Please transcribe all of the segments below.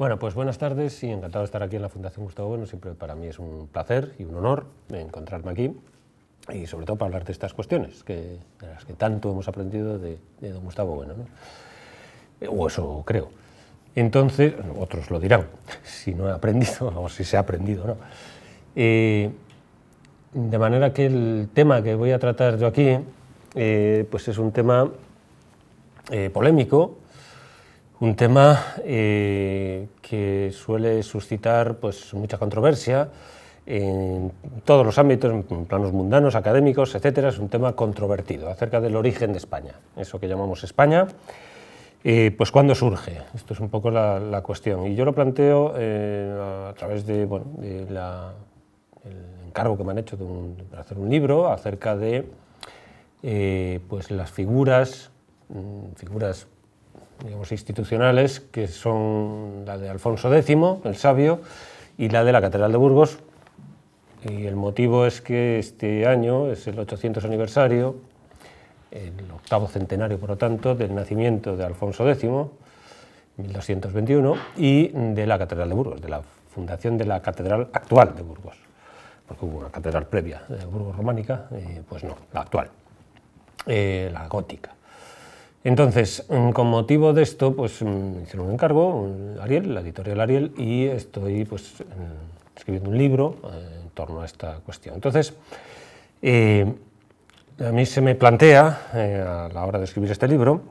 Bueno, pues buenas tardes y encantado de estar aquí en la Fundación Gustavo Bueno. Siempre para mí es un placer y un honor encontrarme aquí y sobre todo para hablar de estas cuestiones que, de las que tanto hemos aprendido de, don Gustavo Bueno. Eh, o eso creo. Entonces, otros lo dirán, si no he aprendido o si se ha aprendido, ¿no? Eh, de manera que el tema que voy a tratar yo aquí, eh, pues es un tema polémico, un tema eh, que suele suscitar pues, mucha controversia en todos los ámbitos, en planos mundanos, académicos, etc. Es un tema controvertido acerca del origen de España, eso que llamamos España. Eh, pues cuándo surge, esto es un poco la, cuestión. Y yo lo planteo eh, a través de, encargo que me han hecho de hacer un libro acerca de pues las figuras, mm, figuras digamos, institucionales, que son la de Alfonso X, el sabio, y la de la Catedral de Burgos. Y el motivo es que este año es el 800 aniversario, el octavo centenario, por lo tanto, del nacimiento de Alfonso X, 1221, y de la Catedral de Burgos, de la fundación de la Catedral actual de Burgos, porque hubo una catedral previa de Burgos románica, eh, pues no, la actual, eh, la gótica. Entonces, mm, con motivo de esto, pues mm, me hicieron un encargo, Ariel, la editorial Ariel, y estoy pues, escribiendo un libro eh, en torno a esta cuestión. Entonces, eh, a mí se me plantea, eh, a la hora de escribir este libro,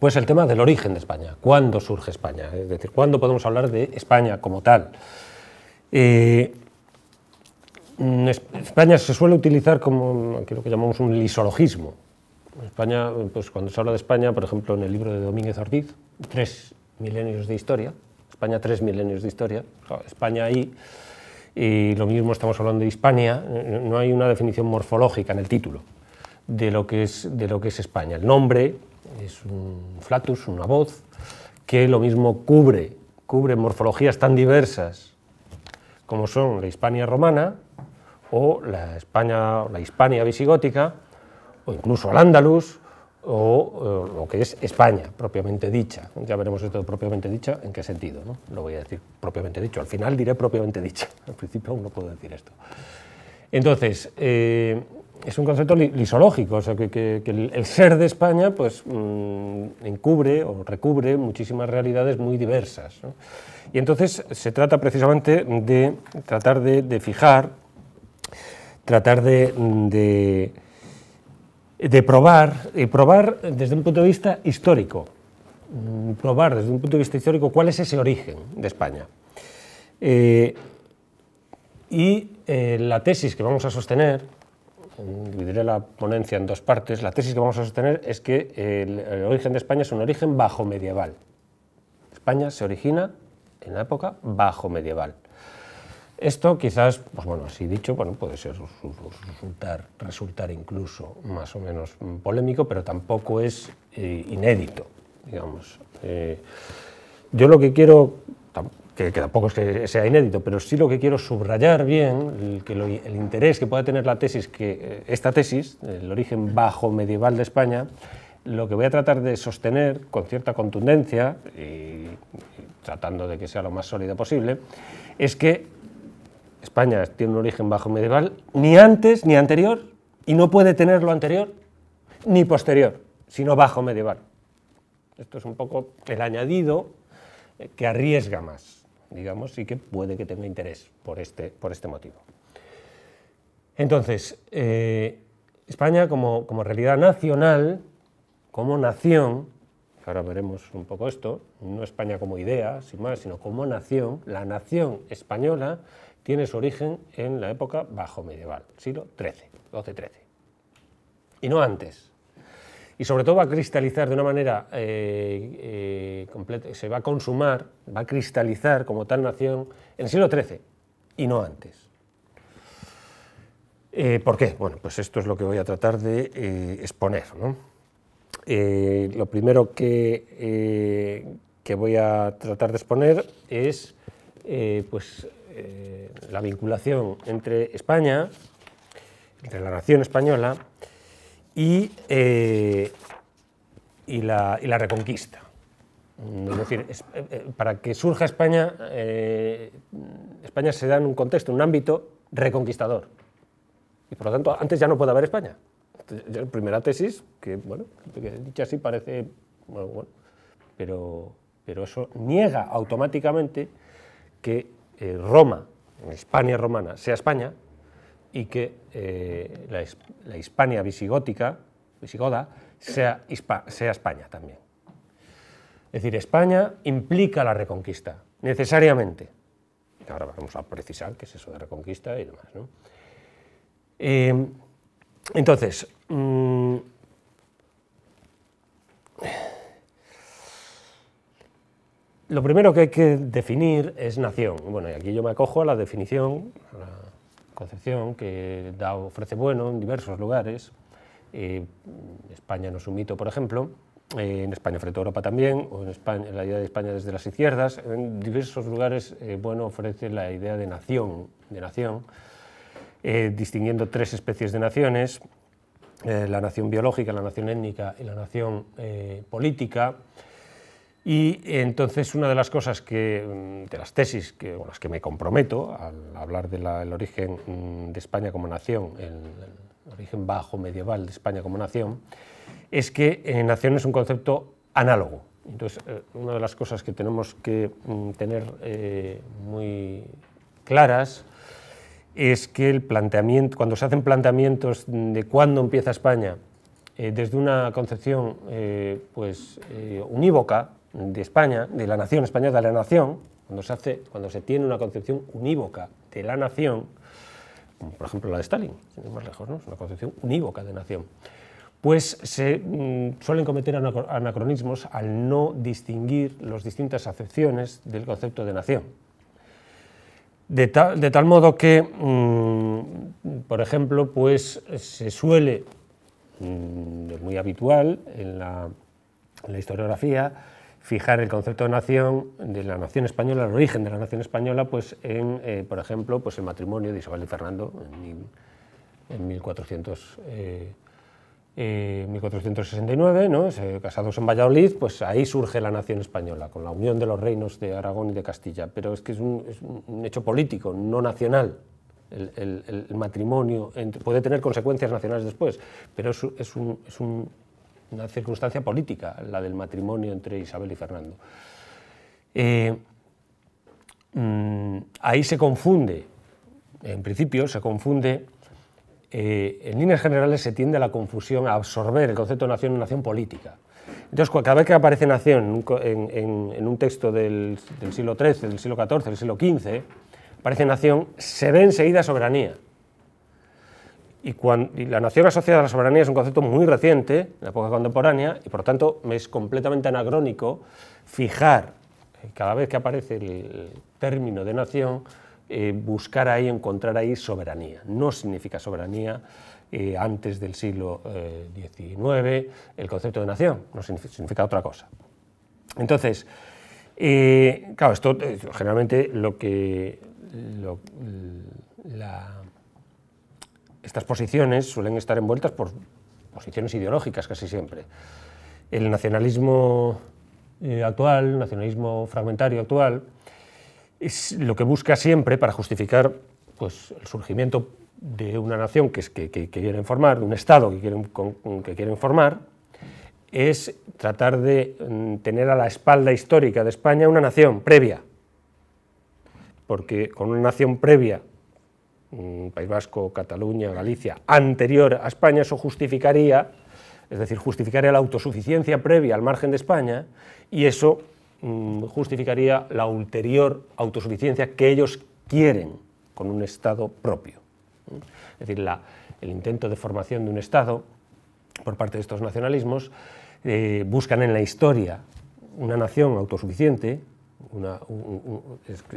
pues el tema del origen de España, cuándo surge España, es decir, cuándo podemos hablar de España como tal. Mm, España se suele utilizar como, lo que llamamos un lisologismo, España, pues cuando se habla de España, por ejemplo, en el libro de Domínguez Ortiz, tres milenios de historia, España tres milenios de historia, España ahí, y lo mismo estamos hablando de Hispania, no hay una definición morfológica en el título de lo que es, de lo que es España. El nombre es un flatus, una voz, que lo mismo cubre, cubre morfologías tan diversas como son la Hispania romana o la España, la Hispania visigótica, o incluso al andaluz, o, eh, lo que es España, propiamente dicha. Ya veremos esto propiamente dicha en qué sentido. ¿no? Lo voy a decir propiamente dicho. Al final diré propiamente dicha. Al principio aún no puedo decir esto. Entonces, eh, es un concepto lisológico, o sea, que, el, ser de España pues, mm, encubre o recubre muchísimas realidades muy diversas. Y entonces se trata precisamente de tratar de, fijar, tratar de de probar, y probar desde un punto de vista histórico, mm, probar desde un punto de vista histórico cuál es ese origen de España. Eh, y eh, la tesis que vamos a sostener, dividiré la ponencia en dos partes, la tesis que vamos a sostener es que el, el, origen de España es un origen bajo medieval. España se origina en la época bajo medieval. Esto quizás, pues bueno, así dicho, bueno, puede ser, resultar, resultar incluso más o menos mm, polémico, pero tampoco es eh, inédito, digamos. Eh, yo lo que quiero, que, tampoco es que sea inédito, pero sí lo que quiero subrayar bien, el, que el interés que puede tener la tesis, que, eh, esta tesis, el origen bajo medieval de España, lo que voy a tratar de sostener con cierta contundencia, tratando de que sea lo más sólido posible, es que España tiene un origen bajo medieval, ni antes ni anterior, y no puede tener lo anterior ni posterior, sino bajo medieval. Esto es un poco el añadido eh, que arriesga más, digamos, y que puede que tenga interés por este, por este motivo. Entonces, eh, España como, como realidad nacional, como nación, ahora veremos un poco esto, no España como idea, sin más, sino como nación, la nación española tiene su origen en la época bajo medieval, siglo XIII, XII-XIII, y no antes. Y sobre todo va a cristalizar de una manera eh, eh, completa, se va a consumar, va a cristalizar como tal nación en el siglo XIII, y no antes. Eh, ¿Por qué? Bueno, pues esto es lo que voy a tratar de exponer. lo primero que, que voy a tratar de exponer es pues eh, la vinculación entre España, entre la nación española y, eh, y, la, y la, reconquista. Es decir, eh, para que surja España, España se da en un contexto, en un ámbito reconquistador. Y por lo tanto, antes ya no puede haber España. primera tesis, que bueno, dicha así parece, bueno pero, pero eso niega automáticamente que eh, Roma, Roma, Hispania romana, sea España y que eh, la, Hispania visigótica, visigoda, sea, España también. Es decir, España implica la reconquista, necesariamente. Ahora vamos a precisar qué es eso de reconquista y demás. Em, entonces, mm, lo primero que hay que definir es nación. Bueno, y aquí yo me acojo a la definición, a la concepción que da, ofrece Bueno en diversos lugares. Eh, España no es un mito, por ejemplo. Eh, en España frente a Europa también, o en, España, la idea de España desde las izquierdas. En diversos lugares, eh, Bueno ofrece la idea de nación, de nación distinguiendo tres especies de naciones, la nación biológica, la nación étnica y la nación política. Y entonces una de las cosas que, mm, de las tesis que, con las que me comprometo al hablar del origen mm, de España como nación, el, origen bajo medieval de España como nación, es que eh, nación es un concepto análogo. Entonces, eh, una de las cosas que tenemos que mm, tener eh, muy claras es que el planteamiento, cuando se hacen planteamientos de cuándo empieza España, desde una concepción pues, unívoca, de España, de la nación española, de la nación, cuando se, hace, cuando se tiene una concepción unívoca de la nación, como por ejemplo la de Stalin, es una concepción unívoca de nación, pues se mm, suelen cometer anacronismos al no distinguir las distintas acepciones del concepto de nación. De, tal modo que, mm, por ejemplo, pues se suele, mm, es muy habitual en la historiografía, fijar el concepto de nación, de la nación española, el origen de la nación española, pues en, eh, por ejemplo, pues el matrimonio de Isabel y Fernando en, 1469, eh, eh, ¿no? casados en Valladolid, pues ahí surge la nación española, con la unión de los reinos de Aragón y de Castilla. Pero es que es un, hecho político, no nacional. El, matrimonio puede tener consecuencias nacionales después, pero es un una circunstancia política, la del matrimonio entre Isabel y Fernando. Eh, mm, ahí se confunde, en principio se confunde, eh, en líneas generales se tiende a la confusión, a absorber el concepto de nación en nación política. Entonces, cada vez que aparece nación en, un texto del, del siglo XIII, del siglo XIV, del siglo XV, aparece nación, se ve enseguida soberanía. Y, la nación asociada a la soberanía es un concepto muy reciente, en la época contemporánea, y por tanto me es completamente anacrónico fijar, eh, cada vez que aparece el término de nación, eh, buscar ahí, encontrar ahí soberanía. No significa soberanía eh, antes del siglo XIX el concepto de nación, no significa, otra cosa. Entonces, claro, esto generalmente lo que... la, estas posiciones suelen estar envueltas por posiciones ideológicas casi siempre. El nacionalismo eh, actual, nacionalismo fragmentario actual, es lo que busca siempre para justificar pues, el surgimiento de una nación que, que, que quieren formar, de un Estado que quieren, que quieren formar, es tratar de mm, tener a la espalda histórica de España una nación previa. Porque con una nación previa País Vasco, Cataluña, Galicia, anterior a España, eso justificaría, es decir, justificaría la autosuficiencia previa al margen de España y eso mm, justificaría la ulterior autosuficiencia que ellos quieren con un Estado propio. Es decir, el intento de formación de un Estado por parte de estos nacionalismos eh, buscan en la historia una nación autosuficiente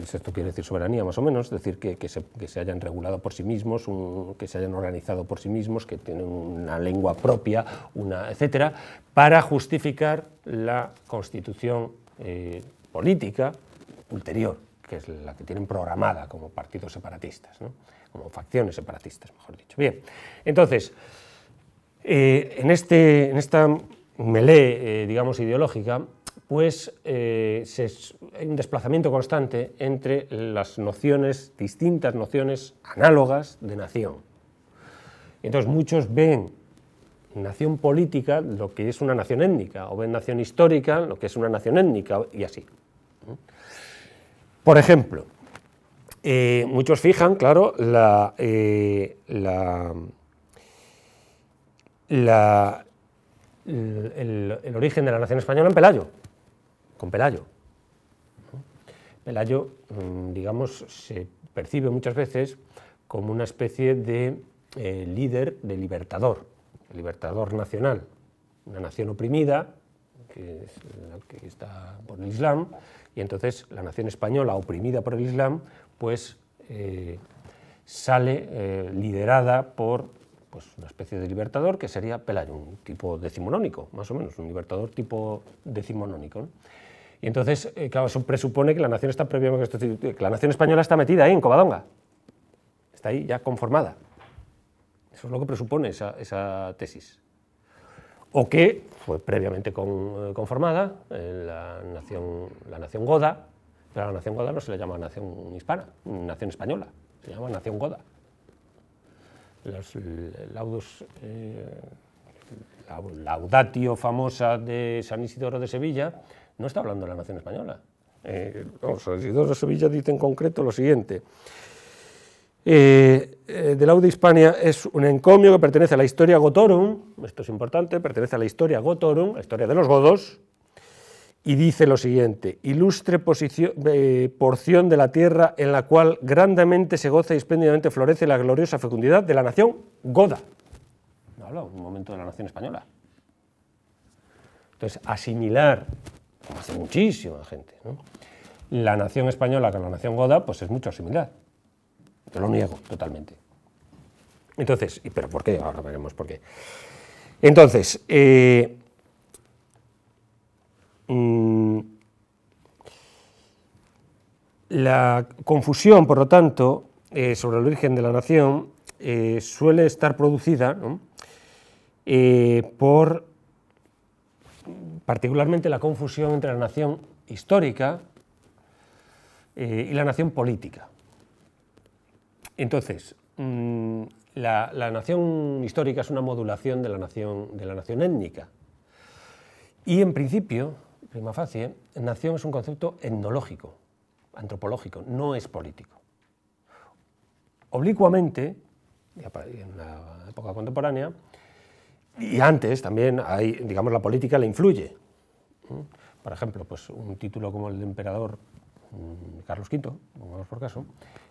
esto quiere decir soberanía más o menos, es decir, que, se, hayan regulado por sí mismos, que se hayan organizado por sí mismos, que tienen una lengua propia, una, etcétera, para justificar la constitución eh, política ulterior, que es la que tienen programada como partidos separatistas, como facciones separatistas, mejor dicho. Bien, entonces, eh, en, este, en esta melee, eh, digamos, ideológica, pues hay eh, un desplazamiento constante entre las nociones, distintas nociones análogas de nación. Entonces muchos ven nación política lo que es una nación étnica, o ven nación histórica lo que es una nación étnica, y así. Por ejemplo, eh, muchos fijan, claro, la, eh, el origen de la nación española en Pelayo con Pelayo. Pelayo, mm, digamos, se percibe muchas veces como una especie de eh, líder de libertador, libertador nacional, una nación oprimida, que que está por el Islam, y entonces la nación española oprimida por el Islam, pues eh, sale eh, liderada por pues, una especie de libertador que sería Pelayo, un tipo decimonónico, más o menos, un libertador tipo decimonónico. Y entonces, eh, claro, eso presupone que la nación está la nación española está metida ahí en Covadonga. Está ahí ya conformada. Eso es lo que presupone esa, tesis. O que fue previamente eh, conformada la nación, la nación goda, pero a la nación goda no se le llama nación hispana, nación española, se llama nación goda. Los eh, laudatio famosa de San Isidoro de Sevilla, no está hablando de la nación española. Eh, los de Sevilla dicen en concreto lo siguiente. Eh, eh, de Hispania es un encomio que pertenece a la historia Gotorum, esto es importante, pertenece a la historia Gotorum, la historia de los godos, y dice lo siguiente, ilustre posición, eh, porción de la tierra en la cual grandemente se goza y espléndidamente florece la gloriosa fecundidad de la nación goda. No habla un momento de la nación española. Entonces, asimilar como hace muchísima gente. La nación española con la nación goda pues es mucho similar. Yo lo niego totalmente. Entonces, ¿pero por qué? Ahora veremos por qué. Entonces, eh, mm, la confusión, por lo tanto, eh, sobre el origen de la nación eh, suele estar producida por particularmente la confusión entre la nación histórica eh, y la nación política. Entonces, mm, la, nación histórica es una modulación de la nación, de la nación étnica. Y en principio, prima facie, nación es un concepto etnológico, antropológico, no es político. Oblicuamente, en la época contemporánea, y antes también hay, digamos, la política le influye. ¿Mm? Por ejemplo, pues un título como el de emperador mm, Carlos V, por caso,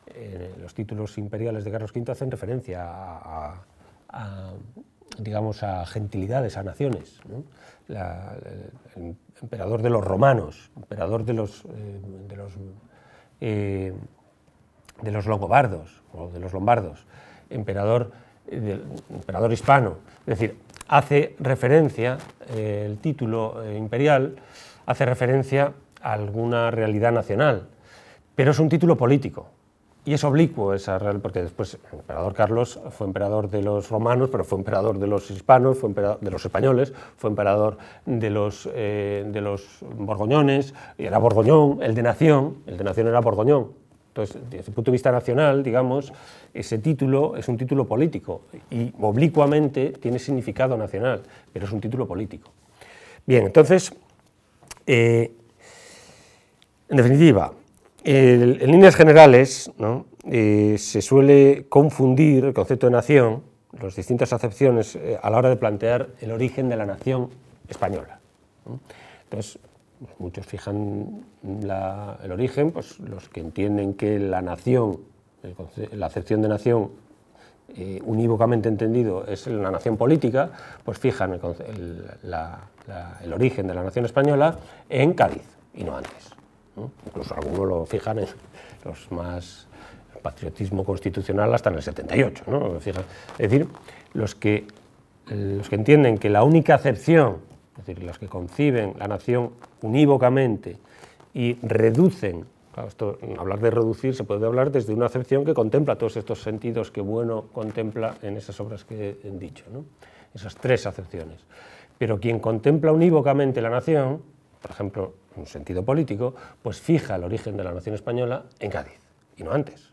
eh, los títulos imperiales de Carlos V hacen referencia a, digamos, a gentilidades, a naciones. emperador de los romanos, emperador de los, eh, de los, eh, de los longobardos o de los lombardos, emperador, emperador hispano. Es decir, hace referencia, eh, el título eh, imperial, hace referencia a alguna realidad nacional, pero es un título político. Y es oblicuo esa real, porque después el emperador Carlos fue emperador de los romanos, pero fue emperador de los hispanos, fue emperador de los españoles, fue emperador de los, eh, de los borgoñones, y era borgoñón, el de nación, el de nación era borgoñón, entonces, desde el punto de vista nacional, digamos, ese título es un título político y oblicuamente tiene significado nacional, pero es un título político. Bien, entonces, eh, en definitiva, en líneas generales eh, se suele confundir el concepto de nación, las distintas acepciones, eh, a la hora de plantear el origen de la nación española. Entonces, muchos fijan el origen, pues los que entienden que la nación, la acepción de nación eh, unívocamente entendido es la nación política, pues fijan el, origen de la nación española en Cádiz y no antes. Incluso algunos lo fijan en los más patriotismo constitucional hasta en el 78. ¿no? es decir, los que, los que entienden que la única acepción es decir, las que conciben la nación unívocamente y reducen, hablar de reducir se puede hablar desde una acepción que contempla todos estos sentidos que Bueno contempla en esas obras que he dicho, ¿no? esas tres acepciones. Pero quien contempla unívocamente la nación, por ejemplo, un sentido político, pues fija el origen de la nación española en Cádiz, y no antes.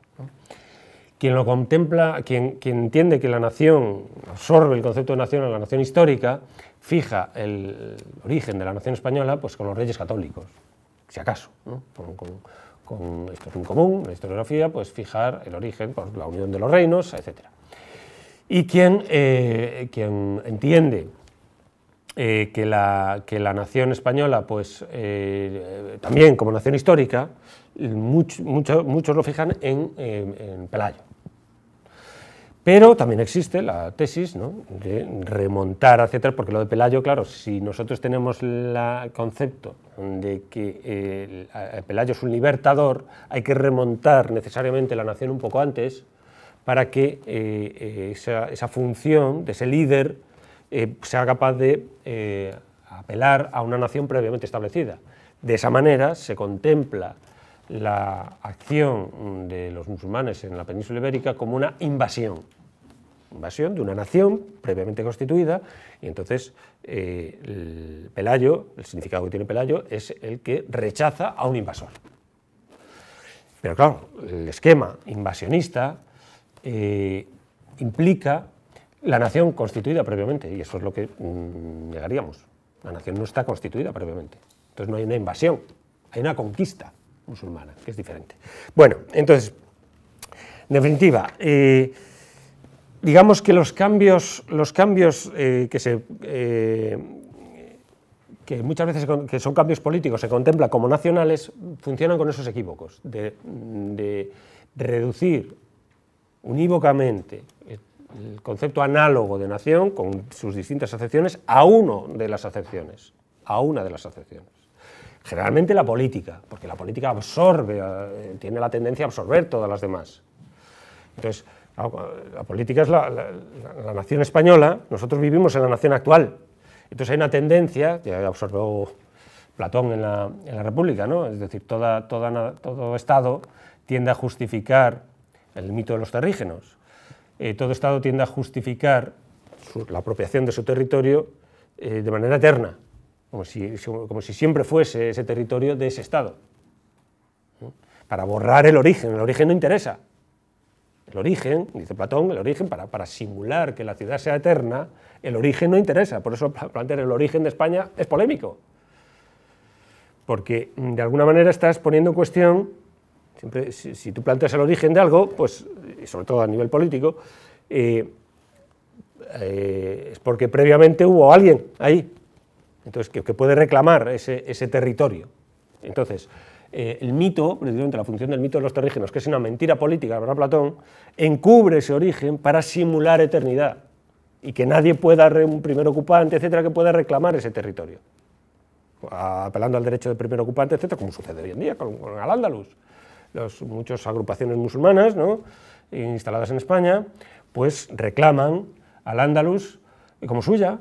Quien lo contempla, quien, entiende que la nación absorbe el concepto de nación a la nación histórica, fija el origen de la nación española pues, con los reyes católicos, si acaso, con, con, esto es común la historiografía, pues fijar el origen por la unión de los reinos, etc. Y quien, eh, quien entiende eh, que, la, la, nación española, pues eh, también como nación histórica, muchos lo fijan en Pelayo. Pero también existe la tesis de remontar hacia porque lo de Pelayo, claro, si nosotros tenemos el concepto de que eh, Pelayo es un libertador, hay que remontar necesariamente la nación un poco antes para que eh, esa, función de ese líder eh, sea capaz de apelar a una nación previamente establecida. De esa manera se contempla la acción de los musulmanes en la península ibérica como una invasión, invasión de una nación previamente constituida, y entonces eh, el Pelayo, el significado que tiene Pelayo, es el que rechaza a un invasor. Pero claro, el esquema invasionista eh, implica la nación constituida previamente, y eso es lo que mm, negaríamos. La nación no está constituida previamente, entonces no hay una invasión, hay una conquista musulmana, que es diferente. Bueno, entonces, en definitiva, eh, digamos que los cambios, los cambios eh, que se... Eh, que muchas veces que son cambios políticos, se contempla como nacionales, funcionan con esos equívocos, de, de reducir unívocamente el concepto análogo de nación, con sus distintas acepciones, a uno de las acepciones, a una de las acepciones. Generalmente la política, porque la política absorbe, eh, tiene la tendencia a absorber todas las demás. Entonces, la política es la, nación española, nosotros vivimos en la nación actual. Entonces hay una tendencia, ya absorbió oh, Platón en la, en la, República, ¿no? es decir, toda, todo Estado tiende a justificar el mito de los terrígenos, eh, todo Estado tiende a justificar la apropiación de su territorio eh, de manera eterna como si, siempre fuese ese territorio de ese Estado, para borrar el origen. El origen no interesa. El origen, dice Platón, el origen, para, simular que la ciudad sea eterna, el origen no interesa. Por eso plantear el origen de España es polémico. Porque mm, de alguna manera estás poniendo en cuestión, si, tú planteas el origen de algo, pues, sobre todo a nivel político, eh, eh, es porque previamente hubo alguien ahí entonces, que, puede reclamar ese, territorio. Entonces, eh, el mito, precisamente la función del mito de los terrígenos, que es una mentira política verdad, Platón, encubre ese origen para simular eternidad y que nadie pueda, un primer ocupante, etcétera, que pueda reclamar ese territorio, apelando al derecho del primer ocupante, etcétera, como sucede hoy en día con, el Al-Ándalus. Muchas agrupaciones musulmanas ¿no? instaladas en España, pues reclaman al Ándalus como suya,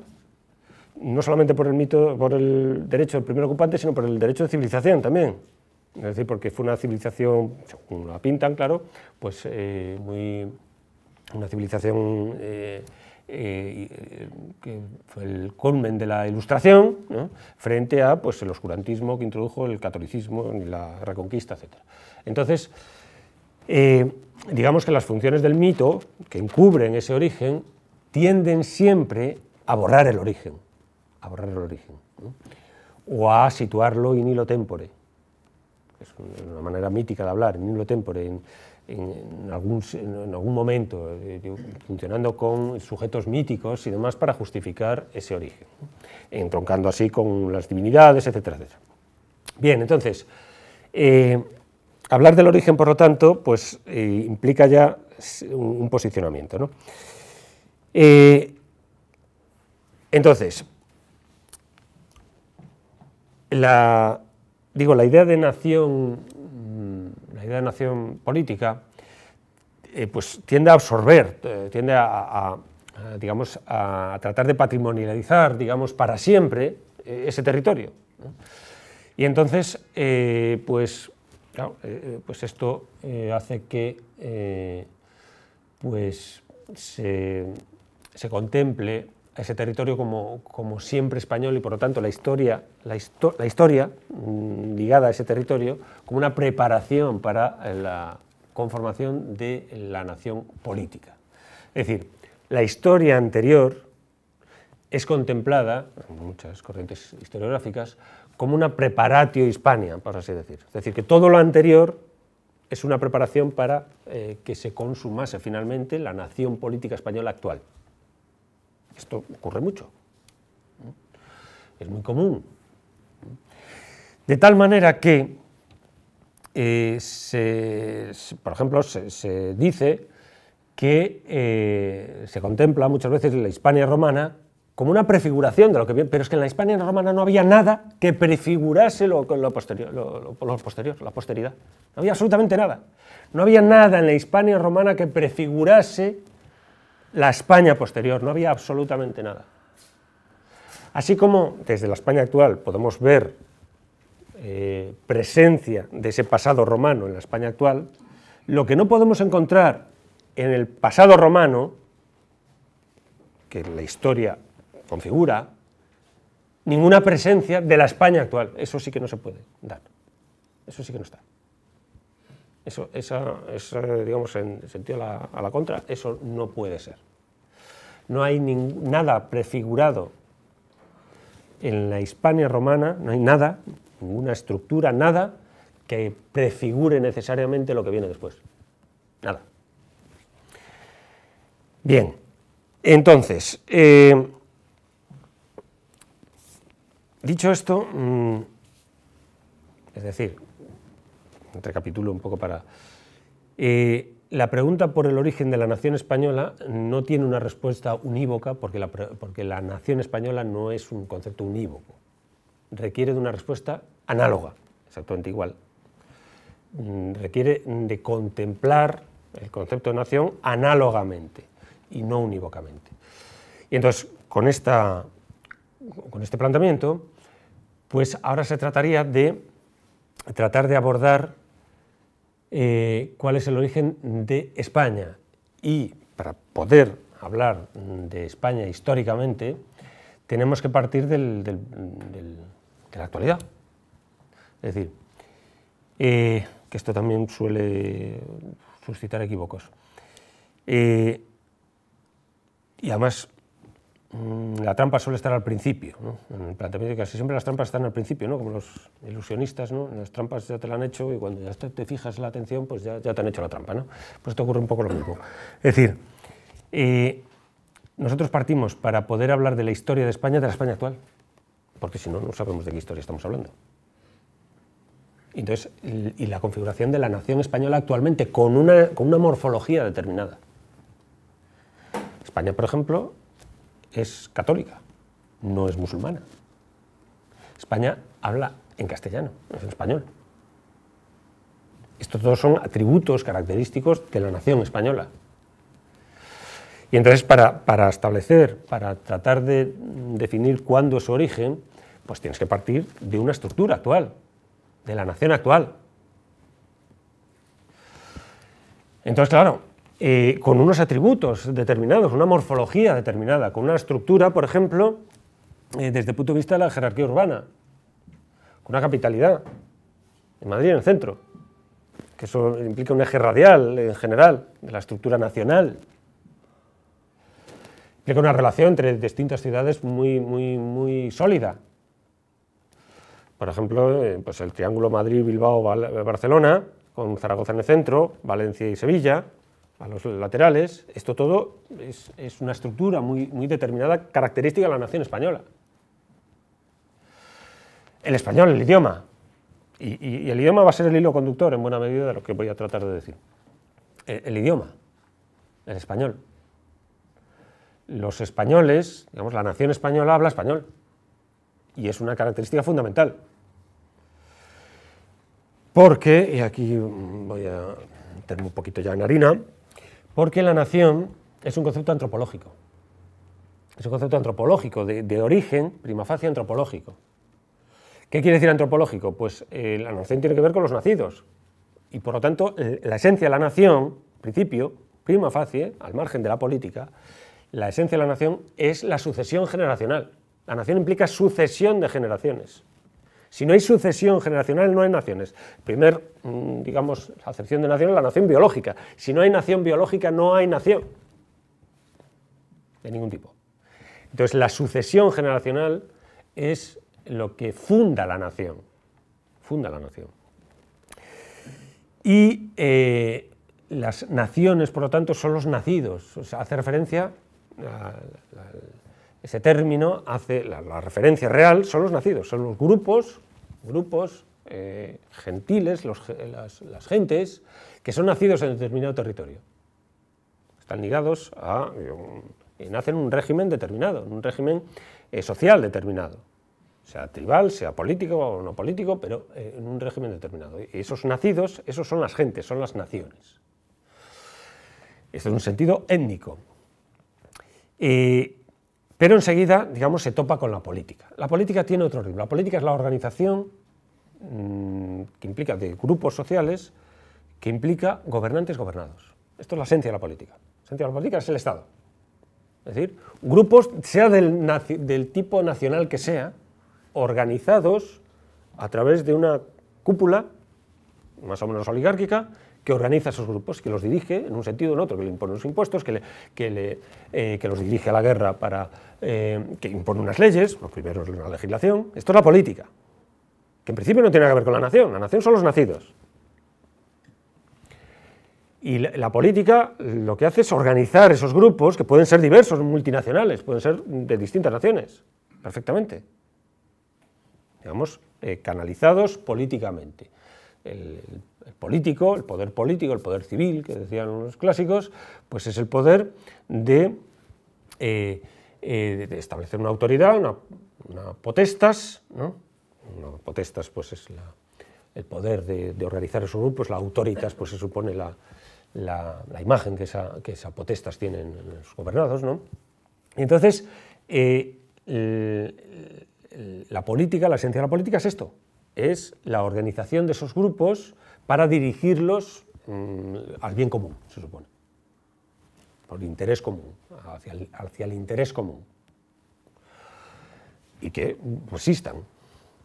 no solamente por el mito, por el derecho del primer ocupante, sino por el derecho de civilización también. Es decir, porque fue una civilización, según la pintan, claro, pues eh, muy, una civilización eh, eh, que fue el culmen de la Ilustración, frente a pues, el oscurantismo que introdujo el catolicismo y la Reconquista, etc. Entonces, digamos que las funciones del mito, que encubren ese origen, tienden siempre a borrar el origen a borrar el origen. O a situarlo in hilo tempore. Es una manera mítica de hablar, in hilo tempore, en, algún, momento, eh, funcionando con sujetos míticos y demás para justificar ese origen, entroncando así con las divinidades, etcétera, Bien, entonces, eh, hablar del origen, por lo tanto, pues eh, implica ya un, posicionamiento. ¿no? entonces, la, digo, la idea de nación, mm, la idea de nación política, eh, pues tiende a absorber, eh, tiende a, digamos, a tratar de patrimonializar, digamos, para siempre eh, ese territorio. Y entonces, pues, pues esto hace que, pues, se, se contemple a ese territorio como, siempre español y por lo tanto la historia, la, historia mm, ligada a ese territorio como una preparación para la conformación de la nación política. Es decir, la historia anterior es contemplada en muchas corrientes historiográficas como una preparatio hispania, por así decir. Es decir, que todo lo anterior es una preparación para eh, que se consumase finalmente la nación política española actual. Esto ocurre mucho. Es muy común. De tal manera que, eh, por ejemplo, se, dice que eh, se contempla muchas veces la Hispania romana como una prefiguración de lo que viene, pero es que en la Hispania romana no había nada que prefigurase lo, lo posterior, lo, la posteridad. No había absolutamente nada. No había nada en la Hispania romana que prefigurase la España posterior, no había absolutamente nada. Así como desde la España actual podemos ver eh, presencia de ese pasado romano en la España actual, lo que no podemos encontrar en el pasado romano, que la historia configura, ninguna presencia de la España actual. Eso sí que no se puede dar. Eso sí que no está. Eso, esa, digamos, en sentido a la contra, eso no puede ser no hay nada prefigurado en la Hispania romana, no hay nada, ninguna estructura, nada que prefigure necesariamente lo que viene después. Nada. Bien, entonces, eh, dicho esto, mm, es decir, recapitulo un poco para... Eh, la pregunta por el origen de la nación española no tiene una respuesta unívoca porque la, nación española no es un concepto unívoco. Requiere de una respuesta análoga, exactamente igual. Mm, requiere de contemplar el concepto de nación análogamente y no unívocamente. Y entonces, con, con este planteamiento, pues ahora se trataría de tratar de abordar eh, cuál es el origen de España. Y para poder hablar de España históricamente, tenemos que partir del, de la actualidad. Es decir, eh, que esto también suele suscitar equívocos. Eh, y además Mm, la trampa suele estar al principio, en el planteamiento casi siempre las trampas están al principio, ¿no? como los ilusionistas, ¿no? las trampas ya te la han hecho y cuando ya te, fijas la atención, pues ya, te han hecho la trampa. ¿no? Pues te ocurre un poco lo mismo. Es decir, eh, nosotros partimos para poder hablar de la historia de España, de la España actual, porque si no, no sabemos de qué historia estamos hablando. Entonces, y la configuración de la nación española actualmente, con una, con una morfología determinada. España, por ejemplo, es católica, no es musulmana. España habla en castellano, no es en español. Estos todos son atributos característicos de la nación española. Y entonces para, para establecer, para tratar de definir cuándo es su origen, pues tienes que partir de una estructura actual, de la nación actual. Entonces, claro, eh, con unos atributos determinados, una morfología determinada, con una estructura, por ejemplo, eh, desde el punto de vista de la jerarquía urbana, con una capitalidad, en Madrid en el centro, que eso implica un eje radial en general de la estructura nacional. Implica una relación entre distintas ciudades muy, muy, sólida. Por ejemplo, eh, pues el triángulo Madrid-Bilbao-Barcelona, con Zaragoza en el centro, Valencia y Sevilla, a los laterales. Esto todo es, una estructura muy, muy determinada, característica de la nación española. El español, el idioma. Y, el idioma va a ser el hilo conductor en buena medida de lo que voy a tratar de decir. el, idioma, el español. Los españoles, digamos, la nación española habla español. Y es una característica fundamental. Porque, y aquí voy a meterme un poquito ya en harina, porque la nación es un concepto antropológico. Es un concepto antropológico, de, origen, prima facie antropológico. ¿Qué quiere decir antropológico? Pues eh, la nación tiene que ver con los nacidos. Y por lo tanto, la esencia de la nación, principio, prima facie, al margen de la política, la esencia de la nación es la sucesión generacional. La nación implica sucesión de generaciones. Si no hay sucesión generacional, no hay naciones. Primer, mm, digamos, acepción de nación es la nación biológica. Si no hay nación biológica, no hay nación. De ningún tipo. Entonces, la sucesión generacional es lo que funda la nación. Funda la nación. Y eh, las naciones, por lo tanto, son los nacidos. O hace referencia a, la... Ese término hace, la, referencia real son los nacidos, son los grupos, grupos eh, gentiles, las, gentes, que son nacidos en determinado territorio. Están ligados a... y eh, nacen en un régimen determinado, en un régimen eh, social determinado. Sea tribal, sea político o no político, pero en un régimen determinado. Y esos nacidos, esos son las gentes, son las naciones. Esto es un sentido étnico. Y... Pero enseguida, digamos, se topa con la política. La política tiene otro ritmo. La política es la organización mm, que implica de grupos sociales, que implica gobernantes gobernados. Esto es la esencia de la política. La esencia de la política es el Estado. Es decir, grupos, sea del tipo nacional que sea, organizados a través de una cúpula, más o menos oligárquica, que organiza esos grupos, que los dirige en un sentido o en otro, que le impone los impuestos, eh, que, los dirige a la guerra para eh, que impone unas leyes, los primeros es la legislación. Esto es la política, que en principio no tiene nada que ver con la nación, la nación son los nacidos. Y la, política lo que hace es organizar esos grupos, que pueden ser diversos, multinacionales, pueden ser de distintas naciones, perfectamente. Digamos, eh, canalizados políticamente político, el poder político, el poder civil, que decían los clásicos, pues es el poder de, eh, eh, establecer una autoridad, una, potestas, ¿no? potestas pues es el poder de, organizar esos grupos, la autoritas pues se supone la, imagen que esas que potestas tienen los gobernados, ¿no? entonces, eh, la política, la esencia de la política es esto, es la organización de esos grupos para dirigirlos mm, al bien común, se supone, por el interés común, hacia el, interés común, y que persistan.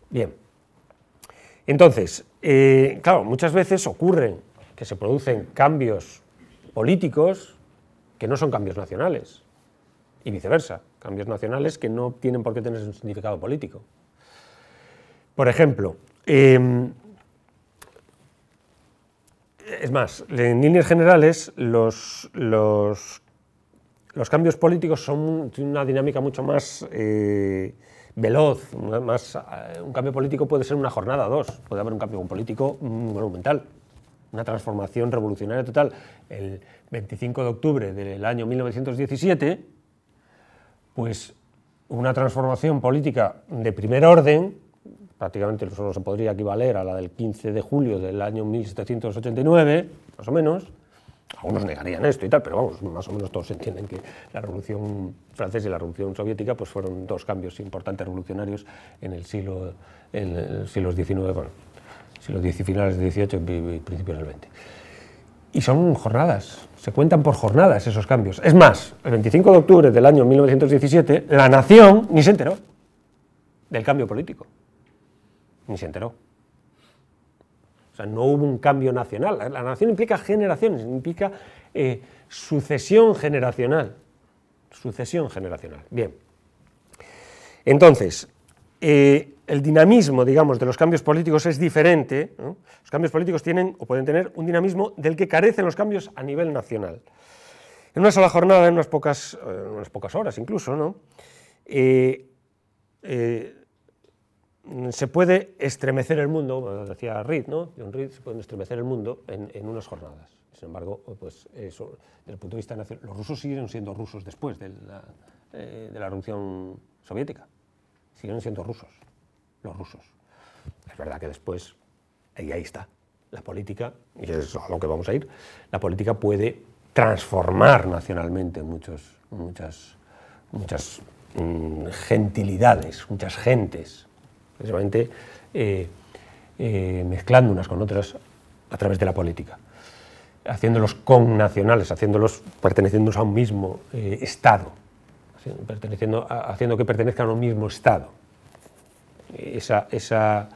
Bien, entonces, eh, claro, muchas veces ocurren que se producen cambios políticos que no son cambios nacionales, y viceversa, cambios nacionales que no tienen por qué tener un significado político. Por ejemplo, em, es más, en líneas generales, los, cambios políticos son una dinámica mucho más eh, veloz. Más, eh, un cambio político puede ser una jornada dos. Puede haber un cambio político mm, monumental, una transformación revolucionaria total. El 25 de octubre del año 1917, pues una transformación política de primer orden prácticamente solo se podría equivaler a la del 15 de julio del año 1789, más o menos. Algunos negarían esto y tal, pero vamos, más o menos todos entienden que la Revolución Francesa y la Revolución Soviética pues fueron dos cambios importantes revolucionarios en el siglo, siglo XIX, bueno, siglo XIX, finales del XVIII y principios del XX. Y son jornadas, se cuentan por jornadas esos cambios. Es más, el 25 de octubre del año 1917, la nación ni se enteró del cambio político ni se enteró. O sea, no hubo un cambio nacional. La nación implica generaciones, implica eh, sucesión generacional. Sucesión generacional. Bien. Entonces, eh, el dinamismo, digamos, de los cambios políticos es diferente. Los cambios políticos tienen o pueden tener un dinamismo del que carecen los cambios a nivel nacional. En una sola jornada, en unas pocas, eh, unas pocas horas incluso, ¿no? Mm, se puede estremecer el mundo, decía Reed, ¿no? John Reed, se puede estremecer el mundo en, unas jornadas. Sin embargo, pues desde el punto de vista nacional, los rusos siguen siendo rusos después de la, eh, soviética. Siguen siendo rusos, los rusos. Es verdad que después, y ahí está, la política, y es a lo que vamos a ir, la política puede transformar nacionalmente muchos, muchas, muchas mm, gentilidades, muchas gentes, precisamente eh, eh, mezclando unas con otras a través de la política, haciéndolos con nacionales, haciéndolos perteneciendo a un mismo eh, Estado, haciendo, perteneciendo haciendo que pertenezcan a un mismo Estado. Esa, esa,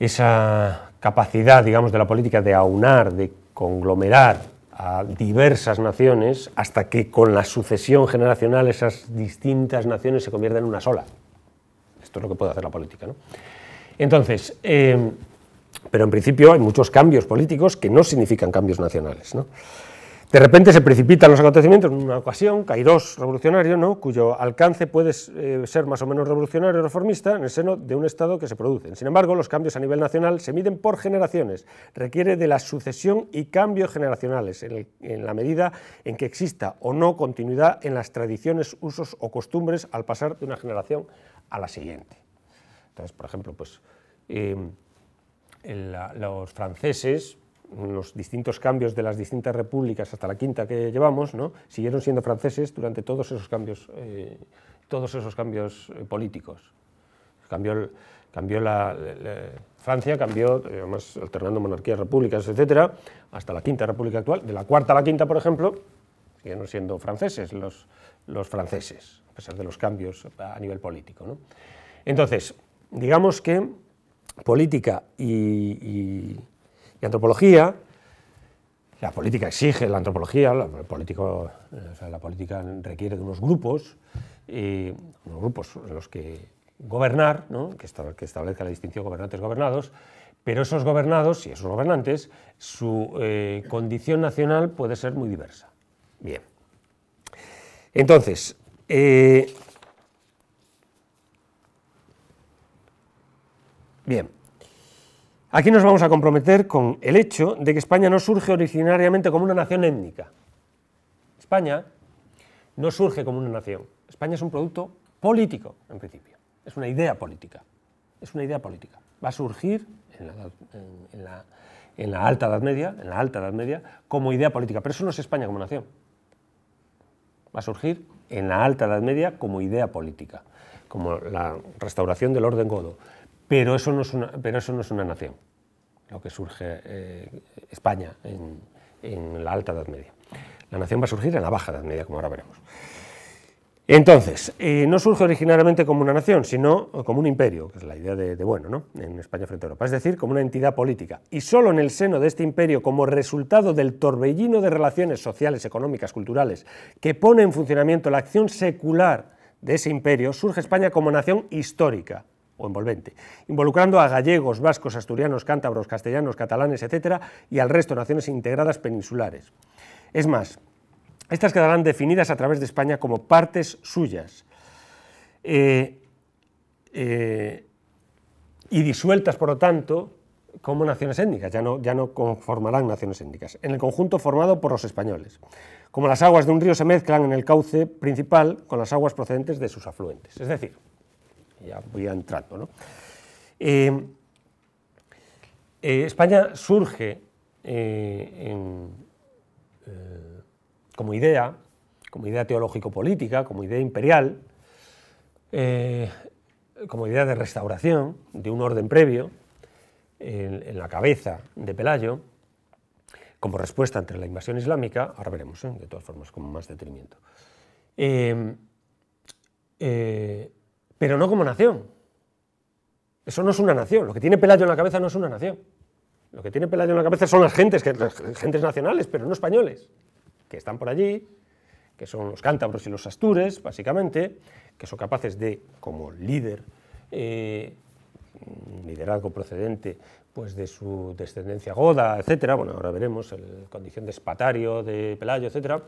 esa capacidad, digamos, de la política de aunar, de conglomerar a diversas naciones hasta que con la sucesión generacional esas distintas naciones se conviertan en una sola. Esto es lo que puede hacer la política. Entonces, eh, pero en principio hay muchos cambios políticos que no significan cambios nacionales. De repente se precipitan los acontecimientos en una ocasión, Cairós revolucionario, ¿no? cuyo alcance puede eh, ser más o menos revolucionario o reformista en el seno de un Estado que se produce, Sin embargo, los cambios a nivel nacional se miden por generaciones, requiere de la sucesión y cambios generacionales, en, en la medida en que exista o no continuidad en las tradiciones, usos o costumbres al pasar de una generación a la siguiente. Entonces, por ejemplo, pues, em, los franceses, los distintos cambios de las distintas repúblicas hasta la quinta que llevamos, ¿no? siguieron siendo franceses durante todos esos cambios, eh, todos esos cambios eh, políticos. Cambió, cambió la, Francia, cambió, eh, además alternando monarquías, repúblicas, etc., hasta la quinta república actual. De la cuarta a la quinta, por ejemplo, siguieron siendo franceses los, los franceses a pesar de los cambios a nivel político. Entonces, digamos que política y, antropología, la política exige la antropología, la, político, la política requiere de unos grupos, unos grupos en los que gobernar, ¿no? que, establezca la distinción gobernantes-gobernados, pero esos gobernados y esos gobernantes, su eh, condición nacional puede ser muy diversa. Bien. Entonces, eh, bien. Aquí nos vamos a comprometer con el hecho de que España no surge originariamente como una nación étnica. España no surge como una nación. España es un producto político, en principio. Es una idea política. Es una idea política. Va a surgir en la, en la alta Edad Media, en la alta Edad Media, como idea política. Pero eso no es España como nación. Va a surgir en la Alta Edad Media como idea política, como la restauración del orden godo. Pero eso no es una, pero eso no es una nación, lo que surge eh, España en, en la Alta Edad Media. La nación va a surgir en la Baja Edad Media, como ahora veremos. Entonces, eh, no surge originariamente como una nación, sino como un imperio, que es la idea de, bueno, ¿no? en España frente a Europa, es decir, como una entidad política. Y solo en el seno de este imperio, como resultado del torbellino de relaciones sociales, económicas, culturales, que pone en funcionamiento la acción secular de ese imperio, surge España como nación histórica o envolvente, involucrando a gallegos, vascos, asturianos, cántabros, castellanos, catalanes, etcétera, y al resto naciones integradas peninsulares. Es más, estas quedarán definidas a través de España como partes suyas eh, eh, y disueltas, por lo tanto, como naciones étnicas, ya no, ya no conformarán naciones étnicas, en el conjunto formado por los españoles. Como las aguas de un río se mezclan en el cauce principal con las aguas procedentes de sus afluentes. Es decir, ya voy entrando, ¿no? Eh, España surge en, como idea, como idea teológico-política, como idea imperial, eh, como idea de restauración, de un orden previo, en, la cabeza de Pelayo, como respuesta ante la invasión islámica, ahora veremos, ¿eh? de todas formas, con más detrimento, em, eh, pero no como nación. Eso no es una nación. Lo que tiene Pelayo en la cabeza no es una nación. Lo que tiene Pelayo en la cabeza son las gentes, las gentes nacionales, pero no españoles que están por allí, que son los cántabros y los astures, básicamente, que son capaces de, como líder, eh, liderazgo procedente pues de su descendencia goda, etc., bueno, ahora veremos la condición de espatario, de pelayo, etc.,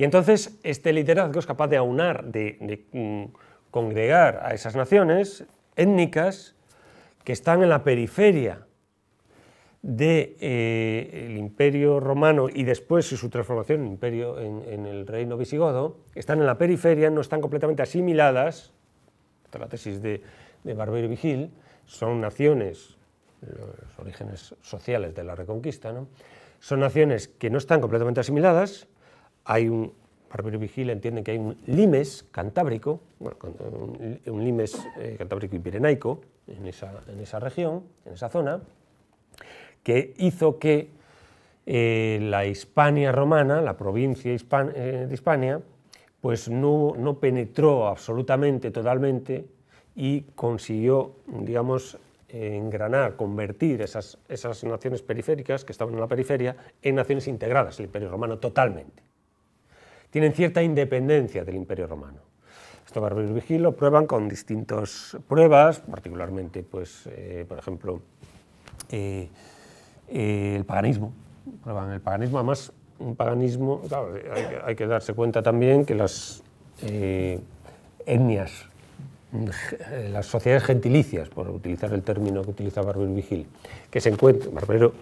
Y entonces este liderazgo es capaz de aunar, de, mm, congregar a esas naciones étnicas que están en la periferia del de, eh, imperio romano y después su transformación en, imperio, en, el reino visigodo, están en la periferia, no están completamente asimiladas, esta es la tesis de, de Barbero Vigil, son naciones, los orígenes sociales de la Reconquista, son naciones que no están completamente asimiladas, hay un, Barbero Vigil entiende que hay un limes cantábrico, un, limes eh, cantábrico y pirenaico en esa, en esa región, en esa zona, que hizo que eh, la Hispania romana, la provincia eh, de Hispania, pues no, penetró absolutamente, totalmente, y consiguió, digamos, engranar, convertir esas, esas naciones periféricas que estaban en la periferia en naciones integradas del Imperio Romano totalmente. Tienen cierta independencia del Imperio Romano. Esto Barberio y lo prueban con distintas pruebas, particularmente, pues, eh, por ejemplo, eh, el paganismo. El paganismo, además, un paganismo, hay, que darse cuenta también que las eh, etnias, eh, las sociedades gentilicias, por utilizar el término que utiliza Barbero y Vigil, que se encuentran, Barbero,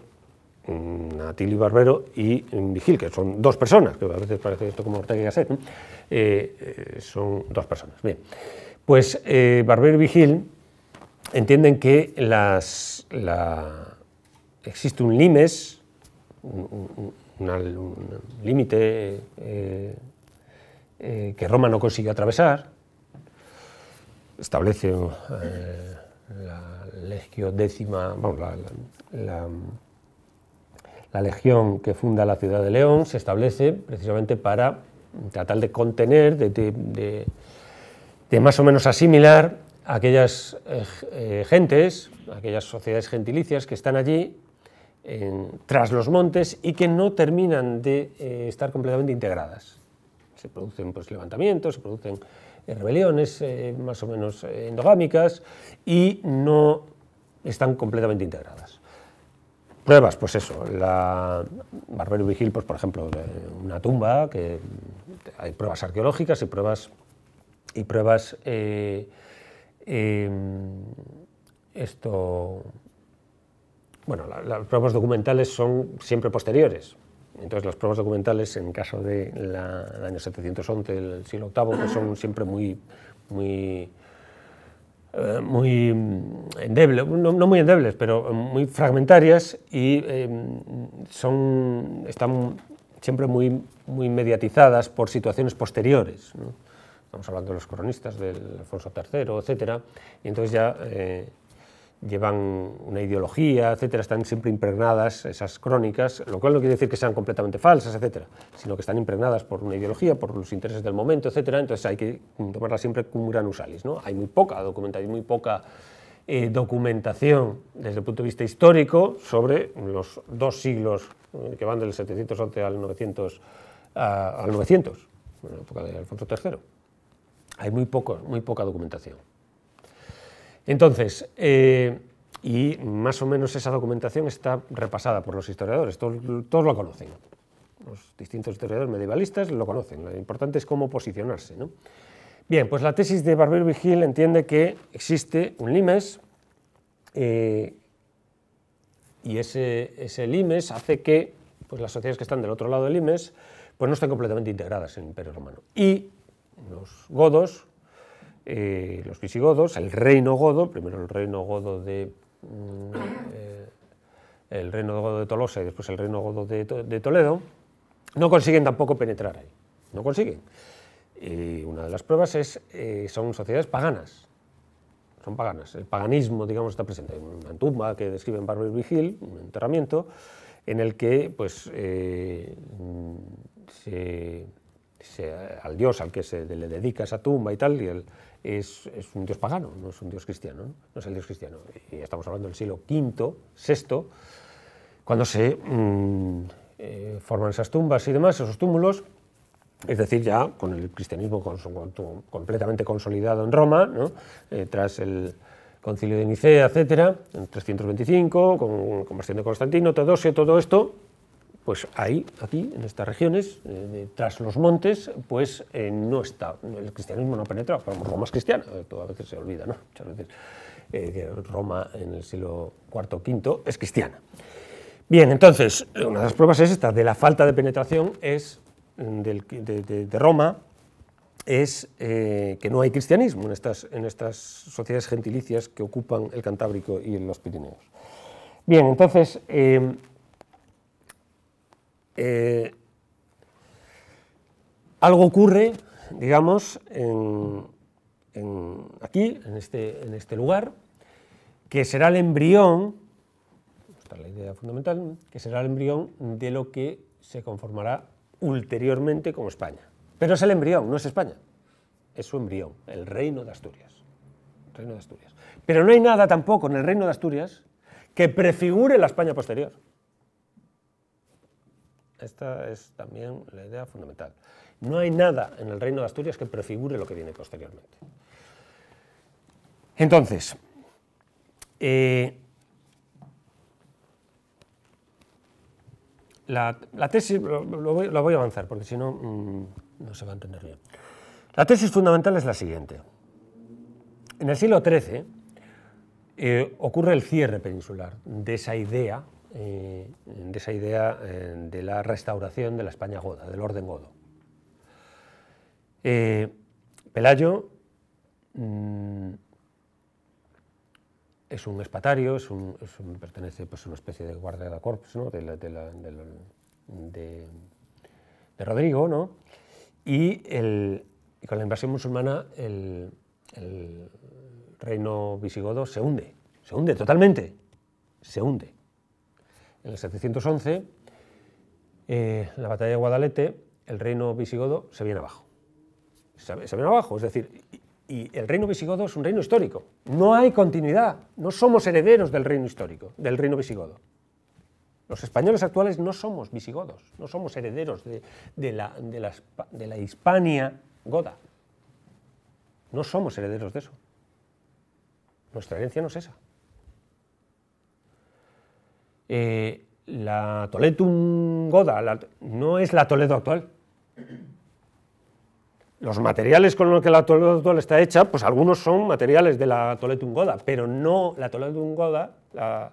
Natili mm, Barbero y mm, Vigil, que son dos personas, que a veces parece esto como Ortega y Gasset, son dos personas. Bien, pues Barbero y Vigil entienden que las, la, existe un limes, un, límite eh, eh, que Roma no consigue atravesar, establece eh, la legio décima, la, legión que funda la ciudad de León, se establece precisamente para tratar de contener, de, más o menos asimilar aquellas eh, gentes, aquellas sociedades gentilicias que están allí tras los montes y que no terminan de eh, estar completamente integradas. Se producen pues, levantamientos, se producen eh, rebeliones eh, más o menos endogámicas y no están completamente integradas. Pruebas, pues eso, la Barbero Vigil, pues por ejemplo, una tumba, que hay pruebas arqueológicas y pruebas, y pruebas em, esto, bueno, las pruebas documentales son siempre posteriores. Entonces, las pruebas documentales, en caso del año 711 del siglo VIII, pues son siempre muy, muy, eh, muy endebles, no, muy endebles, pero muy fragmentarias y em, son, están siempre muy, muy mediatizadas por situaciones posteriores. ¿no? Estamos hablando de los cronistas, del Alfonso III, etc. Y entonces ya... Eh, llevan una ideología, etcétera, están siempre impregnadas esas crónicas, lo cual no quiere decir que sean completamente falsas, etcétera, sino que están impregnadas por una ideología, por los intereses del momento, etcétera, entonces hay que tomarlas siempre cum granus ¿no? Hay muy poca documentación, muy poca eh, documentación desde el punto de vista histórico sobre los dos siglos eh, que van del 711 al 900, al 900, en la época de Alfonso III. Hay muy, poco, muy poca documentación. Entonces, eh, y más o menos esa documentación está repasada por los historiadores, todos, lo conocen. Los distintos historiadores medievalistas lo conocen, lo importante es cómo posicionarse. Bien, pues la tesis de Barbier Vigil entiende que existe un limes eh, y ese, ese, limes hace que pues, las sociedades que están del otro lado del limes pues, no estén completamente integradas en el Imperio Romano. Y los godos, eh, los visigodos, el reino godo, primero el reino godo de... Mm, eh, el reino godo de Tolosa y después el reino godo de, Toledo, no consiguen tampoco penetrar ahí, no consiguen. Y una de las pruebas es, eh, son sociedades paganas, son paganas. El paganismo, digamos, está presente en una tumba que describe en Barber Vigil, un enterramiento, en el que, pues, eh, mm, al dios al que se le dedica esa tumba y tal, y el, es, un dios pagano, no es un dios cristiano, ¿no? es el dios cristiano. Y estamos hablando del siglo V, VI, cuando se mm, eh, forman esas tumbas y demás, esos túmulos, es decir, ya con el cristianismo completamente consolidado en Roma, eh, tras el concilio de Nicea, etcétera, en 325, con, la conversión de Constantino, Teodosio, todo esto, pues ahí, aquí, en estas regiones, eh, tras los montes, pues eh, no está, el cristianismo no penetra, Roma es cristiana, eh, a veces se olvida, ¿no? Muchas veces que Roma en el siglo IV V es cristiana. Bien, entonces, una de las pruebas es esta, de la falta de penetración es mm, de, Roma, es que no hay cristianismo en estas, en estas sociedades gentilicias que ocupan el Cantábrico y los Pirineos. Bien, entonces eh, algo ocurre, digamos, aquí, este, en este, lugar, que será el embrión, esta es la idea fundamental, que será el embrión de lo que se conformará ulteriormente como España. Pero es el embrión, no es España, es su embrión, el reino de Asturias. Reino de Asturias. Pero no hay nada tampoco en el reino de Asturias que prefigure la España posterior. Esta es también la idea fundamental. No hay nada en el reino de Asturias que prefigure lo que viene posteriormente. Entonces, eh, la, tesis, lo, voy, a avanzar porque si no, mm, no se va a entender bien. La tesis fundamental es la siguiente. En el siglo XIII eh, ocurre el cierre peninsular de esa idea eh, de esa idea eh, de la restauración de la España goda, del orden godo. Eh, Pelayo mm, es un espatario, es pertenece pues, a una especie de guardia de corps de, la, de, de, Rodrigo, y, el, con la invasión musulmana el, el reino visigodo se hunde, se hunde totalmente, se hunde en el 711, eh, en la batalla de Guadalete, el reino visigodo se viene abajo. Se, viene abajo, es decir, y, el reino visigodo es un reino histórico. No hay continuidad, no somos herederos del reino histórico, del reino visigodo. Los españoles actuales no somos visigodos, no somos herederos de, de la Hispania goda. No somos herederos de eso. Nuestra herencia no es esa la Toledo Goda no es la Toledo actual. Los materiales con los que la Toledo actual está hecha, pues algunos son materiales de la Toledo Goda, pero no la Toledo Goda, la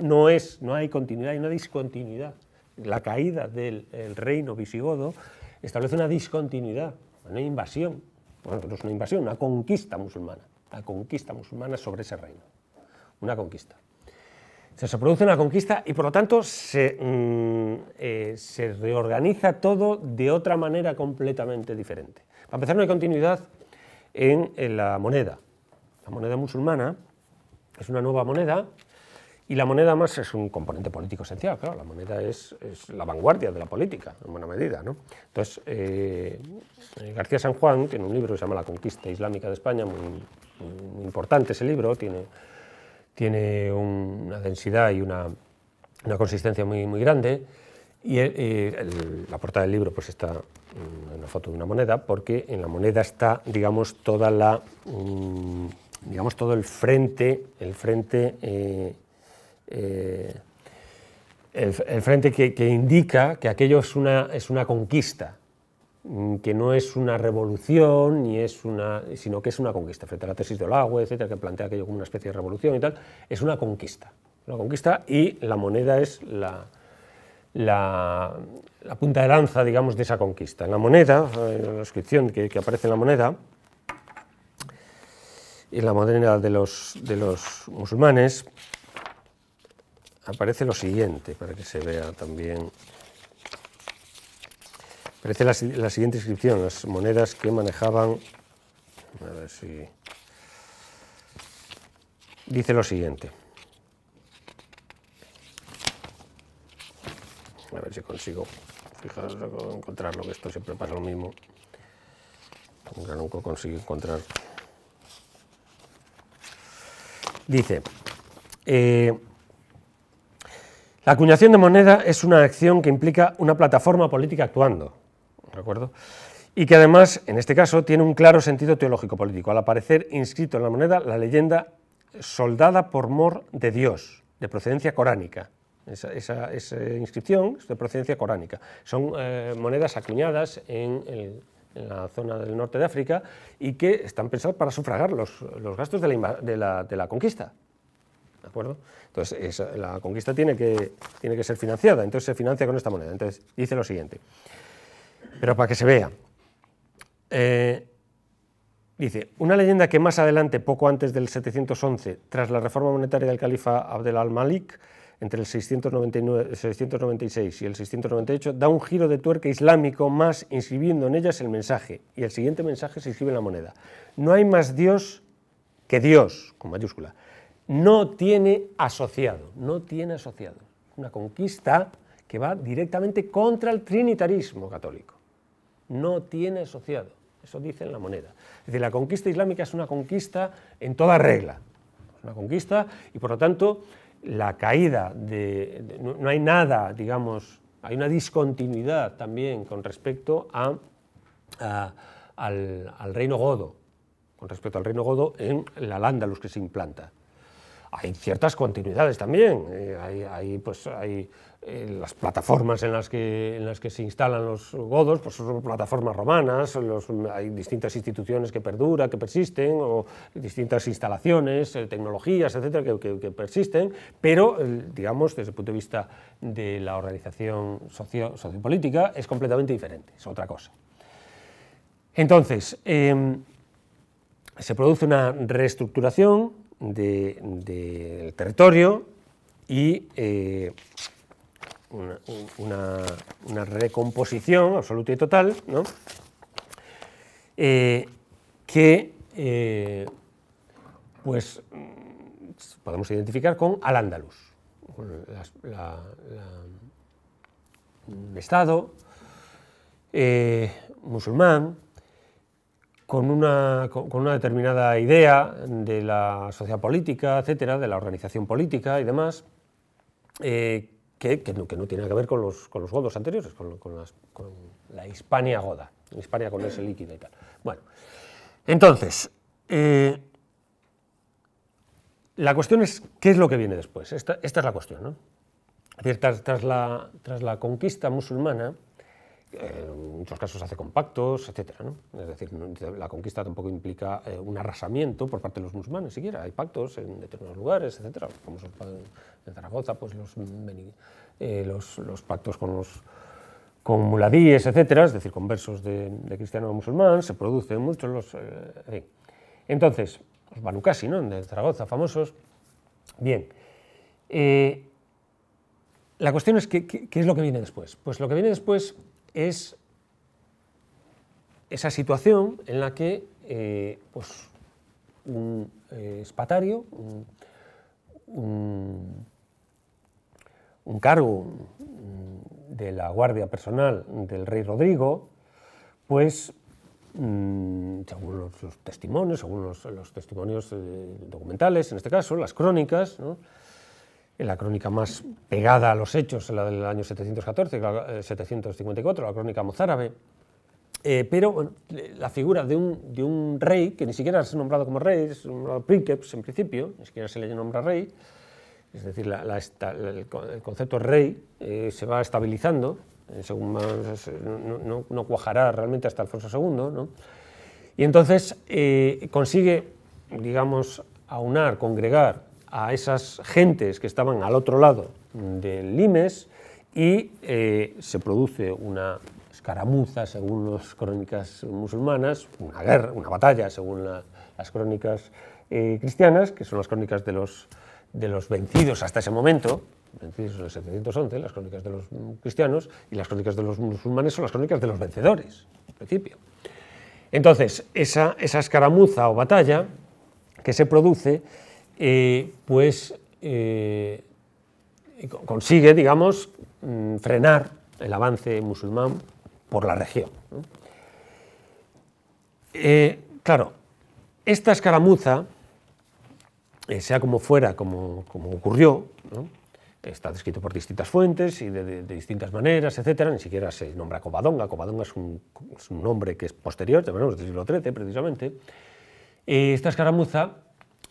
no es, no hay continuidad, hay una discontinuidad. La caída del reino visigodo establece una discontinuidad, una invasión, bueno, no es pues una invasión, una conquista musulmana, la conquista musulmana sobre ese reino, una conquista se produce una conquista y por lo tanto mm, eh, se, reorganiza todo de otra manera completamente diferente. Para empezar, no hay continuidad en, la moneda. La moneda musulmana es una nueva moneda y la moneda más es un componente político esencial, claro, la moneda es, la vanguardia de la política, en buena medida. Entonces, eh, eh, García San Juan tiene un libro que se llama La conquista islámica de España, muy, muy importante ese libro, tiene tiene una densidad y una, consistencia muy, grande. Y eh, la portada del libro pues está en una foto de una moneda, porque en la moneda está, digamos, toda la, mm, digamos todo el frente, el frente, eh, eh, el, frente que, que, indica que aquello es una, es una conquista, Mm, que no es una revolución, ni es una, sino que es una conquista, frente a la tesis de agua etcétera, que plantea aquello como una especie de revolución y tal, es una conquista. Una conquista y la moneda es la, la, punta de lanza, digamos, de esa conquista. En la moneda, en eh, la inscripción que, aparece en la moneda, en la moneda de los, de los musulmanes, aparece lo siguiente, para que se vea también Aparece la, siguiente inscripción, las monedas que manejaban... A ver si... Dice lo siguiente. A ver si consigo fijaros, encontrarlo, que esto siempre pasa lo mismo. Nunca, nunca consigo encontrar. Dice, eh, la acuñación de moneda es una acción que implica una plataforma política actuando. ¿de acuerdo? Y que además, en este caso, tiene un claro sentido teológico-político, al aparecer inscrito en la moneda la leyenda soldada por mor de Dios, de procedencia coránica. Esa, inscripción es de procedencia coránica. Son eh, monedas acuñadas en la zona del norte de África y que están pensadas para sufragar los, gastos de la, conquista. ¿De acuerdo? Entonces, la conquista tiene que, tiene que ser financiada, entonces se financia con esta moneda. Entonces, dice lo siguiente. Pero para que se vea. Eh, dice, una leyenda que más adelante, poco antes del 711, tras la reforma monetaria del califa Abdel al-Malik, entre el 699, 696 y el 698, da un giro de tuerca islámico más inscribiendo en ellas el mensaje. Y el siguiente mensaje se inscribe en la moneda. No hay más Dios que Dios, con mayúscula. No tiene asociado, no tiene asociado. Una conquista que va directamente contra el trinitarismo católico no tiene asociado. Eso dice en la moneda. Es decir, la conquista islámica es una conquista en toda regla. Una conquista y por lo tanto la caída de, no, hay nada, digamos, hay una discontinuidad también con respecto a, al, reino godo, con respecto al reino godo en la landa los que se implanta hay ciertas continuidades también. Eh, hay, pues, hay eh, las plataformas en las, que, en las que se instalan los godos, pues son plataformas romanas, hay distintas instituciones que perduran, que persisten, o distintas instalaciones, eh, tecnologías, etcétera, que, persisten, pero, digamos, desde el punto de vista de la organización socio, sociopolítica, es completamente diferente, es otra cosa. Entonces, em, se produce una reestructuración del territorio y eh, una, recomposición absoluta y total, ¿no? Eh, que eh, pues, podemos identificar con Al-Ándalus, el Estado musulmán con una, determinada idea de la sociedad política, etcétera, de la organización política y demás, eh, que, no, que, no, tiene que ver con los, con los godos anteriores, con, la Hispania goda, Hispania con ese líquido y tal. Bueno, entonces, eh, la cuestión es qué es lo que viene después. Esta, es la cuestión, ¿no? la, tras la conquista musulmana, en muchos casos hace con pactos, etc. Es decir, la conquista tampoco implica eh, un arrasamiento por parte de los musulmanes siquiera. Hay pactos en determinados lugares, etc. Como en Zaragoza, pues eh, los, los, pactos con los con muladíes, etc. Es decir, conversos de, de cristiano a musulmán, se producen muchos eh, fin. Entonces, los Banukasi, ¿no? De Zaragoza, famosos. Bien. la cuestión es que, qué es lo que viene después. Pues lo que viene después es esa situación en la que eh, pues, un eh, espatario, un, cargo mm, de la guardia personal del rey Rodrigo, pues mm, según los, testimonios, los, testimonios eh, documentales, en este caso, las crónicas, la crónica más pegada a los hechos, la del año 714, 754, eh, la crónica mozárabe. Eh, pero la figura de un, rey, que ni siquiera es nombrado como rey, es un príncipe, en principio, ni siquiera se le nombra rey, es decir, el concepto rey eh, se va estabilizando, según no, cuajará realmente hasta Alfonso II, y entonces consigue, digamos, aunar, congregar a esas gentes que estaban al otro lado del Limes y eh, se produce una escaramuza, según las crónicas musulmanas, una guerra, una batalla, según las crónicas eh, cristianas, que son las crónicas de los, de los vencidos hasta ese momento, vencidos en el 711, las crónicas de los cristianos, y las crónicas de los musulmanes son las crónicas de los vencedores, en principio. Entonces, esa, esa escaramuza o batalla que se produce eh, pues eh, consigue, digamos, mm, frenar el avance musulmán por la región. Eh, claro, esta escaramuza, sea como fuera, como, ocurrió, está descrito por distintas fuentes y de, distintas maneras, etcétera Ni siquiera se nombra Cobadonga, Cobadonga es un, nombre que es posterior, del siglo XIII precisamente. esta escaramuza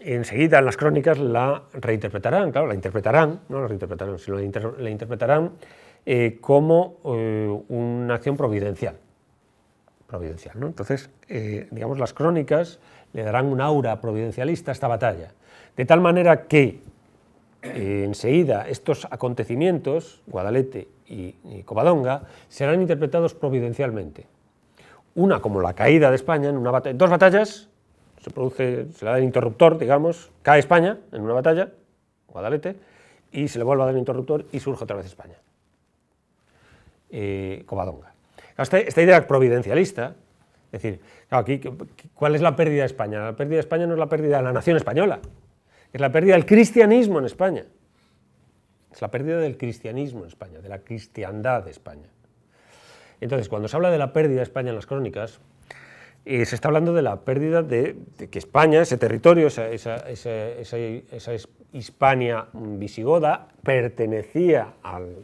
enseguida en las crónicas la reinterpretarán, claro, la interpretarán, no la reinterpretarán, sino la, interpretarán eh, como eh, una acción providencial. providencial Entonces, eh, digamos, las crónicas le darán un aura providencialista a esta batalla. De tal manera que enseguida estos acontecimientos, Guadalete y, Covadonga, serán interpretados providencialmente. Una como la caída de España en una dos batallas se produce, se le da el interruptor, digamos, cae España en una batalla, Guadalete, y se le vuelve a dar el interruptor y surge otra vez España. Eh, Covadonga. Esta, idea providencialista, es decir, aquí, ¿cuál es la pérdida de España? La pérdida de España no es la pérdida de la nación española, es la pérdida del cristianismo en España. Es la pérdida del cristianismo en España, de la cristiandad de España. Entonces, cuando se habla de la pérdida de España en las crónicas, eh, se está hablando de la pérdida de, que España, ese territorio, esa, esa, Hispania visigoda, pertenecía al,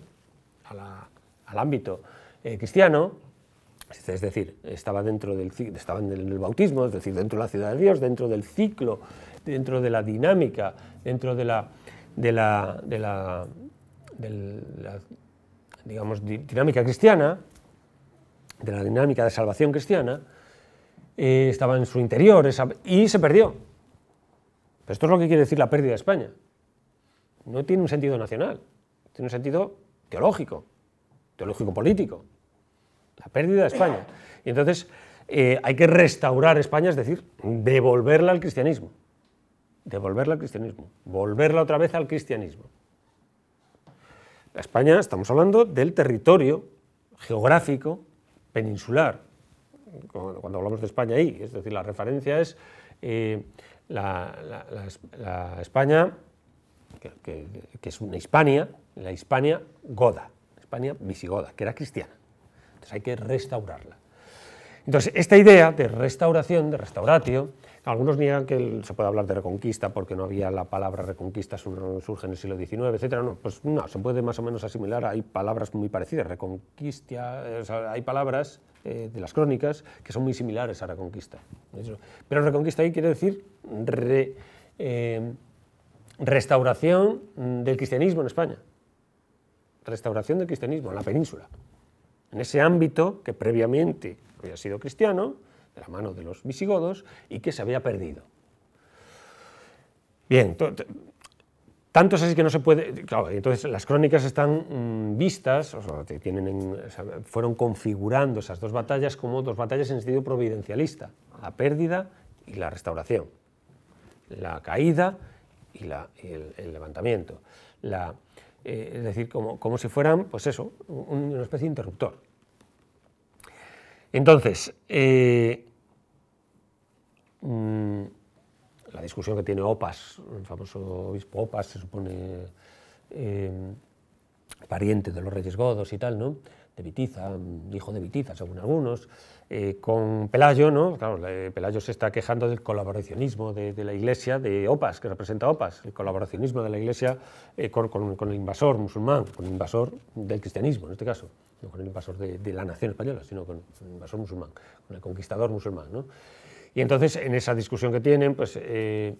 al ámbito eh, cristiano, es decir, estaba dentro del, estaban en el bautismo, es decir, dentro de la ciudad de Dios, dentro del ciclo, dentro de la dinámica, dentro de la, de la, de la, de la digamos, dinámica cristiana, de la dinámica de salvación cristiana, eh, estaba en su interior y se perdió. Pero esto es lo que quiere decir la pérdida de España. No tiene un sentido nacional, tiene un sentido teológico, teológico-político. La pérdida de España. Y entonces eh, hay que restaurar España, es decir, devolverla al cristianismo. Devolverla al cristianismo. Volverla otra vez al cristianismo. La España, estamos hablando del territorio geográfico peninsular, cuando hablamos de España ahí, es decir, la referencia es eh, la, España, que, es una Hispania, la Hispania goda, España visigoda, que era cristiana. Entonces hay que restaurarla. Entonces, esta idea de restauración, de restauratio, algunos niegan que se puede hablar de reconquista porque no había la palabra reconquista, surge en el siglo XIX, etc., No, pues no, se puede más o menos asimilar, hay palabras muy parecidas, reconquista, hay palabras eh, de las crónicas, que son muy similares a Reconquista. Pero Reconquista ahí quiere decir em, restauración del cristianismo en España. Restauración del cristianismo en la península. En ese ámbito que previamente había sido cristiano, de la mano de los visigodos, y que se había perdido. Bien, Tantos así que no se puede. entonces las crónicas están mm, vistas, tienen fueron configurando esas dos batallas como dos batallas en sentido providencialista: la pérdida y la restauración, la caída y, el, levantamiento. Eh, es decir, como, si fueran, pues eso, una especie de interruptor. Entonces, eh, mm, la discusión que tiene Opas, el famoso obispo Opas, se supone eh, pariente de los reyes godos y tal, ¿no? De Vitiza, hijo de Vitiza, según algunos, eh, con Pelayo, ¿no? Claro, eh, Pelayo se está quejando del colaboracionismo de, la iglesia, de Opas, que representa Opas, el colaboracionismo de la iglesia con, el invasor musulmán, con el invasor del cristianismo en este caso, no con el invasor de, la nación española, sino con, el invasor musulmán, con el conquistador musulmán, ¿no? Y entonces, en esa discusión que tienen, pues eh,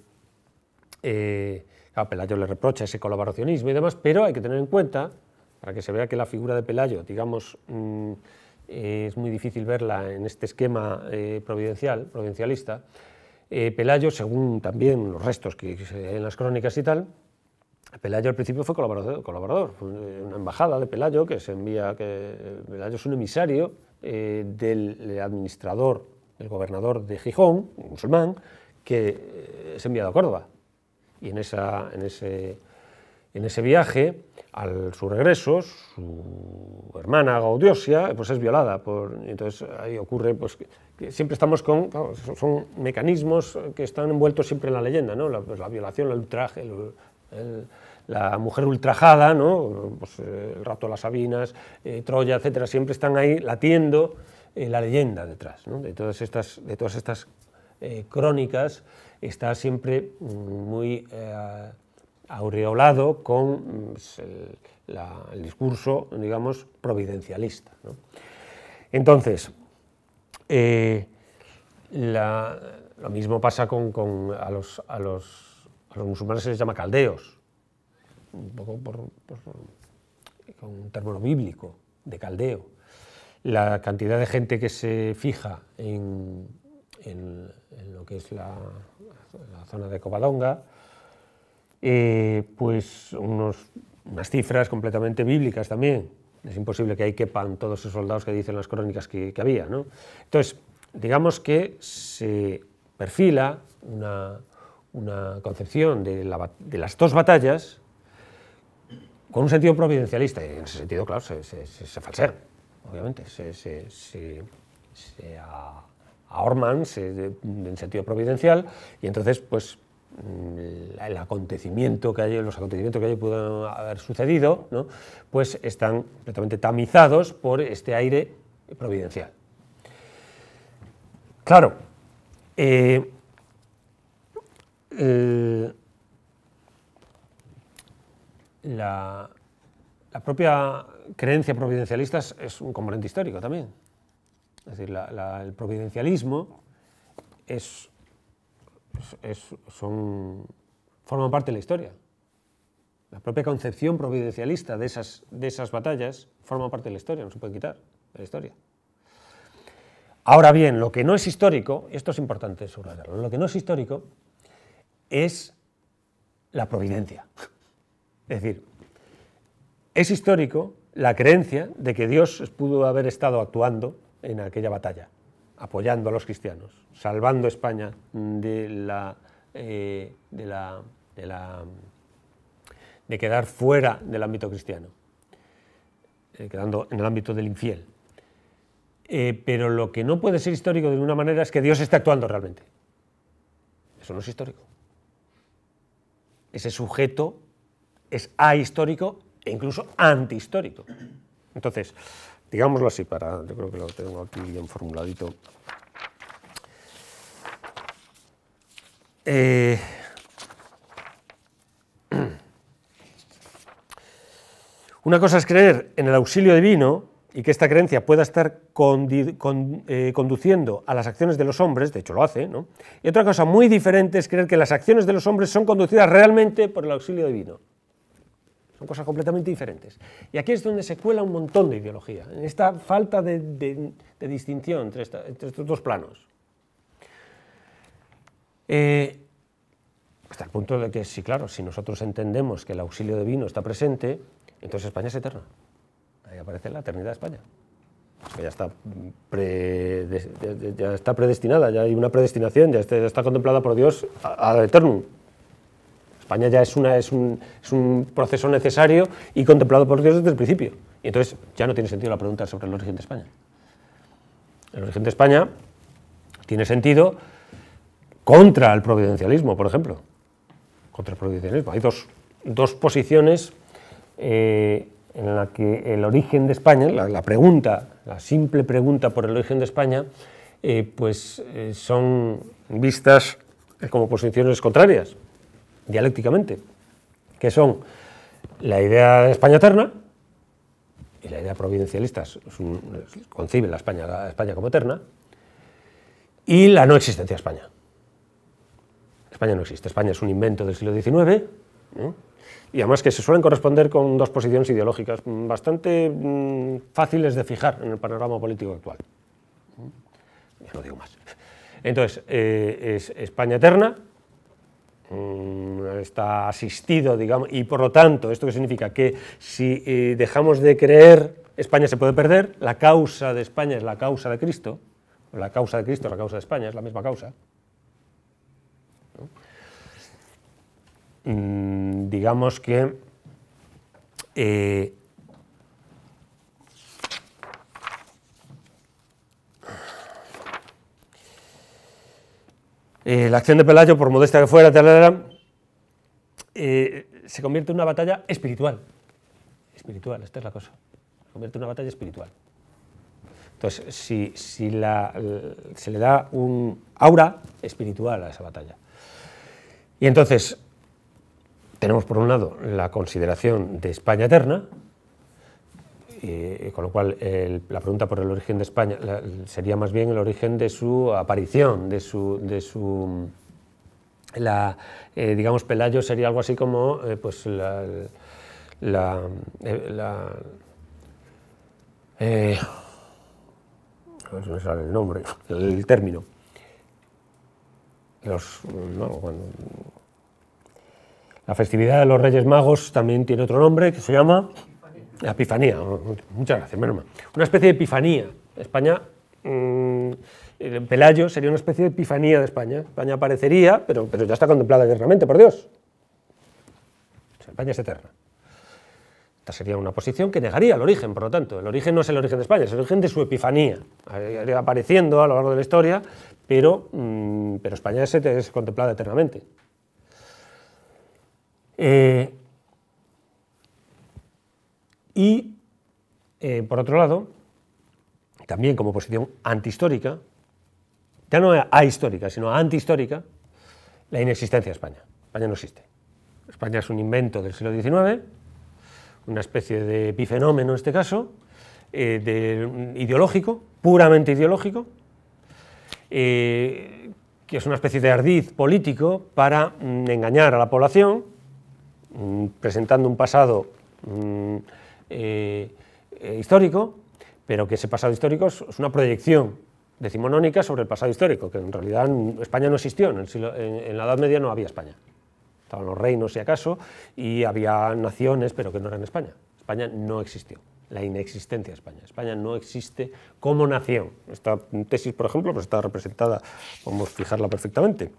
eh, a Pelayo le reprocha ese colaboracionismo y demás, pero hay que tener en cuenta, para que se vea que la figura de Pelayo, digamos, mm, es muy difícil verla en este esquema eh, providencial, provincialista, Pelayo, según también los restos que hay en las crónicas y tal, Pelayo al principio fue colaborador, colaborador, una embajada de Pelayo que se envía, que Pelayo es un emisario del administrador el gobernador de Gijón, musulmán, que eh, es enviado a Córdoba. Y en, esa, en, ese, viaje, al su regreso, su hermana Gaudiosia pues es violada. Por, entonces ahí ocurre pues, que, siempre estamos con. son mecanismos que están envueltos siempre en la leyenda, ¿no? La, pues la violación, el ultraje, la mujer ultrajada, ¿no? Pues, eh, el rapto de las Sabinas, eh, Troya, etcétera, siempre están ahí latiendo. Eh, la leyenda detrás. De todas estas, de todas estas eh, crónicas está siempre mm, muy eh, aureolado con pues, el, discurso, digamos, providencialista. Entonces, lo mismo pasa con, a, los, los, musulmanes se les llama caldeos, un poco por, con un término bíblico de caldeo la cantidad de gente que se fija en, lo que es la, zona de Covadonga, eh, pues unos, unas cifras completamente bíblicas también. Es imposible que ahí quepan todos esos soldados que dicen las crónicas que, había. ¿no? Entonces, digamos que se perfila una, concepción de, las dos batallas con un sentido providencialista, y en ese sentido, claro, se, se, obviamente, se, ahorman en sentido providencial y entonces, pues, mm, el acontecimiento que hay, los acontecimientos que pueden haber sucedido, ¿no? pues están completamente tamizados por este aire providencial. Claro, eh, la, la propia creencia providencialista es, un componente histórico también. Es decir, el providencialismo es, son, forma parte de la historia. La propia concepción providencialista de esas, de esas batallas forma parte de la historia, no se puede quitar de la historia. Ahora bien, lo que no es histórico, esto es importante subrayarlo, lo que no es histórico es la providencia. Es decir, es histórico la creencia de que Dios pudo haber estado actuando en aquella batalla, apoyando a los cristianos, salvando España de eh, quedar fuera del ámbito cristiano, eh, quedando en el ámbito del infiel. Eh, pero lo que no puede ser histórico de ninguna manera es que Dios esté actuando realmente. Eso no es histórico. Ese sujeto es ahistórico e incluso antihistórico. Entonces, digámoslo así, para, yo creo que lo tengo aquí bien formuladito. Eh, una cosa es creer en el auxilio divino y que esta creencia pueda estar eh, conduciendo a las acciones de los hombres, de hecho lo hace, ¿no? y otra cosa muy diferente es creer que las acciones de los hombres son conducidas realmente por el auxilio divino. Son cosas completamente diferentes. Y aquí es donde se cuela un montón de ideología, en esta falta de, distinción entre, estos dos planos. Eh, hasta el punto de que, sí, claro, si nosotros entendemos que el auxilio divino está presente, entonces España es eterna. Ahí aparece la eternidad de España. ya, está ya, está predestinada, ya hay una predestinación, ya está, contemplada por Dios a, a eternum. España ya es, una, es, un, proceso necesario y contemplado por Dios desde el principio. Y entonces ya no tiene sentido la pregunta sobre el origen de España. El origen de España tiene sentido contra el providencialismo, por ejemplo. Contra el providencialismo. Hay dos, posiciones eh, en la que el origen de España, la, pregunta, la simple pregunta por el origen de España, eh, pues eh, son vistas como posiciones contrarias dialécticamente, que son la idea de España eterna, y la idea providencialista concibe la España, España como eterna, y la no existencia de España. España no existe, España es un invento del siglo XIX, y además que se suelen corresponder con dos posiciones ideológicas bastante mm, fáciles de fijar en el panorama político actual. Ya no digo más. Entonces, eh, es España eterna, mm, está asistido, digamos, y por lo tanto, ¿esto qué significa? Que si eh, dejamos de creer, España se puede perder, la causa de España es la causa de Cristo, la causa de Cristo es la causa de España, es la misma causa. Mm, digamos que eh, eh, la acción de Pelayo, por modesta que fuera, te eh, se convierte en una batalla espiritual. Espiritual, esta es la cosa. Se convierte en una batalla espiritual. Entonces, si, si la, se le da un aura espiritual a esa batalla. Y entonces, tenemos por un lado la consideración de España eterna, eh, con lo cual la pregunta por el origen de España sería más bien el origen de su aparición, de su, de su la, eh, digamos, Pelayo sería algo así como eh, pues la, la, eh, la eh, si me sale el nombre, el término. Los, la festividad de los Reyes Magos también tiene otro nombre que se llama la Epifanía. Muchas gracias, Una especie de epifanía. España mmm, el Pelayo sería una especie de epifanía de España. España aparecería, pero, pero ya está contemplada eternamente, por Dios. España es eterna. Esta sería una posición que negaría el origen, por lo tanto. El origen no es el origen de España, es el origen de su epifanía. Apareciendo a lo largo de la historia, pero, mm, pero España es, contemplada eternamente. Eh, y, eh, por otro lado, también como posición antihistórica, ya no a histórica, sino antihistórica, la inexistencia de España. España no existe. España es un invento del siglo XIX, una especie de epifenómeno en este caso, eh, mm, ideológico, puramente ideológico, eh, que es una especie de ardiz político para mm, engañar a la población, mm, presentando un pasado eh, histórico, pero que ese pasado histórico es una proyección decimonónica sobre el pasado histórico, que en realidad España no existió, en, la Edad Media no había España. Estaban los reinos, si acaso, y había naciones, pero que no eran España. España no existió la inexistencia de España. España no existe como nación. Esta tesis, por ejemplo, pues está representada, podemos fijarla perfectamente.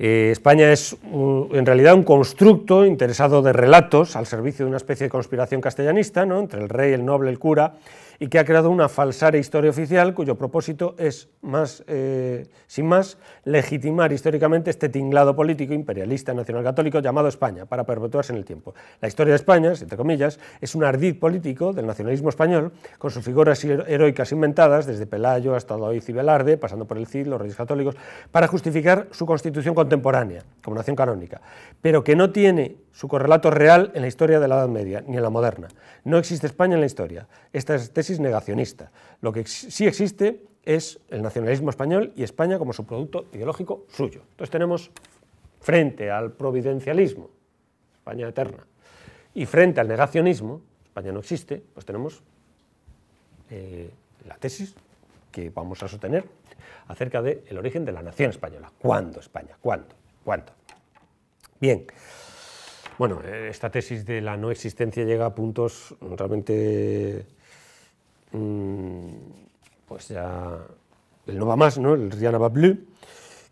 Eh, España es en realidad un constructo interesado de relatos al servicio de una especie de conspiración castellanista ¿no? entre el rey, el noble, el cura y que ha creado una falsaria historia oficial cuyo propósito es, más, eh, sin más, legitimar históricamente este tinglado político imperialista nacional católico llamado España, para perpetuarse en el tiempo. La historia de España, entre comillas, es un ardid político del nacionalismo español, con sus figuras heroicas inventadas, desde Pelayo hasta Doiz y Velarde, pasando por el Cid, los Reyes Católicos, para justificar su constitución contemporánea, como nación canónica, pero que no tiene su correlato real en la historia de la Edad Media, ni en la moderna. No existe España en la historia. Esta es tesis negacionista. Lo que sí existe es el nacionalismo español y España como su producto ideológico suyo. Entonces tenemos frente al providencialismo, España eterna, y frente al negacionismo, España no existe, pues tenemos eh, la tesis que vamos a sostener acerca del origen de la nación española. ¿Cuándo España? ¿Cuándo? ¿Cuándo? Bien. Bueno, eh, esta tesis de la no existencia llega a puntos realmente, mm, pues ya, el no va más, ¿no? El Riana va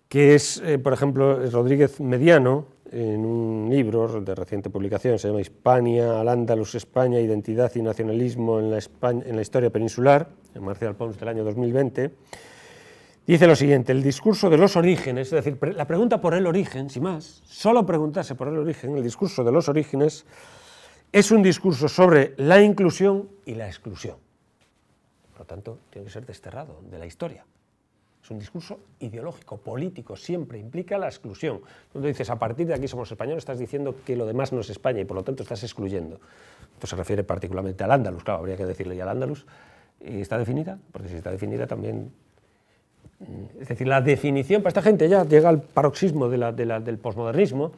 que es, eh, por ejemplo, Rodríguez Mediano, en un libro de reciente publicación, se llama Hispania, al Andalus, España, Identidad y Nacionalismo en la, en la Historia Peninsular, en Marcial Pons del año 2020, Dice lo siguiente, el discurso de los orígenes, es decir, la pregunta por el origen, sin más, solo preguntarse por el origen, el discurso de los orígenes, es un discurso sobre la inclusión y la exclusión. Por lo tanto, tiene que ser desterrado de la historia. Es un discurso ideológico, político, siempre implica la exclusión. Cuando dices, a partir de aquí somos españoles, estás diciendo que lo demás no es España y por lo tanto estás excluyendo. Esto se refiere particularmente al Andalus, claro, habría que decirle, ya al andaluz eh, está definida? Porque si está definida también es decir, la definición para esta gente ya llega al paroxismo del posmodernismo,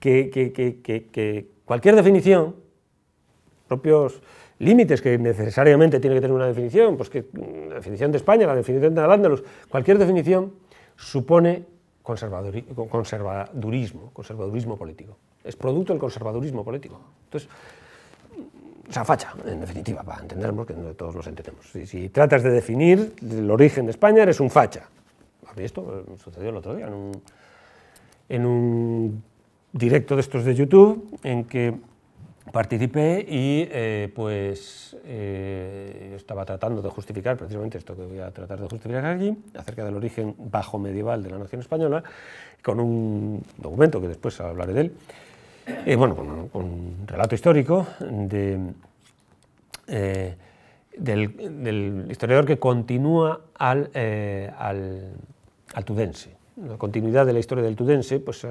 que, cualquier definición, propios límites que necesariamente tiene que tener una definición, pues que mm, la definición de España, la definición de al cualquier definición supone conservadurismo, conservadurismo político. Es producto del conservadurismo político. Entonces, o sea, facha, en definitiva, para entendernos, que no todos los entendemos. Si, tratas de definir el origen de España, eres un facha. Esto sucedió el otro día en un, directo de estos de YouTube en que participé y eh, pues eh, estaba tratando de justificar precisamente esto que voy a tratar de justificar aquí, acerca del origen bajo medieval de la nación española, con un documento que después hablaré de él. Eh, bueno, con, un relato histórico eh, del, historiador que continúa eh, al, Tudense. La continuidad de la historia del Tudense, pues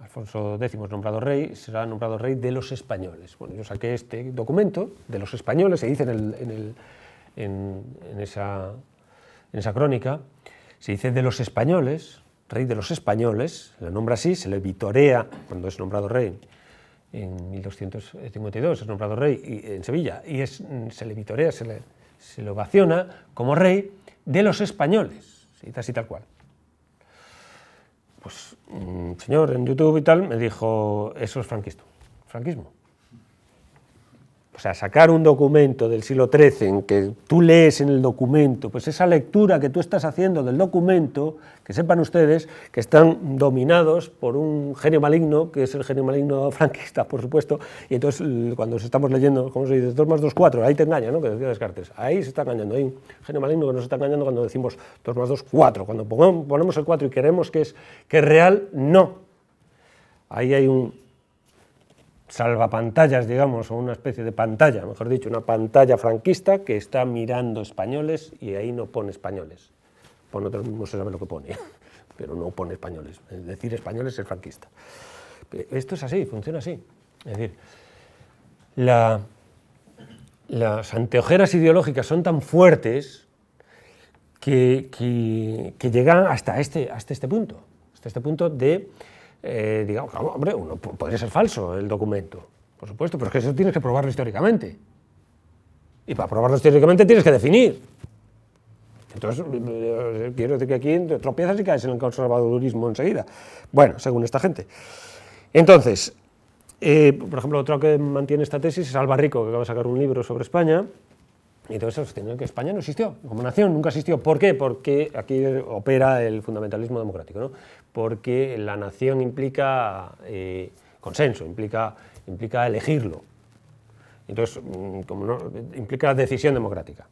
Alfonso X nombrado rey, será nombrado rey de los españoles. Bueno, yo saqué este documento de los españoles, se dice en, en, esa crónica, se dice de los españoles, rey de los españoles, la nombra así, se le vitorea cuando es nombrado rey en 1252, es nombrado rey en Sevilla, y mm, se le vitorea, se le, ovaciona como rey de los españoles, así tal cual. Pues, mm, señor, en YouTube y tal, me dijo, eso es franquismo, franquismo. O sea, sacar un documento del siglo XIII en que tú lees en el documento, pues esa lectura que tú estás haciendo del documento, que sepan ustedes que están dominados por un genio maligno, que es el genio maligno franquista, por supuesto, y entonces cuando estamos leyendo, ¿cómo se dice, 2 más 2, 4, ahí te engaña, ¿no? Que decía Descartes, ahí se está engañando, hay un genio maligno que nos está engañando cuando decimos 2 más 2, 4, cuando ponemos el 4 y queremos que es, que es real, no. Ahí hay un, salvapantallas, digamos, o una especie de pantalla, mejor dicho, una pantalla franquista que está mirando españoles y ahí no pone españoles. Pone otros, no se sabe lo que pone, pero no pone españoles. Es decir españoles es franquista. Esto es así, funciona así. Es decir, las anteojeras ideológicas son tan fuertes que, llegan hasta este, hasta este punto, hasta este punto de eh, digamos, hombre, uno, podría ser falso el documento, por supuesto, pero es que eso tienes que probarlo históricamente. Y para probarlo históricamente tienes que definir. Entonces, eh, eh, quiero decir que aquí tropiezas y caes en el conservadurismo enseguida. Bueno, según esta gente. Entonces, por ejemplo, otro que mantiene esta tesis es Alba Rico, que acaba de sacar un libro sobre España, y entonces que España no existió, como nación nunca existió. ¿Por qué? Porque aquí opera el fundamentalismo democrático, Porque la nación implica eh, consenso, implica, implica elegirlo. Entonces, mm, como no, implica decisión democrática.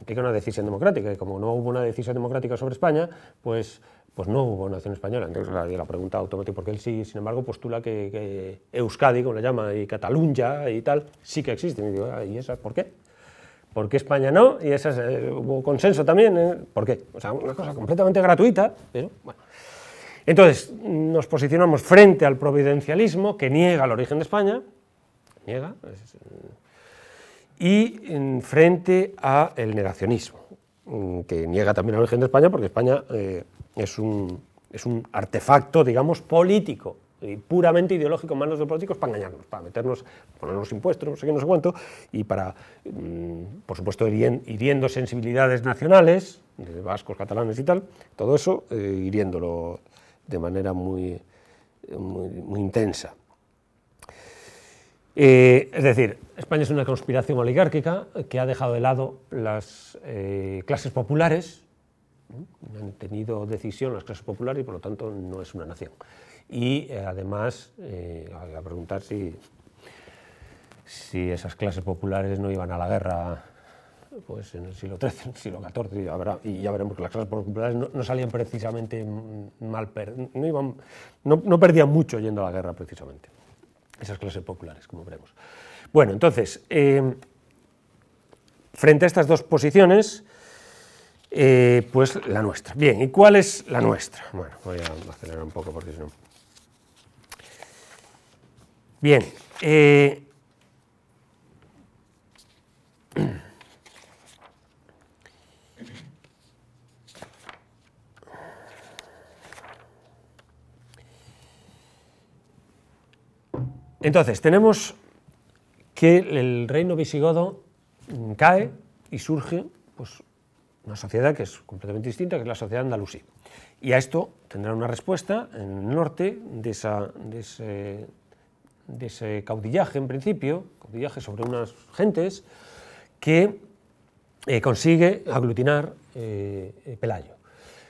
Implica una decisión democrática, y como no hubo una decisión democrática sobre España, pues, pues no hubo nación española. Entonces, la, la pregunta automática, qué él sí, sin embargo, postula que, Euskadi, como le llama, y Cataluña y tal, sí que existe. Y digo, ah, ¿y esas por qué? ¿Por qué España no? Y ese es, eh, hubo consenso también. ¿eh? ¿Por qué? O sea, una cosa completamente gratuita, pero bueno. Entonces, nos posicionamos frente al providencialismo que niega el origen de España, niega, y mm, frente al negacionismo, mm, que niega también el origen de España porque España eh, es, es un artefacto, digamos, político eh, puramente ideológico en manos de políticos para engañarnos, para meternos, ponernos impuestos, no sé qué, no sé cuánto, y para, mm, por supuesto, hiriendo sensibilidades nacionales, de vascos, catalanes y tal, todo eso eh, hiriéndolo de manera muy, muy, intensa. Eh, es decir, España es una conspiración oligárquica que ha dejado de lado las clases populares, han tenido decisión las clases populares y por lo tanto no es una nación. Y eh, además, eh, voy a preguntar si, esas clases populares no iban a la guerra pues en el siglo XIII, en el siglo XIV, y ya, veremos que las clases populares no, salían precisamente mal, no, perdían mucho yendo a la guerra precisamente, esas clases populares, como veremos. Bueno, entonces, em, frente a estas dos posiciones, eh, pues la nuestra. Bien, ¿y cuál es la nuestra? Bueno, voy a acelerar un poco porque si no... Bien. Eh, entonces, tenemos que el reino visigodo cae y surge pues, una sociedad que es completamente distinta, que es la sociedad andalusí. Y a esto tendrá una respuesta en el norte de, esa, de ese de ese caudillaje en principio, caudillaje sobre unas gentes, que eh, consigue aglutinar eh, eh, Pelayo.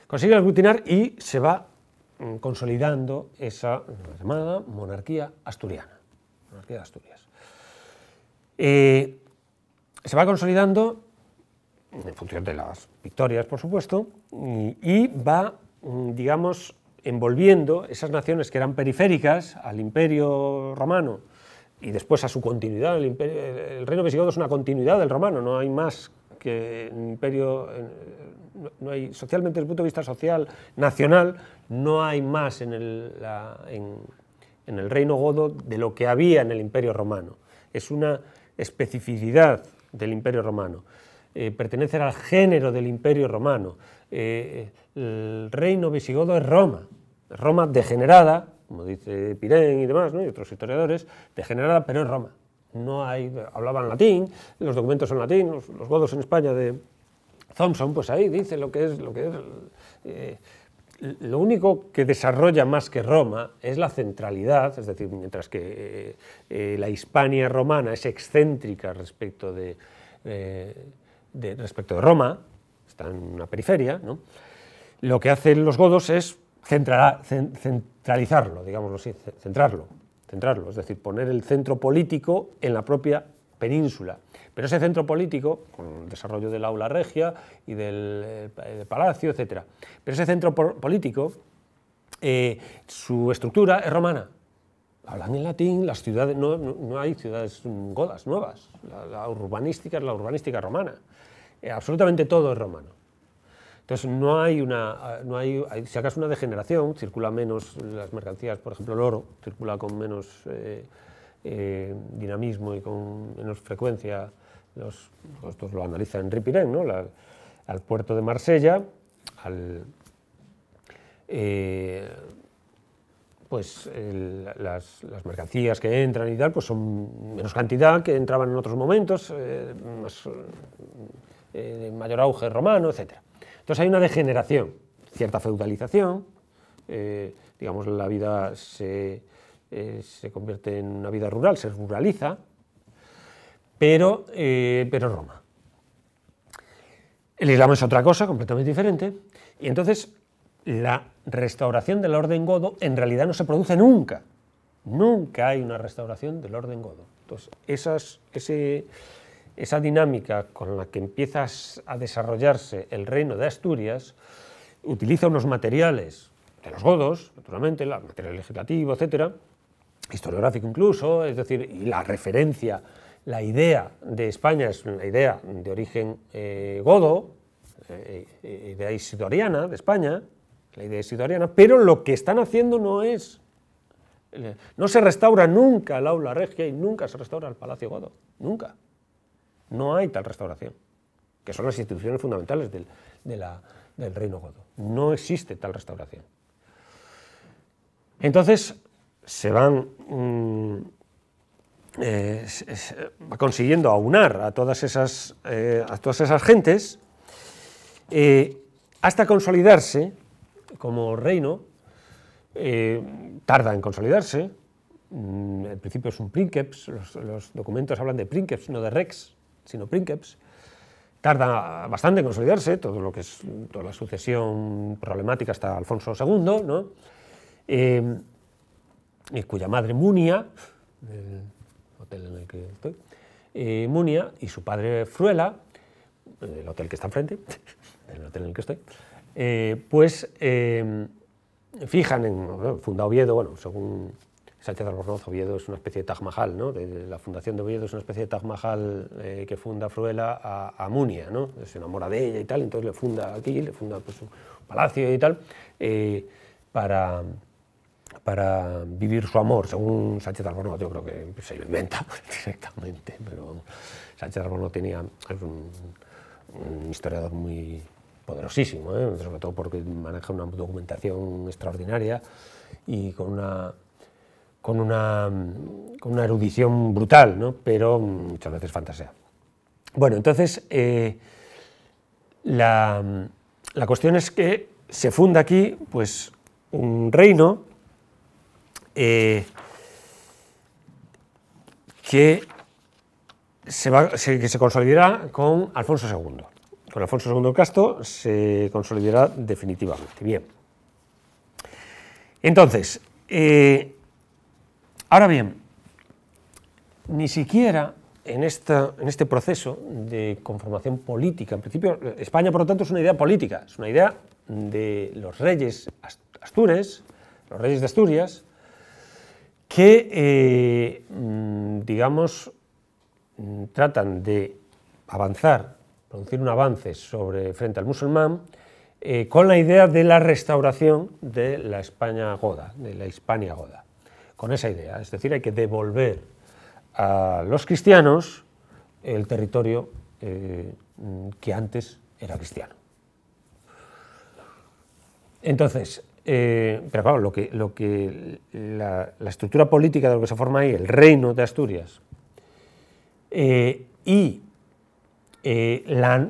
Consigue aglutinar y se va mm, consolidando esa llamada monarquía asturiana, monarquía Asturias. se va consolidando en función de las victorias, por supuesto, y va, mm, digamos, envolviendo esas naciones que eran periféricas al imperio romano y después a su continuidad. El, reino visigodo es una continuidad del romano, no hay más que el imperio, no hay, socialmente desde el punto de vista social, nacional, no hay más en el, en, el reino godo de lo que había en el imperio romano. Es una especificidad del imperio romano. Eh, pertenece al género del imperio romano. Eh, el reino visigodo es Roma. Roma degenerada, como dice Pirén y demás, y otros historiadores, degenerada, pero es Roma. No hay, hablaban latín, los documentos son latín, los, godos en España de Thompson, pues ahí dice lo que es, lo que es. Eh, lo único que desarrolla más que Roma es la centralidad, es decir, mientras que eh, eh, la Hispania romana es excéntrica respecto de, respecto de Roma, está en una periferia, lo que hacen los godos es centralizarlo, digámoslo así, centrarlo, centrarlo, es decir, poner el centro político en la propia península. Pero ese centro político, con el desarrollo del aula regia y del, eh, palacio, etc., pero ese centro político, eh, su estructura es romana. Hablan en latín, las ciudades, no, hay ciudades mm, godas nuevas, la, urbanística es la urbanística romana, eh, absolutamente todo es romano. Entonces, no hay una. Eh, no hay, si acaso una degeneración, circula menos las mercancías, por ejemplo, el oro, circula con menos eh, eh, dinamismo y con menos frecuencia. esto lo analiza en Pirén, ¿no? al puerto de Marsella, pues las, mercancías que entran y tal, pues son menos cantidad que entraban en otros momentos, mayor auge romano, etcétera. Entonces hay una degeneración, cierta feudalización, eh, digamos, la vida eh, se, convierte en una vida rural, se ruraliza, pero, eh, pero Roma. El Islam es otra cosa completamente diferente, y entonces la restauración del orden godo en realidad no se produce nunca. Nunca hay una restauración del orden godo. Entonces, esas, ese, esa dinámica con la que empieza a desarrollarse el reino de Asturias, utiliza unos materiales de los godos, naturalmente, el material legislativo, etcétera, historiográfico incluso, es decir, y la referencia, la idea de España es la idea de origen eh, godo, de eh, eh, idea isidoriana de España, la idea isidoriana, pero lo que están haciendo no es no se restaura nunca el aula regia y nunca se restaura el Palacio Godo, nunca. No hay tal restauración, que son las instituciones fundamentales del, del reino godo. No existe tal restauración. Entonces se van mm, eh, consiguiendo aunar a todas esas, eh, a todas esas gentes eh, hasta consolidarse como reino. tarda en consolidarse. Mm, el principio es un princeps, los, documentos hablan de princeps, no de rex, sino Princeps, tarda bastante en consolidarse, todo lo que es toda la sucesión problemática hasta Alfonso II, ¿no? Eh, cuya madre Munia, hotel en el que estoy, eh, Munia y su padre Fruela, el hotel que está enfrente, el hotel en el que estoy, eh, pues fijan en, funda Oviedo, bueno, según Sánchez Albornoz, Oviedo es una especie de Taj Mahal, la fundación de Oviedo es una especie de Taj Mahal eh, que funda Fruela a, Munia, Se enamora de ella y tal, entonces le funda aquí, le funda pues, un palacio y tal, eh, para, para vivir su amor, según Sánchez Albornoz, yo creo que se lo inventa directamente, pero Sánchez Albornoz tenía, es un, historiador muy poderosísimo, ¿eh? sobre todo porque maneja una documentación extraordinaria y con una con una, erudición brutal, pero muchas veces fantasea. Bueno, entonces eh, la, cuestión es que se funda aquí pues, un reino eh, que, se va, que se consolidará con Alfonso II. Con Alfonso II el Casto se consolidará definitivamente. Bien. Entonces, eh, Ahora bien, ni siquiera en, este proceso de conformación política, en principio España por lo tanto es una idea política, es una idea de los reyes astures, los reyes de Asturias, que, eh, mm, digamos, mm, tratan de avanzar, producir un avance sobre, frente al musulmán, eh, con la idea de la restauración de la España goda, de la Hispania goda con esa idea. Es decir, hay que devolver a los cristianos el territorio eh, que antes era cristiano. Entonces, eh, pero claro, lo que, la, estructura política de lo que se forma ahí, el reino de Asturias, eh, y,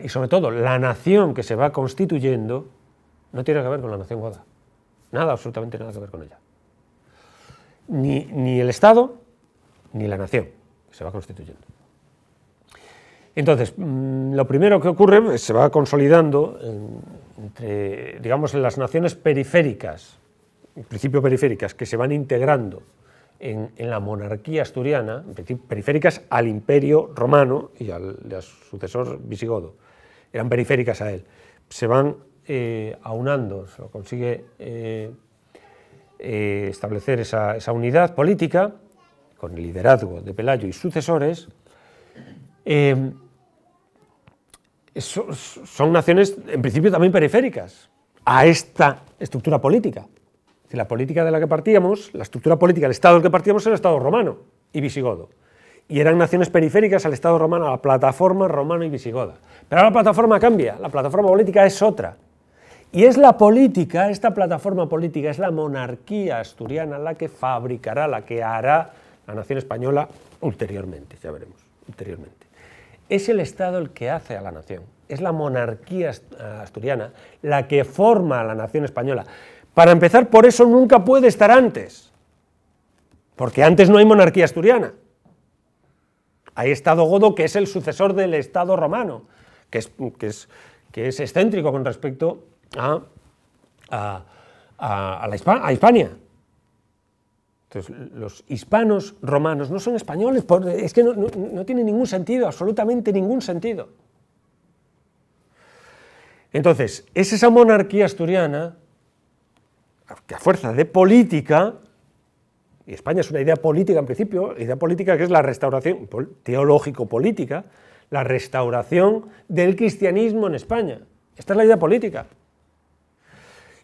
sobre todo la nación que se va constituyendo, no tiene que ver con la nación goda. Nada, absolutamente nada que ver con ella ni, el Estado ni la nación se va constituyendo. Entonces, mm, lo primero que ocurre que pues, se va consolidando entre, digamos, las naciones periféricas, en principio periféricas, que se van integrando en, la monarquía asturiana, periféricas al imperio romano y al, sucesor visigodo, eran periféricas a él, se van eh, aunando, se lo consigue eh, eh, establecer esa, unidad política, con el liderazgo de Pelayo y sucesores, eh, son naciones en principio también periféricas a esta estructura política. la política de la que partíamos, la estructura política, el Estado del que partíamos era el Estado romano y visigodo. Y eran naciones periféricas al Estado romano, a la plataforma romano y visigoda. Pero ahora la plataforma cambia, la plataforma política es otra. Y es la política, esta plataforma política, es la monarquía asturiana la que fabricará, la que hará la nación española ulteriormente, ya veremos, ulteriormente. Es el Estado el que hace a la nación, es la monarquía eh, asturiana la que forma a la nación española. Para empezar, por eso nunca puede estar antes, porque antes no hay monarquía asturiana. Hay Estado godo que es el sucesor del Estado romano, que es, que es, que es excéntrico con respecto a, a, la Hispania. Entonces, los hispanos romanos no son españoles, es que no, tiene ningún sentido, absolutamente ningún sentido. Entonces, es esa monarquía asturiana que a fuerza de política, y España es una idea política en principio, idea política que es la restauración, teológico-política, la restauración del cristianismo en España. Esta es la idea política.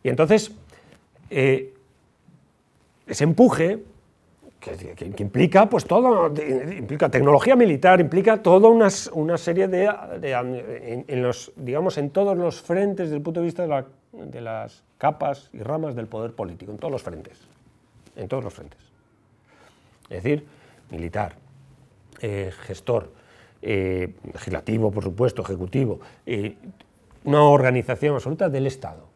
Y entonces, eh, ese empuje que, implica pues todo, implica tecnología militar, implica toda una, serie de, en, digamos, en todos los frentes desde el punto de vista de, las capas y ramas del poder político, en todos los frentes, en todos los frentes. Es decir, militar, eh, gestor, eh, legislativo, por supuesto, ejecutivo, una organización absoluta del Estado.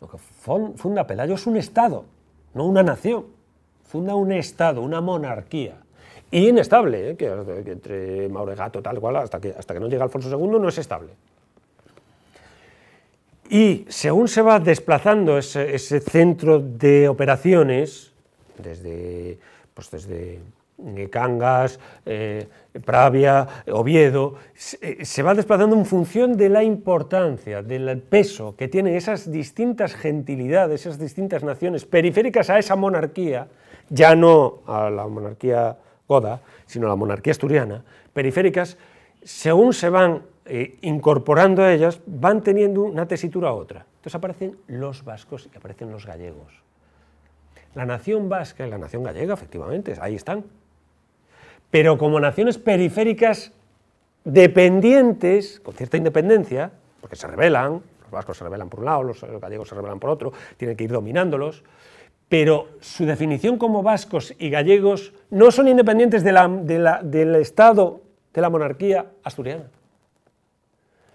Lo que funda Pelayo es un Estado, no una nación. Funda un Estado, una monarquía. Y inestable, ¿eh? que, entre Mauregato, tal cual, hasta que, hasta que no llega Alfonso II no es estable. Y según se va desplazando ese, centro de operaciones, desde, pues desde Cangas, eh, Pravia, Oviedo, se, va van desplazando en función de la importancia, del peso que tienen esas distintas gentilidades, esas distintas naciones periféricas a esa monarquía, ya no a la monarquía goda, sino a la monarquía asturiana, periféricas, según se van eh, incorporando a ellas, van teniendo una tesitura a otra. Entonces aparecen los vascos y aparecen los gallegos. La nación vasca y la nación gallega, efectivamente, ahí están, pero como naciones periféricas dependientes, con cierta independencia, porque se rebelan, los vascos se rebelan por un lado, los gallegos se rebelan por otro, tienen que ir dominándolos, pero su definición como vascos y gallegos no son independientes del Estado, de la monarquía asturiana.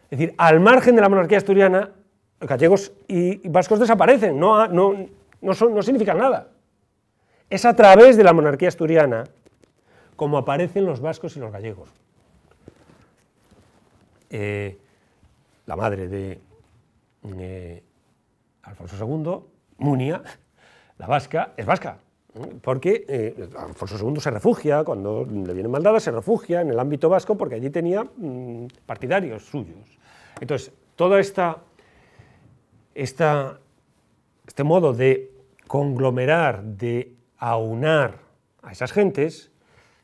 Es decir, al margen de la monarquía asturiana, gallegos y vascos desaparecen, no, no, no significan nada. Es a través de la monarquía asturiana como aparecen los vascos y los gallegos. Eh, la madre de eh, Alfonso II, Munia, la vasca, es vasca, porque eh, Alfonso II se refugia, cuando le vienen maldadas, se refugia en el ámbito vasco porque allí tenía mm, partidarios suyos. Entonces, todo esta, este modo de conglomerar, de aunar a esas gentes,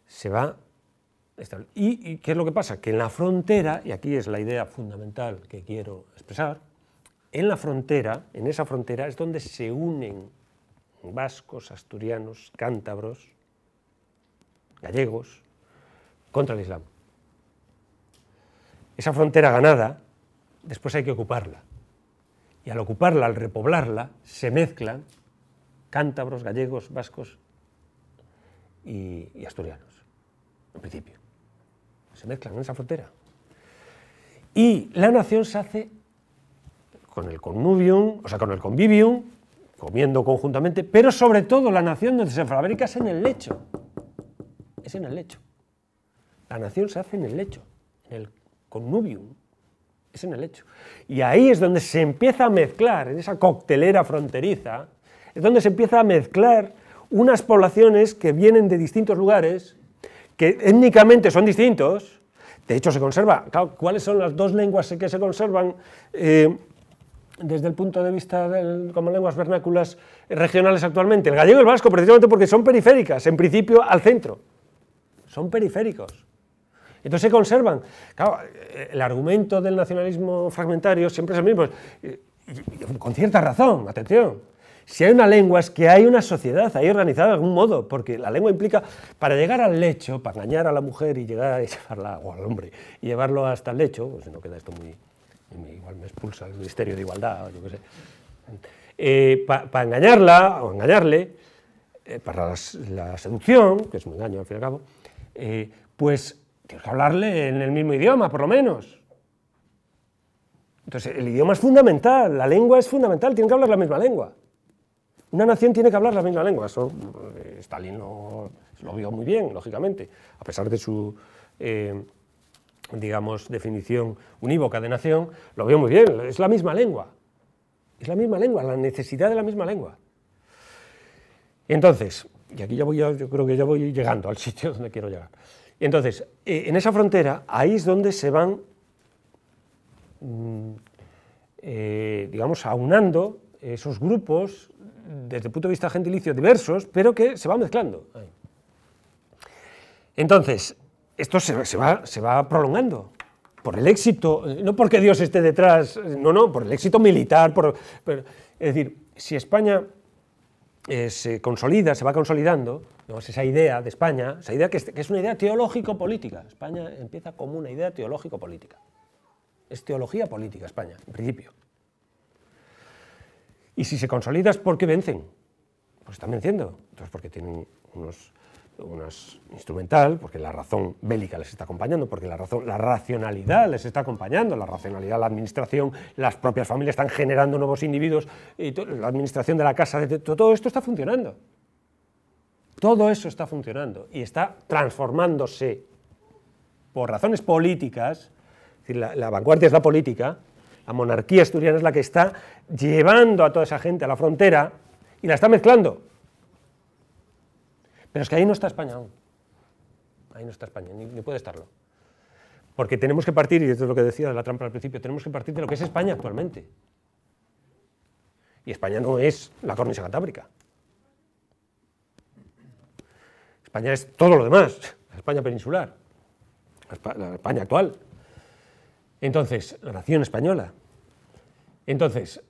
se va... ¿Y, qué es lo que pasa? Que en la frontera, y aquí es la idea fundamental que quiero expresar, en la frontera, en esa frontera es donde se unen vascos, asturianos, cántabros, gallegos, contra el Islam. Esa frontera ganada, después hay que ocuparla. Y al ocuparla, al repoblarla, se mezclan cántabros, gallegos, vascos y asturianos principio. Se mezclan en esa frontera. Y la nación se hace con el connubium, o sea, con el convivium, comiendo conjuntamente, pero sobre todo la nación donde se fabrica es en el lecho. Es en el lecho. La nación se hace en el lecho, en el connubium. Es en el lecho. Y ahí es donde se empieza a mezclar, en esa coctelera fronteriza, es donde se empieza a mezclar unas poblaciones que vienen de distintos lugares que étnicamente son distintos, de hecho se conserva, ¿cuáles son las dos lenguas que se conservan? Eh, desde el punto de vista como lenguas vernáculas regionales actualmente, el gallego y el vasco, precisamente porque son periféricas, en principio al centro, son periféricos. Entonces se conservan. el argumento del nacionalismo fragmentario siempre es el mismo, eh, con cierta razón, atención si hay una lengua es que hay una sociedad ahí organizada de algún modo, porque la lengua implica, para llegar al lecho, para engañar a la mujer y llegar a llevarla, o al hombre, y llevarlo hasta el lecho, pues no queda esto muy, igual me expulsa el Ministerio de Igualdad, o yo qué sé, eh, para engañarla o engañarle, eh, para la seducción, que es un engaño al fin y al cabo, eh, pues tienes que hablarle en el mismo idioma, por lo menos. Entonces, el idioma es fundamental, la lengua es fundamental, tiene que hablar la misma lengua. Una nación tiene que hablar la misma lengua. Eso eh, Stalin lo, vio muy bien, lógicamente, a pesar de su, eh, digamos, definición unívoca de nación, lo vio muy bien. Es la misma lengua. Es la misma lengua, la necesidad de la misma lengua. entonces, y aquí ya voy, yo creo que ya voy llegando al sitio donde quiero llegar. entonces, eh, en esa frontera, ahí es donde se van, mm, digamos, aunando esos grupos desde el punto de vista gentilicio, diversos, pero que se va mezclando. Entonces, esto se, va, prolongando por el éxito, eh, no porque Dios esté detrás, eh, no, no, por el éxito militar, por, es decir, si España eh, se consolida, se va consolidando, esa idea de España, esa idea que es una idea teológico-política. España empieza como una idea teológico-política. Es teología política España, en principio. Y si se consolida ¿por porque vencen. Pues están venciendo. Entonces, porque tienen unos, unos instrumental, porque la razón bélica les está acompañando, porque la, razón, la racionalidad les está acompañando, la racionalidad, la administración, las propias familias están generando nuevos individuos, y la administración de la casa, todo esto está funcionando. Todo eso está funcionando y está transformándose por razones políticas. la, la vanguardia es la política, la monarquía asturiana es la que está llevando a toda esa gente a la frontera y la está mezclando. Pero es que ahí no está España aún. Ahí no está España, ni, puede estarlo. Porque tenemos que partir, y esto es lo que decía de la trampa al principio, tenemos que partir de lo que es España actualmente. Y España no es la cornisa catábrica. España es todo lo demás, la España peninsular, la España actual. Entonces, la nación española. Entonces,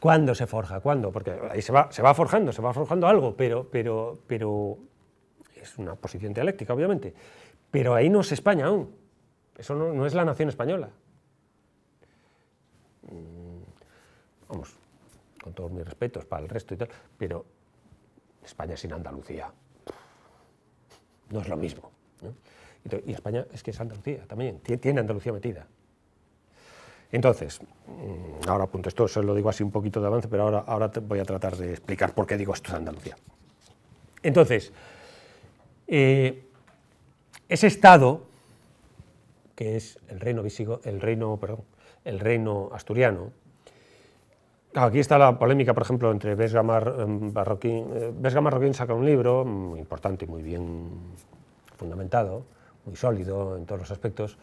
¿cuándo se forja? ¿Cuándo? Porque ahí se va, se va forjando, se va forjando algo, pero, pero, pero es una posición dialéctica, obviamente. Pero ahí no es España aún. Eso no, es la nación española. Mm, vamos, con todos mis respetos para el resto y tal, pero España sin Andalucía no es lo mismo. Y España es que es Andalucía también, tiene Andalucía metida. Entonces, mm, ahora apunto esto, se lo digo así un poquito de avance, pero ahora, ahora voy a tratar de explicar por qué digo esto de Andalucía. Entonces, eh, ese Estado, que es el reino, visigo, el reino, perdón, el reino asturiano, Aquí está la polémica, por ejemplo, entre Vesga Marroquín. Em, eh, Vesga Marroquín saca un libro muy mm, importante, y muy bien fundamentado, muy sólido en todos los aspectos,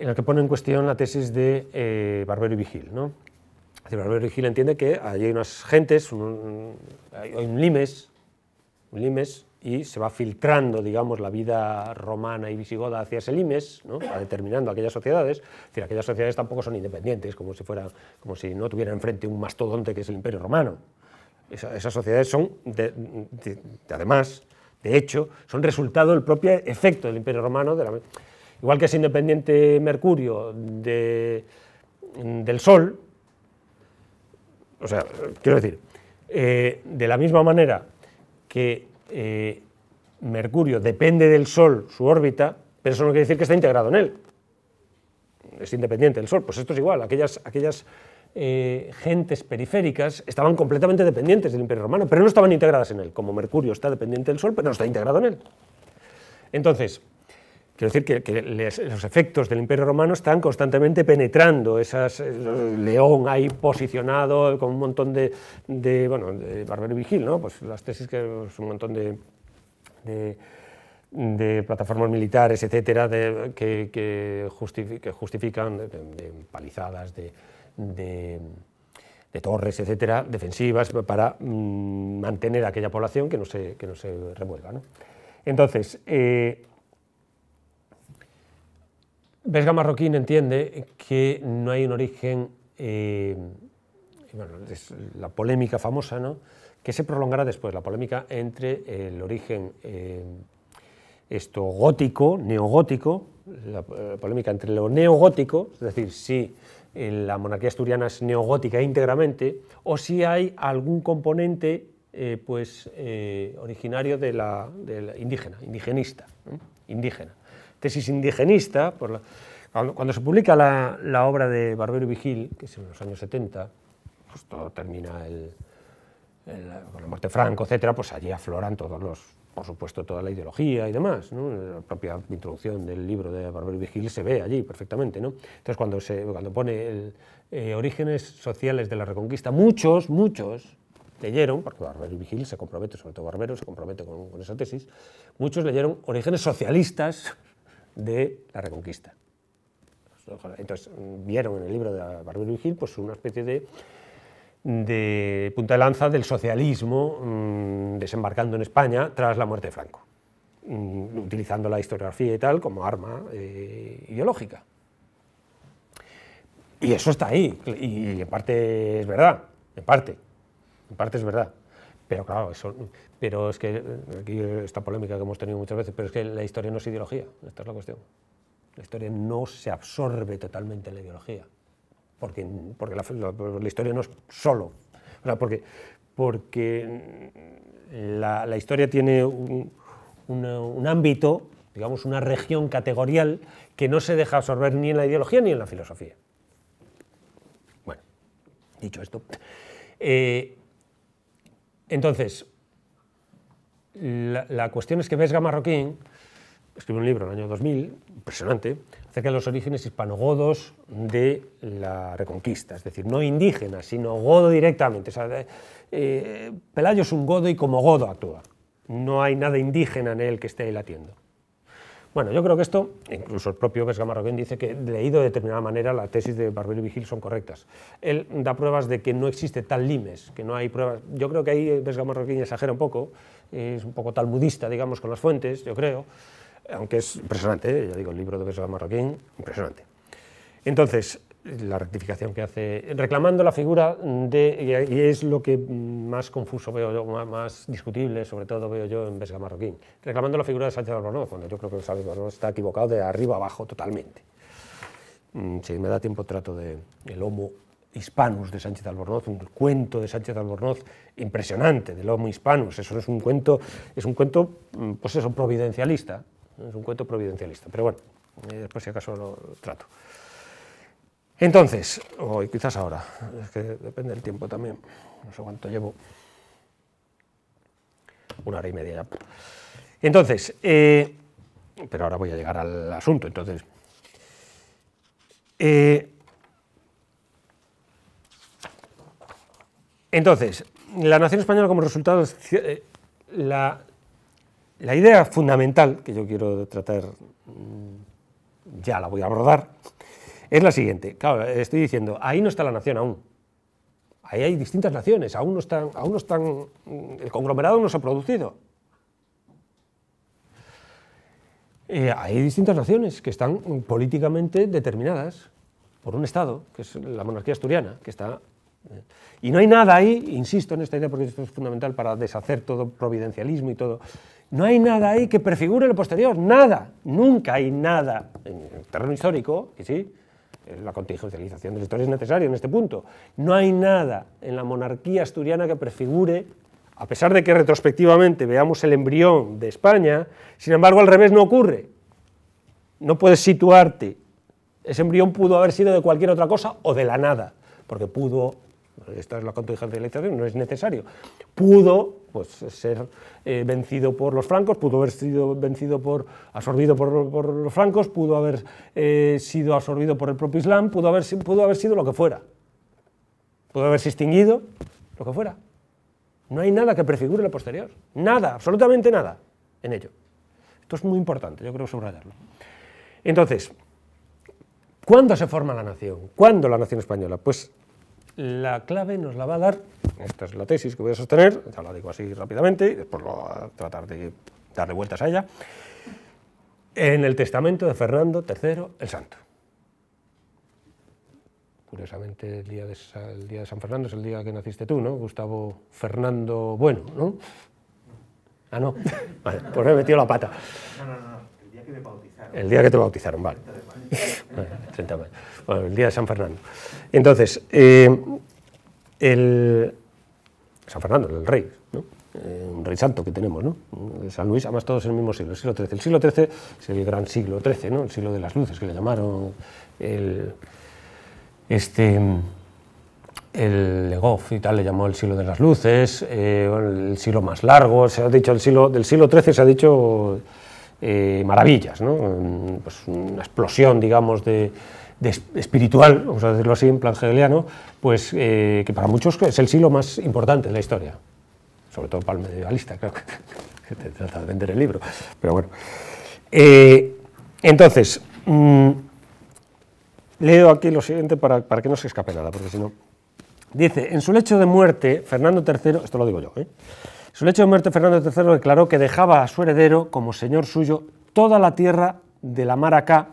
en el que pone en cuestión la tesis de eh, Barbero y Vigil. ¿no? Decir, Barbero y Vigil entiende que allí hay unas gentes, un, hay un limes, un limes, y se va filtrando, digamos, la vida romana y visigoda hacia ese limes, ¿no? determinando aquellas sociedades. Es aquellas sociedades tampoco son independientes, como si, fuera, como si no tuvieran enfrente un mastodonte que es el imperio romano. esas sociedades son, además, de hecho, son resultado del propio efecto del imperio romano. De la, Igual que es independiente Mercurio del Sol, o sea, quiero decir, eh, de la misma manera que eh, Mercurio depende del Sol, su órbita, pero eso no quiere decir que está integrado en él. Es independiente del Sol. Pues esto es igual. Aquellas, aquellas eh, gentes periféricas estaban completamente dependientes del Imperio Romano, pero no estaban integradas en él. Como Mercurio está dependiente del Sol, pero no está integrado en él. Entonces, Quiero decir que, los efectos del Imperio Romano están constantemente penetrando. Esas, eh, León ahí posicionado con un montón de, bueno, de Barbero Vigil, ¿no? Pues las tesis que es pues, un montón de, plataformas militares, etcétera, que, justifican de, palizadas, de torres, etcétera, defensivas, para mm, mantener a aquella población que no se, que no se revuelva. Entonces, eh, Vesga Marroquín entiende que no hay un origen, eh, bueno, es la polémica famosa, ¿no? que se prolongará después, la polémica entre el origen eh, esto gótico, neogótico, la, eh, polémica entre lo neogótico, es decir, si la monarquía asturiana es neogótica íntegramente, o si hay algún componente pues, originario de la, indígena, indigenista, indígena tesis indigenista, cuando, se publica la, obra de Barbero Vigil, que es en los años 70, pues todo termina con la muerte de Franco, etc., pues allí afloran todos los, por supuesto, toda la ideología y demás, La propia introducción del libro de Barbero Vigil se ve allí perfectamente, Entonces cuando, se, cuando pone eh, Orígenes sociales de la Reconquista, muchos, muchos, leyeron, porque Barbero Vigil se compromete, sobre todo Barbero se compromete con, esa tesis, muchos leyeron Orígenes socialistas de la Reconquista. Entonces, vieron en el libro de Barbero y Gil pues, una especie de, punta de lanza del socialismo mm, desembarcando en España tras la muerte de Franco, mm, utilizando la historiografía y tal como arma eh, ideológica. Y eso está ahí, y, en parte es verdad, en parte, en parte es verdad. Pero claro, eso, pero es que, eh, aquí esta polémica que hemos tenido muchas veces, pero es que la historia no es ideología, esta es la cuestión. La historia no se absorbe totalmente en la ideología, porque, porque la, historia no es solo. porque, porque la, historia tiene un, ámbito, digamos, una región categorial que no se deja absorber ni en la ideología ni en la filosofía. Bueno, dicho esto, eh, entonces, la, cuestión es que Vesga Marroquín escribió un libro en el año 2000, impresionante, acerca de los orígenes hispanogodos de la Reconquista, es decir, no indígenas, sino godo directamente. O eh, Pelayo es un godo y como godo actúa. No hay nada indígena en él que esté latiendo. Bueno, yo creo que esto, incluso el propio Vesga Marroquín dice que leído de determinada manera la tesis de Barbero y Vigil son correctas. Él da pruebas de que no existe tal limes, que no hay pruebas. Yo creo que ahí Vesga Marroquín exagera un poco, es un poco budista, digamos, con las fuentes, yo creo, aunque es impresionante, ya digo, el libro de Vesga Marroquín, impresionante. Entonces, la rectificación que hace, reclamando la figura de, y es lo que más confuso veo yo, más discutible sobre todo veo yo en Vesga Marroquín, reclamando la figura de Sánchez Albornoz, cuando yo creo que Sánchez Albornoz está equivocado de arriba abajo totalmente. Mm, si me da tiempo trato de el homo hispanus de Sánchez Albornoz, un cuento de Sánchez Albornoz impresionante, del homo hispanus, eso es un cuento, es un cuento, mm, pues eso, providencialista, es un cuento providencialista, pero bueno, después eh, si acaso lo trato. Entonces, hoy quizás ahora, es que depende del tiempo también, no sé cuánto llevo, una hora y media Entonces, eh, pero ahora voy a llegar al asunto, entonces. Eh, entonces, la nación española como resultado, eh, la idea fundamental que yo quiero tratar, mm, ya la voy a abordar, es la siguiente. Claro, estoy diciendo, ahí no está la nación aún. Ahí hay distintas naciones, aún no están, aún no están, mm, el conglomerado no se ha producido. Eh, hay distintas naciones que están políticamente determinadas por un Estado, que es la monarquía asturiana, que está... Eh, y no hay nada ahí, insisto en esta idea porque esto es fundamental para deshacer todo providencialismo y todo, no hay nada ahí que prefigure lo posterior, nada, nunca hay nada en el terreno histórico, que sí, la contingencialización del historia es necesaria en este punto. No hay nada en la monarquía asturiana que prefigure, a pesar de que retrospectivamente veamos el embrión de España, sin embargo al revés no ocurre. No puedes situarte. Ese embrión pudo haber sido de cualquier otra cosa o de la nada, porque pudo esta es la contingencialización, no es necesario. Pudo pues, ser eh, vencido por los francos, pudo haber sido vencido por, absorbido por, los francos, pudo haber eh, sido absorbido por el propio Islam, pudo haber, pudo haber sido lo que fuera. Pudo haberse extinguido, lo que fuera. No hay nada que prefigure lo posterior. Nada, absolutamente nada en ello. Esto es muy importante, yo creo subrayarlo. Entonces, ¿cuándo se forma la nación? ¿Cuándo la nación española? Pues la clave nos la va a dar, esta es la tesis que voy a sostener, ya la digo así rápidamente, y después lo voy a tratar de darle vueltas a ella, en el testamento de Fernando III el Santo. Curiosamente, el día, de, San Fernando es el día que naciste tú, ¿no? Gustavo Fernando Bueno, ¿no? Ah, no. Vale, pues me he metido la pata. No, no, no. El día que me bautizaron. El día que te bautizaron, vale. 30 de el día de San Fernando. Entonces, eh, el San Fernando, el rey, eh, un rey santo que tenemos, ¿no? Eh, San Luis, además todos en el mismo siglo, el siglo XIII. El siglo XIII es el gran siglo XIII, ¿no? El siglo de las luces, que le llamaron el... Este, el Legoff y tal le llamó el siglo de las luces, el siglo más largo, se ha dicho el siglo, del siglo XIII se ha dicho maravillas, ¿no? Mm, pues una explosión, digamos, de, espiritual, vamos a decirlo así, en plan hegeliano, pues eh, que para muchos es el siglo más importante de la historia, sobre todo para el medievalista, creo que, te trata de vender el libro, pero bueno. Eh, entonces, mm, leo aquí lo siguiente para, para que no se escape nada, porque si no... Dice, en su lecho de muerte, Fernando III, esto lo digo yo, en ¿eh? su lecho de muerte Fernando III declaró que dejaba a su heredero como señor suyo toda la tierra de la Mar Acá,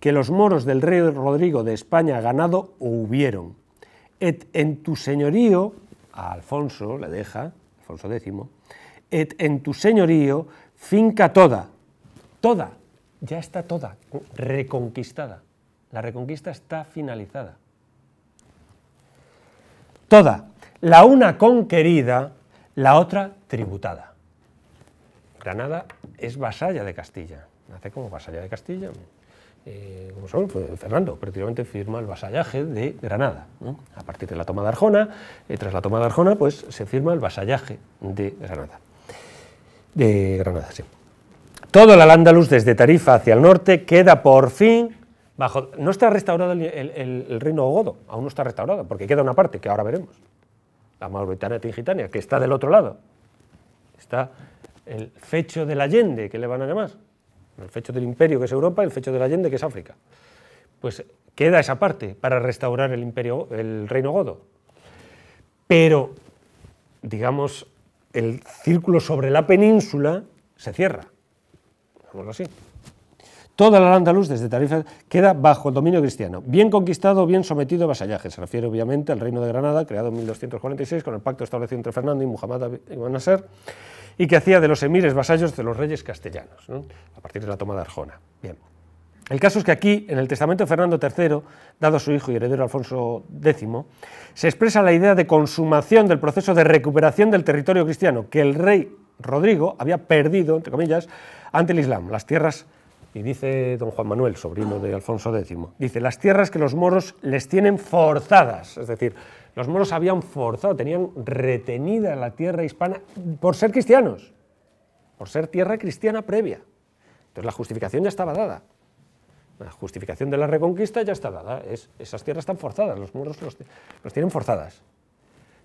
que los moros del rey Rodrigo de España ganado o hubieron. Et en tu señorío, a Alfonso le deja, Alfonso X, et en tu señorío, finca toda, toda, ya está toda, reconquistada. La reconquista está finalizada. Toda, la una conquerida, la otra tributada. Granada es vasalla de Castilla, nace como vasalla de Castilla. Eh, Fernando prácticamente firma el vasallaje de Granada. A partir de la toma de Arjona, y eh, tras la toma de Arjona, pues se firma el vasallaje de Granada. De Granada, sí. Todo el al desde Tarifa hacia el norte, queda por fin bajo... No está restaurado el, reino godo, aún no está restaurado, porque queda una parte que ahora veremos. La Mauritania Tingitania, que está del otro lado. Está el fecho del Allende, que le van a llamar el fecho del imperio que es Europa, el fecho de la Allende que es África. Pues queda esa parte para restaurar el imperio, el reino godo. Pero, digamos, el círculo sobre la península se cierra, digámoslo así. Toda la andaluz desde Tarifa queda bajo el dominio cristiano, bien conquistado, bien sometido a vasallaje. Se refiere obviamente al reino de Granada, creado en 1246 con el pacto establecido entre Fernando y Muhammad Ibn Nasser y que hacía de los emires vasallos de los reyes castellanos, a partir de la toma de Arjona. Bien. El caso es que aquí, en el testamento de Fernando III, dado a su hijo y heredero Alfonso X, se expresa la idea de consumación del proceso de recuperación del territorio cristiano que el rey Rodrigo había perdido, entre comillas, ante el Islam, las tierras, y dice don Juan Manuel, sobrino de Alfonso X, dice, las tierras que los moros les tienen forzadas, es decir, los moros habían forzado, tenían retenida la tierra hispana por ser cristianos, por ser tierra cristiana previa. Entonces la justificación ya estaba dada. La justificación de la reconquista ya está dada. esas tierras están forzadas, los moros los, tienen forzadas.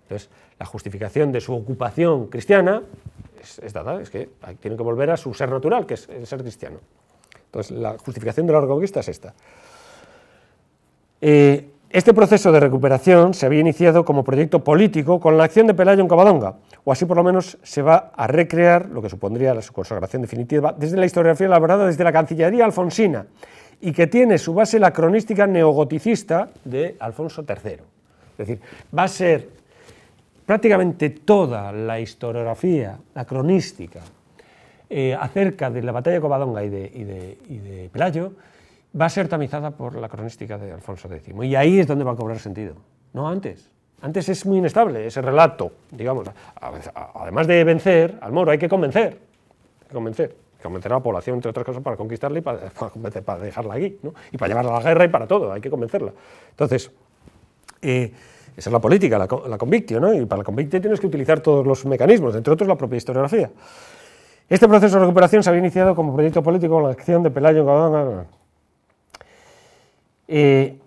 Entonces, la justificación de su ocupación cristiana es, dada, es que tienen que volver a su ser natural, que es el ser cristiano. Entonces, la justificación de la reconquista es esta. Eh, este proceso de recuperación se había iniciado como proyecto político con la acción de Pelayo en Covadonga, o así por lo menos se va a recrear lo que supondría su consagración definitiva desde la historiografía elaborada desde la Cancillería alfonsina y que tiene su base la cronística neogoticista de Alfonso III. Es decir, va a ser prácticamente toda la historiografía, la cronística, eh, acerca de la batalla de Covadonga y de Pelayo, va a ser tamizada por la cronística de Alfonso X. Y ahí es donde va a cobrar sentido, no antes. Antes es muy inestable ese relato, digamos. Además de vencer al moro, hay que convencer. Hay que convencer. Convencer a la población, entre otras cosas, para conquistarla y para, dejarla aquí, Y para llevarla a la guerra y para todo, hay que convencerla. Entonces, eh, esa es la política, la, convicción, Y para la convicción tienes que utilizar todos los mecanismos, entre otros la propia historiografía. Este proceso de recuperación se había iniciado como proyecto político con la acción de Pelayo ah, eh,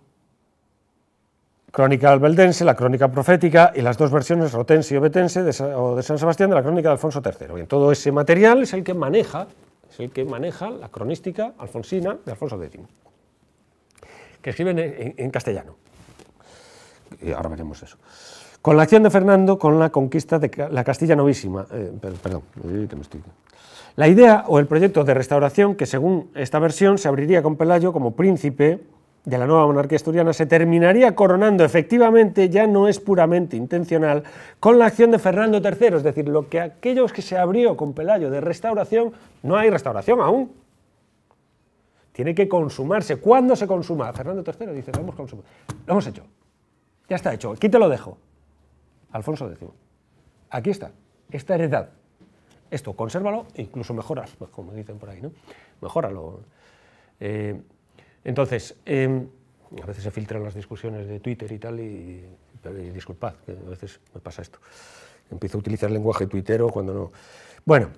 crónica albeldense, la crónica profética y las dos versiones rotense y obetense de, San Sebastián de la crónica de Alfonso III. todo ese material es el que maneja, es el que maneja la cronística alfonsina de Alfonso X, que escriben en, castellano. Y ahora veremos eso. Con la acción de Fernando, con la conquista de la Castilla Novísima, eh, perdón, La idea o el proyecto de restauración que según esta versión se abriría con Pelayo como príncipe de la nueva monarquía asturiana se terminaría coronando efectivamente, ya no es puramente intencional, con la acción de Fernando III, es decir, lo que aquellos que se abrió con Pelayo de restauración, no hay restauración aún. Tiene que consumarse. ¿Cuándo se consuma? Fernando III dice, lo hemos consumado. Lo hemos hecho. Ya está hecho. Aquí te lo dejo. Alfonso X. Aquí está. Esta heredad. Esto, consérvalo e incluso mejoras, como dicen por ahí, ¿no? Mejóralo. Eh, entonces, em, a veces se filtran las discusiones de Twitter y tal, y, disculpad, que a veces me pasa esto. Empiezo a utilizar el lenguaje tuitero cuando no. Bueno,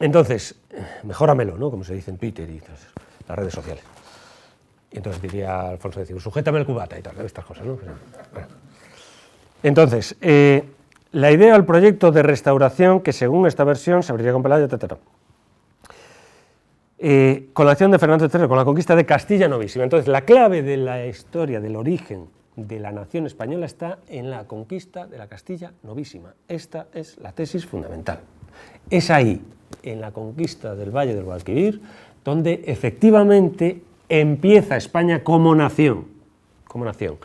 entonces, mejóramelo, ¿no? Como se dice en Twitter y las redes sociales. Y entonces diría Alfonso decir, sujétame el cubata y tal, estas cosas, ¿no? Entonces, eh, la idea del proyecto de restauración que según esta versión se habría con y etcétera. Eh, con la acción de Fernando III, con la conquista de Castilla Novísima. Entonces, la clave de la historia, del origen de la nación española está en la conquista de la Castilla Novísima. Esta es la tesis fundamental. Es ahí, en la conquista del Valle del Guadalquivir, donde efectivamente empieza España como nación. Como nación.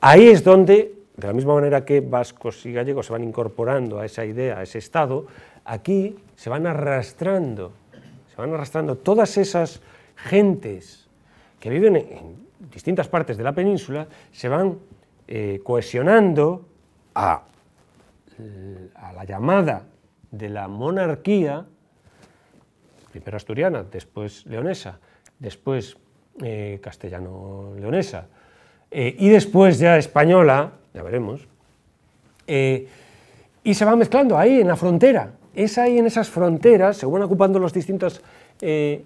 Ahí es donde, de la misma manera que vascos y gallegos se van incorporando a esa idea, a ese Estado, aquí se van arrastrando van arrastrando todas esas gentes que viven en, distintas partes de la península, se van eh, cohesionando a, la llamada de la monarquía, primero asturiana, después leonesa, después eh, castellano-leonesa eh, y después ya española, ya veremos, y se van mezclando ahí en la frontera es ahí en esas fronteras, se van ocupando las distintas eh,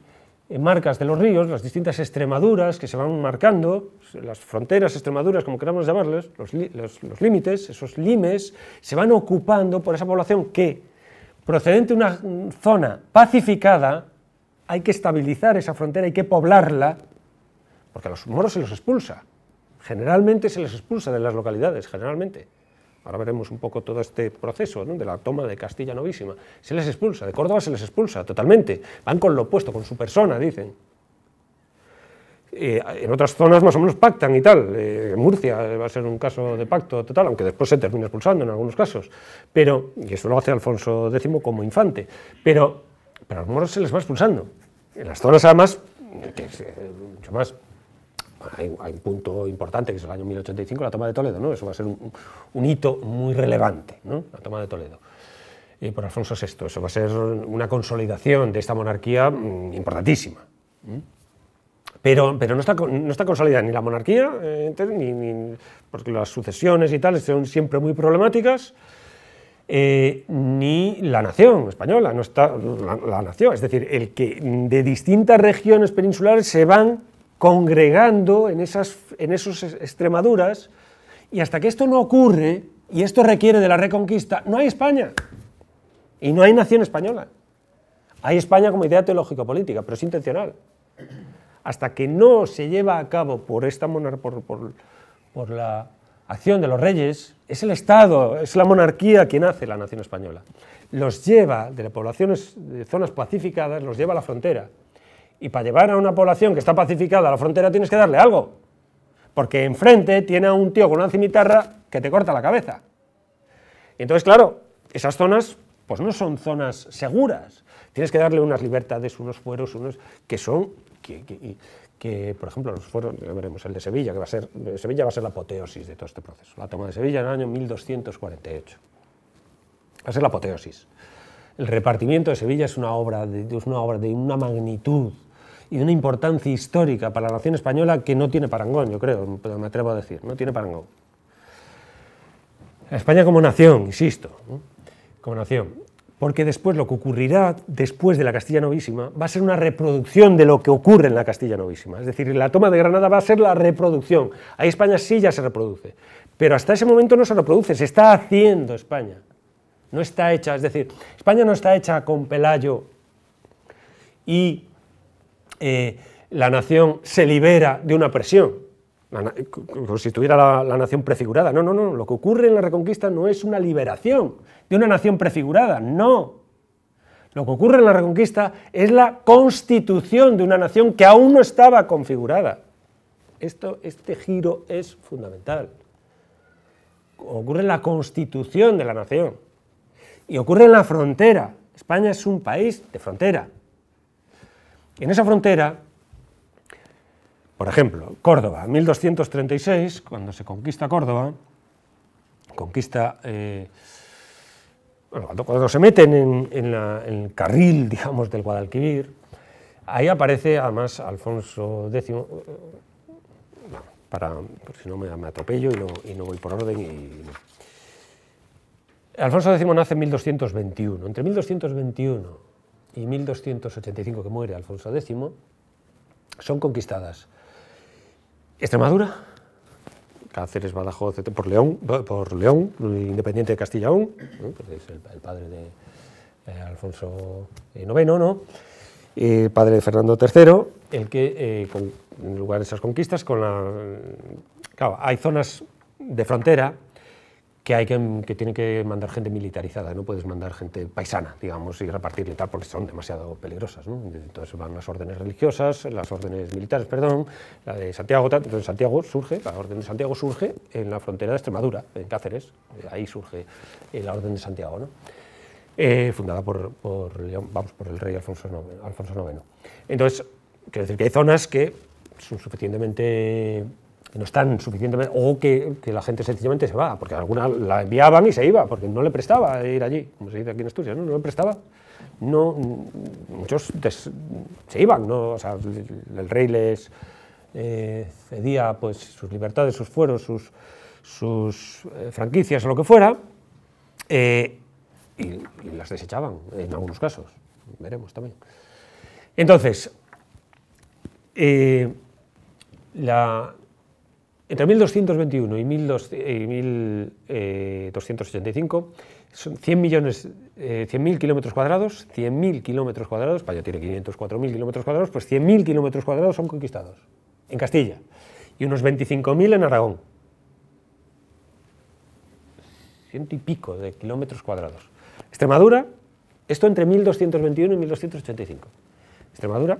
eh, marcas de los ríos, las distintas extremaduras que se van marcando, las fronteras, extremaduras, como queramos llamarles, los, límites, esos limes, se van ocupando por esa población que, procedente de una zona pacificada, hay que estabilizar esa frontera, hay que poblarla, porque a los moros se los expulsa. Generalmente se les expulsa de las localidades, generalmente ahora veremos un poco todo este proceso de la toma de Castilla Novísima, se les expulsa, de Córdoba se les expulsa totalmente, van con lo opuesto, con su persona, dicen. Eh, en otras zonas más o menos pactan y tal, eh, Murcia eh, va a ser un caso de pacto total, aunque después se termina expulsando en algunos casos, pero, y eso lo hace Alfonso X como infante, pero, pero a lo moros se les va expulsando, en las zonas además, que mucho más hay, un punto importante que es el año 1085, la toma de Toledo, ¿no? Eso va a ser un, hito muy relevante, La toma de Toledo. Y por Alfonso VI, eso va a ser una consolidación de esta monarquía mm, importantísima. Pero, pero no, está, no está consolidada ni la monarquía, eh, porque las sucesiones y tal son siempre muy problemáticas, eh, ni la nación española, no está la, nación, es decir, el que de distintas regiones peninsulares se van congregando en, esas, en Extremaduras, y hasta que esto no ocurre, y esto requiere de la reconquista, no hay España, y no hay nación española. Hay España como idea teológico-política, pero es intencional. Hasta que no se lleva a cabo por, esta monar por la acción de los reyes, es el Estado, es la monarquía quien hace la nación española. Los lleva de las poblaciones de zonas pacificadas, los lleva a la frontera. Y para llevar a una población que está pacificada a la frontera tienes que darle algo. Porque enfrente tiene a un tío con una cimitarra que te corta la cabeza. entonces, claro, esas zonas pues no son zonas seguras. Tienes que darle unas libertades, unos fueros, unos que son que, que, que, por ejemplo, los fueros, veremos, el de Sevilla, que va a ser, eh, Sevilla va a ser la apoteosis de todo este proceso. La toma de Sevilla en el año 1248. Va a ser la apoteosis. El repartimiento de Sevilla es una obra de, es una, obra de una magnitud y una importancia histórica para la nación española que no tiene parangón, yo creo, me atrevo a decir, no tiene parangón. España como nación, insisto, como nación. Porque después lo que ocurrirá después de la Castilla Novísima va a ser una reproducción de lo que ocurre en la Castilla Novísima. Es decir, la toma de Granada va a ser la reproducción. Ahí España sí ya se reproduce. Pero hasta ese momento no se reproduce, se está haciendo España. No está hecha, es decir, España no está hecha con Pelayo y eh, la nación se libera de una presión, como si estuviera la, nación prefigurada. No, no, no, lo que ocurre en la Reconquista no es una liberación de una nación prefigurada, no. Lo que ocurre en la Reconquista es la constitución de una nación que aún no estaba configurada. Esto, este giro es fundamental. Ocurre en la constitución de la nación y ocurre en la frontera. España es un país de frontera, en esa frontera, por ejemplo, Córdoba, 1236, cuando se conquista Córdoba, conquista... Eh, cuando, se meten en, el carril, digamos, del Guadalquivir, ahí aparece además Alfonso X, eh, para, por si no me, atropello y no, voy por orden. Alfonso X nace en 1221. Entre 1221 y 1285, que muere Alfonso X, son conquistadas. Extremadura, Cáceres, Badajoz, por León, eh, por León independiente de Castilla-Aún, pues es el, padre de eh, Alfonso IX, eh, ¿no? padre de Fernando III, el que, en lugar de esas conquistas, con la, hay zonas de frontera que hay que, que que mandar gente militarizada, no puedes mandar gente paisana, digamos, y repartirle tal, porque son demasiado peligrosas. Entonces van las órdenes religiosas, las órdenes militares, perdón, la de Santiago, Santiago surge, la orden de Santiago surge en la frontera de Extremadura, en Cáceres, ahí surge eh, la orden de Santiago, ¿no? Eh, fundada por, vamos, por el rey Alfonso Alfonso IX. Entonces, quiero decir que hay zonas que son suficientemente que no están suficientemente, o que, la gente sencillamente se va, porque alguna la enviaban y se iba, porque no le prestaba ir allí, como se dice aquí en Asturias, no, le prestaba. No, muchos se iban, ¿no? O sea, el, rey les eh, cedía pues, sus libertades, sus fueros, sus, sus eh, franquicias o lo que fuera, eh, y, las desechaban en algunos casos, veremos también. Entonces, la, entre 1221 y 1285, 100 eh, eh, millones, 100.000 eh, kilómetros cuadrados, 100.000 kilómetros cuadrados, España tiene 504.000 kilómetros cuadrados, pues 100.000 kilómetros cuadrados son conquistados en Castilla y unos 25.000 en Aragón. Ciento y pico de kilómetros cuadrados. Extremadura, esto entre 1221 y 1285. Extremadura,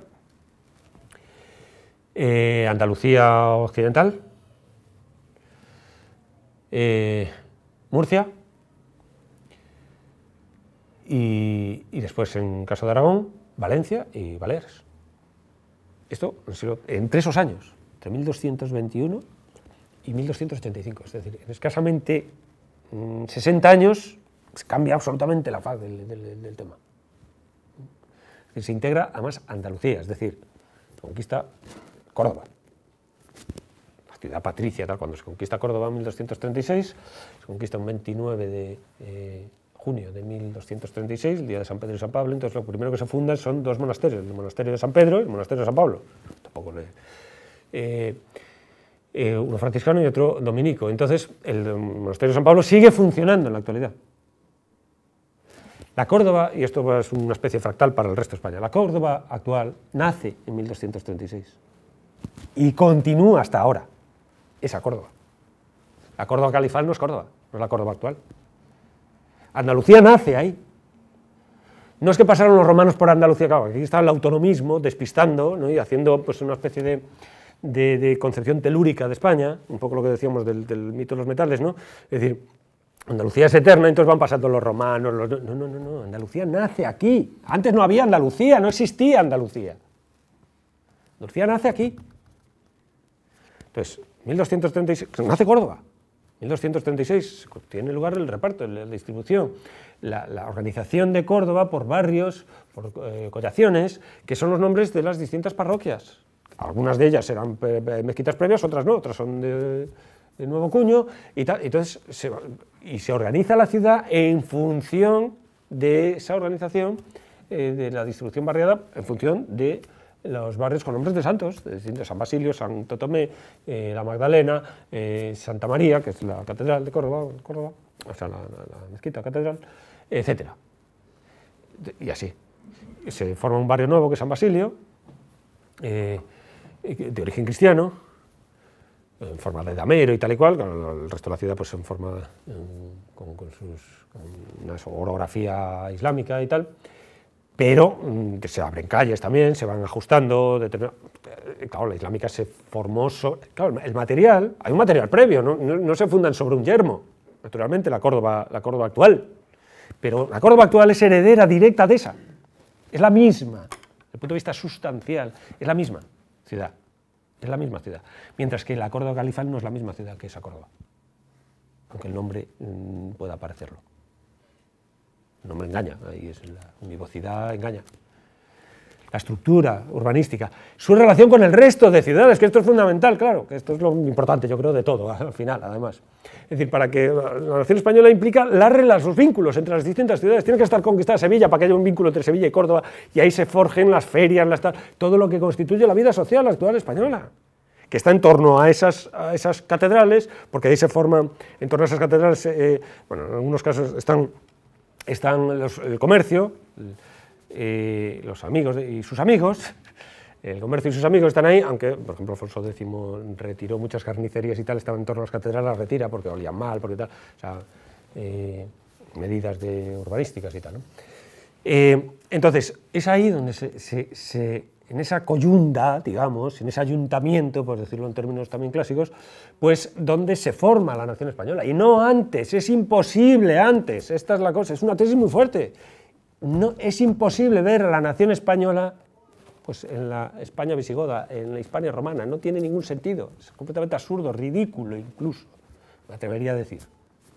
Andalucía Occidental, eh, Murcia y, después, en caso de Aragón, Valencia y Baleares. Esto en tres esos años, entre 1221 y 1285, es decir, en escasamente 60 mm, años cambia absolutamente la faz del, del tema. Se integra además Andalucía, es decir, conquista Córdoba ciudad patricia, cuando se conquista Córdoba en 1236, se conquista un 29 de eh, junio de 1236, el día de San Pedro y San Pablo, entonces lo primero que se fundan son dos monasterios, el monasterio de San Pedro y el monasterio de San Pablo. Tampoco eh, eh, uno franciscano y otro dominico. Entonces, el monasterio de San Pablo sigue funcionando en la actualidad. La Córdoba, y esto es una especie fractal para el resto de España, la Córdoba actual nace en 1236 y continúa hasta ahora es a Córdoba. La Córdoba califal no es Córdoba, no es la Córdoba actual. Andalucía nace ahí. No es que pasaron los romanos por Andalucía, claro, aquí estaba el autonomismo despistando ¿no? y haciendo pues, una especie de, concepción telúrica de España, un poco lo que decíamos del, mito de los metales, ¿no? Es decir, Andalucía es eterna, entonces van pasando los romanos, No, no, no, no, Andalucía nace aquí. Antes no había Andalucía, no existía Andalucía. Andalucía nace aquí. Entonces, 1236, nace Córdoba. 1236 tiene lugar el reparto, la distribución, la, organización de Córdoba por barrios, por eh, colaciones, que son los nombres de las distintas parroquias. Algunas de ellas eran eh, eh, mezquitas previas, otras no, otras son de, nuevo cuño, y Entonces, se, y se organiza la ciudad en función de esa organización, de la distribución barriada, en función de los barrios con nombres de santos, San Basilio, Santo Tomé, eh, la Magdalena, eh, Santa María, que es la catedral de Córdoba, o sea, la, la mezquita catedral, etc. Y así. Se forma un barrio nuevo que es San Basilio, eh, de origen cristiano, en forma de damero y tal y cual, el resto de la ciudad pues en forma, con, sus, con una orografía islámica y tal pero mm, que se abren calles también, se van ajustando. Eh, claro, la islámica se formó. Sobre, claro, el material, hay un material previo, ¿no? se fundan sobre un yermo, naturalmente, la Córdoba, la Córdoba actual. Pero la Córdoba actual es heredera directa de esa. Es la misma, desde el punto de vista sustancial, es la misma ciudad. Es la misma ciudad. Mientras que la Córdoba califal no es la misma ciudad que esa Córdoba. Aunque el nombre mm, pueda parecerlo no me engaña, ahí es la univocidad engaña. La estructura urbanística, su relación con el resto de ciudades, que esto es fundamental, claro, que esto es lo importante, yo creo, de todo, al final, además. Es decir, para que la nación española implica las los vínculos entre las distintas ciudades. Tiene que estar conquistada Sevilla para que haya un vínculo entre Sevilla y Córdoba, y ahí se forjen las ferias, las todo lo que constituye la vida social actual española que está en torno a esas, esas catedrales, porque ahí se forman, en torno a esas catedrales, eh, eh, bueno, en algunos casos están están el comercio, eh, los amigos y sus amigos, el comercio y sus amigos están ahí, aunque, por ejemplo, Alfonso X retiró muchas carnicerías y tal, estaban en torno a las catedrales, las retira porque olían mal, porque tal, o sea, eh, medidas de urbanísticas y tal. Eh, entonces, es ahí donde se en esa coyunda, digamos, en ese ayuntamiento, por decirlo en términos también clásicos, pues donde se forma la nación española. Y no antes, es imposible antes, esta es la cosa, es una tesis muy fuerte. No, es imposible ver la nación española pues en la España visigoda, en la Hispania romana, no tiene ningún sentido, es completamente absurdo, ridículo incluso, me atrevería a decir,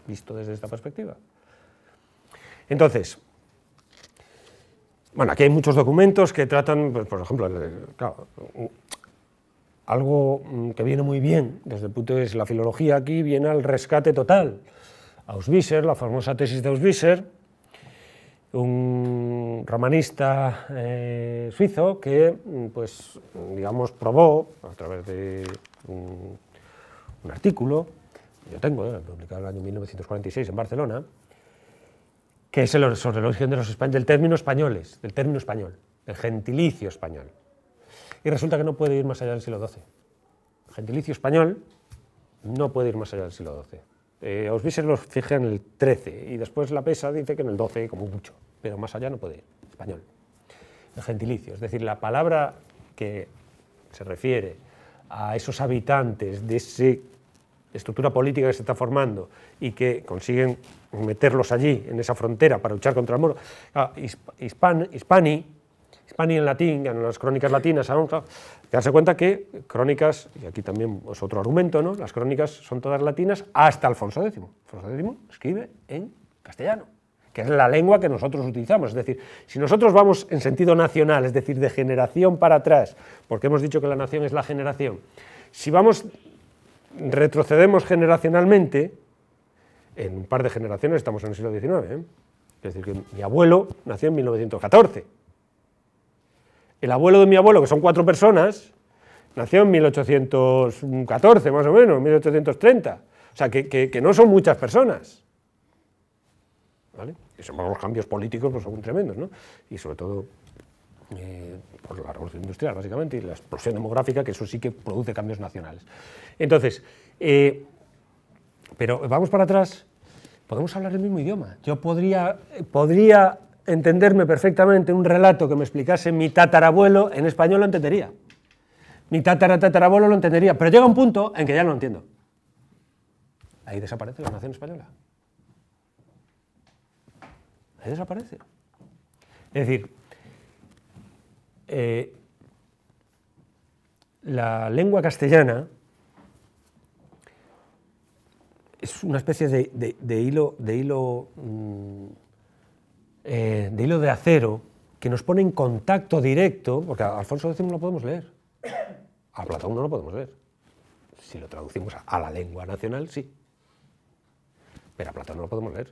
visto desde esta perspectiva. Entonces, bueno, aquí hay muchos documentos que tratan, pues, por ejemplo, algo mm, que viene muy bien desde el punto de vista de la filología aquí, viene al rescate total. Auswisser, la famosa tesis de Auswisser, un romanista eh, suizo que, mm, pues, digamos, probó a través de un, artículo, yo tengo, eh, publicado en el año 1946 en Barcelona, que es el, sobre origen de los del término españoles, del término español, el gentilicio español. Y resulta que no puede ir más allá del siglo XII. El gentilicio español no puede ir más allá del siglo XII. Eh, Os lo los fija en el XIII, y después la PESA dice que en el XII, como mucho, pero más allá no puede ir, español. El gentilicio, es decir, la palabra que se refiere a esos habitantes de ese estructura política que se está formando y que consiguen meterlos allí, en esa frontera, para luchar contra el moro hispani, hispani en latín, en las crónicas latinas, darse cuenta que crónicas, y aquí también es otro argumento, ¿no? las crónicas son todas latinas hasta Alfonso X. Alfonso X escribe en castellano que es la lengua que nosotros utilizamos. Es decir, si nosotros vamos en sentido nacional, es decir, de generación para atrás, porque hemos dicho que la nación es la generación, si vamos retrocedemos generacionalmente, en un par de generaciones estamos en el siglo XIX, ¿eh? es decir, que mi abuelo nació en 1914. El abuelo de mi abuelo, que son cuatro personas, nació en 1814, más o menos, 1830. O sea, que, no son muchas personas. ¿Vale? los cambios políticos pues, son tremendos, ¿no? Y sobre todo eh, por la revolución industrial, básicamente, y la explosión demográfica, que eso sí que produce cambios nacionales. Entonces, eh, pero vamos para atrás, podemos hablar el mismo idioma. Yo podría, podría entenderme perfectamente un relato que me explicase mi tatarabuelo en español lo entendería. Mi tatara, tatarabuelo lo entendería, pero llega un punto en que ya no lo entiendo. Ahí desaparece la nación española. Ahí desaparece. Es decir, eh, la lengua castellana es una especie de, hilo, de hilo, mm, eh, de hilo de acero que nos pone en contacto directo, porque a Alfonso X no lo podemos leer, a Platón no lo podemos leer. Si lo traducimos a la lengua nacional, sí. Pero a Platón no lo podemos leer.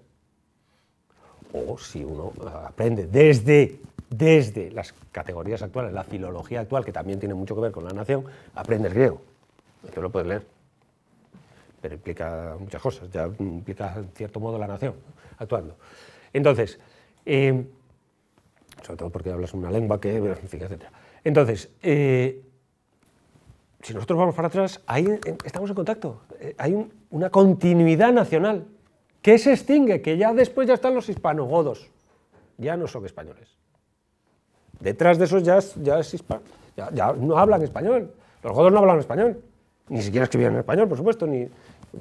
O si uno eh, aprende desde desde las categorías actuales, la filología actual, que también tiene mucho que ver con la nación, aprende griego. Esto lo puedes leer. Pero implica muchas cosas, ya implica en cierto modo la nación actuando. Entonces, eh, sobre todo porque hablas una lengua que, etc. Entonces, eh, si nosotros vamos para atrás, ahí estamos en contacto. Eh, hay una continuidad nacional que se extingue, que ya después ya están los hispanogodos. Ya no son españoles. Detrás de esos ya no hablan español. Los godos no hablan español. Ni siquiera escribían en español, por supuesto, ni,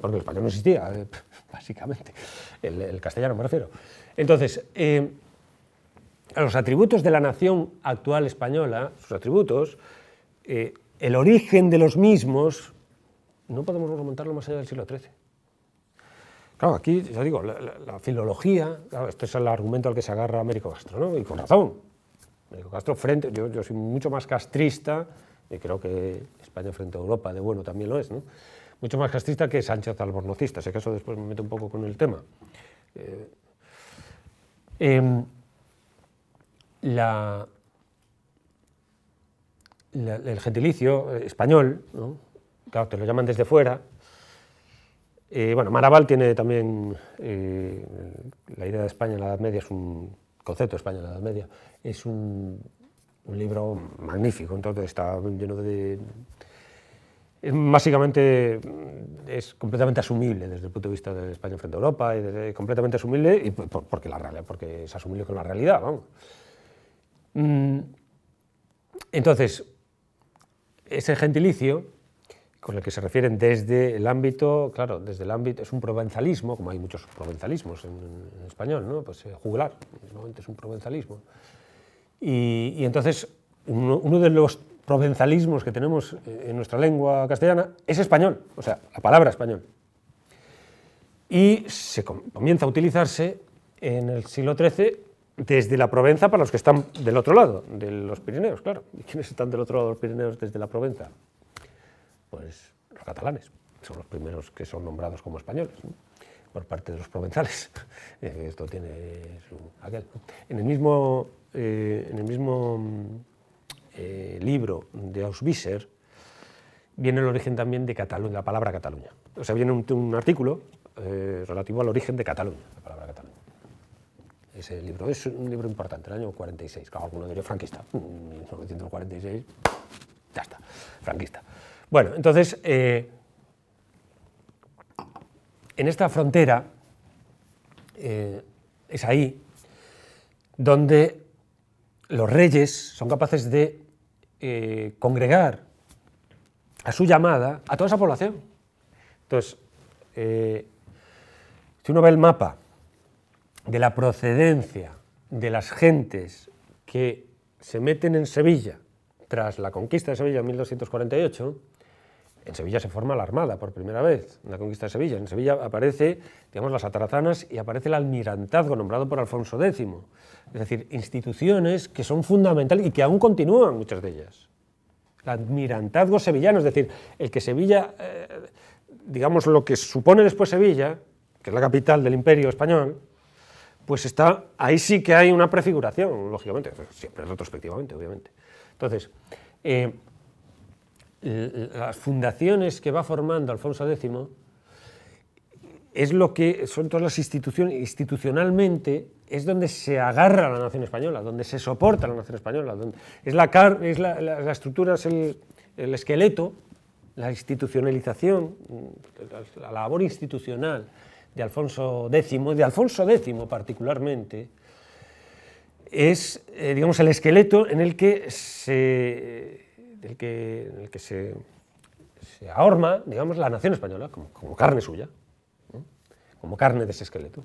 porque el español no existía, básicamente. El, castellano me refiero. Entonces, a eh, los atributos de la nación actual española, sus atributos, eh, el origen de los mismos, no podemos remontarlo más allá del siglo XIII. Claro, aquí, ya digo, la, filología, este es el argumento al que se agarra Américo Castro, ¿no? y con razón, Castro frente, yo, soy mucho más castrista, y creo que España frente a Europa, de bueno también lo es, ¿no? mucho más castrista que Sánchez albornocista, que eso después me meto un poco con el tema. Eh, em, la, el gentilicio español, claro, te lo llaman desde fuera, eh, bueno, Maraval tiene también eh, la idea de España en la Edad Media, es un concepto de España en la Edad Media, es un, libro magnífico, entonces está lleno de... Básicamente es completamente asumible desde el punto de vista de España frente a Europa, y completamente asumible y porque, la, porque es asumible con la realidad. Mm, entonces, ese gentilicio con el que se refieren desde el ámbito, claro, desde el ámbito, es un provenzalismo, como hay muchos provenzalismos en, español, ¿no? Pues eh, este es un provenzalismo. Y, entonces uno, de los provenzalismos que tenemos eh, en nuestra lengua castellana es español, o sea, la palabra español. Y se comienza a utilizarse en el siglo XIII desde la Provenza para los que están del otro lado, de los Pirineos, claro. ¿Y quiénes están del otro lado de los Pirineos desde la Provenza? Pues los catalanes, son los primeros que son nombrados como españoles por parte de los provenzales. Eh, esto tiene su En el mismo, eh, en el mismo mm, eh, libro de Auswisser viene el origen también de Cataluña la palabra Cataluña. O sea, viene un, artículo relativo al origen de Cataluña, la palabra Cataluña. Ese libro es un libro importante, el año 46. Claro, alguno diría franquista. 1946, mm, ya está, franquista. Bueno, entonces en esta frontera eh, es ahí donde los reyes son capaces de eh, congregar a su llamada a toda esa población. Entonces, eh, si uno ve el mapa de la procedencia de las gentes que se meten en Sevilla tras la conquista de Sevilla en 1248, en Sevilla se forma la Armada por primera vez, en la conquista de Sevilla. En Sevilla aparece, digamos, las atarazanas y aparece el almirantazgo nombrado por Alfonso X. Es decir, instituciones que son fundamentales y que aún continúan muchas de ellas. El almirantazgo sevillano, es decir, el que Sevilla, eh, digamos, lo que supone después Sevilla, que es la capital del imperio español, pues está, ahí sí que hay una prefiguración, lógicamente, siempre retrospectivamente, obviamente. Entonces, eh, eh, las fundaciones que va formando Alfonso X es lo que son todas las instituciones, institucionalmente es donde se agarra la nación española, donde se soporta la nación española, es la, es la, estructura, es el, esqueleto, la institucionalización, la, labor institucional de Alfonso X, de Alfonso X particularmente, es, eh, digamos, el esqueleto en el que se que, el que se, se ahorma, digamos, la nación española como, carne suya, como carne de ese esqueleto.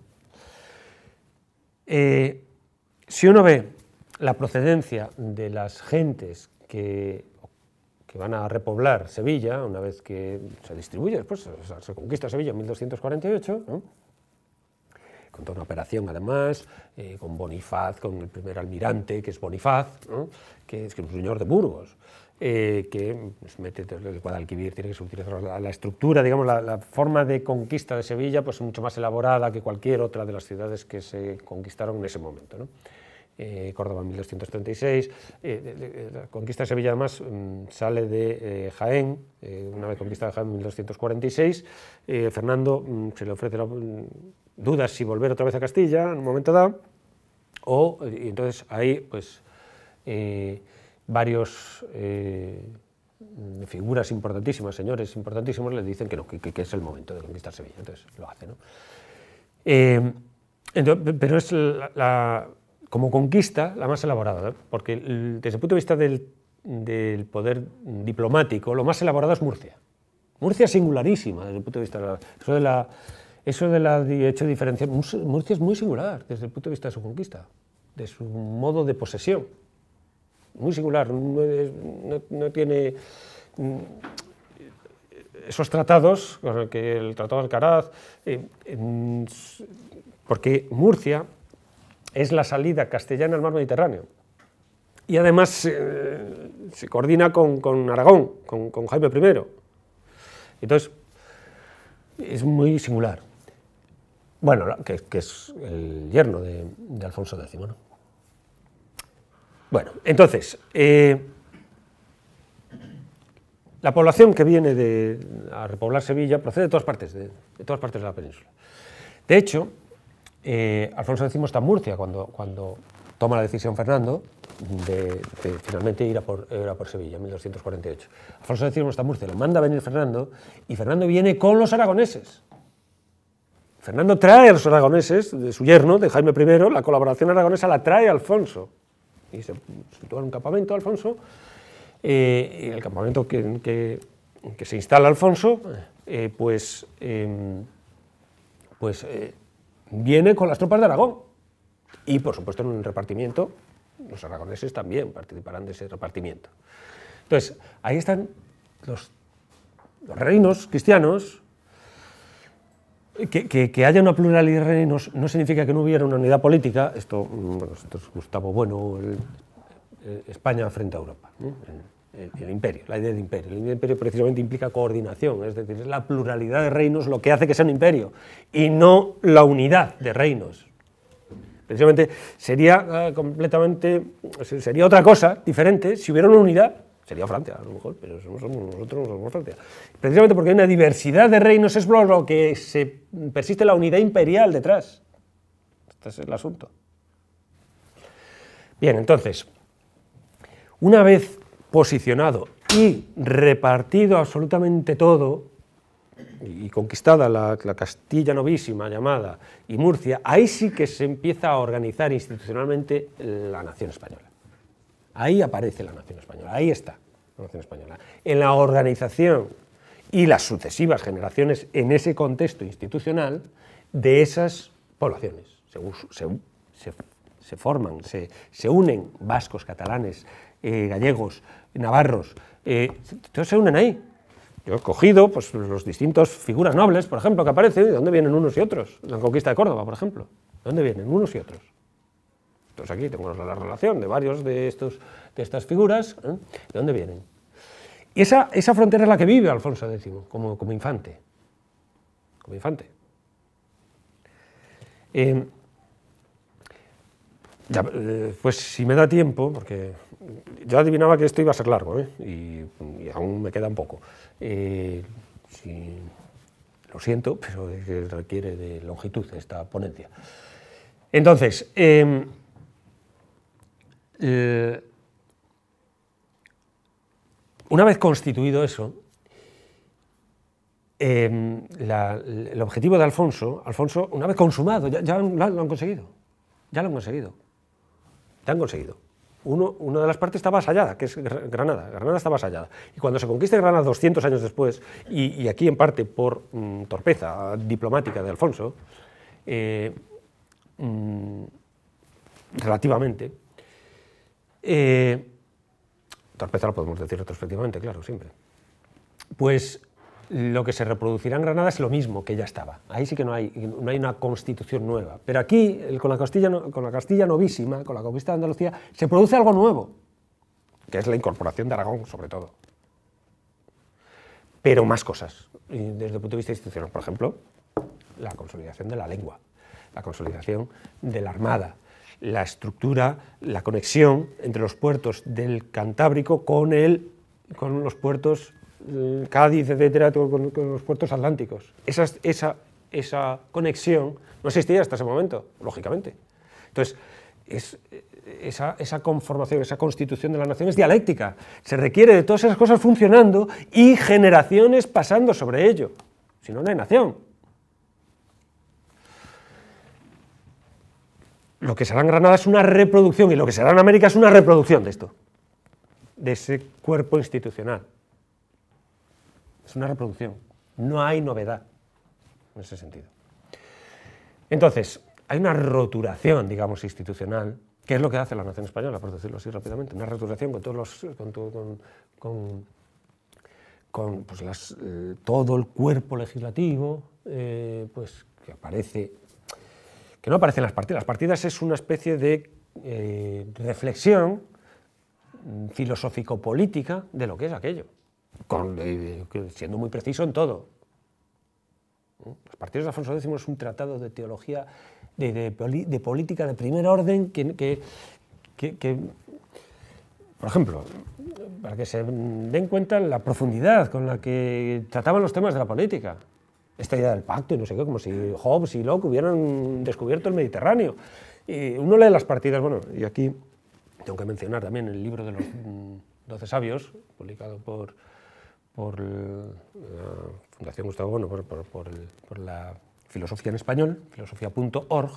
Eh, si uno ve la procedencia de las gentes que, van a repoblar Sevilla, una vez que se distribuye, después se conquista Sevilla en 1248, con toda una operación además, eh, con Bonifaz, con el primer almirante, que es Bonifaz, que es, que un señor de Burgos, eh, que pues, mete el alquivir tiene que subir la, la, estructura, digamos, la, forma de conquista de Sevilla, pues mucho más elaborada que cualquier otra de las ciudades que se conquistaron en ese momento. ¿no? Eh, Córdoba 1236. Eh, la conquista de Sevilla además mm, sale de eh, Jaén, una vez conquistada Jaén en 1246. Fernando mm, se le ofrece la, mm, dudas si volver otra vez a Castilla en un momento dado, o, y entonces ahí pues varios eh, figuras importantísimas, señores importantísimos, les dicen que que, es el momento de conquistar Sevilla. Entonces lo hace. ¿no? Eh, pero es la, como conquista la más elaborada, porque desde el punto de vista del, poder diplomático, lo más elaborado es Murcia. Murcia es singularísima desde el punto de vista de la, eso de la eso hecho Murcia es muy singular desde el punto de vista de su conquista, de su modo de posesión muy singular, no, tiene mm, esos tratados, el, que el Tratado de Alcaraz, eh, porque Murcia es la salida castellana al mar Mediterráneo. Y además eh, se coordina con, Aragón, con, Jaime I. Entonces, es muy singular. Bueno, que, es el yerno de, de Alfonso X. Bueno, entonces, eh, la población que viene a repoblar Sevilla procede de todas partes, de, todas partes de la península. De hecho, eh, Alfonso decimos está en Murcia cuando, cuando toma la decisión Fernando de, finalmente ir a, por, por Sevilla, en 1248. Alfonso decimos está en Murcia, lo manda a venir Fernando y Fernando viene con los aragoneses. Fernando trae a los aragoneses, de su yerno, de Jaime I, la colaboración aragonesa la trae Alfonso y se sitúa en un campamento, Alfonso. Eh, y el campamento que, que, se instala Alfonso, eh, pues, em, pues eh, viene con las tropas de Aragón. Y, por supuesto, en un repartimiento, los aragoneses también participarán de ese repartimiento. Entonces, ahí están los reinos cristianos que, haya una pluralidad de reinos no significa que no hubiera una unidad política. Esto, mm, nosotros Gustavo Bueno, España frente a Europa. ¿eh? El, imperio, la idea de imperio. El imperio precisamente implica coordinación, es decir, es la pluralidad de reinos lo que hace que sea un imperio y no la unidad de reinos. Precisamente sería ah, completamente, sería otra cosa diferente si hubiera una unidad Sería Francia, a lo mejor, pero nosotros, no somos Francia. Precisamente porque hay una diversidad de reinos es lo que se persiste la unidad imperial detrás. Este es el asunto. Bien, entonces, una vez posicionado y repartido absolutamente todo, y conquistada la, Castilla Novísima llamada y Murcia, ahí sí que se empieza a organizar institucionalmente la nación española. Ahí aparece la nación española, ahí está la nación española. En la organización y las sucesivas generaciones en ese contexto institucional de esas poblaciones. Se, se, forman, se, unen vascos, catalanes, eh, gallegos, navarros, eh, todos se unen ahí. Yo he cogido pues, los distintos figuras nobles, por ejemplo, que aparecen, ¿de dónde vienen unos y otros? La conquista de Córdoba, por ejemplo. dónde vienen unos y otros? Entonces aquí tengo la relación de varios de, estos, de estas figuras, ¿eh? ¿de dónde vienen? Y esa, esa, frontera es la que vive Alfonso X como, como infante. Como infante. Eh, eh, pues si me da tiempo, porque yo adivinaba que esto iba a ser largo, y, aún me queda un poco. lo siento, pero requiere de longitud esta ponencia. Entonces, eh, una vez constituido eso, em, el objetivo de Alfonso, Alfonso, una vez consumado, ya, lo, han conseguido, ya lo han conseguido, ya han conseguido. una de las partes está asallada que es Granada. Granada está vasallada. Y cuando se conquista Granada 200 años después, y, aquí en parte por mm, torpeza diplomática de Alfonso, eh, mm, relativamente, eh, torpeza lo podemos decir retrospectivamente, claro, siempre. Pues lo que se reproducirá en Granada es lo mismo que ya estaba. Ahí sí que no hay, no hay una constitución nueva. Pero aquí, con la, Castilla, con la Castilla novísima, con la conquista de Andalucía, se produce algo nuevo, que es la incorporación de Aragón, sobre todo. Pero más cosas, desde el punto de vista institucional. Por ejemplo, la consolidación de la lengua, la consolidación de la armada, la estructura, la conexión entre los puertos del Cantábrico con, el, con los puertos Cádiz, etcétera, con, los puertos atlánticos. Esa, conexión no existía hasta ese momento, lógicamente. Entonces, esa, esa, conformación, esa constitución de la nación es dialéctica. Se requiere de todas esas cosas funcionando y generaciones pasando sobre ello. Si no, no hay nación. lo que será en Granada es una reproducción y lo que será en América es una reproducción de esto, de ese cuerpo institucional. Es una reproducción. No hay novedad en ese sentido. Entonces, hay una roturación, digamos, institucional, que es lo que hace la nación española, por decirlo así rápidamente, una roturación con todos los, con, con, pues, eh, todo el cuerpo legislativo, eh, pues que aparece no aparecen las partidas. Las partidas es una especie de eh, reflexión filosófico-política de lo que es aquello, eh, siendo muy preciso en todo. Los partidos de Afonso X es un tratado de teología, de, política de primer orden que, por ejemplo, para que se den cuenta la profundidad con la que trataban los temas de la política esta idea del pacto y no sé qué, como si Hobbes y Locke hubieran descubierto el Mediterráneo. Y uno lee las partidas, bueno, y aquí tengo que mencionar también el libro de los mm, Doce Sabios, publicado por, por la eh, Fundación Gustavo Bono, por, la filosofía en español, filosofía.org,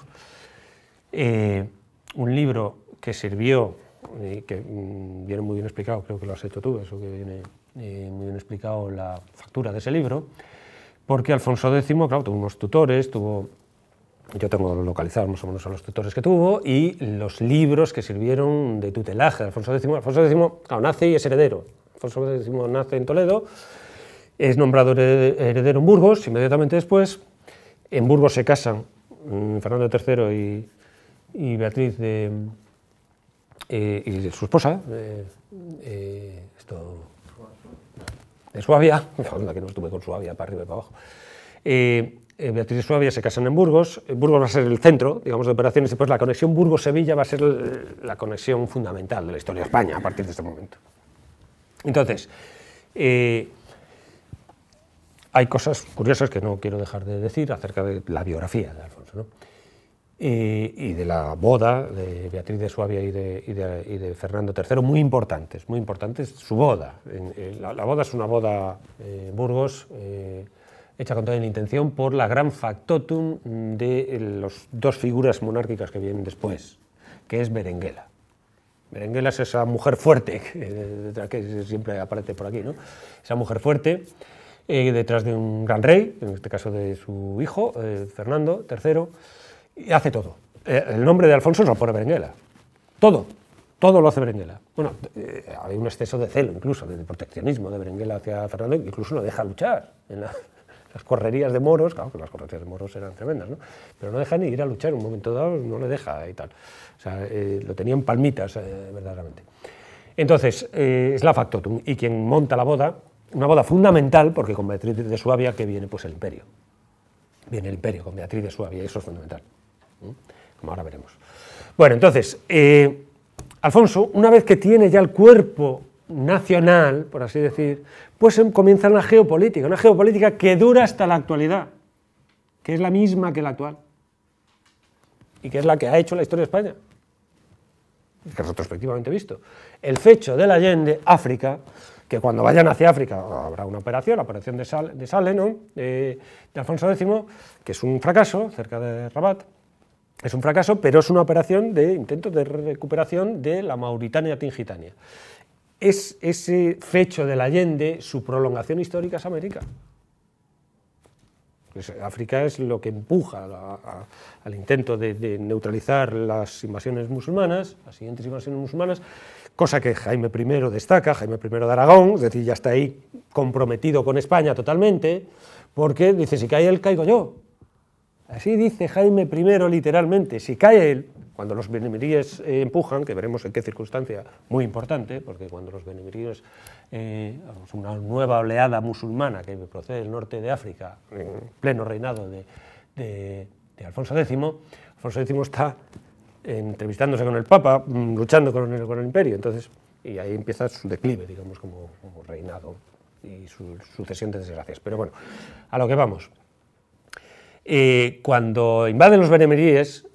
eh, un libro que sirvió, eh, que mm, viene muy bien explicado, creo que lo has hecho tú, eso que viene muy bien explicado la factura de ese libro, porque Alfonso X, claro, tuvo unos tutores, tuvo, yo tengo localizados más o menos a los tutores que tuvo, y los libros que sirvieron de tutelaje Alfonso X. Alfonso X, nace y es heredero. Alfonso X nace en Toledo, es nombrado heredero en Burgos, inmediatamente después, en Burgos se casan mm, Fernando III y, Beatriz de, eh, y su esposa, eh, esto, de Suabia, que no estuve con Suabia, para arriba y para abajo. Eh, eh, Beatriz y Suabia se casan en Burgos, eh, Burgos va a ser el centro, digamos, de operaciones, y la conexión Burgos-Sevilla va a ser la conexión fundamental de la historia de España a partir de este momento. Entonces, hay cosas curiosas que no quiero dejar de decir acerca de la biografía de Alfonso. ¿no? Eh, y, de la boda de Beatriz de Suabia y de, y de, Fernando III, muy importantes, muy importantes. Su boda. Eh, la, boda es una boda eh, Burgos hecha con toda la intención por la gran factotum de las dos figuras monárquicas que vienen después, que es Berenguela. Berenguela es esa mujer fuerte, que, que siempre aparece por aquí, ¿no? Esa mujer fuerte, detrás de un gran rey, en este caso de su hijo, Fernando III, y hace todo. Eh, el nombre de Alfonso lo pone Berenguela. Todo. Todo lo hace Berenguela. Bueno, eh, hay un exceso de celo, incluso, de proteccionismo de Berenguela hacia Fernando, incluso no deja luchar en las correrías de moros, claro que las correrías de moros eran tremendas, ¿no? Pero no deja ni ir a luchar, en un momento dado no le deja y tal. O sea, eh, lo tenían palmitas, verdaderamente. Entonces, es la factotum, y quien monta la boda, una boda fundamental, porque con Beatriz de Suabia, que viene pues el imperio. Viene el imperio con Beatriz de Suabia, eso es fundamental. ¿Mm? como ahora veremos. Bueno, entonces, eh, Alfonso, una vez que tiene ya el cuerpo nacional, por así decir, pues em, comienza una geopolítica, una geopolítica que dura hasta la actualidad, que es la misma que la actual, y que es la que ha hecho la historia de España, que retrospectivamente visto. El fecho de la Allende, África, que cuando vayan hacia África habrá una operación, la operación de, Sale, ¿no? Eh, de Alfonso X, que es un fracaso cerca de Rabat, es un fracaso, pero es una operación de intento de recuperación de la Mauritania-Tingitania. Es ese fecho del Allende, su prolongación histórica es América. Pues África es lo que empuja al intento de, de, neutralizar las invasiones musulmanas, las siguientes invasiones musulmanas, cosa que Jaime I destaca, Jaime I de Aragón, es decir, ya está ahí comprometido con España totalmente, porque dice, si cae él, caigo yo. Así dice Jaime I literalmente, si cae él, cuando los benemiríes eh, empujan, que veremos en qué circunstancia, muy importante, porque cuando los benemiríes, eh, una nueva oleada musulmana que procede del norte de África, en pleno reinado de, Alfonso X, Alfonso X está entrevistándose con el Papa, mm, luchando con el, imperio, entonces, y ahí empieza su declive, digamos, como, como reinado y su sucesión de desgracias. Pero bueno, a lo que vamos. Eh, cuando invaden los benemeríes,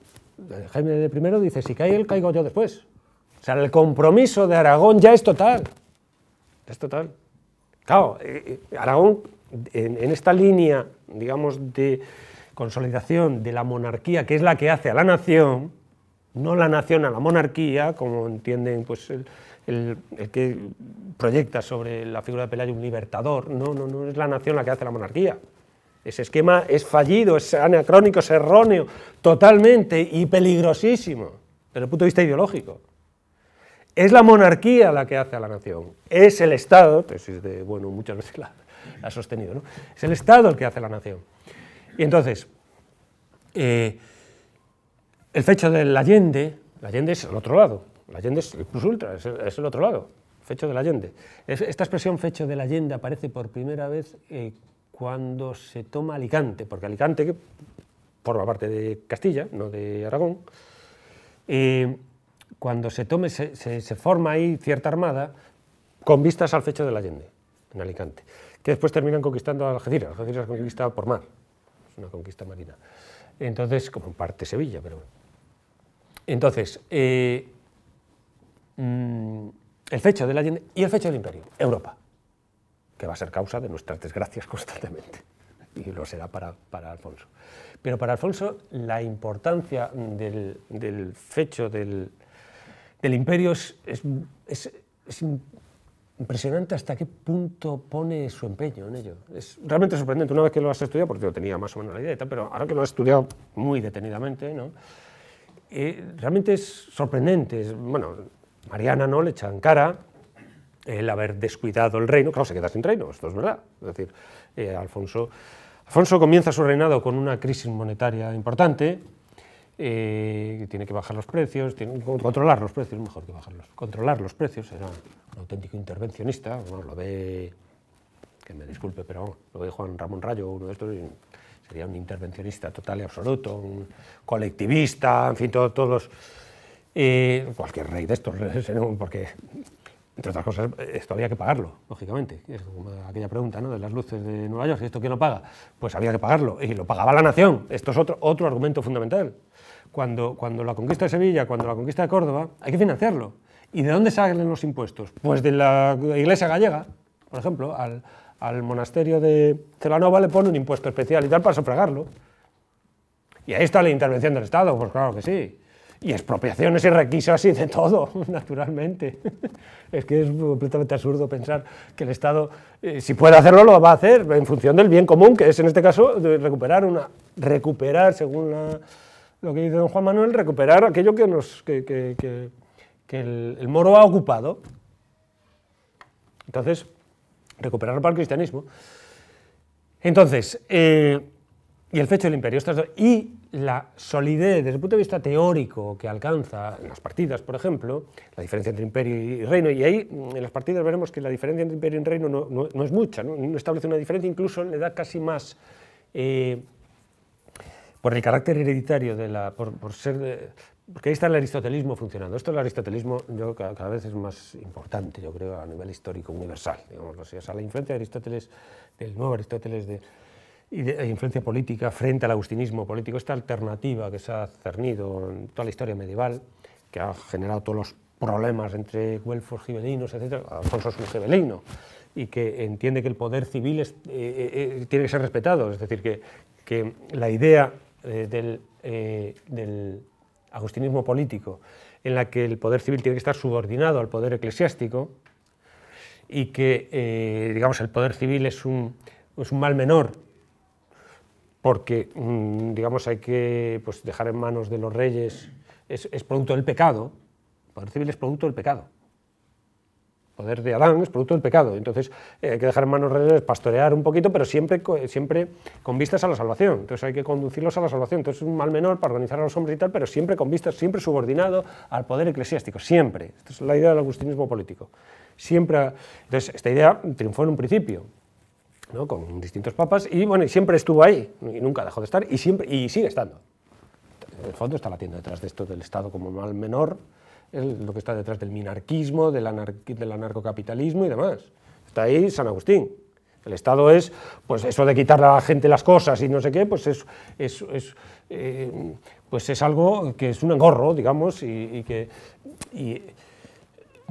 Jaime I dice, si cae él, caigo yo después. O sea, el compromiso de Aragón ya es total. Es total. Claro, eh, eh, Aragón, en, esta línea, digamos, de consolidación de la monarquía, que es la que hace a la nación, no la nación a la monarquía, como entienden pues, el, que proyecta sobre la figura de Pelayo un libertador, no, no, no es la nación la que hace la monarquía, ese esquema es fallido, es anacrónico, es erróneo, totalmente y peligrosísimo desde el punto de vista ideológico. Es la monarquía la que hace a la nación, es el Estado, tesis de, bueno, muchas veces la, ha sostenido, ¿no? es el Estado el que hace a la nación. Y entonces, eh, el fecho del Allende, el Allende es el otro lado, el Allende es el plus ultra, es el, otro lado, fecho del Allende. esta expresión fecho del Allende aparece por primera vez eh, cuando se toma Alicante, porque Alicante, forma parte de Castilla, no de Aragón, eh, cuando se, tome, se, forma ahí cierta armada con vistas al fecho del Allende, en Alicante, que después terminan conquistando a Algeciras. Algeciras es conquista por mar, es una conquista marina. Entonces, como en parte Sevilla, pero bueno. Entonces, eh, mm, el fecho del Allende y el fecho del Imperio, Europa que va a ser causa de nuestras desgracias constantemente, y lo será para, para Alfonso. Pero para Alfonso la importancia del, del fecho del, del imperio es, es, es, impresionante hasta qué punto pone su empeño en ello. Es realmente sorprendente, una vez que lo has estudiado, porque yo tenía más o menos la idea pero ahora que lo has estudiado muy detenidamente, ¿no? Eh, realmente es sorprendente. bueno, Mariana no le echan cara, el haber descuidado el reino, claro, se queda sin reino, esto es verdad. Es decir, eh, Alfonso, Alfonso comienza su reinado con una crisis monetaria importante, eh, tiene que bajar los precios, tiene, controlar los precios, mejor que bajarlos, controlar los precios, era un auténtico intervencionista, bueno, lo ve, que me disculpe, pero lo ve Juan Ramón Rayo, uno de estos, sería un intervencionista total y absoluto, un colectivista, en fin, todos, todos los... Eh, cualquier rey de estos, porque entre otras cosas, esto había que pagarlo, lógicamente. Es como aquella pregunta de las luces de Nueva York, ¿esto quién lo paga? Pues había que pagarlo, y lo pagaba la nación. Esto es otro, otro argumento fundamental. Cuando, cuando la conquista de Sevilla, cuando la conquista de Córdoba, hay que financiarlo. ¿Y de dónde salen los impuestos? Pues de la iglesia gallega, por ejemplo, al, al monasterio de Celanova le pone un impuesto especial y tal para sufragarlo. Y ahí está la intervención del Estado, pues claro que sí y expropiaciones y requisos y de todo, naturalmente. Es que es completamente absurdo pensar que el Estado, eh, si puede hacerlo, lo va a hacer en función del bien común, que es en este caso recuperar, una, recuperar según lo que dice don Juan Manuel, recuperar aquello que, nos, el, moro ha ocupado. Entonces, recuperarlo para el cristianismo. Entonces, eh, y el fecho del imperio. y la solidez desde el punto de vista teórico que alcanza en las partidas, por ejemplo, la diferencia entre imperio y reino, y ahí mm, en las partidas veremos que la diferencia entre imperio y reino no, no, es mucha, ¿no? establece una diferencia, incluso le da casi más, eh, por el carácter hereditario, de la, por, ser... porque ahí está el aristotelismo funcionando. Esto del aristotelismo yo, cada, vez es más importante, yo creo, a nivel histórico universal, digamos, O sea, la influencia de Aristóteles, del nuevo Aristóteles de, eh, influencia política frente al agustinismo político, esta alternativa que se ha cernido en toda la historia medieval, que ha generado todos los problemas entre güelfos, gibelinos, etc. Alfonso es un gibelino y que entiende que el poder civil eh, eh, tiene que ser respetado, es decir, que, que la idea del, agustinismo político, en la que el poder civil tiene que estar subordinado al poder eclesiástico y que, digamos, el poder civil es un, es un mal menor porque, mm, digamos, hay que pues, dejar en manos de los reyes, es, producto del pecado, el poder civil es producto del pecado. El poder de Adán es producto del pecado, entonces eh, hay que dejar en manos de los reyes pastorear un poquito, pero siempre, siempre con vistas a la salvación, entonces hay que conducirlos a la salvación, entonces es un mal menor para organizar a los hombres y tal, pero siempre con vistas, siempre subordinado al poder eclesiástico, siempre. Esta es la idea del agustinismo político. Siempre, entonces, esta idea triunfó en un principio, con distintos papas, y bueno, y siempre estuvo ahí, y nunca dejó de estar, y, siempre, y sigue estando. En el fondo está latiendo detrás de esto del Estado como mal menor, lo que está detrás del minarquismo, del, del anarcocapitalismo y demás. Está ahí San Agustín, el Estado es, pues eso de quitar a la gente las cosas y no sé qué, pues es, es eh, pues es algo que es un engorro, digamos, y, que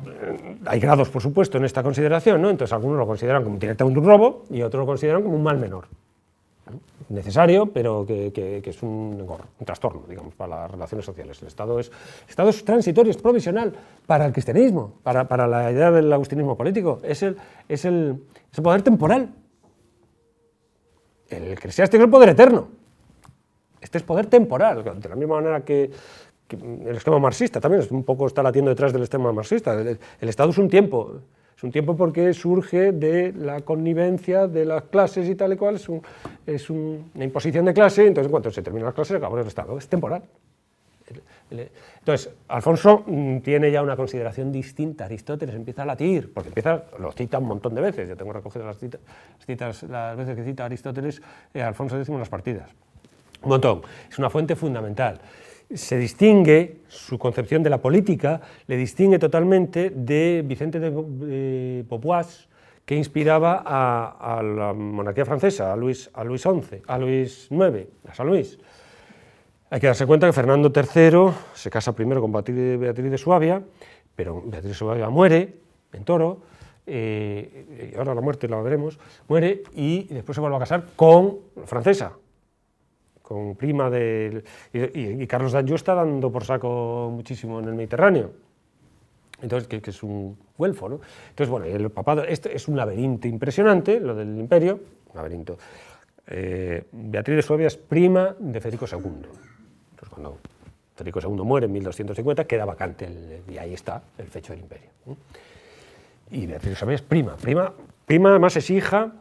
eh, hay grados, por supuesto, en esta consideración, ¿no? Entonces algunos lo consideran como directamente un robo y otros lo consideran como un mal menor. Necesario, pero que, es un, trastorno, digamos, para las relaciones sociales. El Estado es, transitorio, es provisional para el cristianismo, para, la idea del agustinismo político. Es el, es, el, poder temporal. El cristianismo es el poder eterno. Este es poder temporal. De la misma manera que el esquema marxista también un poco está latiendo detrás del esquema marxista. El, Estado es un tiempo, es un tiempo porque surge de la connivencia de las clases y tal y cual, es, una imposición de clase, entonces en cuanto se terminan las clases acabó el Estado, es temporal. Entonces, Alfonso mm, tiene ya una consideración distinta. Aristóteles empieza a latir, porque empieza, lo cita un montón de veces. Yo tengo recogido las, citas, las veces que cita Aristóteles, eh, Alfonso decimos en las partidas. Un montón. Es una fuente fundamental se distingue, su concepción de la política le distingue totalmente de Vicente de Popoise, que inspiraba a, la monarquía francesa, a Luis, a Luis XI, a Luis IX, a San Luis. Hay que darse cuenta que Fernando III se casa primero con Beatriz de Suabia, pero Beatriz de Suabia muere en toro, eh, y ahora la muerte la veremos, muere y después se vuelve a casar con francesa, con Prima del... y, Carlos Danjou está dando por saco muchísimo en el Mediterráneo. Entonces, que, es un güelfo, ¿no? Entonces, bueno, el papado, este es un laberinto impresionante, lo del imperio, un laberinto. Eh, Beatriz de Suabia es prima de Federico II. Entonces, cuando Federico II muere en 1250, queda vacante, el, y ahí está el fecho del imperio. Y Beatriz de Suabia es prima, prima, prima además es hija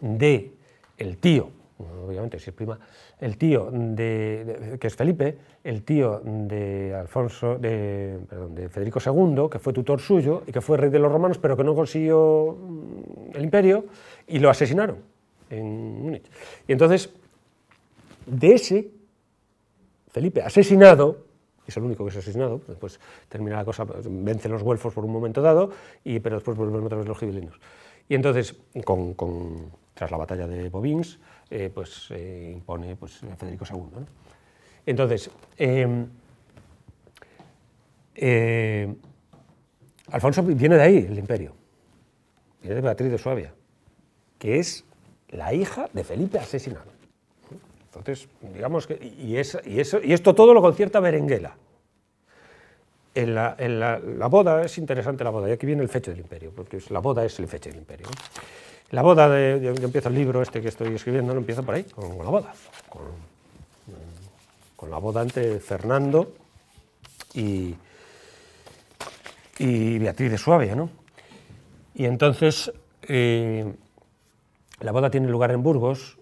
de el tío obviamente si es prima, el tío de, que es Felipe, el tío de Alfonso, de, Federico II, que fue tutor suyo y que fue rey de los romanos, pero que no consiguió mm, el imperio y lo asesinaron en Múnich. Y entonces, de ese Felipe asesinado, es el único que es asesinado, pues después termina la cosa, pues, vence los güelfos por un momento dado, y, pero después vuelven otra vez los gibelinos. Y entonces, con, tras la batalla de Bobins eh, pues, eh, impone pues, Federico II. ¿no? Entonces, em, eh, Alfonso viene de ahí, el imperio, viene de Beatriz de Suabia, que es la hija de Felipe asesinado. Entonces, digamos que, y, eso, y esto todo lo concierta Berenguela. En, la, boda, es interesante la boda, ya aquí viene el fecho del imperio, porque la boda es el fecho del imperio. La boda de. Yo, empiezo el libro este que estoy escribiendo, lo empiezo por ahí, con, la boda. Con, la boda entre Fernando y, Beatriz de Suabia, ¿no? Y entonces. Eh, la boda tiene lugar en Burgos.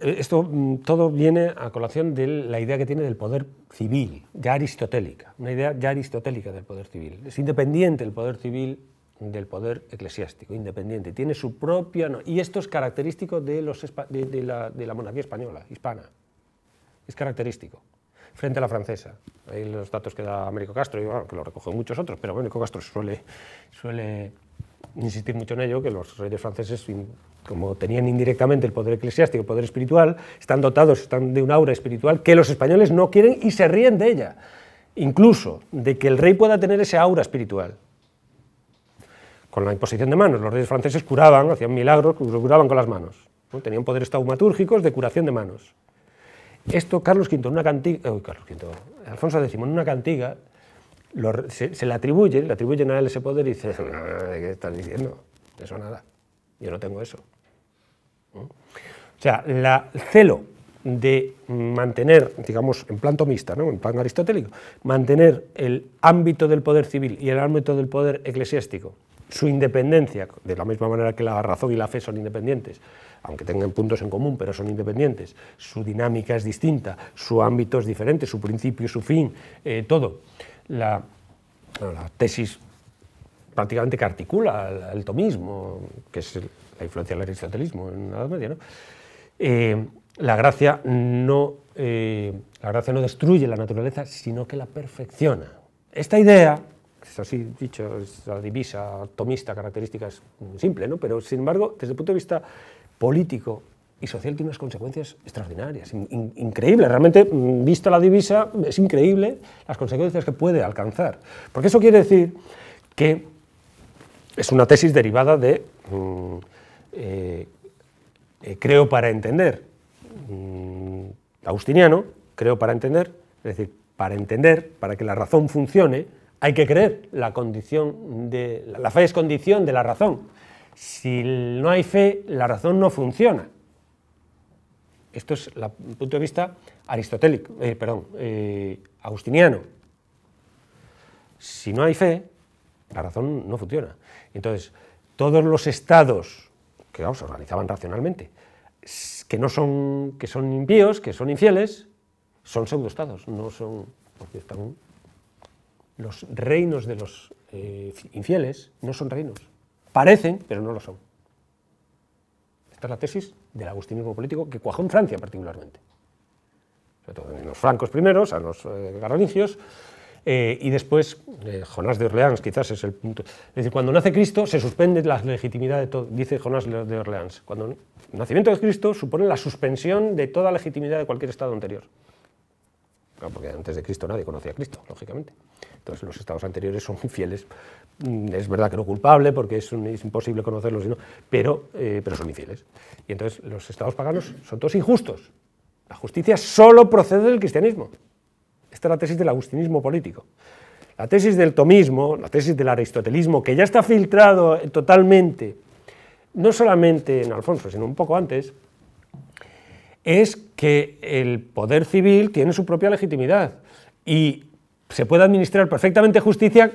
Eh, esto mm, todo viene a colación de la idea que tiene del poder civil, ya aristotélica, una idea ya aristotélica del poder civil. Es independiente el poder civil del poder eclesiástico, independiente. Tiene su propia... y esto es característico de, los, de, la, monarquía española, hispana. Es característico. Frente a la francesa. Ahí los datos que da Américo Castro, y que lo recogen muchos otros, pero Américo Castro suele, suele insistir mucho en ello, que los reyes franceses, como tenían indirectamente el poder eclesiástico, el poder espiritual, están dotados, están de un aura espiritual que los españoles no quieren y se ríen de ella. Incluso de que el rey pueda tener esa aura espiritual con la imposición de manos. Los reyes franceses curaban, hacían milagros, curaban con las manos. Tenían poderes taumatúrgicos de curación de manos. Esto Carlos V en una cantiga, eh, Carlos V, Alfonso X en una cantiga, se, le atribuye, le atribuyen a él ese poder y dice, ¿de qué estás diciendo? eso nada, yo no tengo eso. O sea, la, el celo de mantener, digamos, en plan mixta, en plan aristotélico, mantener el ámbito del poder civil y el ámbito del poder eclesiástico su independencia, de la misma manera que la razón y la fe son independientes, aunque tengan puntos en común, pero son independientes, su dinámica es distinta, su ámbito es diferente, su principio, su fin, eh, todo. La, tesis prácticamente que articula el, tomismo, que es la influencia del aristotelismo en la Edad Media, eh, la, gracia no, eh, la gracia no destruye la naturaleza, sino que la perfecciona. Esta idea es así dicho, la divisa tomista, es simple, ¿no? Pero sin embargo, desde el punto de vista político y social tiene unas consecuencias extraordinarias, increíbles. Realmente, mm, vista la divisa, es increíble las consecuencias que puede alcanzar. Porque eso quiere decir que es una tesis derivada de mm, eh, eh, creo para entender, mm, austiniano, creo para entender, es decir, para entender, para que la razón funcione, hay que creer, la, condición de, la fe es condición de la razón. Si no hay fe, la razón no funciona. Esto es el punto de vista aristotélico, eh, perdón, eh, agustiniano. Si no hay fe, la razón no funciona. Entonces, todos los estados que se organizaban racionalmente, que no son, que son impíos, que son infieles, son pseudoestados, no son, porque están los reinos de los eh, infieles no son reinos. Parecen, pero no lo son. Esta es la tesis del agustinismo político que cuajó en Francia particularmente. Sobre todo en los francos primeros, a los eh, eh y después eh, Jonás de Orleans quizás es el punto. Es decir, cuando nace Cristo se suspende la legitimidad de todo, dice Jonás de Orleans. Cuando nacimiento de Cristo supone la suspensión de toda legitimidad de cualquier estado anterior porque antes de Cristo nadie conocía a Cristo, lógicamente. Entonces los estados anteriores son infieles. Mm, es verdad que no culpable, porque es, imposible conocerlos, pero, eh, pero son infieles. Y entonces los estados paganos son todos injustos. La justicia solo procede del cristianismo. Esta es la tesis del agustinismo político. La tesis del tomismo, la tesis del aristotelismo, que ya está filtrado totalmente, no solamente en Alfonso, sino un poco antes, es que el poder civil tiene su propia legitimidad y se puede administrar perfectamente justicia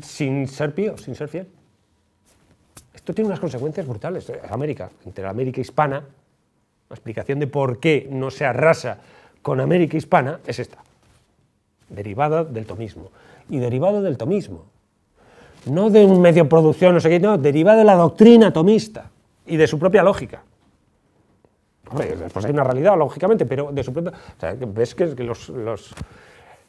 sin ser pío, sin ser fiel. Esto tiene unas consecuencias brutales. Eh, América, entre América hispana, la explicación de por qué no se arrasa con América hispana es esta, derivada del tomismo. Y derivado del tomismo, no de un medio de producción, no sé qué, no, derivada de la doctrina tomista y de su propia lógica. Después pues hay una realidad, lógicamente, pero de su ves que, los,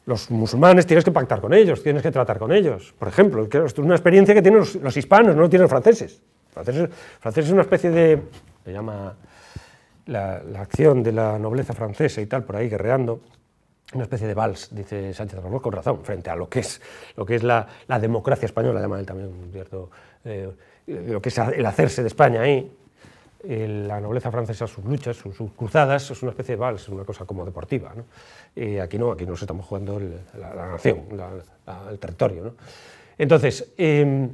los musulmanes tienes que pactar con ellos, tienes que tratar con ellos. Por ejemplo, esto es una experiencia que tienen los, hispanos, no lo tienen los franceses. franceses. Franceses es una especie de. se llama la, acción de la nobleza francesa y tal, por ahí guerreando. Una especie de vals, dice Sánchez Ramos, con razón, frente a lo que es, lo que es la, democracia española, llama él también cierto. Eh, lo que es el hacerse de España ahí, la nobleza francesa, sus luchas, sus, cruzadas, es una especie de vals, una cosa como deportiva. aquí no, aquí nos estamos jugando la, nación, el territorio. Entonces, em,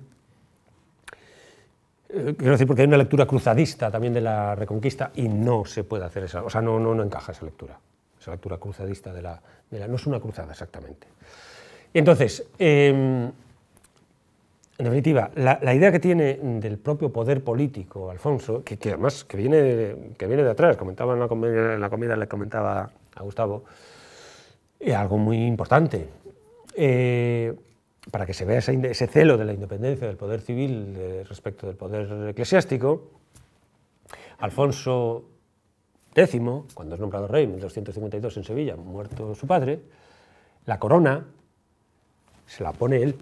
eh, quiero decir, porque hay una lectura cruzadista también de la Reconquista y no se puede hacer esa, o sea, no, no, no encaja esa lectura, esa lectura cruzadista de la, no es una cruzada exactamente. Entonces, em, en definitiva, la, idea que tiene del propio poder político Alfonso, que, además que viene, que viene de atrás, comentaba en la, comida, en la comida, le comentaba a Gustavo, es algo muy importante. Eh, para que se vea ese, celo de la independencia del poder civil eh, respecto del poder eclesiástico, Alfonso X, cuando es nombrado rey en 1252 en Sevilla, muerto su padre, la corona se la pone él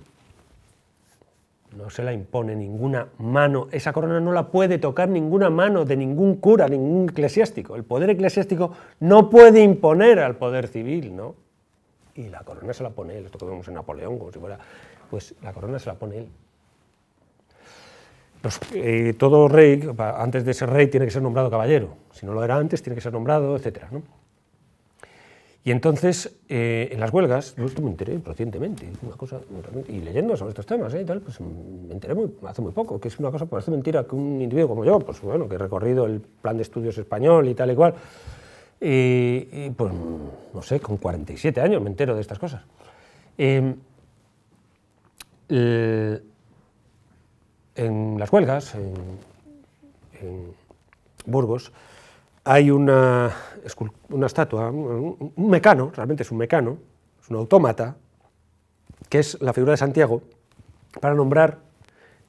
no se la impone ninguna mano, esa corona no la puede tocar ninguna mano de ningún cura, ningún eclesiástico. El poder eclesiástico no puede imponer al poder civil, ¿no? Y la corona se la pone él, esto que vemos en Napoleón, como si fuera, pues la corona se la pone él. Pues eh, todo rey, antes de ser rey, tiene que ser nombrado caballero. Si no lo era antes, tiene que ser nombrado, etc. ¿no? Y entonces, eh, en las huelgas, yo esto me enteré recientemente, y leyendo sobre estos temas, eh, y tal, pues me enteré hace muy poco, que es una cosa, parece mentira que un individuo como yo, pues bueno, que he recorrido el plan de estudios español y tal y cual, y, pues no sé, con 47 años me entero de estas cosas. Em, en las huelgas, en Burgos, hay una, estatua, un, mecano, realmente es un mecano, es un autómata, que es la figura de Santiago, para nombrar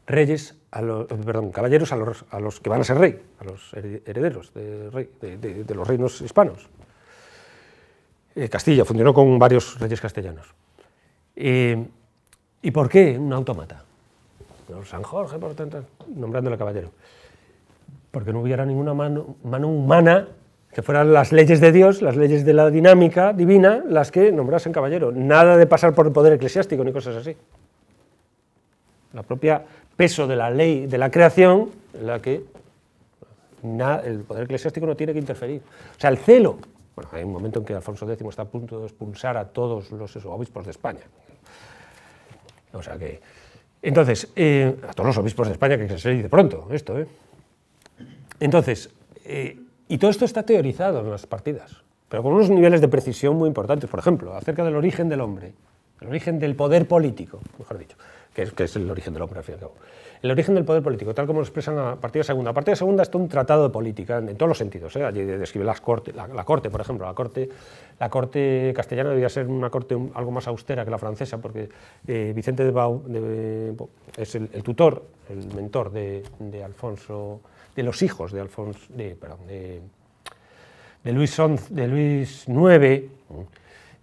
reyes, a los, caballeros a los, a los, que van a ser rey, a los herederos de, los reinos hispanos. Castillo, eh, Castilla funcionó con varios reyes castellanos. Eh, ¿Y por qué un autómata? San Jorge, por tanto, nombrándole caballero porque no hubiera ninguna mano, humana que fueran las leyes de Dios, las leyes de la dinámica divina, las que nombrasen caballero. Nada de pasar por el poder eclesiástico ni cosas así. La propia peso de la ley de la creación, en la que el poder eclesiástico no tiene que interferir. O sea, el celo. Bueno, hay un momento en que Alfonso X está a punto de expulsar a todos los obispos de España. O sea que. Entonces, eh, a todos los obispos de España, que se dice pronto esto, ¿eh? Entonces, eh, y todo esto está teorizado en las partidas, pero con unos niveles de precisión muy importantes. Por ejemplo, acerca del origen del hombre, el origen del poder político, mejor dicho, que es, el origen del hombre, al fin y al cabo. El origen del poder político, tal como lo expresan la partida segunda. La partida segunda está un tratado de política en, todos los sentidos. ¿eh? Allí describe la, corte, por ejemplo. La corte, la corte castellana debía ser una corte algo más austera que la francesa, porque eh, Vicente de Bau es el, tutor, el mentor de Alfonso de los hijos de Alfonso, de, perdón, de, Luis, de Luis IX,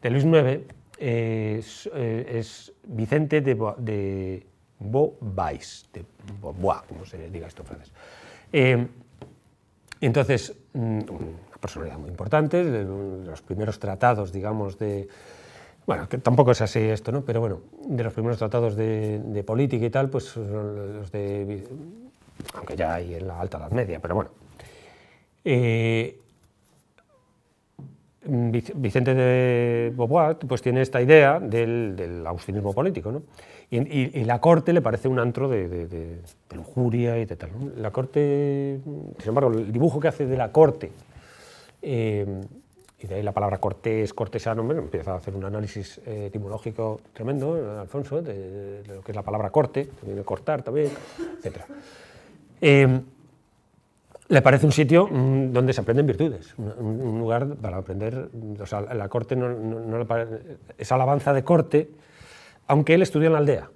de Luis IX eh, es, Vicente de, de Beauvais, como se diga esto en francés. Eh, entonces, mm, una personalidad muy importante, de los primeros tratados, digamos, de... Bueno, que tampoco es así esto, ¿no? Pero bueno, de los primeros tratados de, de política y tal, pues los de aunque ya hay en la alta edad media, pero bueno. Eh, mm, Vicente de Beauvoir pues, tiene esta idea del, del político, ¿no? y, la corte le parece un antro de, lujuria y de tal. La corte, sin embargo, el dibujo que hace de la corte, eh, y de ahí la palabra cortés, cortesano, empieza a hacer un análisis eh, etimológico tremendo, Alfonso, de, lo que es la palabra corte, también de cortar también, etc. Em, le parece un sitio mm, donde se aprenden virtudes, un lugar para aprender, o la corte no, es alabanza de corte, aunque él estudió en la aldea.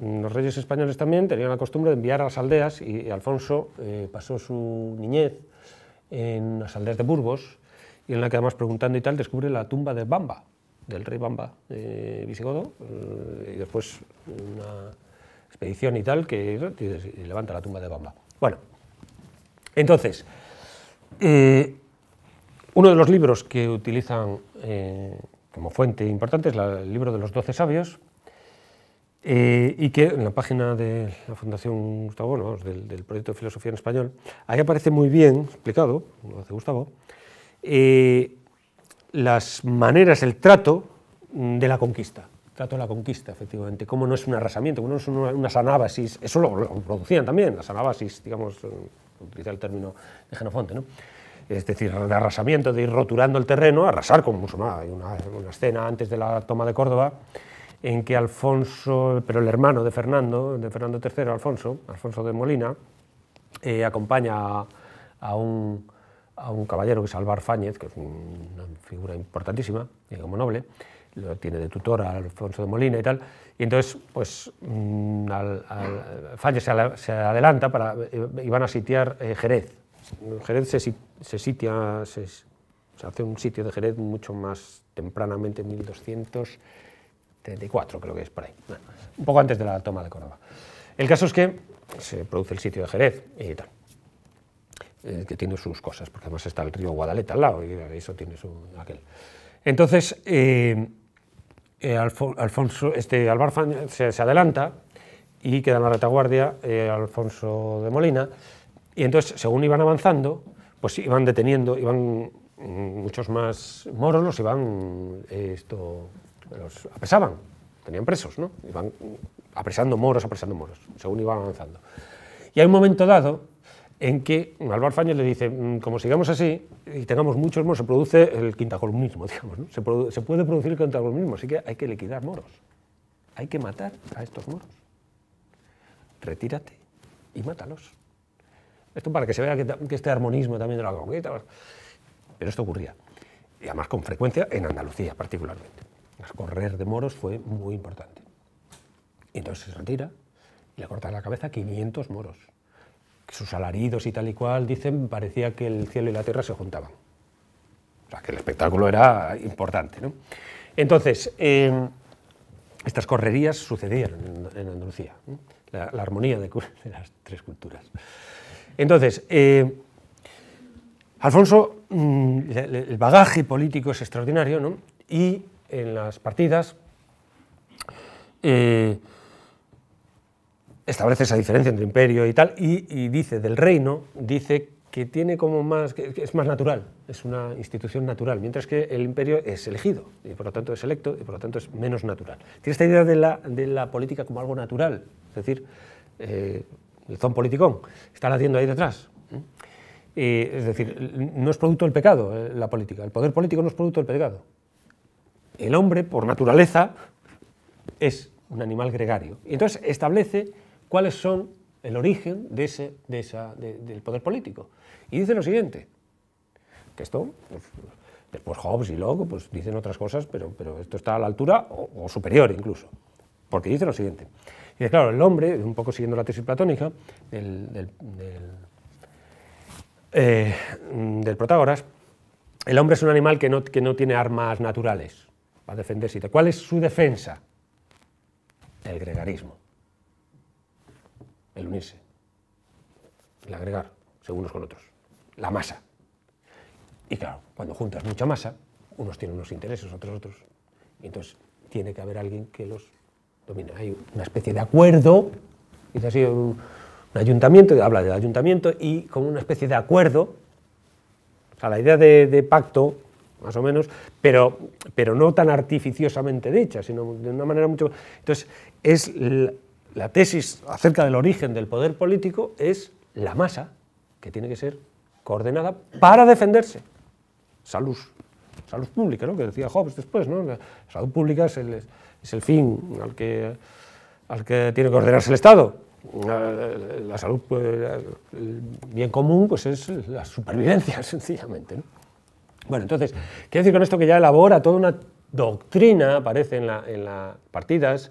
Los reyes españoles también tenían la costumbre de enviar a las aldeas y Alfonso eh, pasó su niñez en las aldeas de Burgos y en la que además preguntando y tal descubre la tumba de Bamba, del rey Bamba eh, visigodo eh, y después una expedición y tal, que levanta la tumba de Bamba. Bueno, entonces, eh, uno de los libros que utilizan eh, como fuente importante es el libro de los Doce Sabios, eh, y que en la página de la Fundación Gustavo, del, proyecto de filosofía en español, ahí aparece muy bien explicado, lo hace Gustavo, las maneras, el trato de la conquista. Trato de la conquista, efectivamente. Cómo no es un arrasamiento, cómo no es una, unas anábasis. Eso lo, producían también, las anábasis, digamos, eh, utilizar el término de Genofonte, ¿no? es decir, de arrasamiento, de ir roturando el terreno, arrasar con más, Hay una, una, escena antes de la toma de Córdoba en que Alfonso, pero el hermano de Fernando, de Fernando III, Alfonso, Alfonso de Molina, eh, acompaña a, un, a, un, caballero que es Álvar Fáñez, que es una figura importantísima, como noble, lo tiene de tutor a Alfonso de Molina y tal, y entonces pues mm, Falle se, adelanta para, y eh, van a sitiar eh, Jerez. Jerez se, sitia, se, hace un sitio de Jerez mucho más tempranamente, en 1234 creo que es por ahí, un poco antes de la toma de Córdoba. El caso es que se produce el sitio de Jerez y tal eh, que tiene sus cosas, porque además está el río Guadalete al lado, y eso tiene su aquel. Entonces, eh, Alfonso, este, Albarfán se, adelanta y queda en la retaguardia eh, Alfonso de Molina. Y entonces, según iban avanzando, pues iban deteniendo, iban mm, muchos más moros los iban, eh, esto, los apresaban, tenían presos, ¿no? Iban apresando moros, apresando moros, según iban avanzando. Y hay un momento dado en que Álvaro Fáñez le dice, mm, como sigamos así y tengamos muchos moros, se produce el quintacolumnismo, digamos, se, puede producir el quintacolumnismo, así que hay que liquidar moros, hay que matar a estos moros. Retírate y mátalos. Esto para que se vea que, este armonismo también de la conquista. Pues. Pero esto ocurría, y además con frecuencia en Andalucía particularmente. El correr de moros fue muy importante. entonces se retira y le corta la cabeza 500 moros sus alaridos y tal y cual, dicen, parecía que el cielo y la tierra se juntaban. O sea, que el espectáculo era importante. ¿no? Entonces, em, estas correrías sucedían en, Andalucía, la, armonía de, las tres culturas. Entonces, em, Alfonso, mm, el bagaje político es extraordinario, ¿no? Y en las partidas, eh, establece esa diferencia entre imperio y tal, y, dice del reino, dice que tiene como más, que es más natural, es una institución natural, mientras que el imperio es elegido, y por lo tanto es electo, y por lo tanto es menos natural. Tiene esta idea de la, política como algo natural, es decir, eh, el zon politicón, está latiendo ahí detrás. es decir, no es producto del pecado eh, la política, el poder político no es producto del pecado. El hombre, por naturaleza, es un animal gregario. Y entonces establece cuáles son el origen de ese, de esa, del poder político. Y dice lo siguiente, que esto, pues, después Hobbes y Locke pues, dicen otras cosas, pero, pero esto está a la altura o, superior incluso, porque dice lo siguiente. Y claro, el hombre, un poco siguiendo la tesis platónica del, eh, del, Protágoras, el hombre es un animal que no, que no tiene armas naturales para defenderse. ¿Cuál es su defensa? El gregarismo el unirse, el agregar, según unos con otros, la masa. Y claro, cuando juntas mucha masa, unos tienen unos intereses, otros otros, y entonces tiene que haber alguien que los domine. Hay una especie de acuerdo, dice así, un, ayuntamiento, habla del ayuntamiento, y como una especie de acuerdo, o sea, la idea de, pacto más o menos, pero, pero no tan artificiosamente dicha, sino de una manera mucho... Entonces, es la tesis acerca del origen del poder político es la masa, que tiene que ser coordenada para defenderse. Salud, salud pública, ¿no? que decía Hobbes después. ¿no? La salud pública es el, fin al que, al que tiene que ordenarse el Estado. La, salud, pues, el bien común, pues es la supervivencia, sencillamente. ¿no? Bueno, entonces, quiero decir con esto que ya elabora toda una doctrina, aparece en, en las partidas,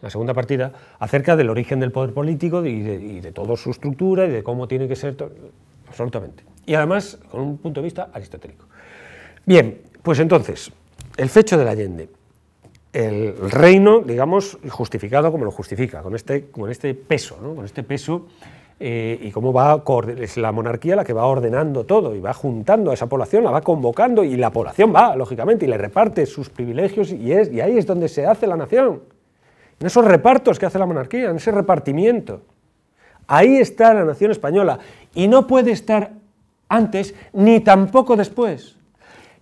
la segunda partida, acerca del origen del poder político y de, toda su estructura y de cómo tiene que ser, absolutamente. Y además con un punto de vista aristotélico. Bien, pues entonces, el fecho del Allende, el reino, digamos, justificado como lo justifica, con este, con este peso, ¿no? con este peso eh, y cómo va es la monarquía la que va ordenando todo y va juntando a esa población, la va convocando y la población va, lógicamente, y le reparte sus privilegios y, es, y ahí es donde se hace la nación en esos repartos que hace la monarquía, en ese repartimiento. Ahí está la nación española y no puede estar antes ni tampoco después.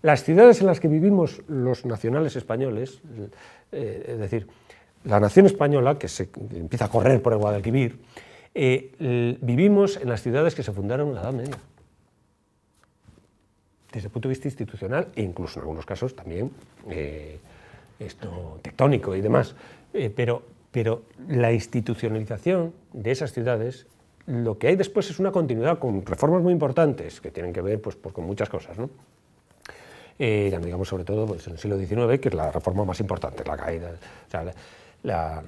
Las ciudades en las que vivimos los nacionales españoles, eh, es decir, la nación española que se empieza a correr por el Guadalquivir, eh, vivimos en las ciudades que se fundaron en la Edad Media. Desde el punto de vista institucional e incluso en algunos casos también eh, esto tectónico y demás. Eh, pero, pero la institucionalización de esas ciudades, lo que hay después es una continuidad con reformas muy importantes que tienen que ver pues, pues con muchas cosas. Eh, ¿no? digamos sobre todo pues, en el siglo XIX, que es la reforma más importante, la caída, la,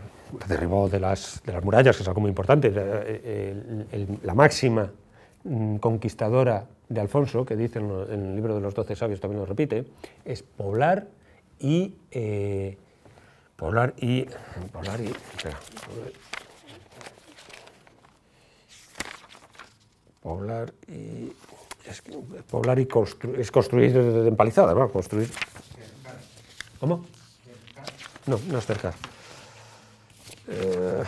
derribo de las, murallas, que es algo muy importante, la, eh, máxima mm, conquistadora de Alfonso, que dice en, el libro de los Doce Sabios, también lo repite, es poblar y Poblar y... y... Poblar y... poblar y es construir desde empalizada, ¿no? Construir... ¿Cómo? No, no es cerca eh,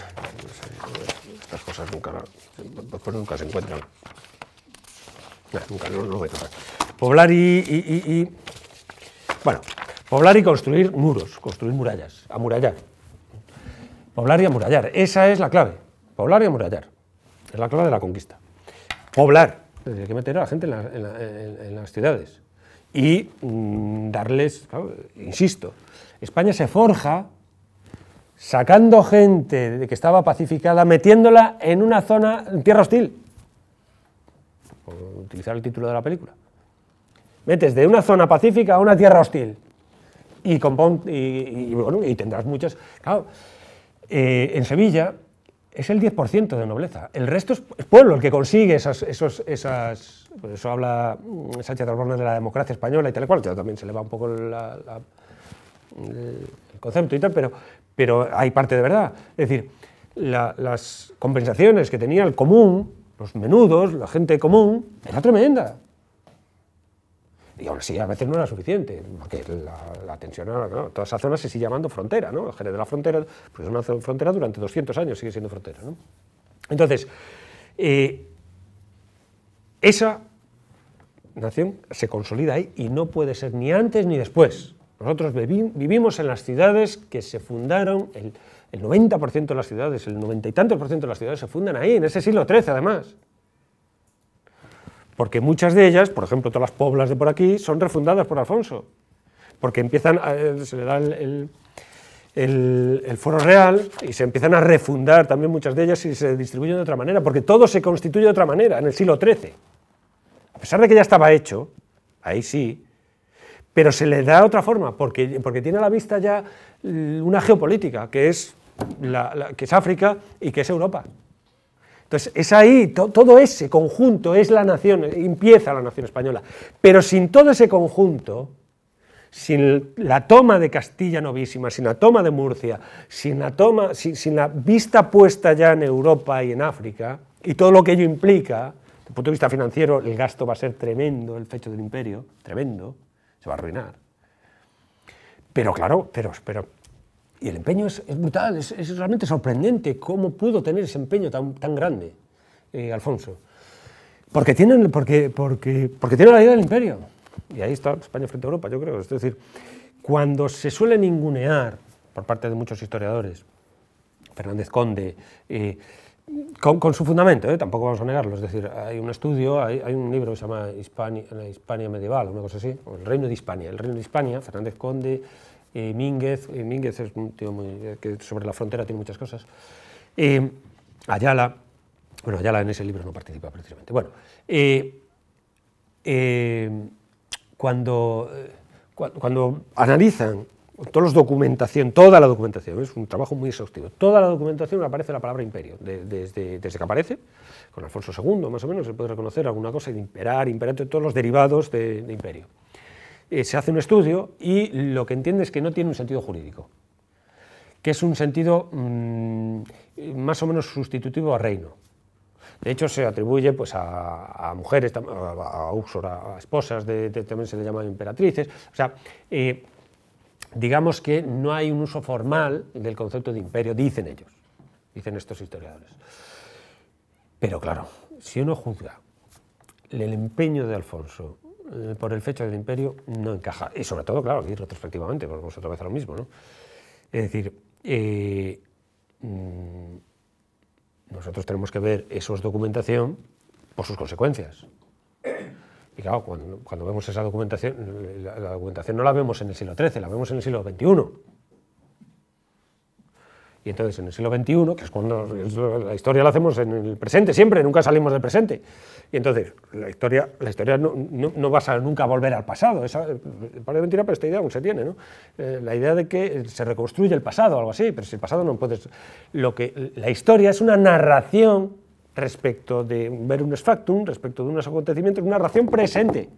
estas cosas nunca, pues nunca se encuentran. nunca, no, voy Poblar y... Bueno, Poblar y construir muros, construir murallas, amurallar. Poblar y amurallar, esa es la clave. Poblar y amurallar, es la clave de la conquista. Poblar, pues hay que meter a la gente en, las ciudades y mm, darles, insisto, España se forja sacando gente de que estaba pacificada, metiéndola en una zona, en tierra hostil. utilizar el título de la película. Metes de una zona pacífica a una tierra hostil y, compon, y, tendrás muchas. Claro, eh, en Sevilla es el 10% de nobleza. El resto es pueblo el que consigue esas, esas pues eso habla mm, Sánchez Albornoz de la democracia española y tal y cual, ya también se le va un poco el concepto y tal, pero, pero hay parte de verdad. Es decir, las compensaciones que tenía el común, los menudos, la gente común, era tremenda. Y aún así, a veces no era suficiente, porque la, tensión era, ¿no? toda esa zona se sigue llamando frontera, ¿no? El Jerez de la Frontera, pues es una frontera durante 200 años, sigue siendo frontera, ¿no? Entonces, eh, esa nación se consolida ahí y no puede ser ni antes ni después. Nosotros vivimos en las ciudades que se fundaron, el, el 90% de las ciudades, el 90 y tantos por ciento de las ciudades se fundan ahí, en ese siglo XIII además porque muchas de ellas, por ejemplo, todas las poblas de por aquí, son refundadas por Alfonso, porque empiezan, a, eh, se le da el, foro real y se empiezan a refundar también muchas de ellas y se distribuyen de otra manera, porque todo se constituye de otra manera en el siglo XIII. A pesar de que ya estaba hecho, ahí sí, pero se le da otra forma, porque, porque tiene a la vista ya una geopolítica, que es, la, que es África y que es Europa. Entonces, es ahí, todo ese conjunto es la nación, empieza la nación española. Pero sin todo ese conjunto, sin la toma de Castilla Novísima, sin la toma de Murcia, sin la, toma, sin, la vista puesta ya en Europa y en África, y todo lo que ello implica, desde el punto de vista financiero, el gasto va a ser tremendo, el fecho del imperio, tremendo, se va a arruinar. Pero claro, pero, pero y el empeño es, brutal, es, realmente sorprendente cómo pudo tener ese empeño tan, tan grande, eh, Alfonso. Porque tiene porque, porque, porque tiene la idea del imperio. Y ahí está España frente a Europa, yo creo. Es decir, cuando se suele ningunear por parte de muchos historiadores, Fernández Conde, eh, con, su fundamento, eh, tampoco vamos a negarlo. Es decir, hay un estudio, hay, un libro que se llama Hispania, Hispania Medieval, una cosa así, o el Reino de Hispania. El Reino de Hispania, Fernández Conde, eh, Mínguez, eh, Mínguez es un tío eh, que sobre la frontera tiene muchas cosas, eh, Ayala, bueno, Ayala en ese libro no participa precisamente. Bueno, cuando, cuando analizan toda la documentación, toda la documentación, es un trabajo muy exhaustivo, toda la documentación aparece la palabra imperio, desde, que aparece, con Alfonso II más o menos, se puede reconocer alguna cosa de imperar, imperante, todos los derivados de imperio. Eh, se hace un estudio y lo que entiende es que no tiene un sentido jurídico, que es un sentido mm, más o menos sustitutivo a reino. De hecho, se atribuye pues, a, mujeres, a, a, esposas, de, también se le llaman emperatrices. O sea, eh, digamos que no hay un uso formal del concepto de imperio, dicen ellos, dicen estos historiadores. Pero claro, si uno juzga el empeño de Alfonso eh, por el fecho del imperio no encaja. Y sobre todo, claro, aquí retrospectivamente, volvemos otra vez lo mismo. ¿no? Es decir, eh, mm, nosotros tenemos que ver esos documentación por sus consecuencias. Y claro, cuando, vemos esa documentación, la, la, documentación no la vemos en el siglo XIII, la vemos en el siglo XXI. Y entonces en el siglo XXI, que es cuando la historia la hacemos en el presente, siempre, nunca salimos del presente. Y entonces la historia, la historia no, no, vas a nunca volver al pasado. para eh, parece mentira, pero esta idea aún se tiene. ¿no? Eh, la idea de que eh, se reconstruye el pasado o algo así, pero si el pasado no puedes... Lo que, la historia es una narración respecto de ver un factum, respecto de unos acontecimientos, una narración presente.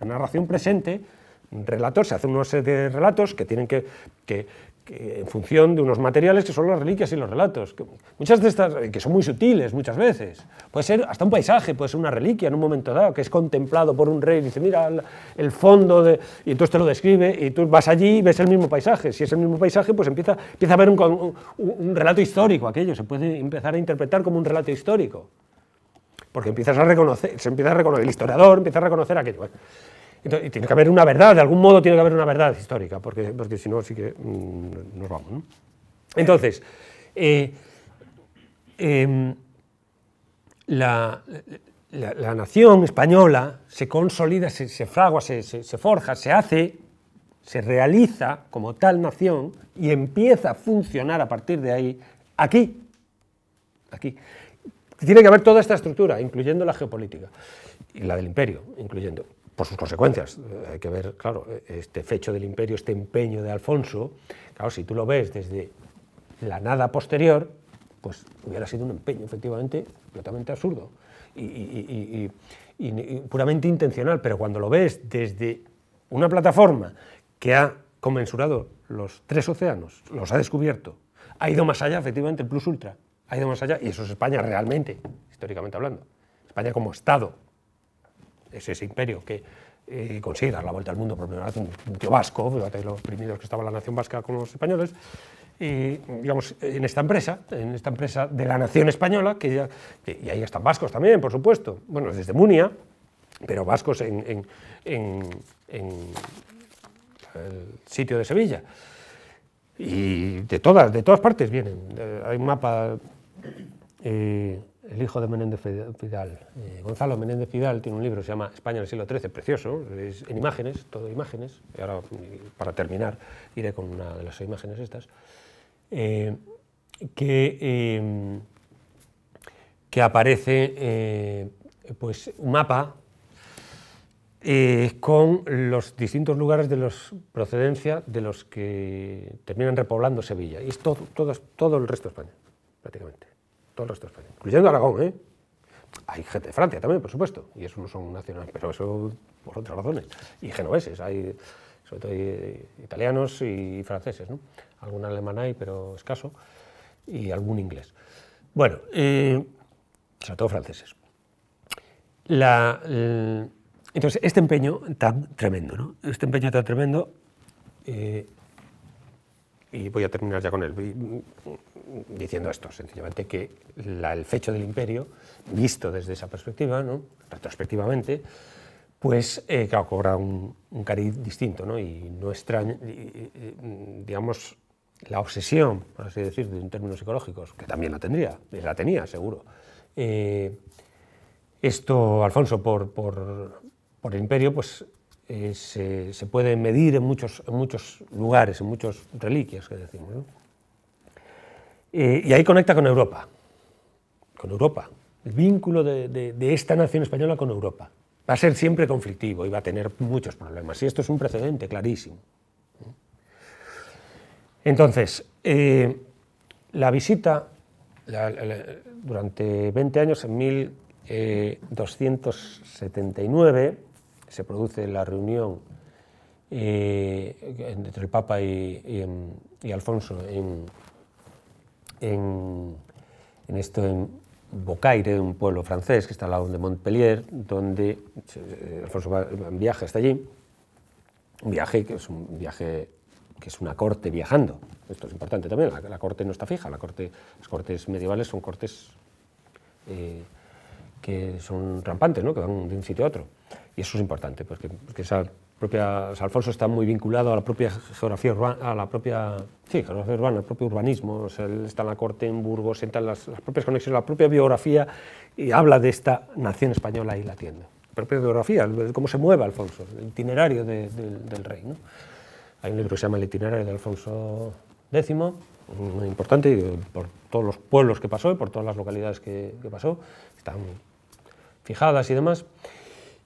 La narración presente relator, se hace unos de relatos que tienen que, que, en función de unos materiales que son las reliquias y los relatos. Que muchas de estas, eh, que son muy sutiles muchas veces. Puede ser hasta un paisaje, puede ser una reliquia en un momento dado, que es contemplado por un rey y dice, mira, el fondo, de... y entonces te lo describe, y tú vas allí y ves el mismo paisaje. Si es el mismo paisaje, pues empieza, empieza a haber un, relato histórico aquello, se puede empezar a interpretar como un relato histórico. Porque empiezas a reconocer, se empieza a reconocer, el historiador empieza a reconocer aquello tiene que haber una verdad, de algún modo tiene que haber una verdad histórica, porque, porque si no, sí que mm, nos vamos. Entonces, eh, em, la, nación española se consolida, se, fragua, se, se forja, se hace, se realiza como tal nación y empieza a funcionar a partir de ahí, aquí, aquí. Tiene que haber toda esta estructura, incluyendo la geopolítica y la del imperio, incluyendo por sus consecuencias. Eh, hay que ver, claro, eh, este fecho del imperio, este empeño de Alfonso, claro, si tú lo ves desde la nada posterior, pues hubiera sido un empeño efectivamente completamente absurdo y, puramente intencional, pero cuando lo ves desde una plataforma que ha comensurado los tres océanos, los ha descubierto, ha ido más allá, efectivamente, el plus ultra, ha ido más allá, y eso es España realmente, históricamente hablando, España como Estado es ese imperio que eh, consigue dar la vuelta al mundo por primera vez, un, un tío vasco, los lo primeros que estaba la nación vasca con los españoles, y digamos, en esta empresa, en esta empresa de la nación española, que ya, y ahí están vascos también, por supuesto, bueno, desde Munia, pero vascos en, el sitio de Sevilla. Y de todas, de todas partes vienen. Eh, hay un mapa eh, el hijo de Menéndez Fidal. Eh, Gonzalo Menéndez Fidal tiene un libro que se llama España en el siglo XIII, precioso, es en imágenes, todo imágenes. Y ahora, mm, para terminar, iré con una de las imágenes estas. Eh, eh, que, aparece pues, un mapa con los distintos lugares de los procedencia de los que terminan repoblando Sevilla. Y es todo el resto de España, prácticamente todo el resto de España, incluyendo Aragón, ¿eh? Hay gente de Francia también, por supuesto, y eso no son nacionales, pero eso por otras razones. Y genoveses, hay sobre todo italianos y franceses, ¿no? Algún alemán hay, pero escaso, y algún inglés. Bueno, eh, sobre todo franceses. La, entonces, este empeño tan tremendo, ¿no? Este empeño tan tremendo eh, y voy a terminar ya con él, mm, diciendo esto, sencillamente que el fecho del imperio, visto desde esa perspectiva, retrospectivamente, pues eh, cobra un, cariz distinto, y no extraña, digamos, la obsesión, por así decir, en términos psicológicos, que también la tendría, la tenía, seguro. Eh, esto, Alfonso, por, por, el imperio, pues eh, se, puede medir en muchos, muchos lugares, en muchos reliquias que decimos. Eh, y ahí conecta con Europa, con Europa, el vínculo de, esta nación española con Europa. Va a ser siempre conflictivo y va a tener muchos problemas. Y esto es un precedente clarísimo. Entonces, eh, la visita durante 20 años, en 1279, se produce la reunión eh, entre el Papa y, em, Alfonso en, esto en Bocaire, un pueblo francés que está al lado de Montpellier, donde eh, Alfonso viaja hasta allí, un viaje que es un viaje que es una corte viajando. Esto es importante también, la, corte no está fija, la corte, las cortes medievales son cortes eh, que son rampantes, ¿no? que van de un sitio a otro. Y eso es importante, porque, esa propia, Alfonso está muy vinculado a la propia geografía urbana, a la propia, sí, urbana, al propio urbanismo. está en la corte en Burgos, sienta en las, propias conexiones, la propia biografía y habla de esta nación española y la tienda. La propia biografía, cómo se mueve Alfonso, el itinerario del rey. Hay un libro que se llama El itinerario de Alfonso X, muy importante, eh, por todos los pueblos que pasó y por todas las localidades que, que pasó, están fijadas y demás.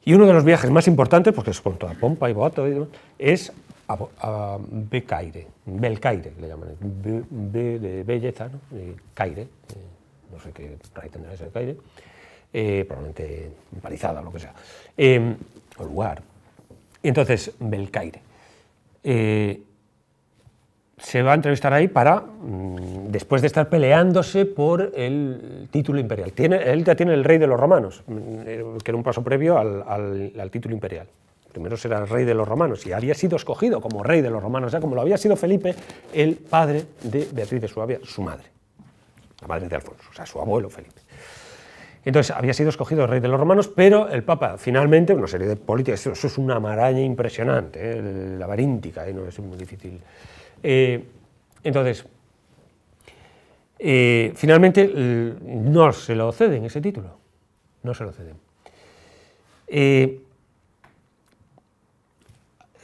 Y uno de los viajes más importantes, porque es con toda pompa y boato, es a, Belcaire, Becaire, Belcaire, le llaman, de belleza, ¿no? Caire, eh, no sé qué raíz tendrá ese Caire, eh, probablemente parizada o lo que sea, eh, o lugar. Y Entonces, Belcaire. Eh, se va a entrevistar ahí para, mm, después de estar peleándose por el título imperial. Tiene, él ya tiene el rey de los romanos, mm, eh, que era un paso previo al, título imperial. Primero será el rey de los romanos y había sido escogido como rey de los romanos, ya como lo había sido Felipe, el padre de Beatriz de Suabia, su madre, la madre de Alfonso, o sea, su abuelo Felipe. Entonces había sido escogido el rey de los romanos, pero el Papa finalmente, una serie de políticas, eso es una maraña impresionante, ¿eh? laberíntica, no es muy difícil eh, entonces, eh, finalmente no se lo ceden ese título, no se lo ceden. Eh,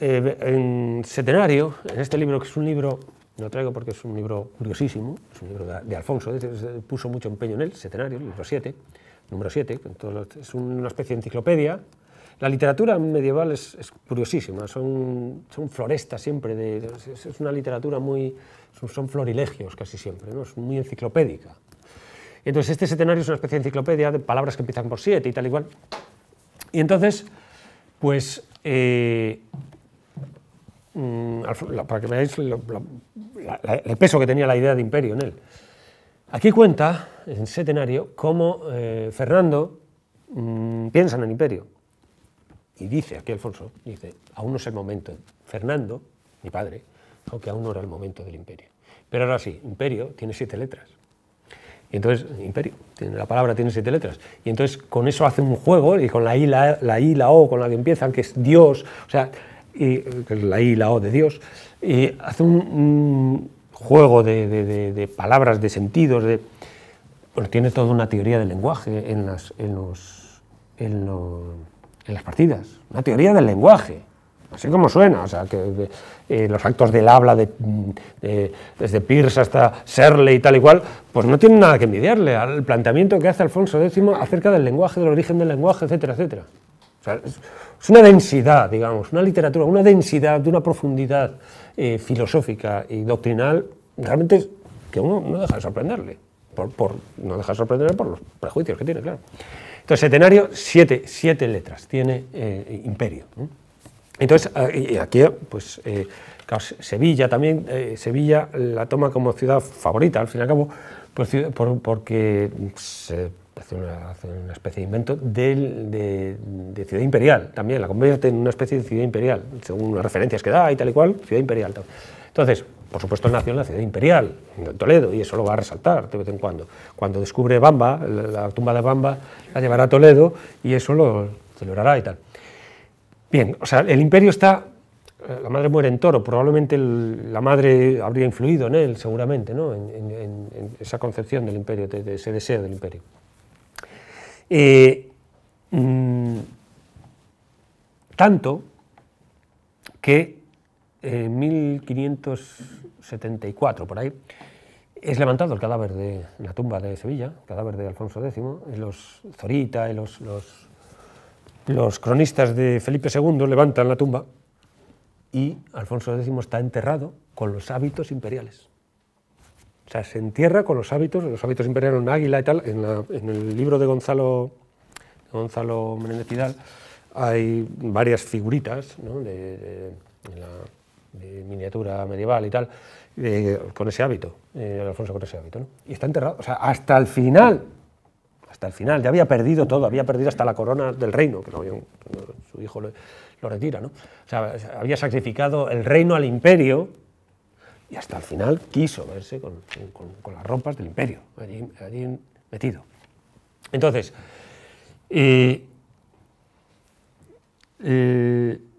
en Setenario, en este libro, que es un libro, lo traigo porque es un libro curiosísimo, es un libro de, Alfonso, puso mucho empeño en él, Setenario, libro 7, número 7, es una especie de enciclopedia la literatura medieval es, curiosísima, son, son, florestas siempre, de, es, una literatura muy, son, florilegios casi siempre, ¿no? es muy enciclopédica. Entonces este setenario es una especie de enciclopedia de palabras que empiezan por siete y tal y cual. y entonces, pues, eh, mm, para que veáis el peso que tenía la idea de imperio en él. Aquí cuenta, en setenario, cómo eh, Fernando mm, piensa en el imperio. Y dice aquí Alfonso, dice, aún no es el momento. Fernando, mi padre, que aún no era el momento del imperio. Pero ahora sí, imperio tiene siete letras. Y entonces, imperio, la palabra tiene siete letras. Y entonces con eso hace un juego, y con la I, la, O, con la que empiezan, que es Dios, o sea, eh, la I, la O de Dios, y hace un, juego de, palabras, de sentidos, de... Bueno, tiene toda una teoría del lenguaje en, las, En los en las partidas, una teoría del lenguaje. Así como suena, o sea, que, eh, los actos del habla desde Pierce hasta Serle y tal y cual, pues no tienen nada que envidiarle al planteamiento que hace Alfonso X acerca del lenguaje, del origen del lenguaje, etcétera, etcétera. O sea, es, una densidad, digamos, una literatura, una densidad, de una profundidad eh, filosófica y doctrinal, realmente que uno no deja de sorprenderle, no deja de sorprenderle por los prejuicios que tiene, claro. Entonces, Setenario, siete, letras, tiene eh, imperio. Entonces, ah, aquí, pues, eh, Sevilla también, eh, Sevilla la toma como ciudad favorita, al fin y al cabo, pues, porque se hace una, especie de invento de, de, ciudad imperial también, la convierte en una especie de ciudad imperial, según las referencias que da y tal y cual, ciudad imperial. Entonces, por supuesto, nació en la ciudad imperial, en Toledo, y eso lo va a resaltar de vez en cuando. Cuando descubre Bamba, la tumba de Bamba, la llevará a Toledo y eso lo celebrará y tal. Bien, o sea, el imperio está eh, la madre muere en toro, probablemente la madre habría influido en él, seguramente, ¿no? en, esa concepción del imperio, de, ese deseo del imperio. Eh, mm, tanto que eh, en 1500, 74, por ahí, es levantado el cadáver de la tumba de Sevilla, el cadáver de Alfonso X, los Zorita los, los, cronistas de Felipe II levantan la tumba y Alfonso X está enterrado con los hábitos imperiales. O sea, se entierra con los hábitos, los hábitos imperiales, un águila y tal. En, el libro de Gonzalo, Gonzalo Menéndez Pidal hay varias figuritas ¿no? de la, de eh, miniatura medieval y tal, eh, con ese hábito, eh, Alfonso con ese hábito. ¿no? Y está enterrado, o sea, hasta el final, hasta el final, ya había perdido todo, había perdido hasta la corona del reino, que su hijo lo, retira, ¿no? O sea, había sacrificado el reino al imperio, y hasta el final quiso verse con, las ropas del imperio, allí, metido. Entonces, el,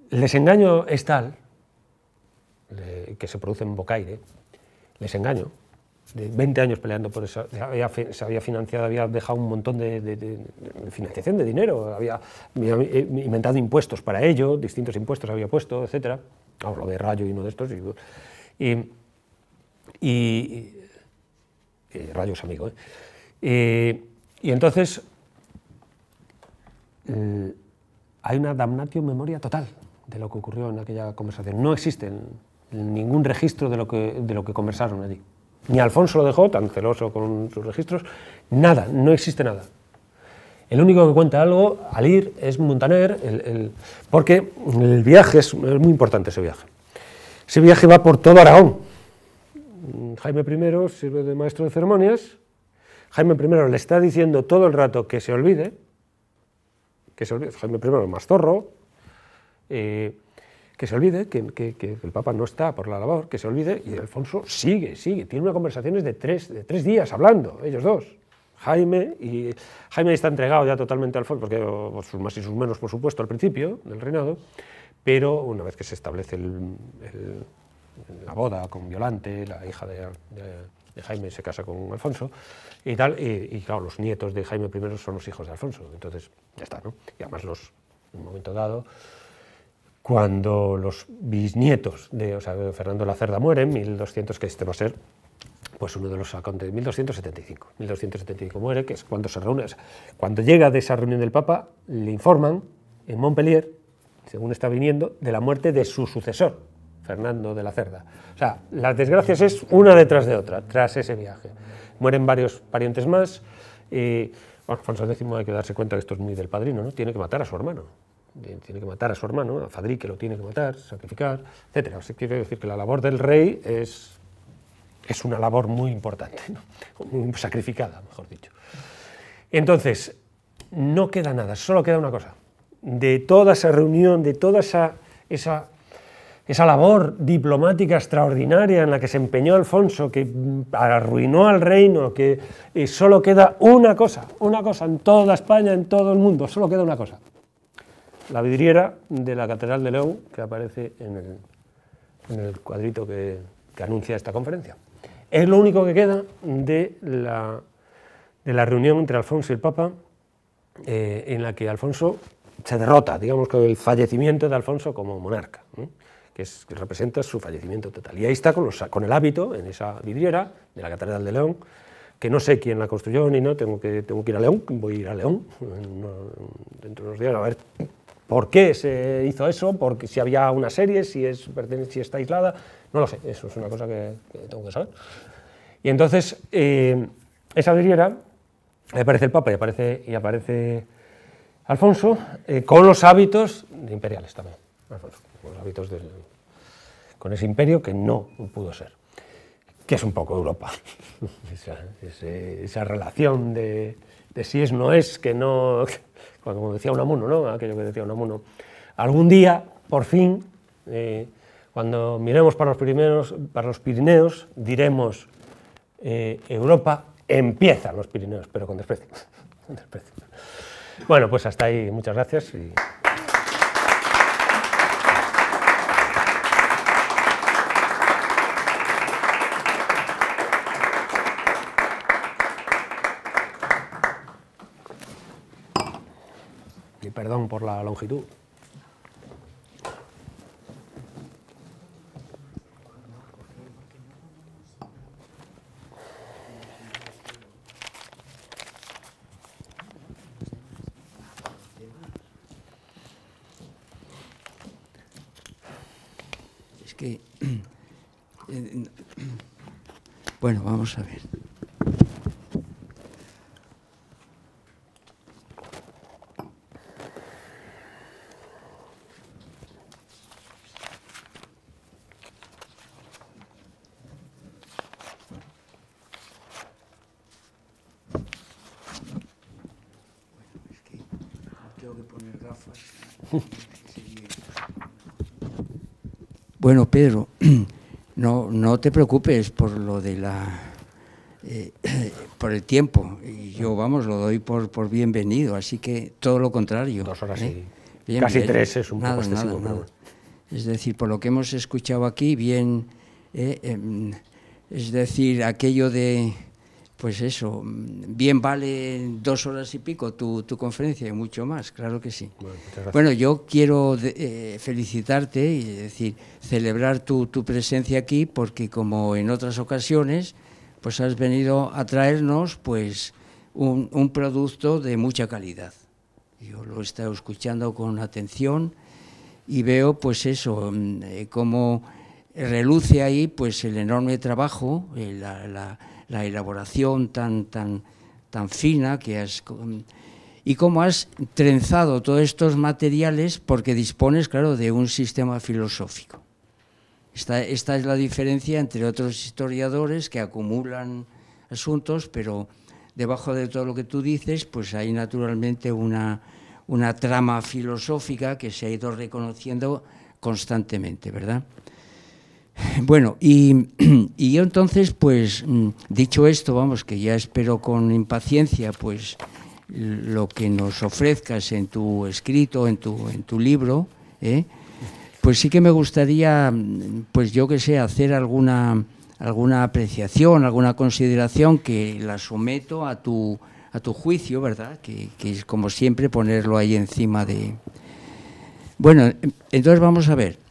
desengaño es tal que se produce en Bocaire, les engaño. De 20 años peleando por eso, se había, financiado, había dejado un montón de, financiación, de dinero, había, eh, inventado impuestos para ello, distintos impuestos había puesto, etc. lo de Rayo y uno de estos. Y, y, Rayo es amigo. ¿eh? Y, entonces eh, hay una damnatio memoria total de lo que ocurrió en aquella conversación. No existen ningún registro de lo que, de lo que conversaron allí. Ni Alfonso lo dejó, tan celoso con sus registros, nada, no existe nada. El único que cuenta algo al ir es Montaner, el, porque el viaje es, muy importante ese viaje. Ese viaje va por todo Aragón. Jaime I sirve de maestro de ceremonias. Jaime I le está diciendo todo el rato que se olvide, que se olvide. Jaime I es más zorro. Eh, que se olvide que, el Papa no está por la labor, que se olvide, y Alfonso sigue, sigue, tiene unas conversaciones de tres, de tres días hablando, ellos dos. Jaime, y Jaime está entregado ya totalmente al Alfonso, porque sus más y sus menos, por supuesto, al principio del reinado, pero una vez que se establece la boda con Violante, la hija de, Jaime se casa con Alfonso, y tal, y, y, claro, los nietos de Jaime I son los hijos de Alfonso, entonces ya está, ¿no? Y además los, en un momento dado, cuando los bisnietos de Fernando sea, Fernando Cerda mueren, 1200, que este va a ser pues uno de los acontecimientos, 1275. 1275 muere, que es cuando se reúne. cuando llega de esa reunión del Papa, le informan en Montpellier, según está viniendo, de la muerte de su sucesor, Fernando de la Cerda. O sea, las desgracias es una detrás de otra, tras ese viaje. Mueren varios parientes más. Y, eh, Alfonso X hay que darse cuenta que esto es muy del padrino, ¿no? Tiene que matar a su hermano tiene que matar a su hermano, a Fadrique lo tiene que matar, sacrificar, etc. O sea, quiere decir que la labor del rey es, es una labor muy importante, sacrificada, mejor dicho. Entonces, no queda nada, solo queda una cosa. De toda esa reunión, de toda esa, esa, labor diplomática extraordinaria en la que se empeñó Alfonso, que arruinó al reino, que eh, solo queda una cosa, una cosa en toda España, en todo el mundo, solo queda una cosa la vidriera de la Catedral de León que aparece en el, cuadrito que, anuncia esta conferencia. Es lo único que queda de la, reunión entre Alfonso y el Papa, eh, en la que Alfonso se derrota, digamos, con el fallecimiento de Alfonso como monarca, que, representa su fallecimiento total. Y ahí está con, el hábito, en esa vidriera de la Catedral de León, que no sé quién la construyó ni no, tengo que, ir a León, voy a ir a León dentro de unos días a ver ¿Por qué se hizo eso? Porque si había una serie, si, es, si está aislada, no lo sé, eso es una cosa que, tengo que saber. Y entonces, eh, esa vidriera, aparece el Papa y aparece, y aparece Alfonso, eh, con los hábitos imperiales también, Alfonso, con los hábitos del, con ese imperio que no pudo ser, que es un poco Europa, esa, relación de, de si es, no es, que no... Pues como decía Unamuno, ¿no? Aquello que decía Unamuno. Algún día, por fin, eh, cuando miremos para los Pirineos, para los Pirineos diremos eh, Europa empieza los Pirineos, pero con desprecio. Bueno, pues hasta ahí. Muchas gracias. Perdón por la longitud. Es que... Eh, bueno, vamos a ver. gafas. Bueno, Pedro, no, no te preocupes por lo de la... Eh, por el tiempo. Y yo, vamos, lo doy por, bienvenido, así que todo lo contrario. Dos horas y ¿eh? casi tres es un poco Es decir, por lo que hemos escuchado aquí, bien... Eh, em, es decir, aquello de pues eso, bien vale dos horas y pico tu, tu conferencia y mucho más, claro que sí. Bueno, yo quiero eh, felicitarte y decir, celebrar tu, presencia aquí porque como en otras ocasiones, pues has venido a traernos pues un, producto de mucha calidad. Yo lo he estado escuchando con atención y veo pues eso, mm, eh, cómo reluce ahí pues el enorme trabajo, eh, la la elaboración tan, tan, tan fina que has... Mm, y cómo has trenzado todos estos materiales porque dispones, claro, de un sistema filosófico. Esta, es la diferencia entre otros historiadores que acumulan asuntos, pero debajo de todo lo que tú dices, pues hay naturalmente una, una trama filosófica que se ha ido reconociendo constantemente, ¿verdad? Bueno, y, yo entonces, pues, mm, dicho esto, vamos, que ya espero con impaciencia, pues, lo que nos ofrezcas en tu escrito, en tu, en tu libro, ¿eh? pues sí que me gustaría, mm, pues yo que sé, hacer alguna, alguna apreciación, alguna consideración que la someto a tu, a tu juicio, ¿verdad? que es como siempre ponerlo ahí encima de... Bueno, entonces vamos a ver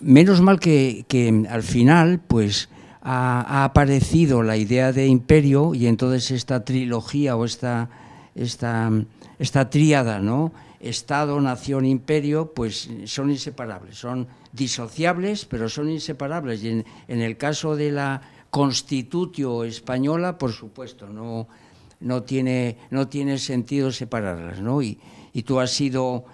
menos mal que, al final, pues, ha, aparecido la idea de imperio y entonces esta trilogía o esta, esta, esta tríada, ¿no? Estado, nación, imperio, pues son inseparables, son disociables, pero son inseparables. Y en, el caso de la Constitución española, por supuesto, no, no, tiene, no tiene sentido separarlas, ¿no? Y, y tú has sido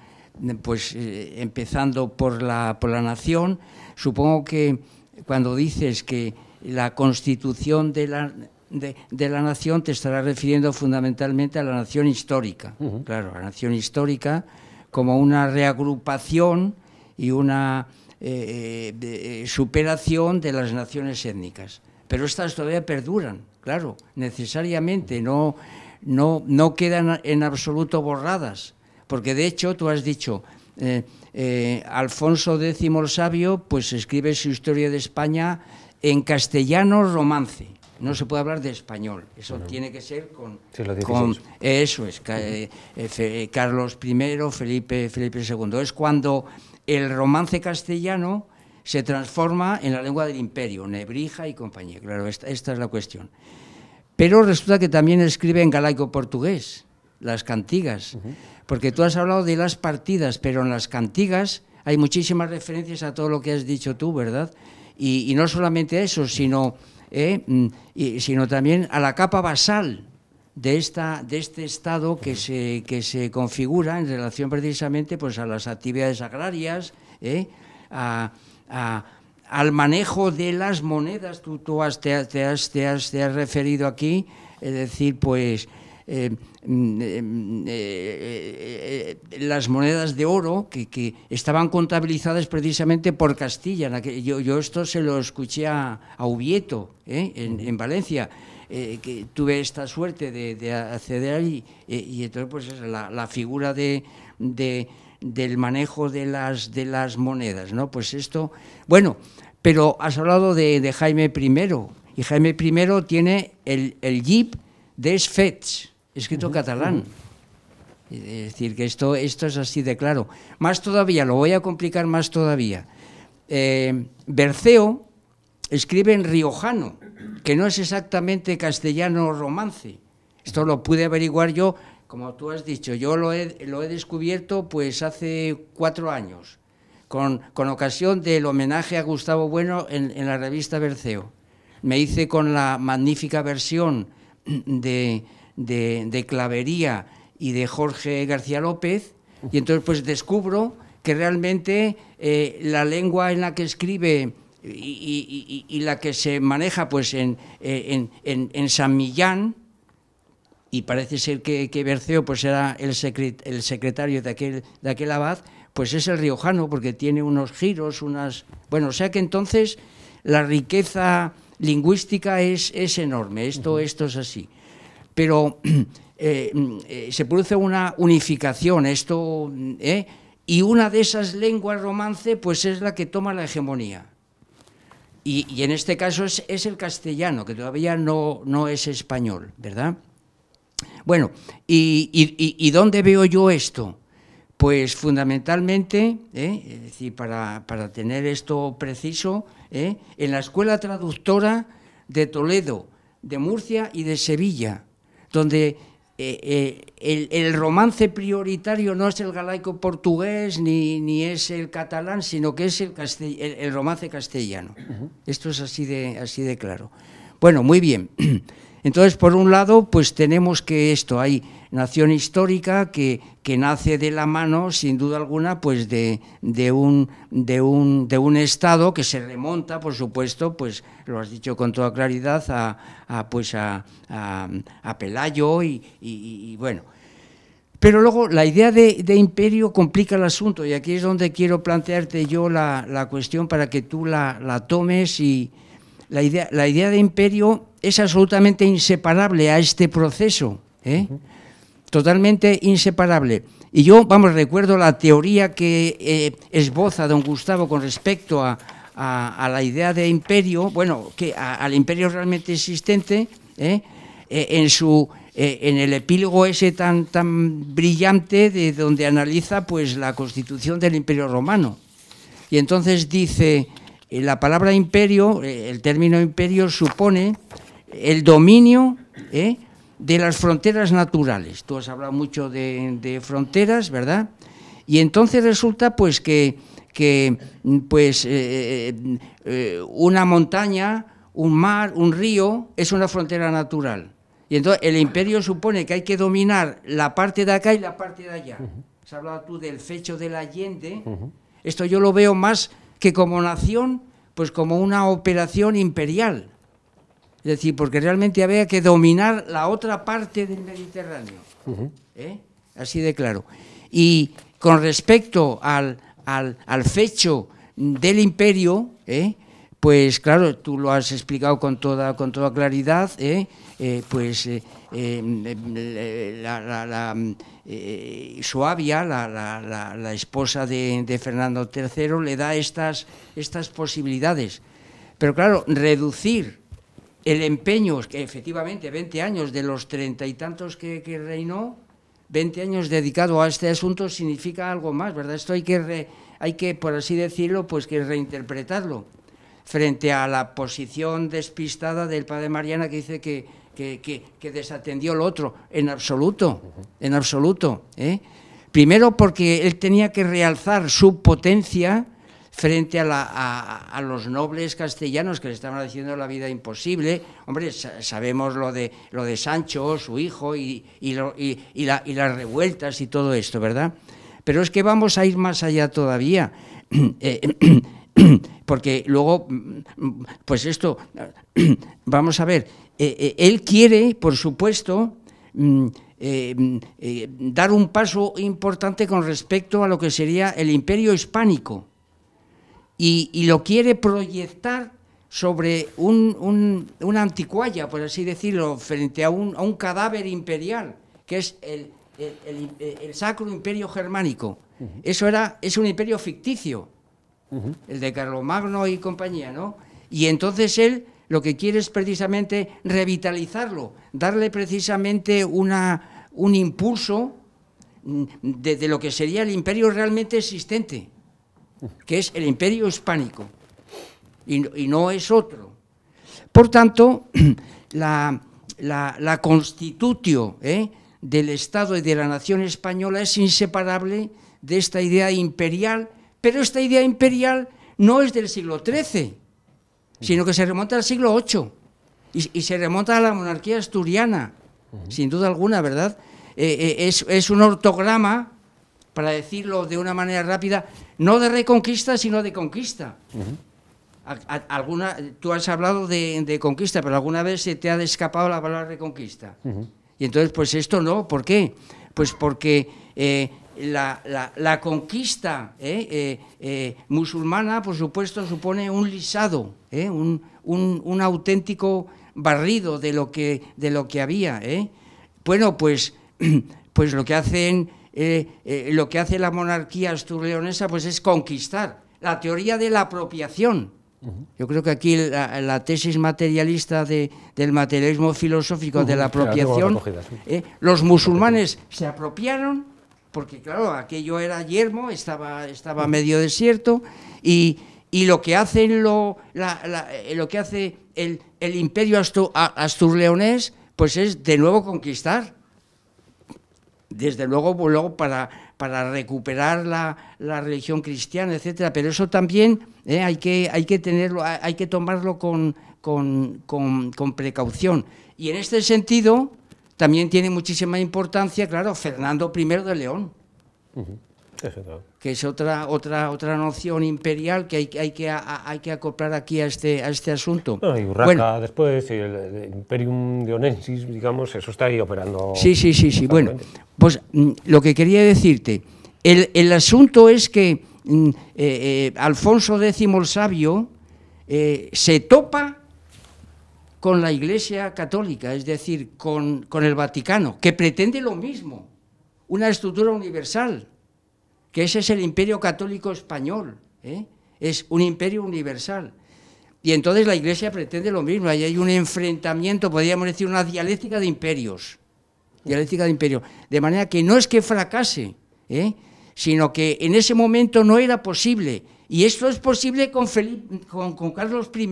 pues eh, empezando por la, por la nación, supongo que cuando dices que la constitución de la, nación te estará refiriendo fundamentalmente a la nación histórica, claro, la nación histórica como una reagrupación y una eh, eh, superación de las naciones étnicas. Pero estas todavía perduran, claro, necesariamente, no, no, no quedan en absoluto borradas porque de hecho tú has dicho, eh, eh, Alfonso X el Sabio, pues escribe su historia de España en castellano romance. No se puede hablar de español, eso tiene que ser con, eso es eh, Carlos I, Felipe Felipe II. Es cuando el romance castellano se transforma en la lengua del imperio, Nebrija y compañía. Claro, esta, es la cuestión. Pero resulta que también escribe en galaico portugués, las cantigas porque tú has hablado de las partidas, pero en las cantigas hay muchísimas referencias a todo lo que has dicho tú, ¿verdad? Y, no solamente a eso, sino, eh, mm, sino también a la capa basal de, esta, de este Estado que se, que se configura en relación precisamente pues, a las actividades agrarias, eh, al manejo de las monedas. Tú, tú has, te has referido aquí, es decir, pues... Eh, mm, eh, eh, las monedas de oro que, estaban contabilizadas precisamente por Castilla. yo, yo esto se lo escuché a, a Ubieto, en, Valencia. que tuve esta suerte de, acceder ahí y, entonces pues la, figura de, del manejo de las de las monedas no pues esto bueno pero has hablado de, Jaime I y Jaime I tiene el, el jeep de Sfetch escrito en catalán. Es decir, que esto, esto es así de claro. Más todavía, lo voy a complicar más todavía. Eh, Berceo escribe en riojano, que no es exactamente castellano romance. Esto lo pude averiguar yo, como tú has dicho, yo lo he, descubierto pues hace cuatro años, con, con, ocasión del homenaje a Gustavo Bueno en, en la revista Berceo. Me hice con la magnífica versión de, de, Clavería y de Jorge García López, y entonces pues descubro que realmente eh, la lengua en la que escribe y, la que se maneja pues en, eh, San Millán, y parece ser que, Berceo pues era el, secret, el secretario de aquel, de aquel abad, pues es el riojano porque tiene unos giros, unas... Bueno, o sea que entonces la riqueza lingüística es, enorme, esto, esto es así pero eh, eh, se produce una unificación, esto, ¿eh? y una de esas lenguas romance pues es la que toma la hegemonía. Y, en este caso es, el castellano, que todavía no, es español, ¿verdad? Bueno, y, dónde veo yo esto? Pues fundamentalmente, para, tener esto preciso, en la Escuela Traductora de Toledo, de Murcia y de Sevilla, donde eh, eh, el, romance prioritario no es el galaico portugués ni, ni es el catalán, sino que es el, el, romance castellano. Esto es así de, así de claro. Bueno, muy bien. Entonces, por un lado, pues tenemos que esto, hay, nación histórica que, que nace de la mano, sin duda alguna, pues de, un, de, un, de un Estado que se remonta, por supuesto, pues lo has dicho con toda claridad, a, pues a, a, Pelayo y, bueno. Pero luego la idea de, imperio complica el asunto y aquí es donde quiero plantearte yo la, la cuestión para que tú la, tomes y la idea, la idea, de imperio es absolutamente inseparable a este proceso. ¿eh? totalmente inseparable. Y yo, vamos, recuerdo la teoría que eh, esboza don Gustavo con respecto a, la idea de imperio, bueno, que al imperio realmente existente, ¿eh? Eh, en su en el epílogo ese tan tan brillante de donde analiza pues la constitución del imperio romano. Y entonces dice la palabra imperio, el término imperio supone el dominio de las fronteras naturales. Tú has hablado mucho de, fronteras, ¿verdad? Y entonces resulta pues que, que pues, eh, eh, eh, una montaña, un mar, un río, es una frontera natural. Y entonces el imperio supone que hay que dominar la parte de acá y la parte de allá. Has hablado tú del fecho del Allende. Esto yo lo veo más que como nación, pues como una operación imperial. Es decir, porque realmente había que dominar la otra parte del Mediterráneo. ¿eh? Así de claro. Y con respecto al, fecho del imperio, ¿eh? pues claro, tú lo has explicado con toda, con toda claridad, pues la, la, la la, esposa de, Fernando III, le da estas, estas posibilidades. Pero claro, reducir el empeño, que efectivamente 20 años de los treinta y tantos que, reinó, 20 años dedicado a este asunto significa algo más, ¿verdad? Esto hay que, hay que por así decirlo, pues que reinterpretarlo frente a la posición despistada del padre Mariana que dice que, que, desatendió lo otro. En absoluto, en absoluto. ¿eh? Primero porque él tenía que realzar su potencia frente a, los nobles castellanos que le estaban haciendo la vida imposible. Hombre, sabemos lo de, lo de Sancho, su hijo, y, las revueltas y todo esto, ¿verdad? Pero es que vamos a ir más allá todavía. Eh, porque luego, mm, pues esto, vamos a ver, eh, eh, él quiere, por supuesto, mm, mm, dar un paso importante con respecto a lo que sería el imperio hispánico y, lo quiere proyectar sobre un, una anticualla, por así decirlo, frente a un, cadáver imperial, que es el, Sacro Imperio Germánico. Eso era, es un imperio ficticio, el de Carlomagno y compañía, ¿no? Y entonces él lo que quiere es precisamente revitalizarlo, darle precisamente una, un impulso mm, de lo que sería el imperio realmente existente que es el imperio hispánico, y, no es otro. Por tanto, la, constitución eh, del Estado y de la nación española es inseparable de esta idea imperial, pero esta idea imperial no es del siglo XIII, sino que se remonta al siglo VIII y, se remonta a la monarquía asturiana, sin duda alguna, ¿verdad? Eh, eh, es, es, un ortograma para decirlo de una manera rápida, no de reconquista, sino de conquista. alguna, tú has hablado de, conquista, pero alguna vez se te ha escapado la palabra reconquista. Y entonces, pues esto no, ¿por qué? Pues porque eh, la, conquista eh, eh, musulmana, por supuesto, supone un lisado, un, auténtico barrido de lo que, de lo que había. Bueno, pues, pues lo que hacen eh, eh, lo que hace la monarquía asturleonesa pues es conquistar. La teoría de la apropiación. Yo creo que aquí la, tesis materialista del materialismo filosófico de la apropiación, eh, los musulmanes se apropiaron, porque claro, aquello era yermo, estaba, estaba medio desierto, y, y lo que hacen lo, lo que hace el, imperio astur, asturleonés, pues es de nuevo conquistar desde luego, para, para recuperar la, religión cristiana, etcétera. Pero eso también eh, hay, que, hay que tenerlo, hay que tomarlo con, con, precaución. Y en este sentido, también tiene muchísima importancia, claro, Fernando I de León que es otra otra otra noción imperial que hay, que hay que acoplar aquí a este a este asunto. y Urraca bueno, después y el, Imperium Dionensis, digamos, eso está ahí operando. Sí, sí, sí, sí. Bueno, pues mm, lo que quería decirte, el, el asunto es que mm, eh, eh, Alfonso X el Sabio eh, se topa con la Iglesia Católica, es decir, con, con el Vaticano, que pretende lo mismo, una estructura universal que ese es el imperio católico español, ¿eh? es un imperio universal. Y entonces la Iglesia pretende lo mismo, ahí hay un enfrentamiento, podríamos decir, una dialéctica de imperios, dialéctica de imperios. De manera que no es que fracase, ¿eh? sino que en ese momento no era posible. Y esto es posible con, Carlos I,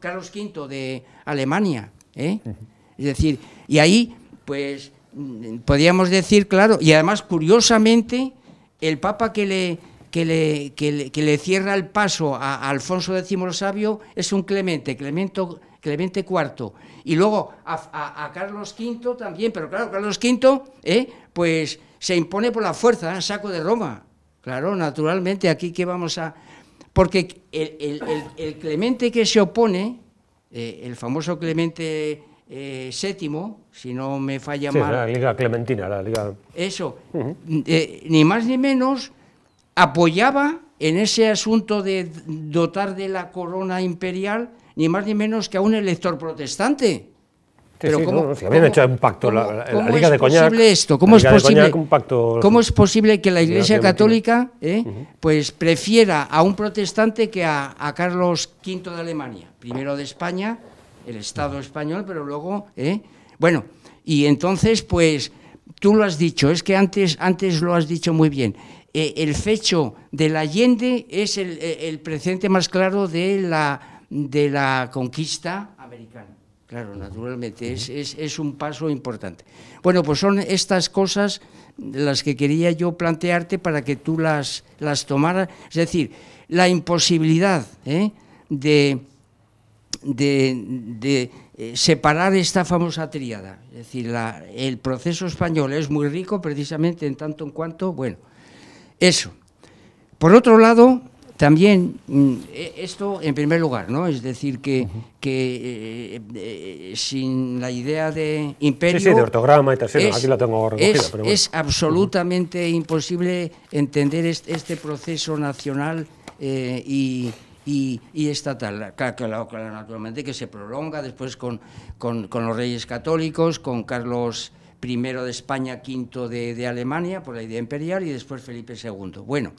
Carlos V de Alemania. ¿eh? Es decir, y ahí, pues, mm, podríamos decir, claro, y además, curiosamente, el Papa que le, que le, le, cierra el paso a, Alfonso X el Sabio es un Clemente, Clemente IV. Y luego a, Carlos V también, pero claro, Carlos V ¿eh? pues se impone por la fuerza, ¿eh? saco de Roma. Claro, naturalmente, aquí que vamos a... Porque el, Clemente que se opone, eh, el famoso Clemente eh, séptimo, si no me falla mal. La Liga Clementina, la Liga. Eso, eh, ni más ni menos, apoyaba en ese asunto de dotar de la corona imperial, ni más ni menos que a un elector protestante. Pero ¿cómo, habían hecho un pacto la, Liga de es posible esto? ¿Cómo, es posible, que la Iglesia Católica eh, pues prefiera a un protestante que a, a Carlos V de Alemania, primero de España, el Estado español, pero luego... ¿eh? Bueno, y entonces, pues, tú lo has dicho, es que antes, antes lo has dicho muy bien. Eh, el fecho del Allende es el, eh, presente más claro de la, de la conquista americana. Claro, naturalmente, es, es, un paso importante. Bueno, pues son estas cosas las que quería yo plantearte para que tú las, las tomaras. Es decir, la imposibilidad de de, eh, separar esta famosa tríada. Es decir, el proceso español es muy rico precisamente en tanto en cuanto, bueno, eso. Por otro lado, también mm, e, esto en primer lugar, ¿no? Es decir, que, que eh, eh, sin la idea de imperio... Sí, de ortograma y es, absolutamente imposible entender este, proceso nacional y, y, esta estatal, claro, naturalmente que se prolonga después con, los reyes católicos, con Carlos I de España, V de, Alemania, por la idea imperial, y después Felipe II. Bueno,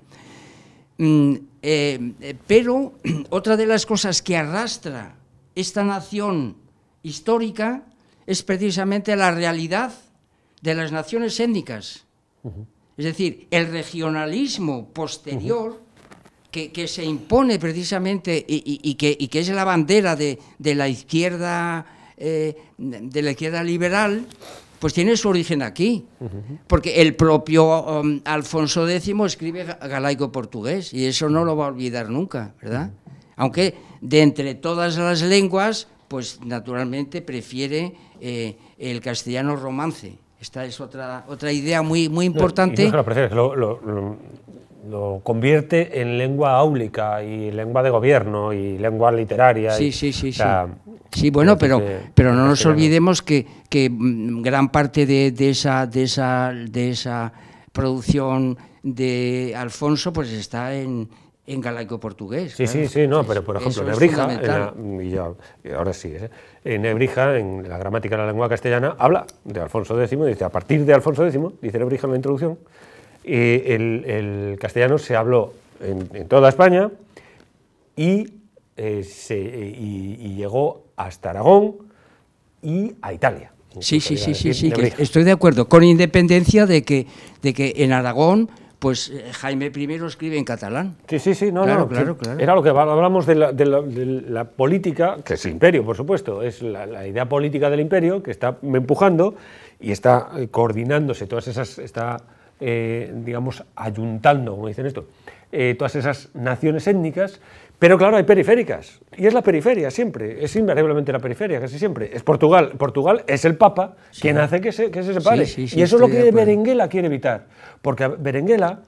mm, eh, eh, pero otra de las cosas que arrastra esta nación histórica es precisamente la realidad de las naciones étnicas. Es decir, el regionalismo posterior que, se impone precisamente y, que, que, es la bandera de, la izquierda eh, de la izquierda liberal, pues tiene su origen aquí, porque el propio um, Alfonso X escribe galaico portugués y eso no lo va a olvidar nunca, ¿verdad? Aunque de entre todas las lenguas, pues naturalmente prefiere eh, el castellano romance. Esta es otra, otra idea muy, muy importante. lo, lo convierte en lengua áulica y lengua de gobierno y lengua literaria. Sí, sí, sí, sí. bueno, pero, pero no nos olvidemos que, que mm, gran parte de, de, esa, de, esa, de esa producción de Alfonso pues está en, en galaico-portugués. Sí, sí, sí, no, pero por ejemplo, en Nebrija, en la, ahora sí, ¿eh? en en la gramática de la lengua castellana, habla de Alfonso X, dice, a partir de Alfonso X, dice Nebrija en la introducción, el, castellano se habló en, toda España eh, y, llegó hasta Aragón y a Italia. Sí, sí, sí, sí, sí, estoy de acuerdo, con independencia de que, de que en Aragón, pues eh, Jaime I escribe en catalán. Sí, sí, sí, no, no, claro, Era lo que hablamos de la, política, que es el imperio, por supuesto, es la, idea política del imperio que está empujando y está eh, coordinándose todas esas, está eh, digamos, ayuntando, como dicen esto, eh, todas esas naciones étnicas, pero claro, hay periféricas, y es la periferia siempre, es invariablemente la periferia, casi siempre. Es Portugal, Portugal es el Papa quien hace que se, separe, y eso es lo que Berenguela quiere evitar, porque Berenguela,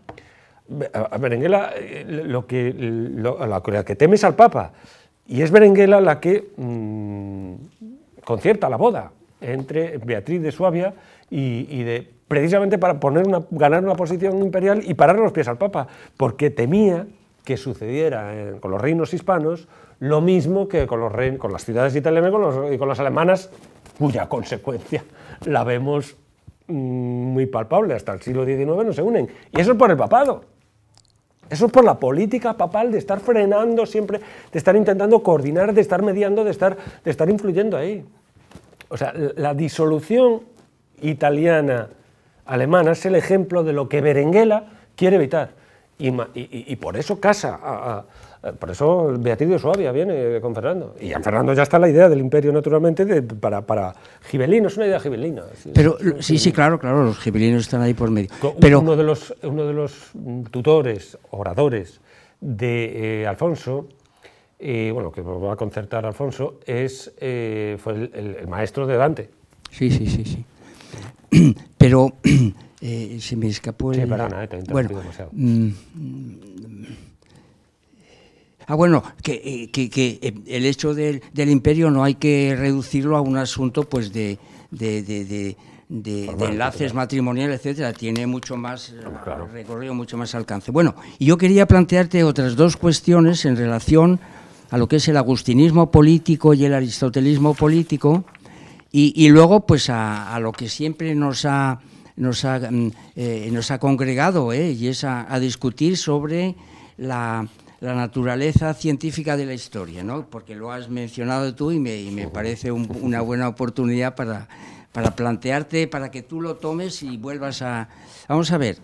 a Berenguela eh, lo que, lo, que teme es al Papa, y es Berenguela la que mm, concierta la boda entre Beatriz de Suabia y de precisamente para poner una, ganar una posición imperial y parar los pies al Papa, porque temía que sucediera eh, con los reinos hispanos lo mismo que con, los con las ciudades italianas y con, las alemanas, cuya consecuencia la vemos mm, muy palpable, hasta el siglo XIX no se unen. Y eso es por el papado. Eso es por la política papal de estar frenando siempre, de estar intentando coordinar, de estar mediando, de estar, de estar influyendo ahí. O sea, la disolución italiana alemana es el ejemplo de lo que Berenguela quiere evitar. Y, por eso casa, eh, por eso Beatriz de Suabia viene con Fernando. Y a Fernando ya está la idea del imperio, naturalmente, para, para gibelinos, es una idea gibelina. Pero, sí, sí, claro, claro, los gibelinos están ahí por medio. Pero... Uno, de los, uno de los tutores, oradores de eh, Alfonso, eh, bueno, que va a concertar Alfonso, es, fue el, el maestro de Dante. Sí, sí, sí, sí. pero eh, se me escapó el... Sí, eh, bueno, mm, Ah, bueno, que, eh, eh, el hecho del, imperio no hay que reducirlo a un asunto pues de, enlaces matrimoniales, etcétera, tiene mucho más recorrido, mucho más alcance. Bueno, y yo quería plantearte otras dos cuestiones en relación a lo que es el agustinismo político y el aristotelismo político, y, luego, pues a, lo que siempre nos ha, nos ha, mm, eh, congregado, ¿eh? y es a, discutir sobre la, naturaleza científica de la historia, ¿no? porque lo has mencionado tú y me, me parece una buena oportunidad para, para, plantearte, para que tú lo tomes y vuelvas a... Vamos a ver.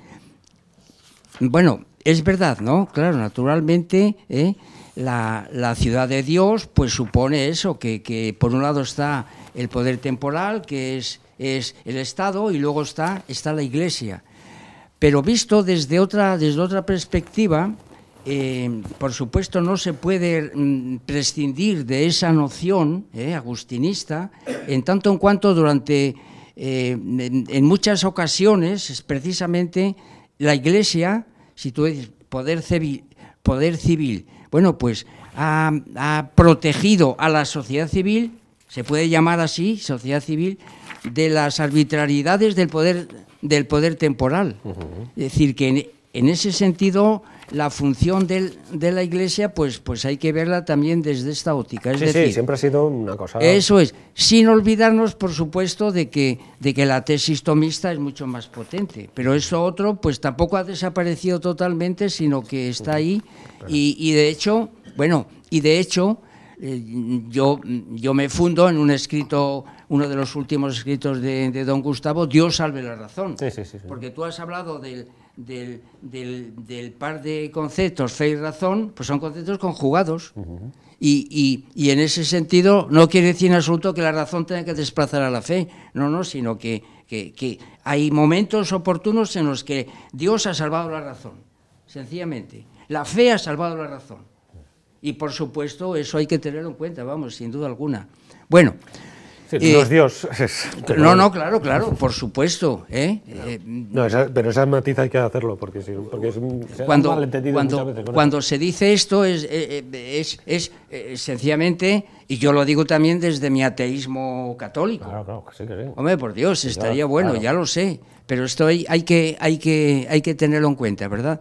Bueno, es verdad, ¿no? Claro, naturalmente ¿eh? la, ciudad de Dios pues supone eso, que, que por un lado está el poder temporal, que es, es el Estado, y luego está, está la Iglesia. Pero visto desde otra, desde otra perspectiva, eh, por supuesto no se puede mm, prescindir de esa noción eh, agustinista, en tanto en cuanto durante, eh, en, muchas ocasiones, es precisamente la Iglesia, si tú dices poder civil, poder civil bueno, pues ha, ha protegido a la sociedad civil se puede llamar así, sociedad civil, de las arbitrariedades del poder, del poder temporal. Es decir, que en, ese sentido la función de la Iglesia, pues, pues hay que verla también desde esta óptica. sí, sí, siempre ha sido una cosa. Eso es, sin olvidarnos, por supuesto, de que, de que la tesis tomista es mucho más potente, pero eso otro, pues tampoco ha desaparecido totalmente, sino que está ahí y de hecho, bueno, y de hecho, eh, yo, yo me fundo en un escrito, uno de los últimos escritos de, don Gustavo, Dios salve la razón. porque tú has hablado del, par de conceptos, fe y razón, pues son conceptos conjugados. y, en ese sentido no quiere decir en absoluto que la razón tenga que desplazar a la fe, no, no, sino que hay momentos oportunos en los que Dios ha salvado la razón, sencillamente. La fe ha salvado la razón. Y por supuesto, eso hay que tenerlo en cuenta, vamos, sin duda alguna. Bueno. Sí, los eh, dioses. No, no, claro, claro, por supuesto. ¿eh? eh no, pero esas matiz hay que hacerlo, porque, es un, cuando, cuando, veces, cuando se dice esto es, eh, es, es, sencillamente, y yo lo digo también desde mi ateísmo católico. Claro, claro, que sí, que sí. Hombre, por Dios, estaría bueno, ya lo sé, pero esto hay, hay, que, hay, que, hay que tenerlo en cuenta, ¿verdad?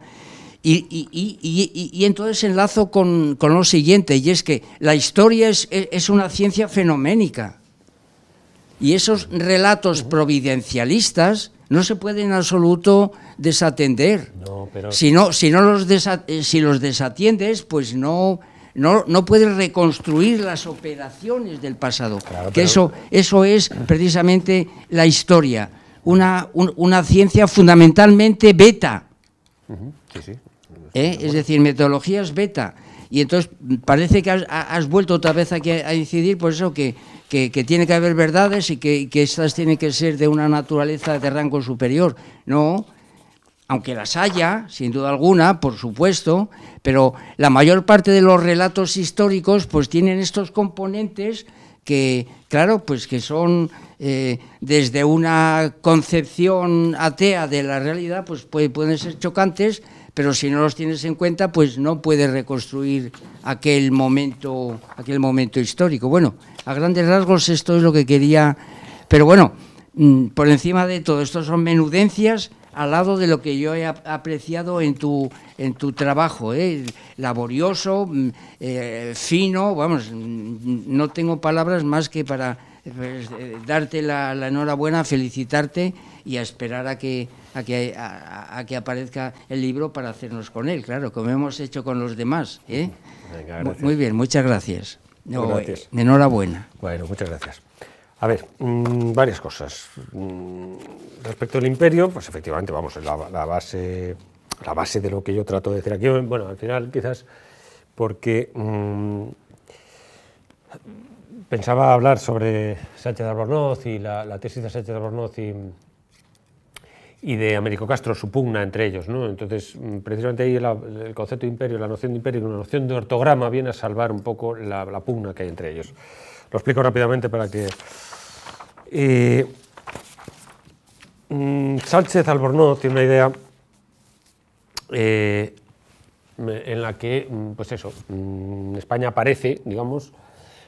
Y, y, y, y entonces enlazo con, con, lo siguiente, y es que la historia es, es una ciencia fenoménica. Y esos relatos providencialistas no se pueden en absoluto desatender. si, los eh, si los desatiendes, pues no, no, no puedes reconstruir las operaciones del pasado. que eso, eso es precisamente la historia, una, una ciencia fundamentalmente beta. sí, sí. ¿Eh? es decir, metodologías beta. Y entonces parece que has, vuelto otra vez aquí a, incidir por eso que, tiene que haber verdades y que, estas tienen que ser de una naturaleza de rango superior. No, aunque las haya, sin duda alguna, por supuesto, pero la mayor parte de los relatos históricos pues tienen estos componentes que, claro, pues que son eh, desde una concepción atea de la realidad, pues pueden ser chocantes, pero si no los tienes en cuenta, pues no puedes reconstruir aquel momento, aquel momento histórico. Bueno, a grandes rasgos esto es lo que quería, pero bueno, mm, por encima de todo, esto son menudencias al lado de lo que yo he apreciado en tu, en tu trabajo, ¿eh? laborioso, mm, eh, fino, vamos, mm, no tengo palabras más que para pues, eh, darte la, enhorabuena, felicitarte y a esperar a que, a que, aparezca el libro para hacernos con él, claro, como hemos hecho con los demás. ¿eh? Muy bien, muchas gracias. Eh, enhorabuena. Bueno, muchas gracias. A ver, mm, varias cosas. Mm, respecto al imperio, pues efectivamente, vamos, la, la, base, la base de lo que yo trato de decir aquí, bueno, al final quizás porque... Mm, pensaba hablar sobre Sánchez Albornoz y la, tesis de Sánchez de Albornoz y, de Américo Castro, su pugna entre ellos. ¿no? Entonces, mm, precisamente ahí el, concepto de imperio, la noción de imperio y la noción de ortograma viene a salvar un poco la, pugna que hay entre ellos. Lo explico rápidamente para que... Eh, mm, Sánchez Albornoz tiene una idea eh, en la que, mm, pues eso, España aparece, digamos,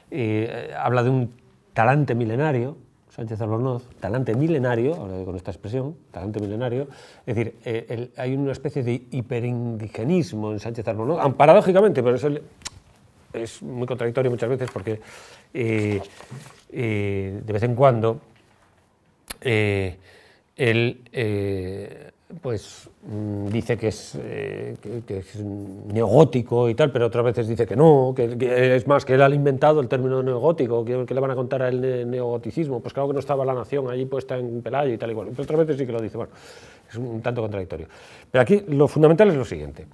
eh, habla de un talante milenario, Sánchez Albornoz, talante milenario, con esta expresión, talante milenario, es decir, eh, hay una especie de hiperindigenismo en Sánchez Albornoz, paradójicamente, pero eso es muy contradictorio muchas veces porque eh, de vez en cuando él pues mm, dice eh, que es, neogótico y tal, pero otras veces dice que no, que, es más, que él ha inventado el término neogótico, que, le van a contar al neogoticismo, pues claro que no estaba la nación allí puesta en Pelayo y tal igual, pero pues otras veces sí que lo dice, bueno, es un tanto contradictorio. Pero aquí lo fundamental es lo siguiente,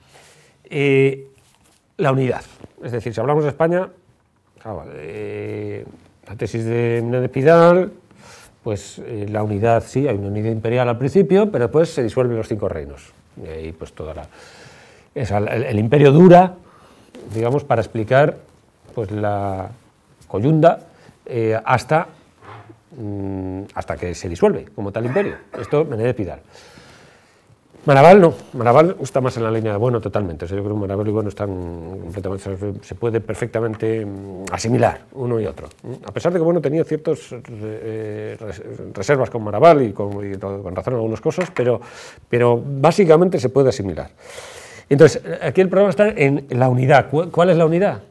eh, la unidad, es decir, si hablamos de España, ah, eh, la tesis de Menéndez Pidal, pues eh, la unidad, sí, hay una unidad imperial al principio, pero después se disuelven los cinco reinos. Y pues toda la... el, imperio dura, digamos, para explicar pues la coyunda eh, hasta, mm, hasta que se disuelve como tal imperio. Esto me de pidar. Maraval no, Maraval está más en la línea de bueno totalmente, yo creo que Maraval y bueno están completamente, se puede perfectamente mm, asimilar uno y otro. Mm, a pesar de que bueno tenía ciertas eh, reservas con Maraval y con, razón en algunas cosas, pero, pero básicamente se puede asimilar. Entonces, eh, aquí el problema está en la unidad. ¿Cuál es la unidad?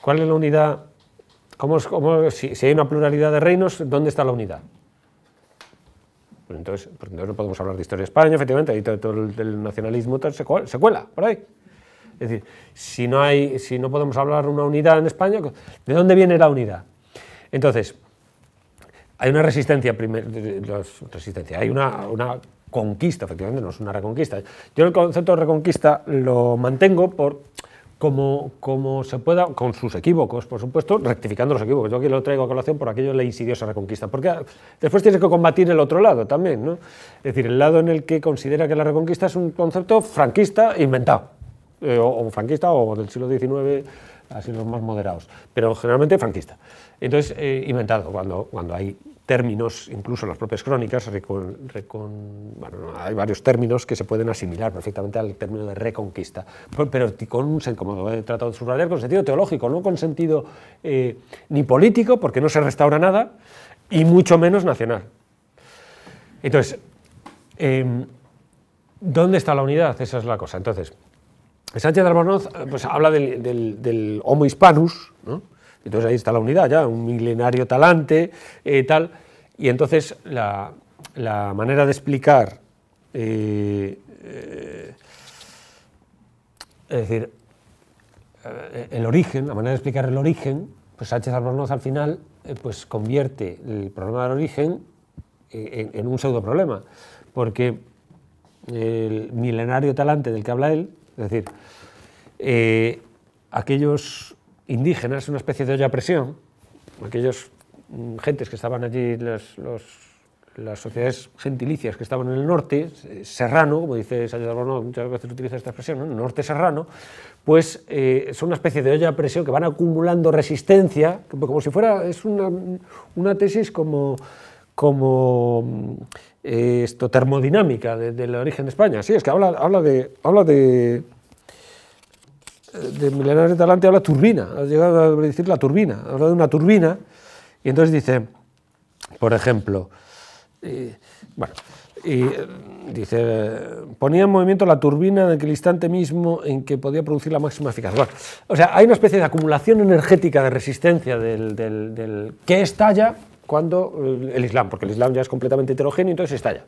¿Cuál es la unidad? si hay una pluralidad de reinos, ¿dónde está la unidad? Pues pues entonces, no podemos hablar de historia de España, efectivamente, ahí todo, el, nacionalismo se, cuela, por ahí. Es decir, si no, hay, si no podemos hablar de una unidad en España, ¿de dónde viene la unidad? Entonces, hay una resistencia, primer, resistencia hay una, una, conquista, efectivamente, no es una reconquista. Yo el concepto de reconquista lo mantengo por como, se pueda, con sus equívocos, por supuesto, rectificando los equívocos. Yo aquí lo traigo a colación por aquello de la insidiosa reconquista, porque después tienes que combatir el otro lado también, ¿no? Es decir, el lado en el que considera que la reconquista es un concepto franquista inventado, eh, o, franquista o del siglo XIX así los más moderados, pero generalmente franquista. Entonces, eh, inventado, cuando, cuando hay términos, incluso las propias crónicas, hay varios términos que se pueden asimilar perfectamente al término de reconquista, pero, con un, como he tratado de subrayar, con sentido teológico, no con sentido eh, ni político, porque no se restaura nada, y mucho menos nacional. Entonces, em, ¿dónde está la unidad? Esa es la cosa. Entonces, Sánchez de Albornoz eh, pues, habla del, del homo hispanus, ¿no? Entonces ahí está la unidad ya, un milenario talante, eh, tal. Y entonces la, manera de explicar, eh, eh, es decir, eh, el origen, la manera de explicar el origen, pues Sánchez Albornoz al final pues convierte el problema del origen en, en un pseudo problema, porque el milenario talante del que habla él, es decir, aquellos indígenas, una especie de olla a presión, aquellos mm, gentes que estaban allí, las sociedades gentilicias que estaban en el norte, eh, serrano, como dice Sánchez muchas veces utiliza esta expresión, norte serrano, pues eh, son una especie de olla a presión que van acumulando resistencia, como si fuera, es una, tesis como como mm, eh, esto termodinámica del origen de España. Sí, es que habla, habla, de, habla de, de milenarios de Talante habla turbina, ha llegado a decir la turbina, habla de una turbina, y entonces dice, por ejemplo, bueno, y eh, dice, ponía en movimiento la turbina en aquel instante mismo en que podía producir la máxima eficacia. o sea, hay una especie de acumulación energética de resistencia del, que estalla cuando eh, el Islam, porque el Islam ya es completamente heterogéneo, entonces estalla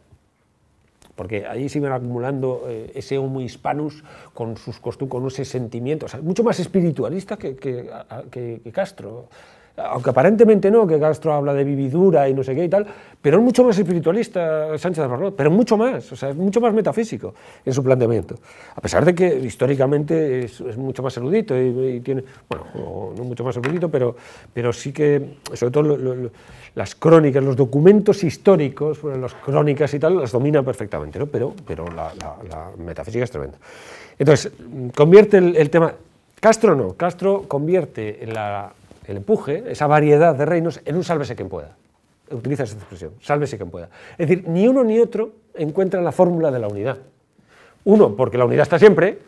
porque allí siguen acumulando eh, ese homo hispanus con, sus con ese sentimiento, o mucho más espiritualista que, que, Castro aunque aparentemente no, que Castro habla de vividura y no sé qué y tal, pero es mucho más espiritualista Sánchez de Albornoz, pero mucho más, o sea, es mucho más metafísico en su planteamiento. A pesar de que históricamente es, mucho más erudito y, tiene, bueno, no, mucho más erudito, pero, pero sí que, sobre todo, lo, las crónicas, los documentos históricos, las crónicas y tal, las domina perfectamente, ¿no? pero, pero la, metafísica es tremenda. Entonces, convierte el, tema... Castro no, Castro convierte el empuje, esa variedad de reinos, en un sálvese quien pueda. Utiliza esa expresión, sálvese quien pueda. Es decir, ni uno ni otro encuentra la fórmula de la unidad. Uno, porque la unidad está siempre,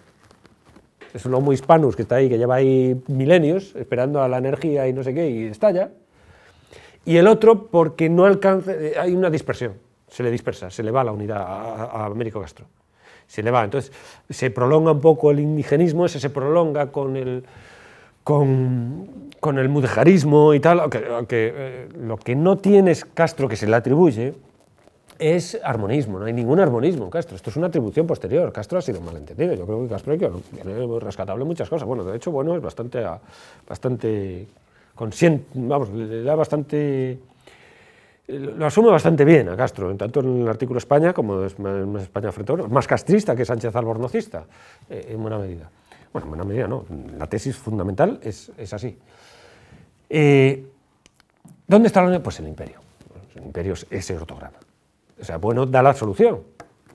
es un homo hispanus que está ahí, que lleva ahí milenios esperando a la energía y no sé qué, y estalla y el otro porque no alcanza, eh, hay una dispersión, se le dispersa, se le va la unidad a, Américo Castro, se le va. Entonces se prolonga un poco el indigenismo, ese se prolonga con el, con, el mudejarismo y tal, aunque, eh, lo que no tiene Castro que se le atribuye es armonismo, no hay ningún armonismo Castro, esto es una atribución posterior, Castro ha sido malentendido, yo creo que Castro tiene rescatable muchas cosas, bueno, de hecho, bueno, es bastante, bastante vamos, le da bastante lo asume bastante bien a Castro, tanto en el artículo España como en España frente más castrista que Sánchez albornocista, eh, en buena medida. Bueno, en buena medida no, la tesis fundamental es, así. Eh, ¿Dónde está la Unión? Pues en el imperio. El imperio es ese ortograma. O sea, bueno, da la solución.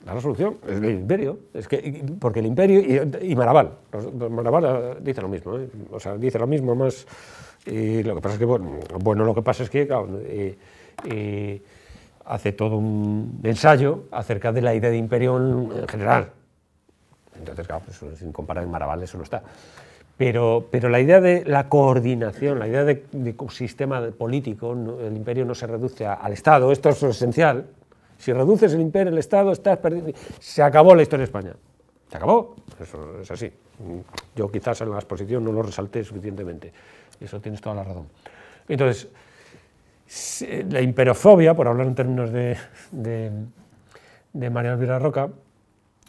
Da la solución, es el imperio. Es que, porque el imperio y, y Maraval. Eh, dice lo mismo, o sea, dice lo mismo más lo que pasa es que, bueno, lo que pasa es que eh, eh, hace todo un ensayo acerca de la idea de imperio en general. Entonces, claro, pues, sin comparar en Maraval eso no está. Pero, pero, la idea de la coordinación, la idea de, un sistema político, el imperio no se reduce al Estado, esto es esencial. Si reduces el imperio al Estado, estás perdiendo. Se acabó la historia de España. Se acabó. Eso es así. Yo quizás en la exposición no lo resalté suficientemente. Eso tienes toda la razón. Entonces, eh, la imperofobia, por hablar en términos de, María Elvira Roca,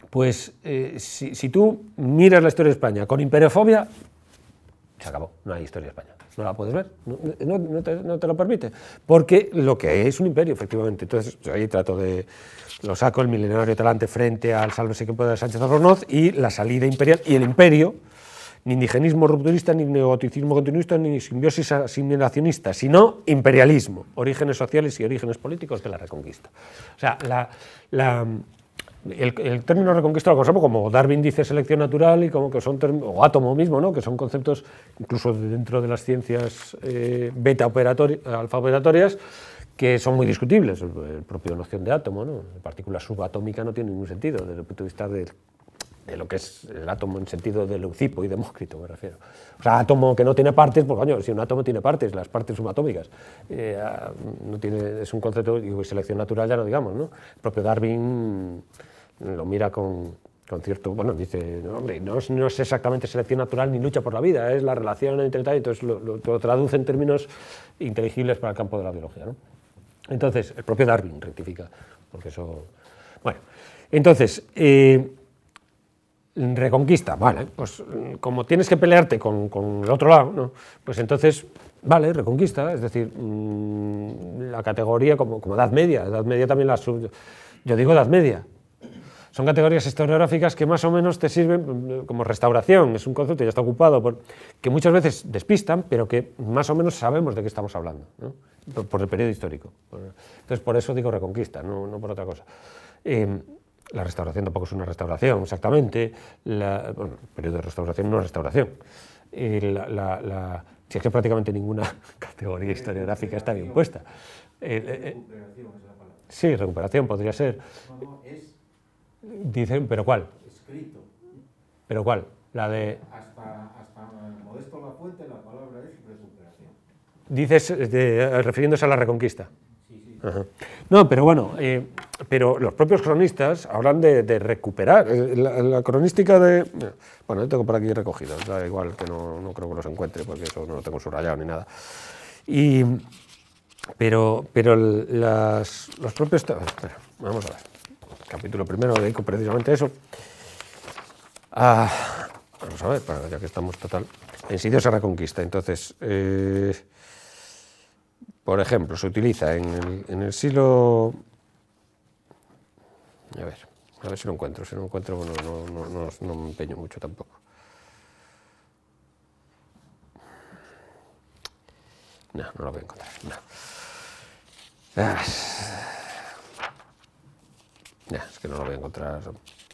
pues eh, si, si tú miras la historia de España con imperofobia, se acabó. No hay historia de España no la puedes ver, no, te, lo permite, porque lo que es un imperio, efectivamente. Entonces, ahí trato de, lo saco el milenario talante frente al sálvese que pueda de Sánchez Arronoz, y la salida imperial y el imperio, ni indigenismo rupturista, ni neogoticismo continuista, ni simbiosis asimilacionista, sino imperialismo, orígenes sociales y orígenes políticos de la reconquista. O sea, la el, término reconquista como Darwin dice selección natural y como que son o átomo mismo, ¿no? que son conceptos incluso dentro de las ciencias eh, beta operatorias alfa operatorias que son muy discutibles. La propia noción de átomo, ¿no? partícula subatómica no tiene ningún sentido desde el punto de vista de, lo que es el átomo en sentido de Leucipo y Demócrito, me refiero. O sea, átomo que no tiene partes, pues coño, si un átomo tiene partes, las partes subatómicas. Eh, ah, no tiene, es un concepto, y selección natural ya no digamos, ¿no? El propio Darwin lo mira con, cierto, bueno, dice, no, hombre, no es, exactamente selección natural ni lucha por la vida, es la relación entre tal, entonces lo, lo, lo, traduce en términos inteligibles para el campo de la biología. Entonces, el propio Darwin rectifica, porque eso... Bueno, entonces, eh, Reconquista, vale, pues como tienes que pelearte con, el otro lado, ¿no? pues entonces, vale, Reconquista, es decir, mm, la categoría como, como Edad Media, Edad Media también la sub... Yo digo Edad Media, son categorías historiográficas que más o menos te sirven mm, como restauración, es un concepto que ya está ocupado, por, que muchas veces despistan, pero que más o menos sabemos de qué estamos hablando, por, el periodo histórico. Entonces, por eso digo reconquista, no, por otra cosa. Em, la restauración tampoco es una restauración, exactamente. La, el periodo de restauración no es restauración. Eh, la, si es que prácticamente ninguna categoría historiográfica está bien puesta. Eh, eh, palabra. sí, recuperación podría ser. Dicen, ¿pero cuál? Escrito. ¿Pero cuál? La de... Hasta, hasta Modesto fuente, la palabra es recuperación. Dices, eh, refiriéndose a la reconquista. Sí, sí. No, pero bueno, eh, pero los propios cronistas hablan de, recuperar. Eh, la, cronística de... Bueno, yo tengo por aquí recogido, da igual que no, creo que los encuentre, porque eso no lo tengo subrayado ni nada. Y, pero pero las, los propios... vamos a ver capítulo primero dedico precisamente a eso. Ah, vamos a ver, ya que estamos total. En sitios a la conquista. Entonces, eh, por ejemplo, se utiliza en el, siglo. A ver, a ver si lo encuentro. Si lo encuentro, bueno, no, me empeño mucho tampoco. No, no lo voy a encontrar. No. Ah es que no lo voy a encontrar.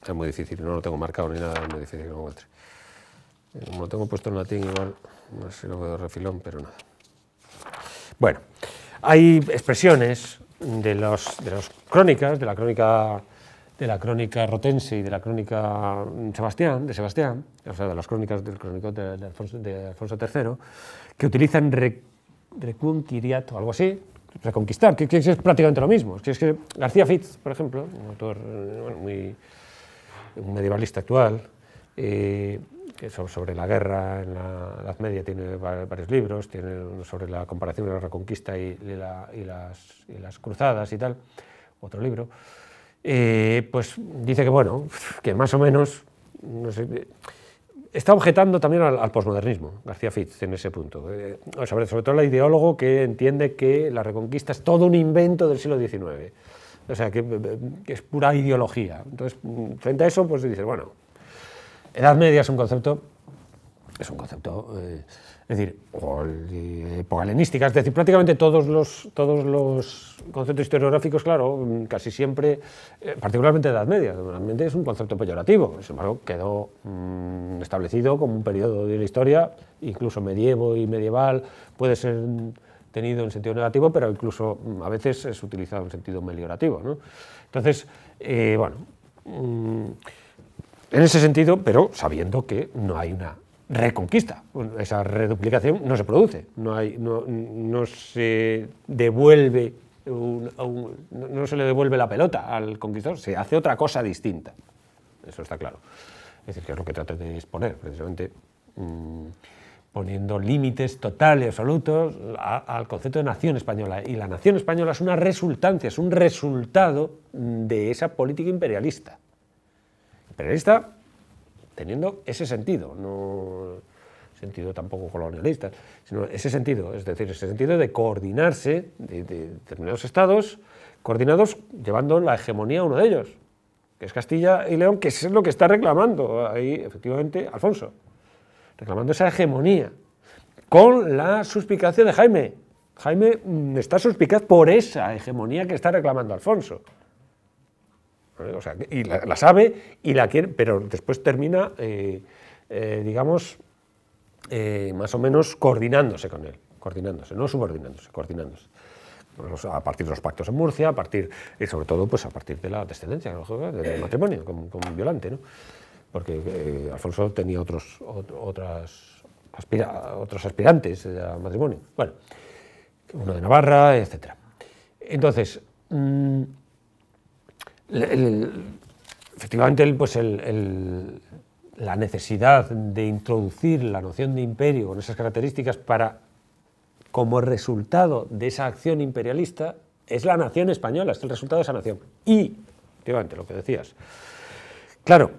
Es muy difícil. No lo tengo marcado ni nada. Es muy difícil que lo encuentre. Eh, como lo tengo puesto en latín, igual no sé si lo puedo refilón, pero nada. Bueno, hay expresiones de los, de las crónicas, de la crónica de la crónica rotense y de la crónica mm, Sebastián, de Sebastián, o sea, de las crónicas del crónico de, Alfonso, III, que utilizan re, algo así, reconquistar, que, es prácticamente lo mismo. Es García Fitz, por ejemplo, un autor muy medievalista actual, eh, que sobre la guerra en la Edad Media tiene varios libros, tiene sobre la comparación de la Reconquista y, las, cruzadas y tal, otro libro, eh, pues dice que bueno, que más o menos, no sé, Está objetando también al, posmodernismo, García Fitz, en ese punto. Eh, sobre, todo el ideólogo que entiende que la reconquista es todo un invento del siglo XIX. O sea, que, es pura ideología. Entonces, frente a eso, pues dices, bueno, Edad Media es un concepto, es un concepto eh, es decir, o es decir, prácticamente todos los, todos los conceptos historiográficos, claro, casi siempre, eh, particularmente de Edad Media, normalmente es un concepto peyorativo, sin embargo, quedó mm, establecido como un periodo de la historia, incluso medievo y medieval, puede ser tenido en sentido negativo, pero incluso mm, a veces es utilizado en sentido meliorativo. ¿no? Entonces, eh, bueno, mm, en ese sentido, pero sabiendo que no hay una reconquista. Esa reduplicación no se produce, no, se devuelve no se le devuelve la pelota al conquistador, se hace otra cosa distinta. Eso está claro. Es decir, que es lo que trato de exponer, precisamente mm, poniendo límites totales y absolutos al concepto de nación española. Y la nación española es una resultancia, es un resultado de esa política imperialista. Imperialista teniendo ese sentido, no sentido tampoco colonialista, sino ese sentido, es decir, ese sentido de coordinarse de, de determinados estados, coordinados llevando la hegemonía a uno de ellos, que es Castilla y León, que es lo que está reclamando ahí, efectivamente, Alfonso, reclamando esa hegemonía, con la suspicacia de Jaime. Jaime mm, está suspicaz por esa hegemonía que está reclamando Alfonso. ¿eh? y la, sabe y la quiere, pero después termina, eh, eh, digamos, más o menos coordinándose con él, coordinándose, no subordinándose, coordinándose. A partir de los pactos en Murcia, a partir, y sobre todo pues a partir de la descendencia, del matrimonio con, un Violante, ¿no? porque Alfonso tenía otros, otras, aspira, otros aspirantes al matrimonio, bueno, uno de Navarra, etc. Entonces, mm, el, efectivamente, pues la necesidad de introducir la noción de imperio con esas características para, como resultado de esa acción imperialista, es la nación española, es el resultado de esa nación. Y, efectivamente, lo que decías. Claro,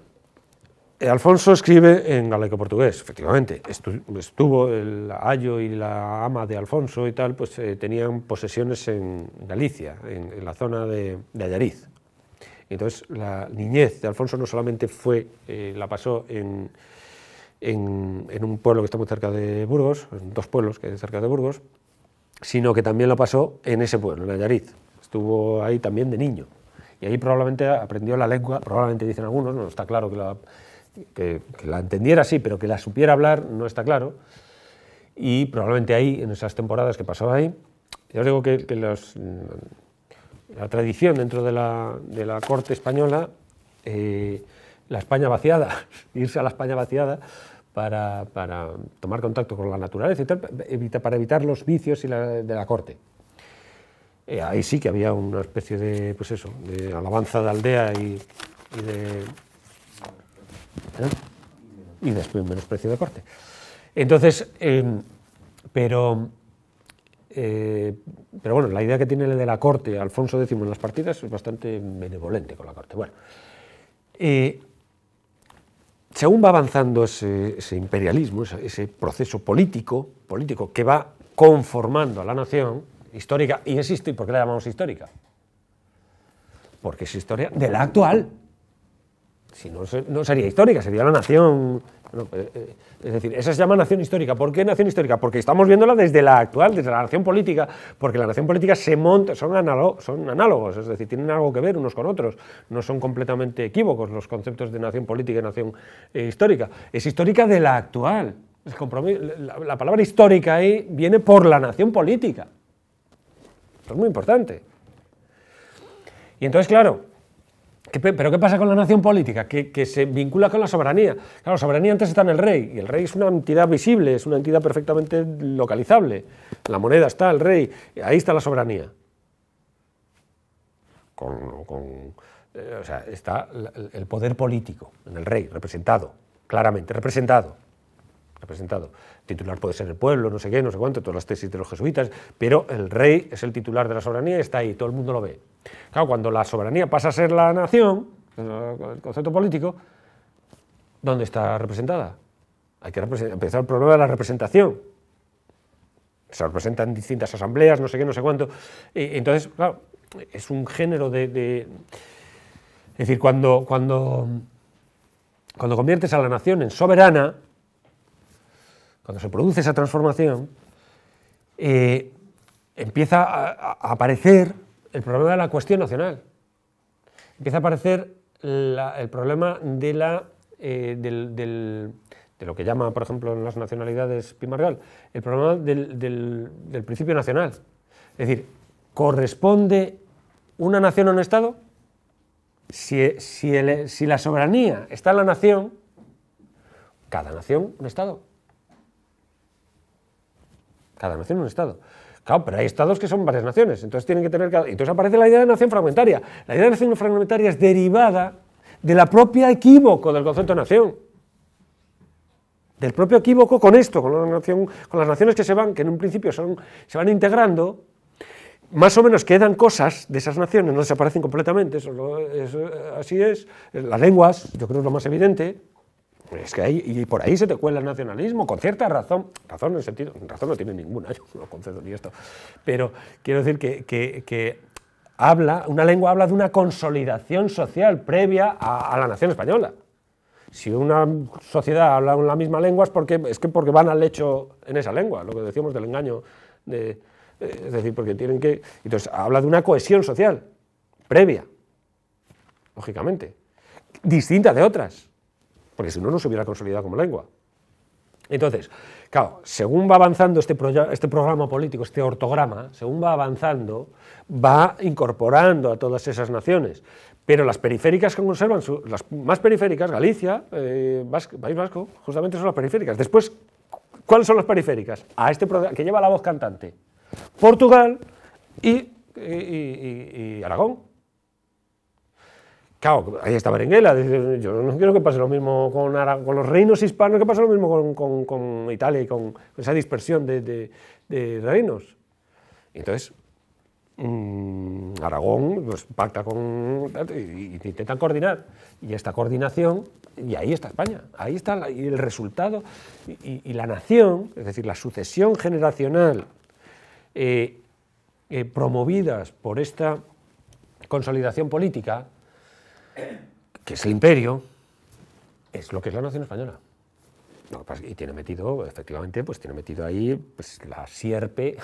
eh, Alfonso escribe en galaico-portugués, efectivamente, estuvo el ayo y la ama de Alfonso y tal, pues eh, tenían posesiones en Galicia, en, la zona de, de Ayariz, entonces, la niñez de Alfonso no solamente fue, eh, la pasó en, en, un pueblo que está muy cerca de Burgos, en dos pueblos que hay cerca de Burgos, sino que también la pasó en ese pueblo, en Ayariz. Estuvo ahí también de niño. Y ahí probablemente aprendió la lengua, probablemente dicen algunos, no está claro que la, que, la entendiera así, pero que la supiera hablar no está claro. Y probablemente ahí, en esas temporadas que pasaba ahí, yo os digo que, que los la tradición dentro de la, corte española, eh, la España vaciada, irse a la España vaciada para, tomar contacto con la naturaleza y tal, para evitar los vicios de la corte. Eh, ahí sí que había una especie de, pues eso, de alabanza de aldea y, y de... ¿eh? Y después menosprecio de corte. Entonces, em, pero eh, pero bueno, la idea que tiene de la corte, Alfonso X en las partidas, es bastante benevolente con la corte. Bueno, eh, según va avanzando ese, imperialismo, ese, proceso político, político que va conformando a la nación histórica, y existe, ¿por qué la llamamos histórica? Porque es historia de la actual. Si no, no sería histórica, sería la nación pues, eh, eh, es decir, esa se llama nación histórica. ¿Por qué nación histórica? Porque estamos viéndola desde la actual, desde la nación política, porque la nación política se monta, son, son análogos, es decir, tienen algo que ver unos con otros, no son completamente equívocos los conceptos de nación política y nación eh, histórica. Es histórica de la actual. la, la, palabra histórica ahí viene por la nación política. Esto es muy importante. Y entonces, claro, ¿Pero qué pasa con la nación política? Que, se vincula con la soberanía. Claro, soberanía antes está en el rey, y el rey es una entidad visible, es una entidad perfectamente localizable. La moneda está, el rey, ahí está la soberanía. Eh, o sea, está el poder político en el rey, representado, claramente, representado representado. El titular puede ser el pueblo, no sé qué, no sé cuánto, todas las tesis de los jesuitas, pero el rey es el titular de la soberanía y está ahí, todo el mundo lo ve. Claro, cuando la soberanía pasa a ser la nación, el concepto político, ¿dónde está representada? Hay que empezar el problema de la representación. Se representan distintas asambleas, no sé qué, no sé cuánto. entonces, claro, es un género de, es decir, cuando, cuando, cuando conviertes a la nación en soberana, cuando se produce esa transformación, eh, empieza a, aparecer el problema de la cuestión nacional. Empieza a aparecer el problema de, la, eh, de lo que llama, por ejemplo, en las nacionalidades Pimargal, el problema del, principio nacional. Es decir, ¿corresponde una nación a un Estado? Si, si, la soberanía está en la nación, cada nación un Estado. Cada nación es un Estado. Claro, pero hay estados que son varias naciones, entonces tienen que tener Entonces aparece la idea de nación fragmentaria. La idea de nación fragmentaria es derivada de la propia equívoco del concepto de nación. Del propio equívoco con esto, con, las naciones que se van, que en un principio se van integrando, más o menos quedan cosas de esas naciones, no desaparecen completamente, eso, así es. Las lenguas, yo creo, que es lo más evidente, pues y por ahí se te cuela el nacionalismo, con cierta razón, razón en el sentido, razón no tiene ninguna, yo no concedo ni esto, pero quiero decir que, habla, una lengua habla de una consolidación social previa a, la nación española si una sociedad habla en la misma lengua es porque, es que porque van al hecho en esa lengua, lo que decíamos del engaño. Eh, es decir, porque tienen que... Entonces, habla de una cohesión social previa, lógicamente, distinta de otras porque si no, no se hubiera consolidado como lengua. Entonces, claro, según va avanzando este, este, programa político, este ortograma, según va avanzando, va incorporando a todas esas naciones. Pero las periféricas que conservan, las más periféricas, Galicia, eh, Vasco, País Vasco, justamente son las periféricas. Después, ¿cuáles son las periféricas? A este programa, que lleva la voz cantante. Portugal y Aragón. Claro, ahí está Berenguela. Yo no quiero que pase lo mismo con, los reinos hispanos, que pase lo mismo con, Italia y con esa dispersión de, reinos. Entonces, mm, Aragón pues, pacta con. Y, intentan coordinar. Y esta coordinación, y ahí está España. Ahí está el resultado. Y, la nación, es decir, la sucesión generacional eh, eh, promovidas por esta consolidación política que es el imperio, es lo que es la nación española. y tiene metido, efectivamente, pues tiene metido ahí pues, la sierpe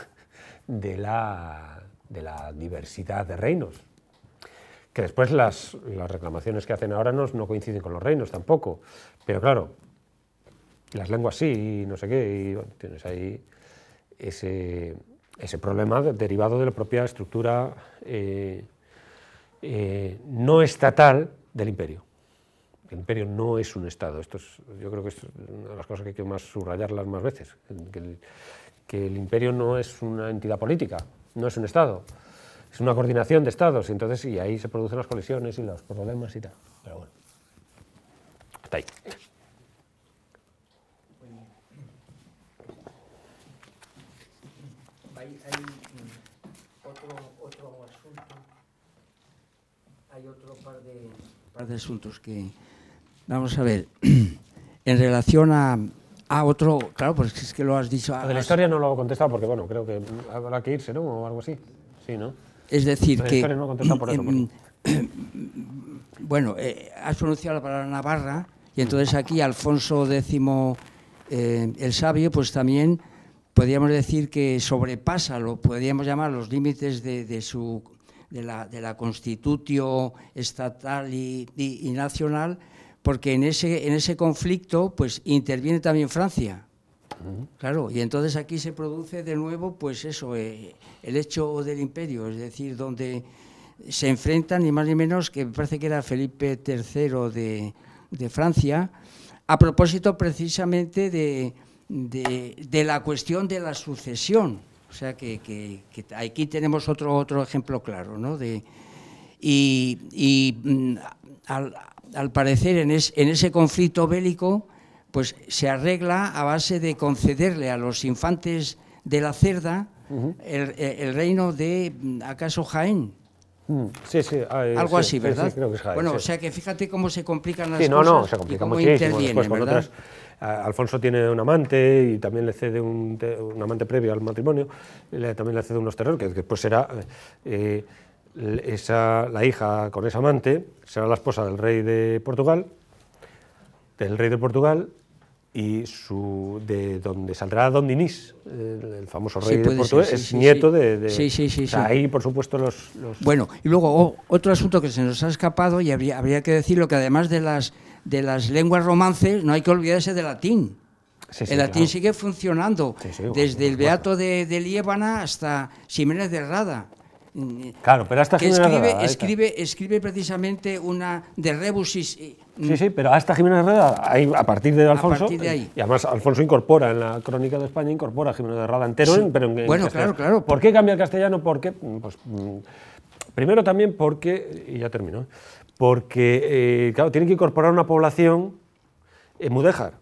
de la, de la diversidad de reinos. Que después las, reclamaciones que hacen ahora no, no, coinciden con los reinos tampoco. Pero claro, las lenguas sí, y no sé qué, y tienes ahí ese, problema derivado de la propia estructura eh, eh, no estatal del imperio. El imperio no es un Estado. Esto es, yo creo que es una de las cosas que hay que más subrayarlas más veces. Que el, imperio no es una entidad política, no es un Estado. Es una coordinación de Estados. Y entonces, y ahí se producen las colisiones y los problemas y tal. Pero bueno, hasta ahí. de, un par de asuntos que... Vamos a ver. en relación a, a otro, claro, pues es que lo has dicho. de la historia no lo he contestado porque, bueno, creo que habrá que irse, ¿no? O algo así. Sí, ¿no? Es decir, que. bueno, eh, has pronunciado la palabra Navarra y entonces aquí Alfonso X eh, el Sabio, pues también podríamos decir que sobrepasa, lo podríamos llamar los límites de, de su de la, de constitutio estatal y, nacional, porque en ese, en ese conflicto pues interviene también Francia. Claro, y entonces aquí se produce de nuevo, pues eso, eh, el hecho del imperio, es decir, donde se enfrentan ni más ni menos que me parece que era Felipe III de, Francia, a propósito precisamente de, de, la cuestión de la sucesión. O sea que, aquí tenemos otro, otro ejemplo claro, ¿no? y, mm, al, parecer en, ese conflicto bélico pues se arregla a base de concederle a los infantes de la cerda el, reino de, mm, ¿acaso Jaén? Mm, sí, sí. Algo así, ¿verdad? bueno, o sea que fíjate cómo se complican las cosas no, no, se y cómo intervienen, ¿verdad? Alfonso tiene un amante y también le cede un, amante previo al matrimonio, también le cede unos terrenos, que después será eh, esa, la hija con ese amante, será la esposa del rey de Portugal, del rey de Portugal y su, de donde saldrá Don Dinís, el famoso rey de Portugal, es nieto de... de sí, sí, sí, Ahí, por supuesto, los... Bueno, y luego otro asunto que se nos ha escapado y habría que decirlo, que además de las de las lenguas romances, no hay que olvidarse del latín. el latín sigue funcionando desde el Beato de, Liébana hasta Ximénez de Rada. Claro, pero hasta Jiménez escribe, Rada, escribe, escribe, precisamente una de Rebusis. sí, sí, pero hasta Jiménez Rada, a partir de Alfonso. Eh, y además Alfonso incorpora en la Crónica de España, incorpora a Jiménez de Rada entero, Bueno, claro, claro. ¿Por qué cambia el castellano? Porque, mm, pues, mm, primero también porque, y ya termino, porque, eh, claro, tiene que incorporar una población en mudéjar.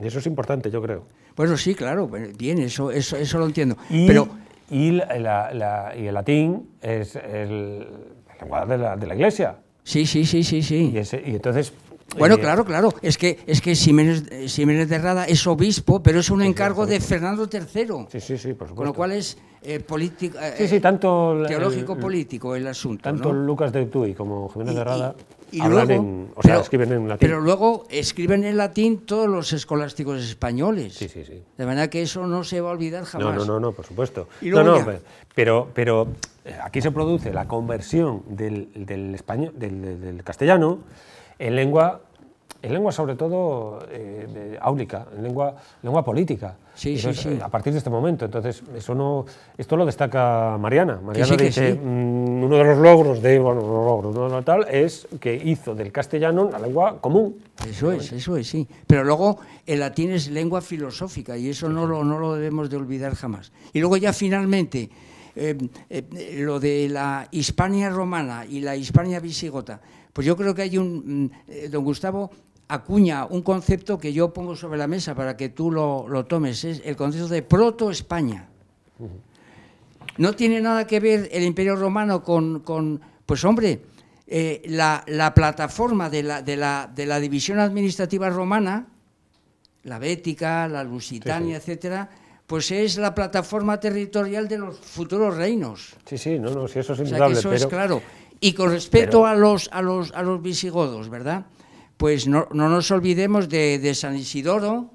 Y eso es importante, yo creo. Bueno, sí, claro, bien, eso, eso, eso lo entiendo. Y, pero... y, el latín es el, de la, iglesia. Sí, sí, sí, sí, sí. y, entonces bueno, eh, claro, claro. Es que, es que Ximénez, eh, de Rada es obispo, pero es un encargo de Fernando III. Sí, sí, sí, por supuesto. Con lo cual es eh, político, tanto teológico-político el, asunto. Tanto Lucas de Tuy como Jiménez de Rada escriben en latín. Pero luego escriben en latín todos los escolásticos españoles. Sí, sí, sí. De manera que eso no se va a olvidar jamás. No, no, no, por supuesto. no, no, pero, pero aquí se produce la conversión del, español, del castellano en lengua en lengua sobre todo eh, áulica, en lengua, lengua política. Sí, sí, sí. A partir de este momento. Entonces, eso no, esto lo destaca Mariana. Mariana dice, mm, uno de los logros de, bueno, es que hizo del castellano la lengua común. Eso es, eso es, sí. Pero luego el latín es lengua filosófica y eso no lo, no lo debemos de olvidar jamás. Y luego ya finalmente eh, eh, lo de la Hispania romana y la Hispania visigota, pues yo creo que hay un, mm, eh, don Gustavo acuña un concepto que yo pongo sobre la mesa para que tú lo, tomes, es el concepto de proto-España. No tiene nada que ver el Imperio Romano con, con pues hombre, la, la, plataforma de la, de, la, de la división administrativa romana, la Bética, la Lusitania, etcétera, pues es la plataforma territorial de los futuros reinos. Sí, sí, no, no, eso es eso es claro. Y con respecto a, los, a, los, a los visigodos, ¿verdad? Pues no, nos olvidemos de, de San Isidoro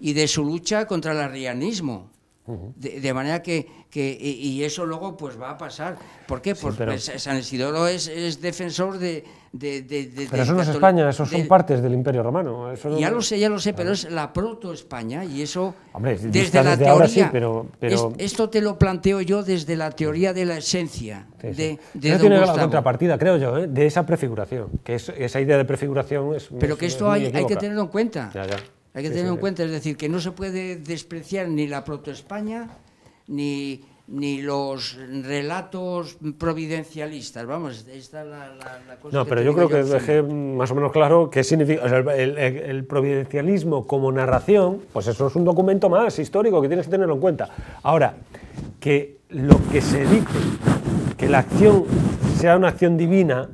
y de su lucha contra el arrianismo. De, manera que, y eso luego pues va a pasar. ¿Por qué? Sí, pues, San Isidoro es, defensor de, de, Pero eso no es España, eso son partes del Imperio Romano. ya lo sé, ya lo sé, pero es la proto-España y eso Hombre, desde, la teoría. pero, pero... esto te lo planteo yo desde la teoría de la esencia. Sí, De, eso tiene la contrapartida, creo yo, ¿eh? de esa prefiguración, que esa idea de prefiguración es... Pero que esto hay, hay que tenerlo en cuenta. Ya, hay que tener en cuenta, es decir, que no se puede despreciar ni la protoespaña ni, ni los relatos providencialistas. Vamos, esta es la, cosa. No, pero yo creo que dejé más o menos claro qué significa. el, el, providencialismo como narración, pues eso es un documento más histórico que tienes que tenerlo en cuenta. Ahora, que lo que se dice, que la acción sea una acción divina,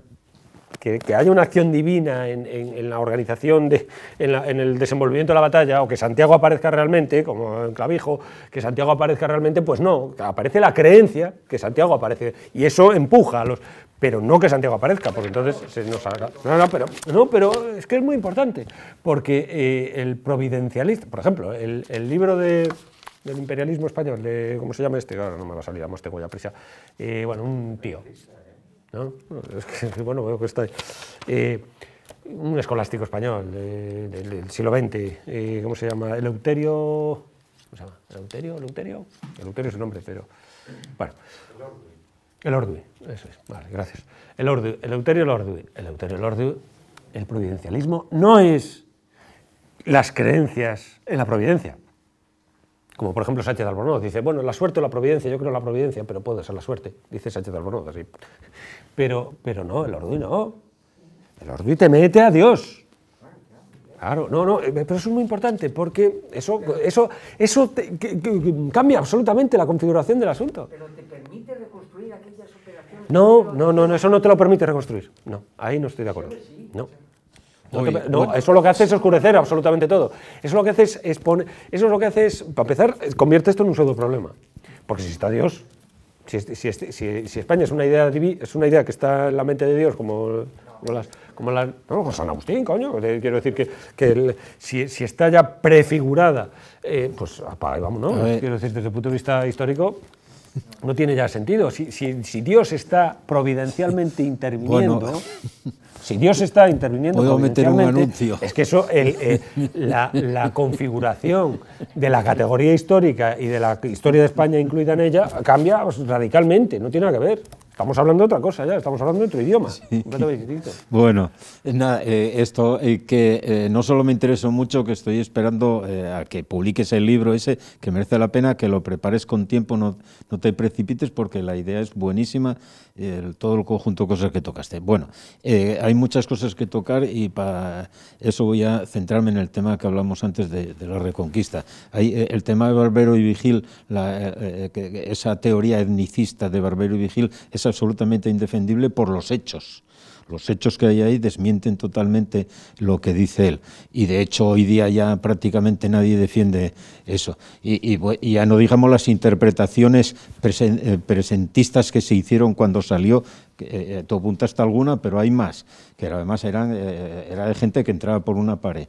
que, haya una acción divina en, la organización, de, en, el desenvolvimiento de la batalla, o que Santiago aparezca realmente, como en Clavijo, que Santiago aparezca realmente, pues no, aparece la creencia que Santiago aparece, y eso empuja a los... Pero no que Santiago aparezca, porque entonces se nos salga... No, no, pero, no, pero es que es muy importante, porque eh, el providencialista, por ejemplo, el, libro del imperialismo español, de, ¿cómo se llama este? Ahora no me va a salir, vamos, tengo ya prisa. Eh, bueno, un tío. ¿no? bueno, veo que está... Eh, un escolástico español del, siglo XX, eh, ¿cómo se llama? Eleuterio... ¿Cómo se llama? ¿Eleuterio? ¿Eleuterio? Eleuterio es su nombre, pero... Bueno. El Ordui. eso es. Vale, gracias. El Ordui, Eleuterio el Ordui. Eleuterio el el providencialismo no es las creencias en la providencia como por ejemplo Sánchez Albornoz, dice, bueno, la suerte o la providencia, yo creo la providencia, pero puede ser la suerte, dice Sánchez Albornoz, así. Pero, pero no, el Orduy no. El Orduy te mete a Dios. Claro, no, no, eh, pero eso es muy importante porque eso, eso, eso cambia absolutamente la configuración del asunto. Pero te permite reconstruir aquellas operaciones. No, no, no, no, eso no te lo permite reconstruir. No, ahí no estoy de acuerdo. No no, eso lo que hace es oscurecer absolutamente todo. Eso lo que hace es, eso es lo que hace es, para empezar, eh, convierte esto en un pseudo problema. Porque si está Dios, si, España es una idea es una idea que está en la mente de Dios como, como las como San Agustín, coño, eh, quiero decir que, si, está ya prefigurada, eh, pues vamos, ¿no? Quiero decir, desde el punto de vista histórico, no tiene ya sentido. Si, Dios está providencialmente interviniendo, si Dios está interviniendo Puedo meter un anuncio. es que eso, eh, la, configuración de la categoría histórica y de la historia de España incluida en ella cambia radicalmente, no tiene nada que ver. Estamos hablando de otra cosa ya, estamos hablando de otro idioma. Bueno, eh, nada, eh, esto que no solo me interesó mucho, que estoy esperando a que publiques el libro ese, que merece la pena que lo prepares con tiempo, no te precipites porque la idea es buenísima todo el conjunto de cosas que tocaste. Bueno, eh, hay muchas cosas que tocar y para eso voy a centrarme en el tema que hablamos antes de, la reconquista. Hay, eh, el tema de Barbero y Vigil, eh, esa teoría etnicista de Barbero y Vigil es absolutamente indefendible por los hechos los hechos que hay ahí desmienten totalmente lo que dice él. Y de hecho hoy día ya prácticamente nadie defiende eso. Y, ya no digamos las interpretaciones eh, presentistas que se hicieron cuando salió, tu eh, eh, tú apuntaste alguna, pero hay más, que además era de gente que entraba por una pared.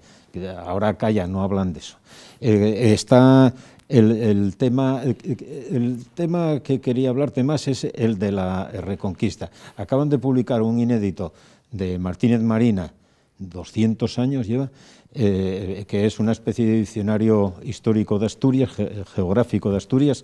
Ahora callan, no hablan de eso. está el, tema, el, tema que quería hablarte más es el de la Reconquista. Acaban de publicar un inédito de Martínez Marina, 200 años lleva, eh, que es una especie de diccionario histórico de Asturias, geográfico de Asturias,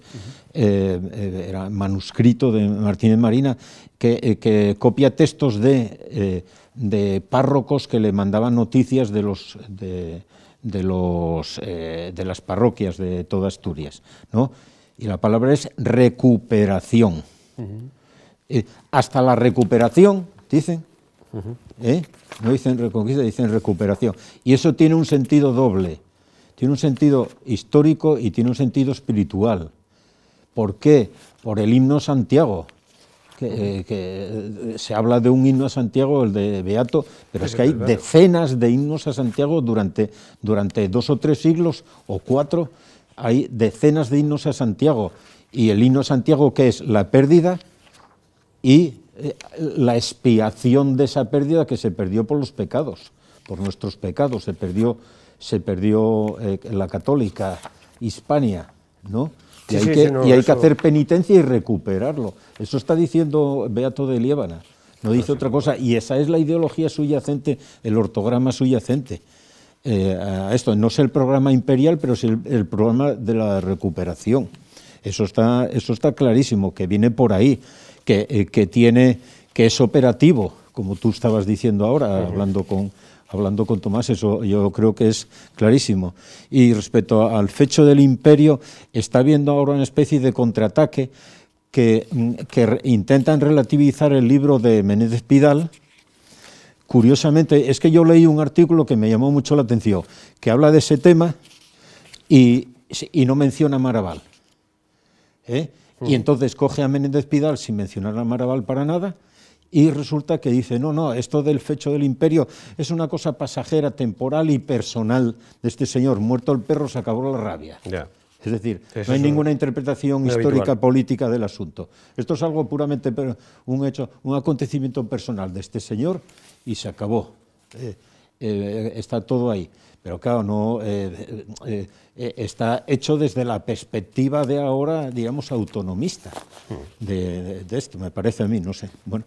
eh, eh, era manuscrito de Martínez Marina, que, copia textos de, de, párrocos que le mandaban noticias de los... De, de, los, eh, de las parroquias de toda Asturias. Y la palabra es recuperación. Eh, hasta la recuperación, dicen. ¿eh? No dicen reconquista, dicen recuperación. Y eso tiene un sentido doble. Tiene un sentido histórico y tiene un sentido espiritual. ¿Por qué? Por el himno Santiago que, eh, eh, se habla de un himno a Santiago, el de Beato, pero es que hay decenas de himnos a Santiago durante, durante dos o tres siglos o cuatro, hay decenas de himnos a Santiago. Y el himno a Santiago que es la pérdida y eh, la expiación de esa pérdida que se perdió por los pecados, por nuestros pecados, se perdió, se perdió la católica, Hispania, ¿no? Y, hay, que, hacer penitencia y recuperarlo. Eso está diciendo Beato de Liébana. No dice otra cosa. Y esa es la ideología subyacente, el ortograma subyacente. Eh, a esto no es el programa imperial, pero es el, programa de la recuperación. Eso está, eso está clarísimo, que viene por ahí, que, eh, que, tiene, que es operativo, como tú estabas diciendo ahora, hablando con, hablando con Tomás, eso yo creo que es clarísimo. Y respecto al fecho del imperio, está habiendo ahora una especie de contraataque que, mm, intentan relativizar el libro de Menéndez Pidal. Curiosamente, es que yo leí un artículo que me llamó mucho la atención, que habla de ese tema y, no menciona Maraval. ¿eh? Y mm. entonces coge a Menéndez Pidal sin mencionar a Maraval para nada y resulta que dice, no, no, esto del fecho del imperio es una cosa pasajera, temporal y personal de este señor. Muerto el perro, se acabó la rabia. Es decir, no hay ninguna interpretación histórica política del asunto. Esto es algo puramente un hecho, un acontecimiento personal de este señor y se acabó. Eh, eh, está todo ahí. Pero claro, no eh, está hecho desde la perspectiva de ahora, digamos, autonomista mm. de, de esto, me parece a mí, no sé. Bueno.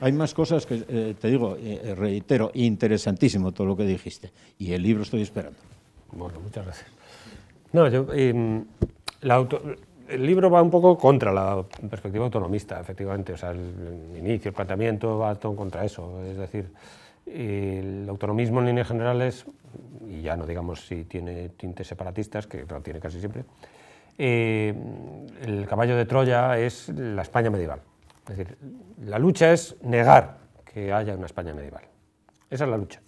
Hay más cosas que, eh, te digo, eh, eh, reitero, interesantísimo todo lo que dijiste. Y el libro estoy esperando. Bueno, muchas gracias. No, em, el libro va un poco contra la perspectiva autonomista, efectivamente. O sea, el, inicio, el planteamiento va todo contra eso. Es decir, el autonomismo en líneas generales, y ya no digamos si tiene tintes separatistas, que lo tiene casi siempre, el caballo de Troya es la España medieval. Es decir, la lucha es negar que haya una España medieval. Esa es la lucha.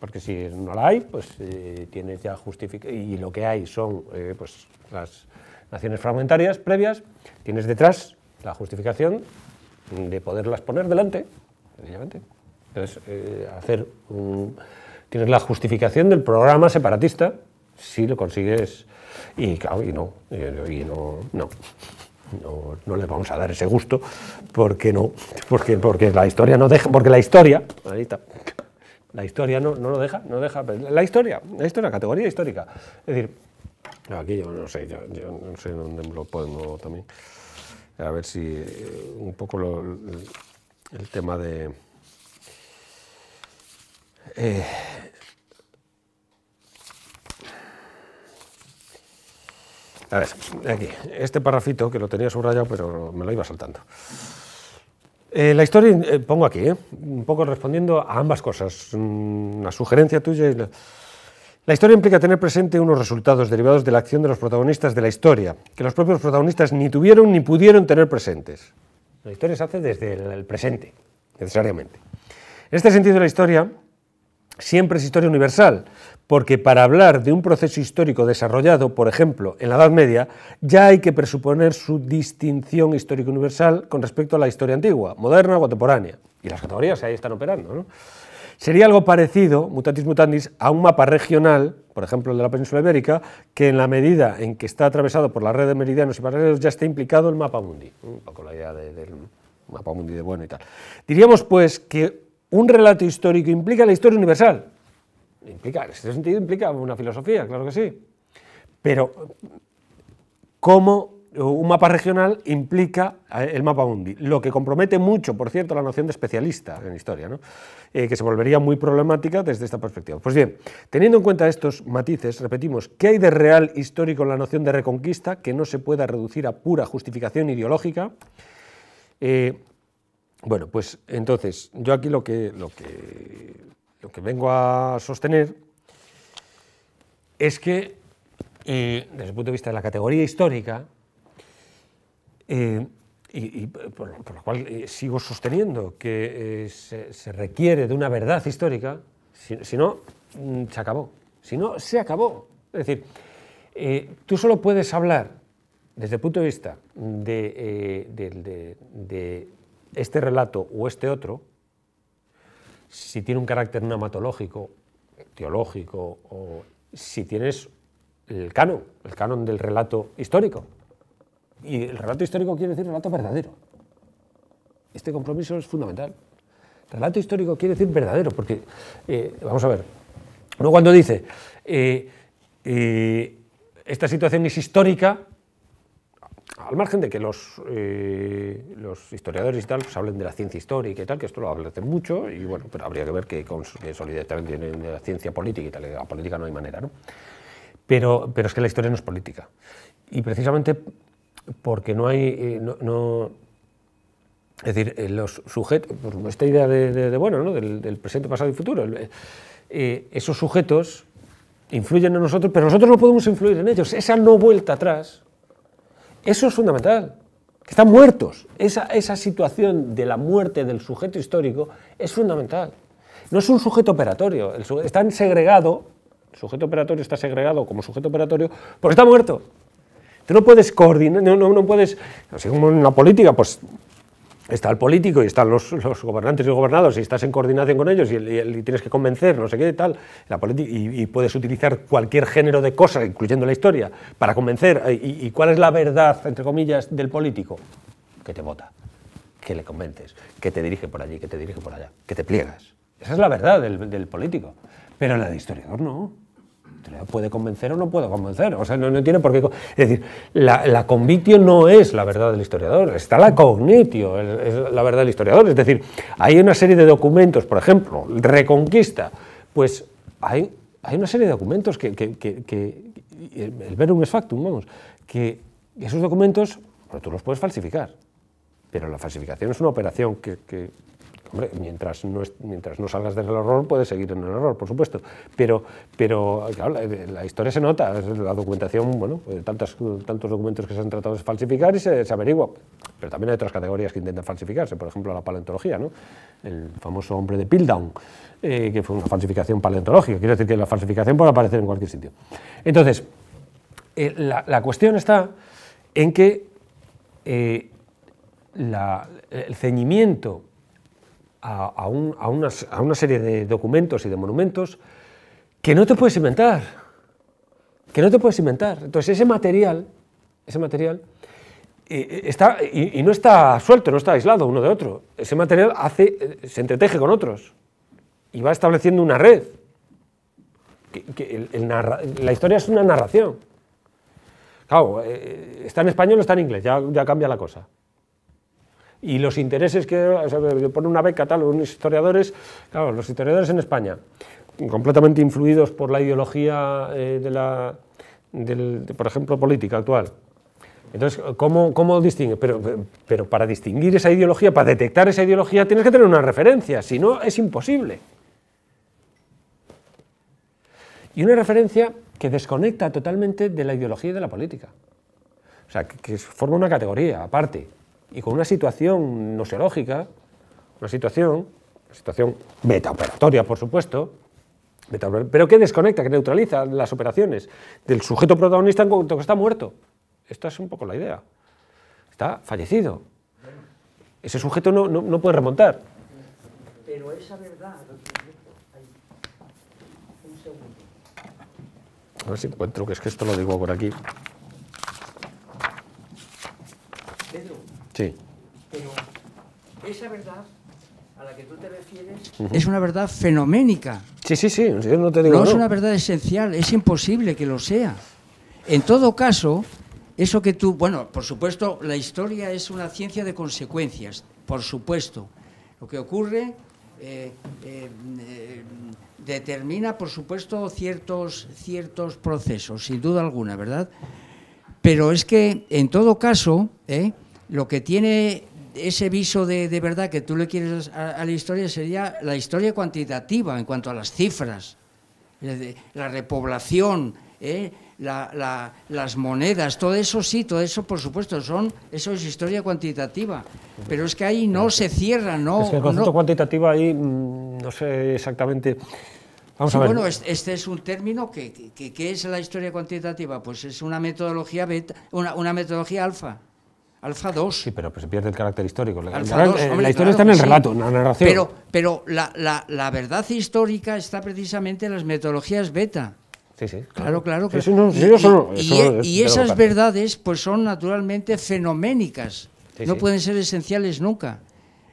Porque si no la hay, pues eh, tienes ya justificación. Y lo que hay son eh, pues, las naciones fragmentarias previas, tienes detrás la justificación de poderlas poner delante, sencillamente. Entonces, eh, hacer tienes la justificación del programa separatista si lo consigues. Y claro, y no, no, no no le vamos a dar ese gusto, porque no, porque, porque la historia no deja, porque la historia, la historia no, lo deja, no deja, la historia, la una categoría histórica. Es decir, aquí yo no sé, yo, no sé dónde lo pongo también, a ver si eh, un poco el, tema de... Eh, A ver, aquí, este parrafito que lo tenía subrayado, pero me lo iba saltando. Eh, la historia, eh, pongo aquí, eh, un poco respondiendo a ambas cosas, mm, una sugerencia tuya. Y la... la historia implica tener presente unos resultados derivados de la acción de los protagonistas de la historia, que los propios protagonistas ni tuvieron ni pudieron tener presentes. La historia se hace desde el presente, necesariamente. En este sentido, la historia siempre es historia universal, porque para hablar de un proceso histórico desarrollado, por ejemplo, en la Edad Media, ya hay que presuponer su distinción histórico-universal con respecto a la historia antigua, moderna o contemporánea. Y las categorías ahí están operando. Sería algo parecido, mutatis mutandis, a un mapa regional, por ejemplo el de la península ibérica, que en la medida en que está atravesado por la red de meridianos y paralelos ya está implicado el mapa mundi, un poco la idea del mapa mundi de bueno y tal. Diríamos pues que un relato histórico implica la historia universal, implica, en este sentido implica una filosofía, claro que sí. Pero, ¿cómo un mapa regional implica eh, el mapa mundi? Lo que compromete mucho, por cierto, la noción de especialista en historia, ¿no? Eh, que se volvería muy problemática desde esta perspectiva. Pues bien, teniendo en cuenta estos matices, repetimos, ¿qué hay de real histórico en la noción de reconquista que no se pueda reducir a pura justificación ideológica? Eh, bueno, pues entonces, yo aquí lo que, lo que lo que vengo a sostener es que, eh, desde el punto de vista de la categoría histórica, eh, y, por, lo cual eh, sigo sosteniendo que se, requiere de una verdad histórica, si, no, mm, se acabó. Si no, se acabó. Es decir, tú solo puedes hablar desde el punto de vista de este relato o este otro, si tiene un carácter nematológico, teológico, o si tienes el canon, el canon del relato histórico. Y el relato histórico quiere decir relato verdadero. Este compromiso es fundamental. Relato histórico quiere decir verdadero, porque, eh, vamos a ver, uno cuando dice, eh, eh, esta situación es histórica, al margen de que los, eh, los historiadores y tal pues, hablen de la ciencia histórica y tal, que esto lo hablan mucho, y bueno, pero habría que ver que con solidez también tienen la ciencia política y tal, la política no hay manera, ¿no? Pero, pero es que la historia no es política. Y precisamente porque no hay, eh, no, es decir, eh, los sujetos, pues, esta idea de, bueno, ¿no? del, presente, pasado y futuro, esos sujetos influyen en nosotros, pero nosotros no podemos influir en ellos. Esa no vuelta atrás eso es fundamental. Que están muertos. Esa, esa situación de la muerte del sujeto histórico es fundamental. No es un sujeto operatorio. El segregado. El sujeto operatorio está segregado como sujeto operatorio porque está muerto. Tú no puedes coordinar, no, no, no puedes, así en la política, pues está el político y están los, gobernantes y gobernados y estás en coordinación con ellos y, tienes que convencer, no sé qué, tal, la y, y, puedes utilizar cualquier género de cosa, incluyendo la historia, para convencer. Eh, ¿Y, cuál es la verdad, entre comillas, del político? Que te vota, que le convences, que te dirige por allí, que te dirige por allá, que te pliegas. Esa es la verdad del, del político. Pero la de historiador no puede convencer o no puede convencer. O sea, no, tiene por qué. Es decir, la, convitio no es la verdad del historiador, está la cognitio, es la verdad del historiador. Es decir, hay una serie de documentos, por ejemplo, Reconquista, pues hay, hay una serie de documentos que. el verum es factum, vamos, que esos documentos, tú los puedes falsificar, pero la falsificación es una operación que Hombre, mientras no, mientras no salgas del error, puedes seguir en el error, por supuesto. Pero, pero la, historia se nota, la documentación, bueno, pues, tantos, tantos documentos que se han tratado de falsificar y se, averigua. Pero también hay otras categorías que intentan falsificarse, por ejemplo, la paleontología, ¿no? El famoso hombre de Pildown, eh, que fue una falsificación paleontológica. quiero decir que la falsificación puede aparecer en cualquier sitio. Entonces, eh, la, cuestión está en que eh, el ceñimiento a, una serie de documentos y de monumentos que no te puedes inventar, que no te puedes inventar. Entonces ese material, ese material eh, eh, está, y, no está suelto, no está aislado uno de otro. Ese material eh, se entreteje con otros y va estableciendo una red. la historia es una narración. Claro, está en español o está en inglés, ya cambia la cosa y los intereses que, pone una beca tal, unos historiadores, claro, los historiadores en España, completamente influidos por la ideología eh, de la, por ejemplo, política actual. Entonces, ¿cómo, cómo distingue? Pero, pero para distinguir esa ideología, para detectar esa ideología, tienes que tener una referencia, si no, es imposible. Y una referencia que desconecta totalmente de la ideología y de la política. O sea, que forma una categoría aparte y con una situación noseológica, una situación, una situación metaoperatoria, por supuesto, pero que desconecta, que neutraliza las operaciones del sujeto protagonista en cuanto que está muerto. Esta es un poco la idea. Está fallecido. Ese sujeto no, puede remontar. Pero esa verdad... Un segundo. A ver si encuentro, que es que esto lo digo por aquí. Sí. Pero esa verdad a la que tú te refieres es una verdad fenoménica. Sí, sí, sí, no es una verdad esencial, es imposible que lo sea. En todo caso, eso que tú, bueno, por supuesto, la historia es una ciencia de consecuencias, por supuesto. Lo que ocurre eh, eh, determina, por supuesto, ciertos, ciertos procesos, sin duda alguna, ¿verdad? Pero es que, en todo caso, ¿eh? lo que tiene ese viso de, verdad que tú le quieres a, la historia sería la historia cuantitativa en cuanto a las cifras, la repoblación, ¿eh? las monedas, todo eso sí, todo eso por supuesto, son eso es historia cuantitativa, pero es que ahí no se cierra, no. Es que el concepto cuantitativo ahí mm, no sé exactamente. Bueno, este es un término que, que, es la historia cuantitativa, pues es una metodología beta, una, una metodología alfa. Alfa 2. Sí, pero se pierde el carácter histórico. la eh, historia está en el relato, en la narración. Pero, pero la, verdad histórica está precisamente en las metodologías beta. Sí, sí. Claro, claro. y, e, esas verdades pues son naturalmente fenoménicas. no pueden ser esenciales nunca.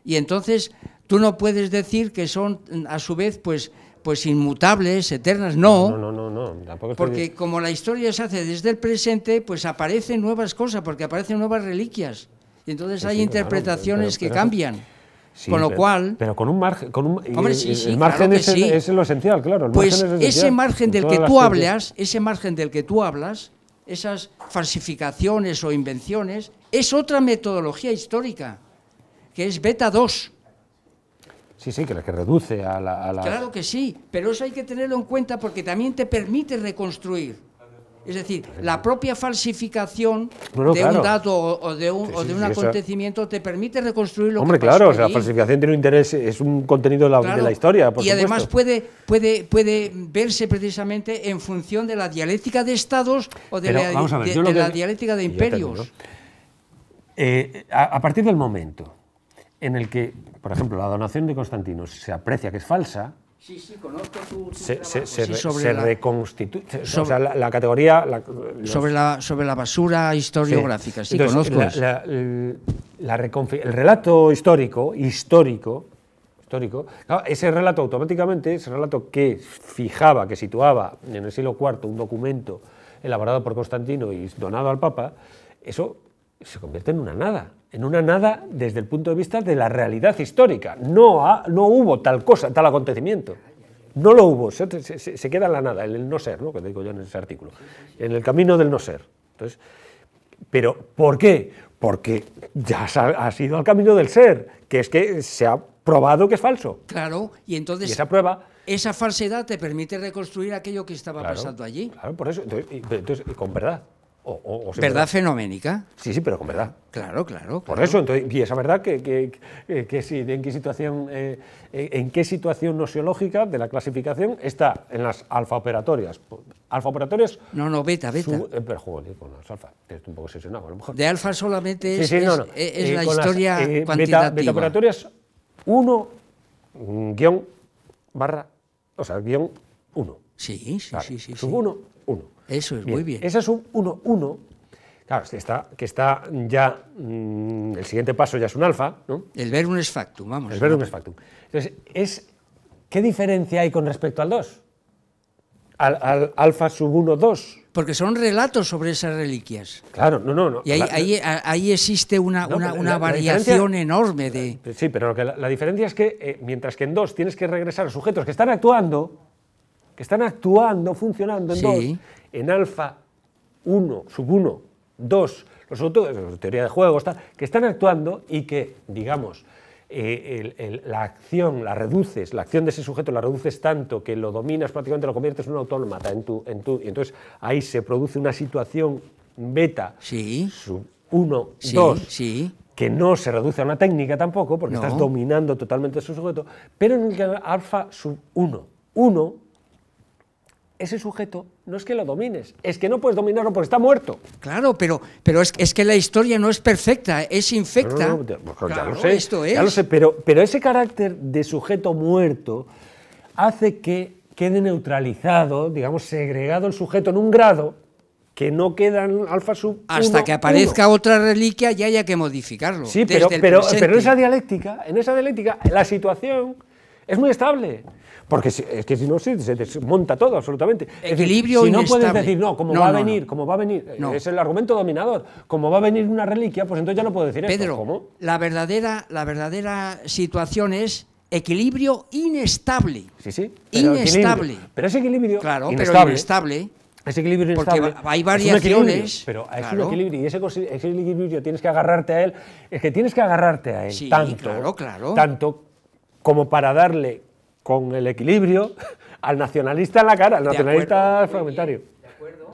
Y entonces tú no puedes decir que son a su vez pues pues inmutables, eternas, no. No, no, porque como la historia se hace desde el presente, pues aparecen nuevas cosas, porque aparecen nuevas reliquias. Y entonces hay interpretaciones que cambian. con lo pero, cual... Pero con un margen... Con el margen es, lo esencial, claro. pues ese margen del que tú hablas, ese margen del que tú hablas, esas falsificaciones o invenciones, es otra metodología histórica, que es beta 2. Sí, sí, que la que reduce a la, Claro que sí, pero eso hay que tenerlo en cuenta porque también te permite reconstruir. Es decir, la propia falsificación de un dato o de un, acontecimiento te permite reconstruir lo Hombre, claro, la falsificación tiene un interés, es un contenido de la, historia. Por y además puede, puede, puede verse precisamente en función de la dialéctica de estados o de, la, de, dialéctica de imperios. Eh, a partir del momento en el que, por ejemplo, la donación de Constantino se aprecia que es falsa. Sí, sí, conozco tu, se, sobre reconstituye. Sobre, o sea, la, categoría. sobre, la, sobre la basura historiográfica, sí, conozco. el relato histórico, histórico, histórico ese relato automáticamente, ese relato que fijaba, que situaba en el siglo IV un documento elaborado por Constantino y donado al Papa, eso se convierte en una nada en una nada desde el punto de vista de la realidad histórica. No, no hubo tal cosa, tal acontecimiento. No lo hubo, se, queda en la nada, en el no ser, lo que digo yo en ese artículo, en el camino del no ser. Entonces, ¿Pero por qué? Porque ya ha sido al camino del ser, que es que se ha probado que es falso. Claro, y entonces... esa prueba... Esa falsedad te permite reconstruir aquello que estaba pasando allí. Claro, por eso, entonces con verdad verdad, fenoménica. Sí, sí, pero con verdad. Claro, claro. Por eso, entonces, y esa verdad que, que, que, que en qué situación, eh, en qué situación nosiológica de la clasificación está en las alfa operatorias. Alfa operatorias. No, no, beta, beta. Su, eh, pero joder, con las alfa, estoy un poco sesionado, a lo mejor. De alfa solamente es, es, eh, la historia eh, cuantitativa. Beta, beta operatorias 1 mm, guión barra, o sea, guión 1. Sí, sí, sí, sí. Sub 1 eso es, muy bien. Esa es un 1-1. Claro, que está, que está ya. Mm, el siguiente paso ya es un alfa, ¿no? El verum es factum, vamos. El verum es factum. Entonces, ¿qué diferencia hay con respecto al 2? Al, alfa sub 1, 2. Porque son relatos sobre esas reliquias. Claro, no, no. no y ahí, ahí, existe una, una, variación enorme de... Sí, pero la, diferencia es que eh, mientras que en 2 tienes que regresar a sujetos que están actuando, están actuando, funcionando en en alfa 1, sub 1, 2, los otros, teoría de juegos, que están actuando y que, digamos, eh, la acción la reduces, la acción de ese sujeto la reduces tanto que lo dominas prácticamente, lo conviertes en un autómata en tu, en y entonces ahí se produce una situación beta sub 1, 2, que no se reduce a una técnica tampoco, porque estás dominando totalmente a su sujeto, pero en el alfa sub 1, 1 ese sujeto no es que lo domines, es que no puedes dominarlo porque está muerto. Claro, pero, pero es, es que la historia no es perfecta, es infecta. No, ya lo sé, es. sé, pero, pero ese carácter de sujeto muerto hace que quede neutralizado, digamos, segregado el sujeto en un grado que no quedan alfa sub. Hasta que aparezca otra reliquia y haya que modificarlo. Sí, pero, pero, pero esa dialéctica, en esa dialéctica, la situación es muy estable. Porque es que si no, se desmonta todo absolutamente. Equilibrio y Si no puedes decir, no, como va a venir, como va a venir, es el argumento dominador, como va a venir una reliquia, pues entonces ya no puedo decir Pedro, esto. La, verdadera, la verdadera situación es equilibrio inestable. Sí, sí. inestable. Pero ese equilibrio claro, pero inestable ese equilibrio inestable. Porque hay variaciones. pero es un equilibrio y ese, equilibrio tienes que agarrarte a él. Es que tienes que agarrarte a él tanto, claro, claro. tanto como para darle con el equilibrio al nacionalista en la cara, al nacionalista fragmentario. de acuerdo.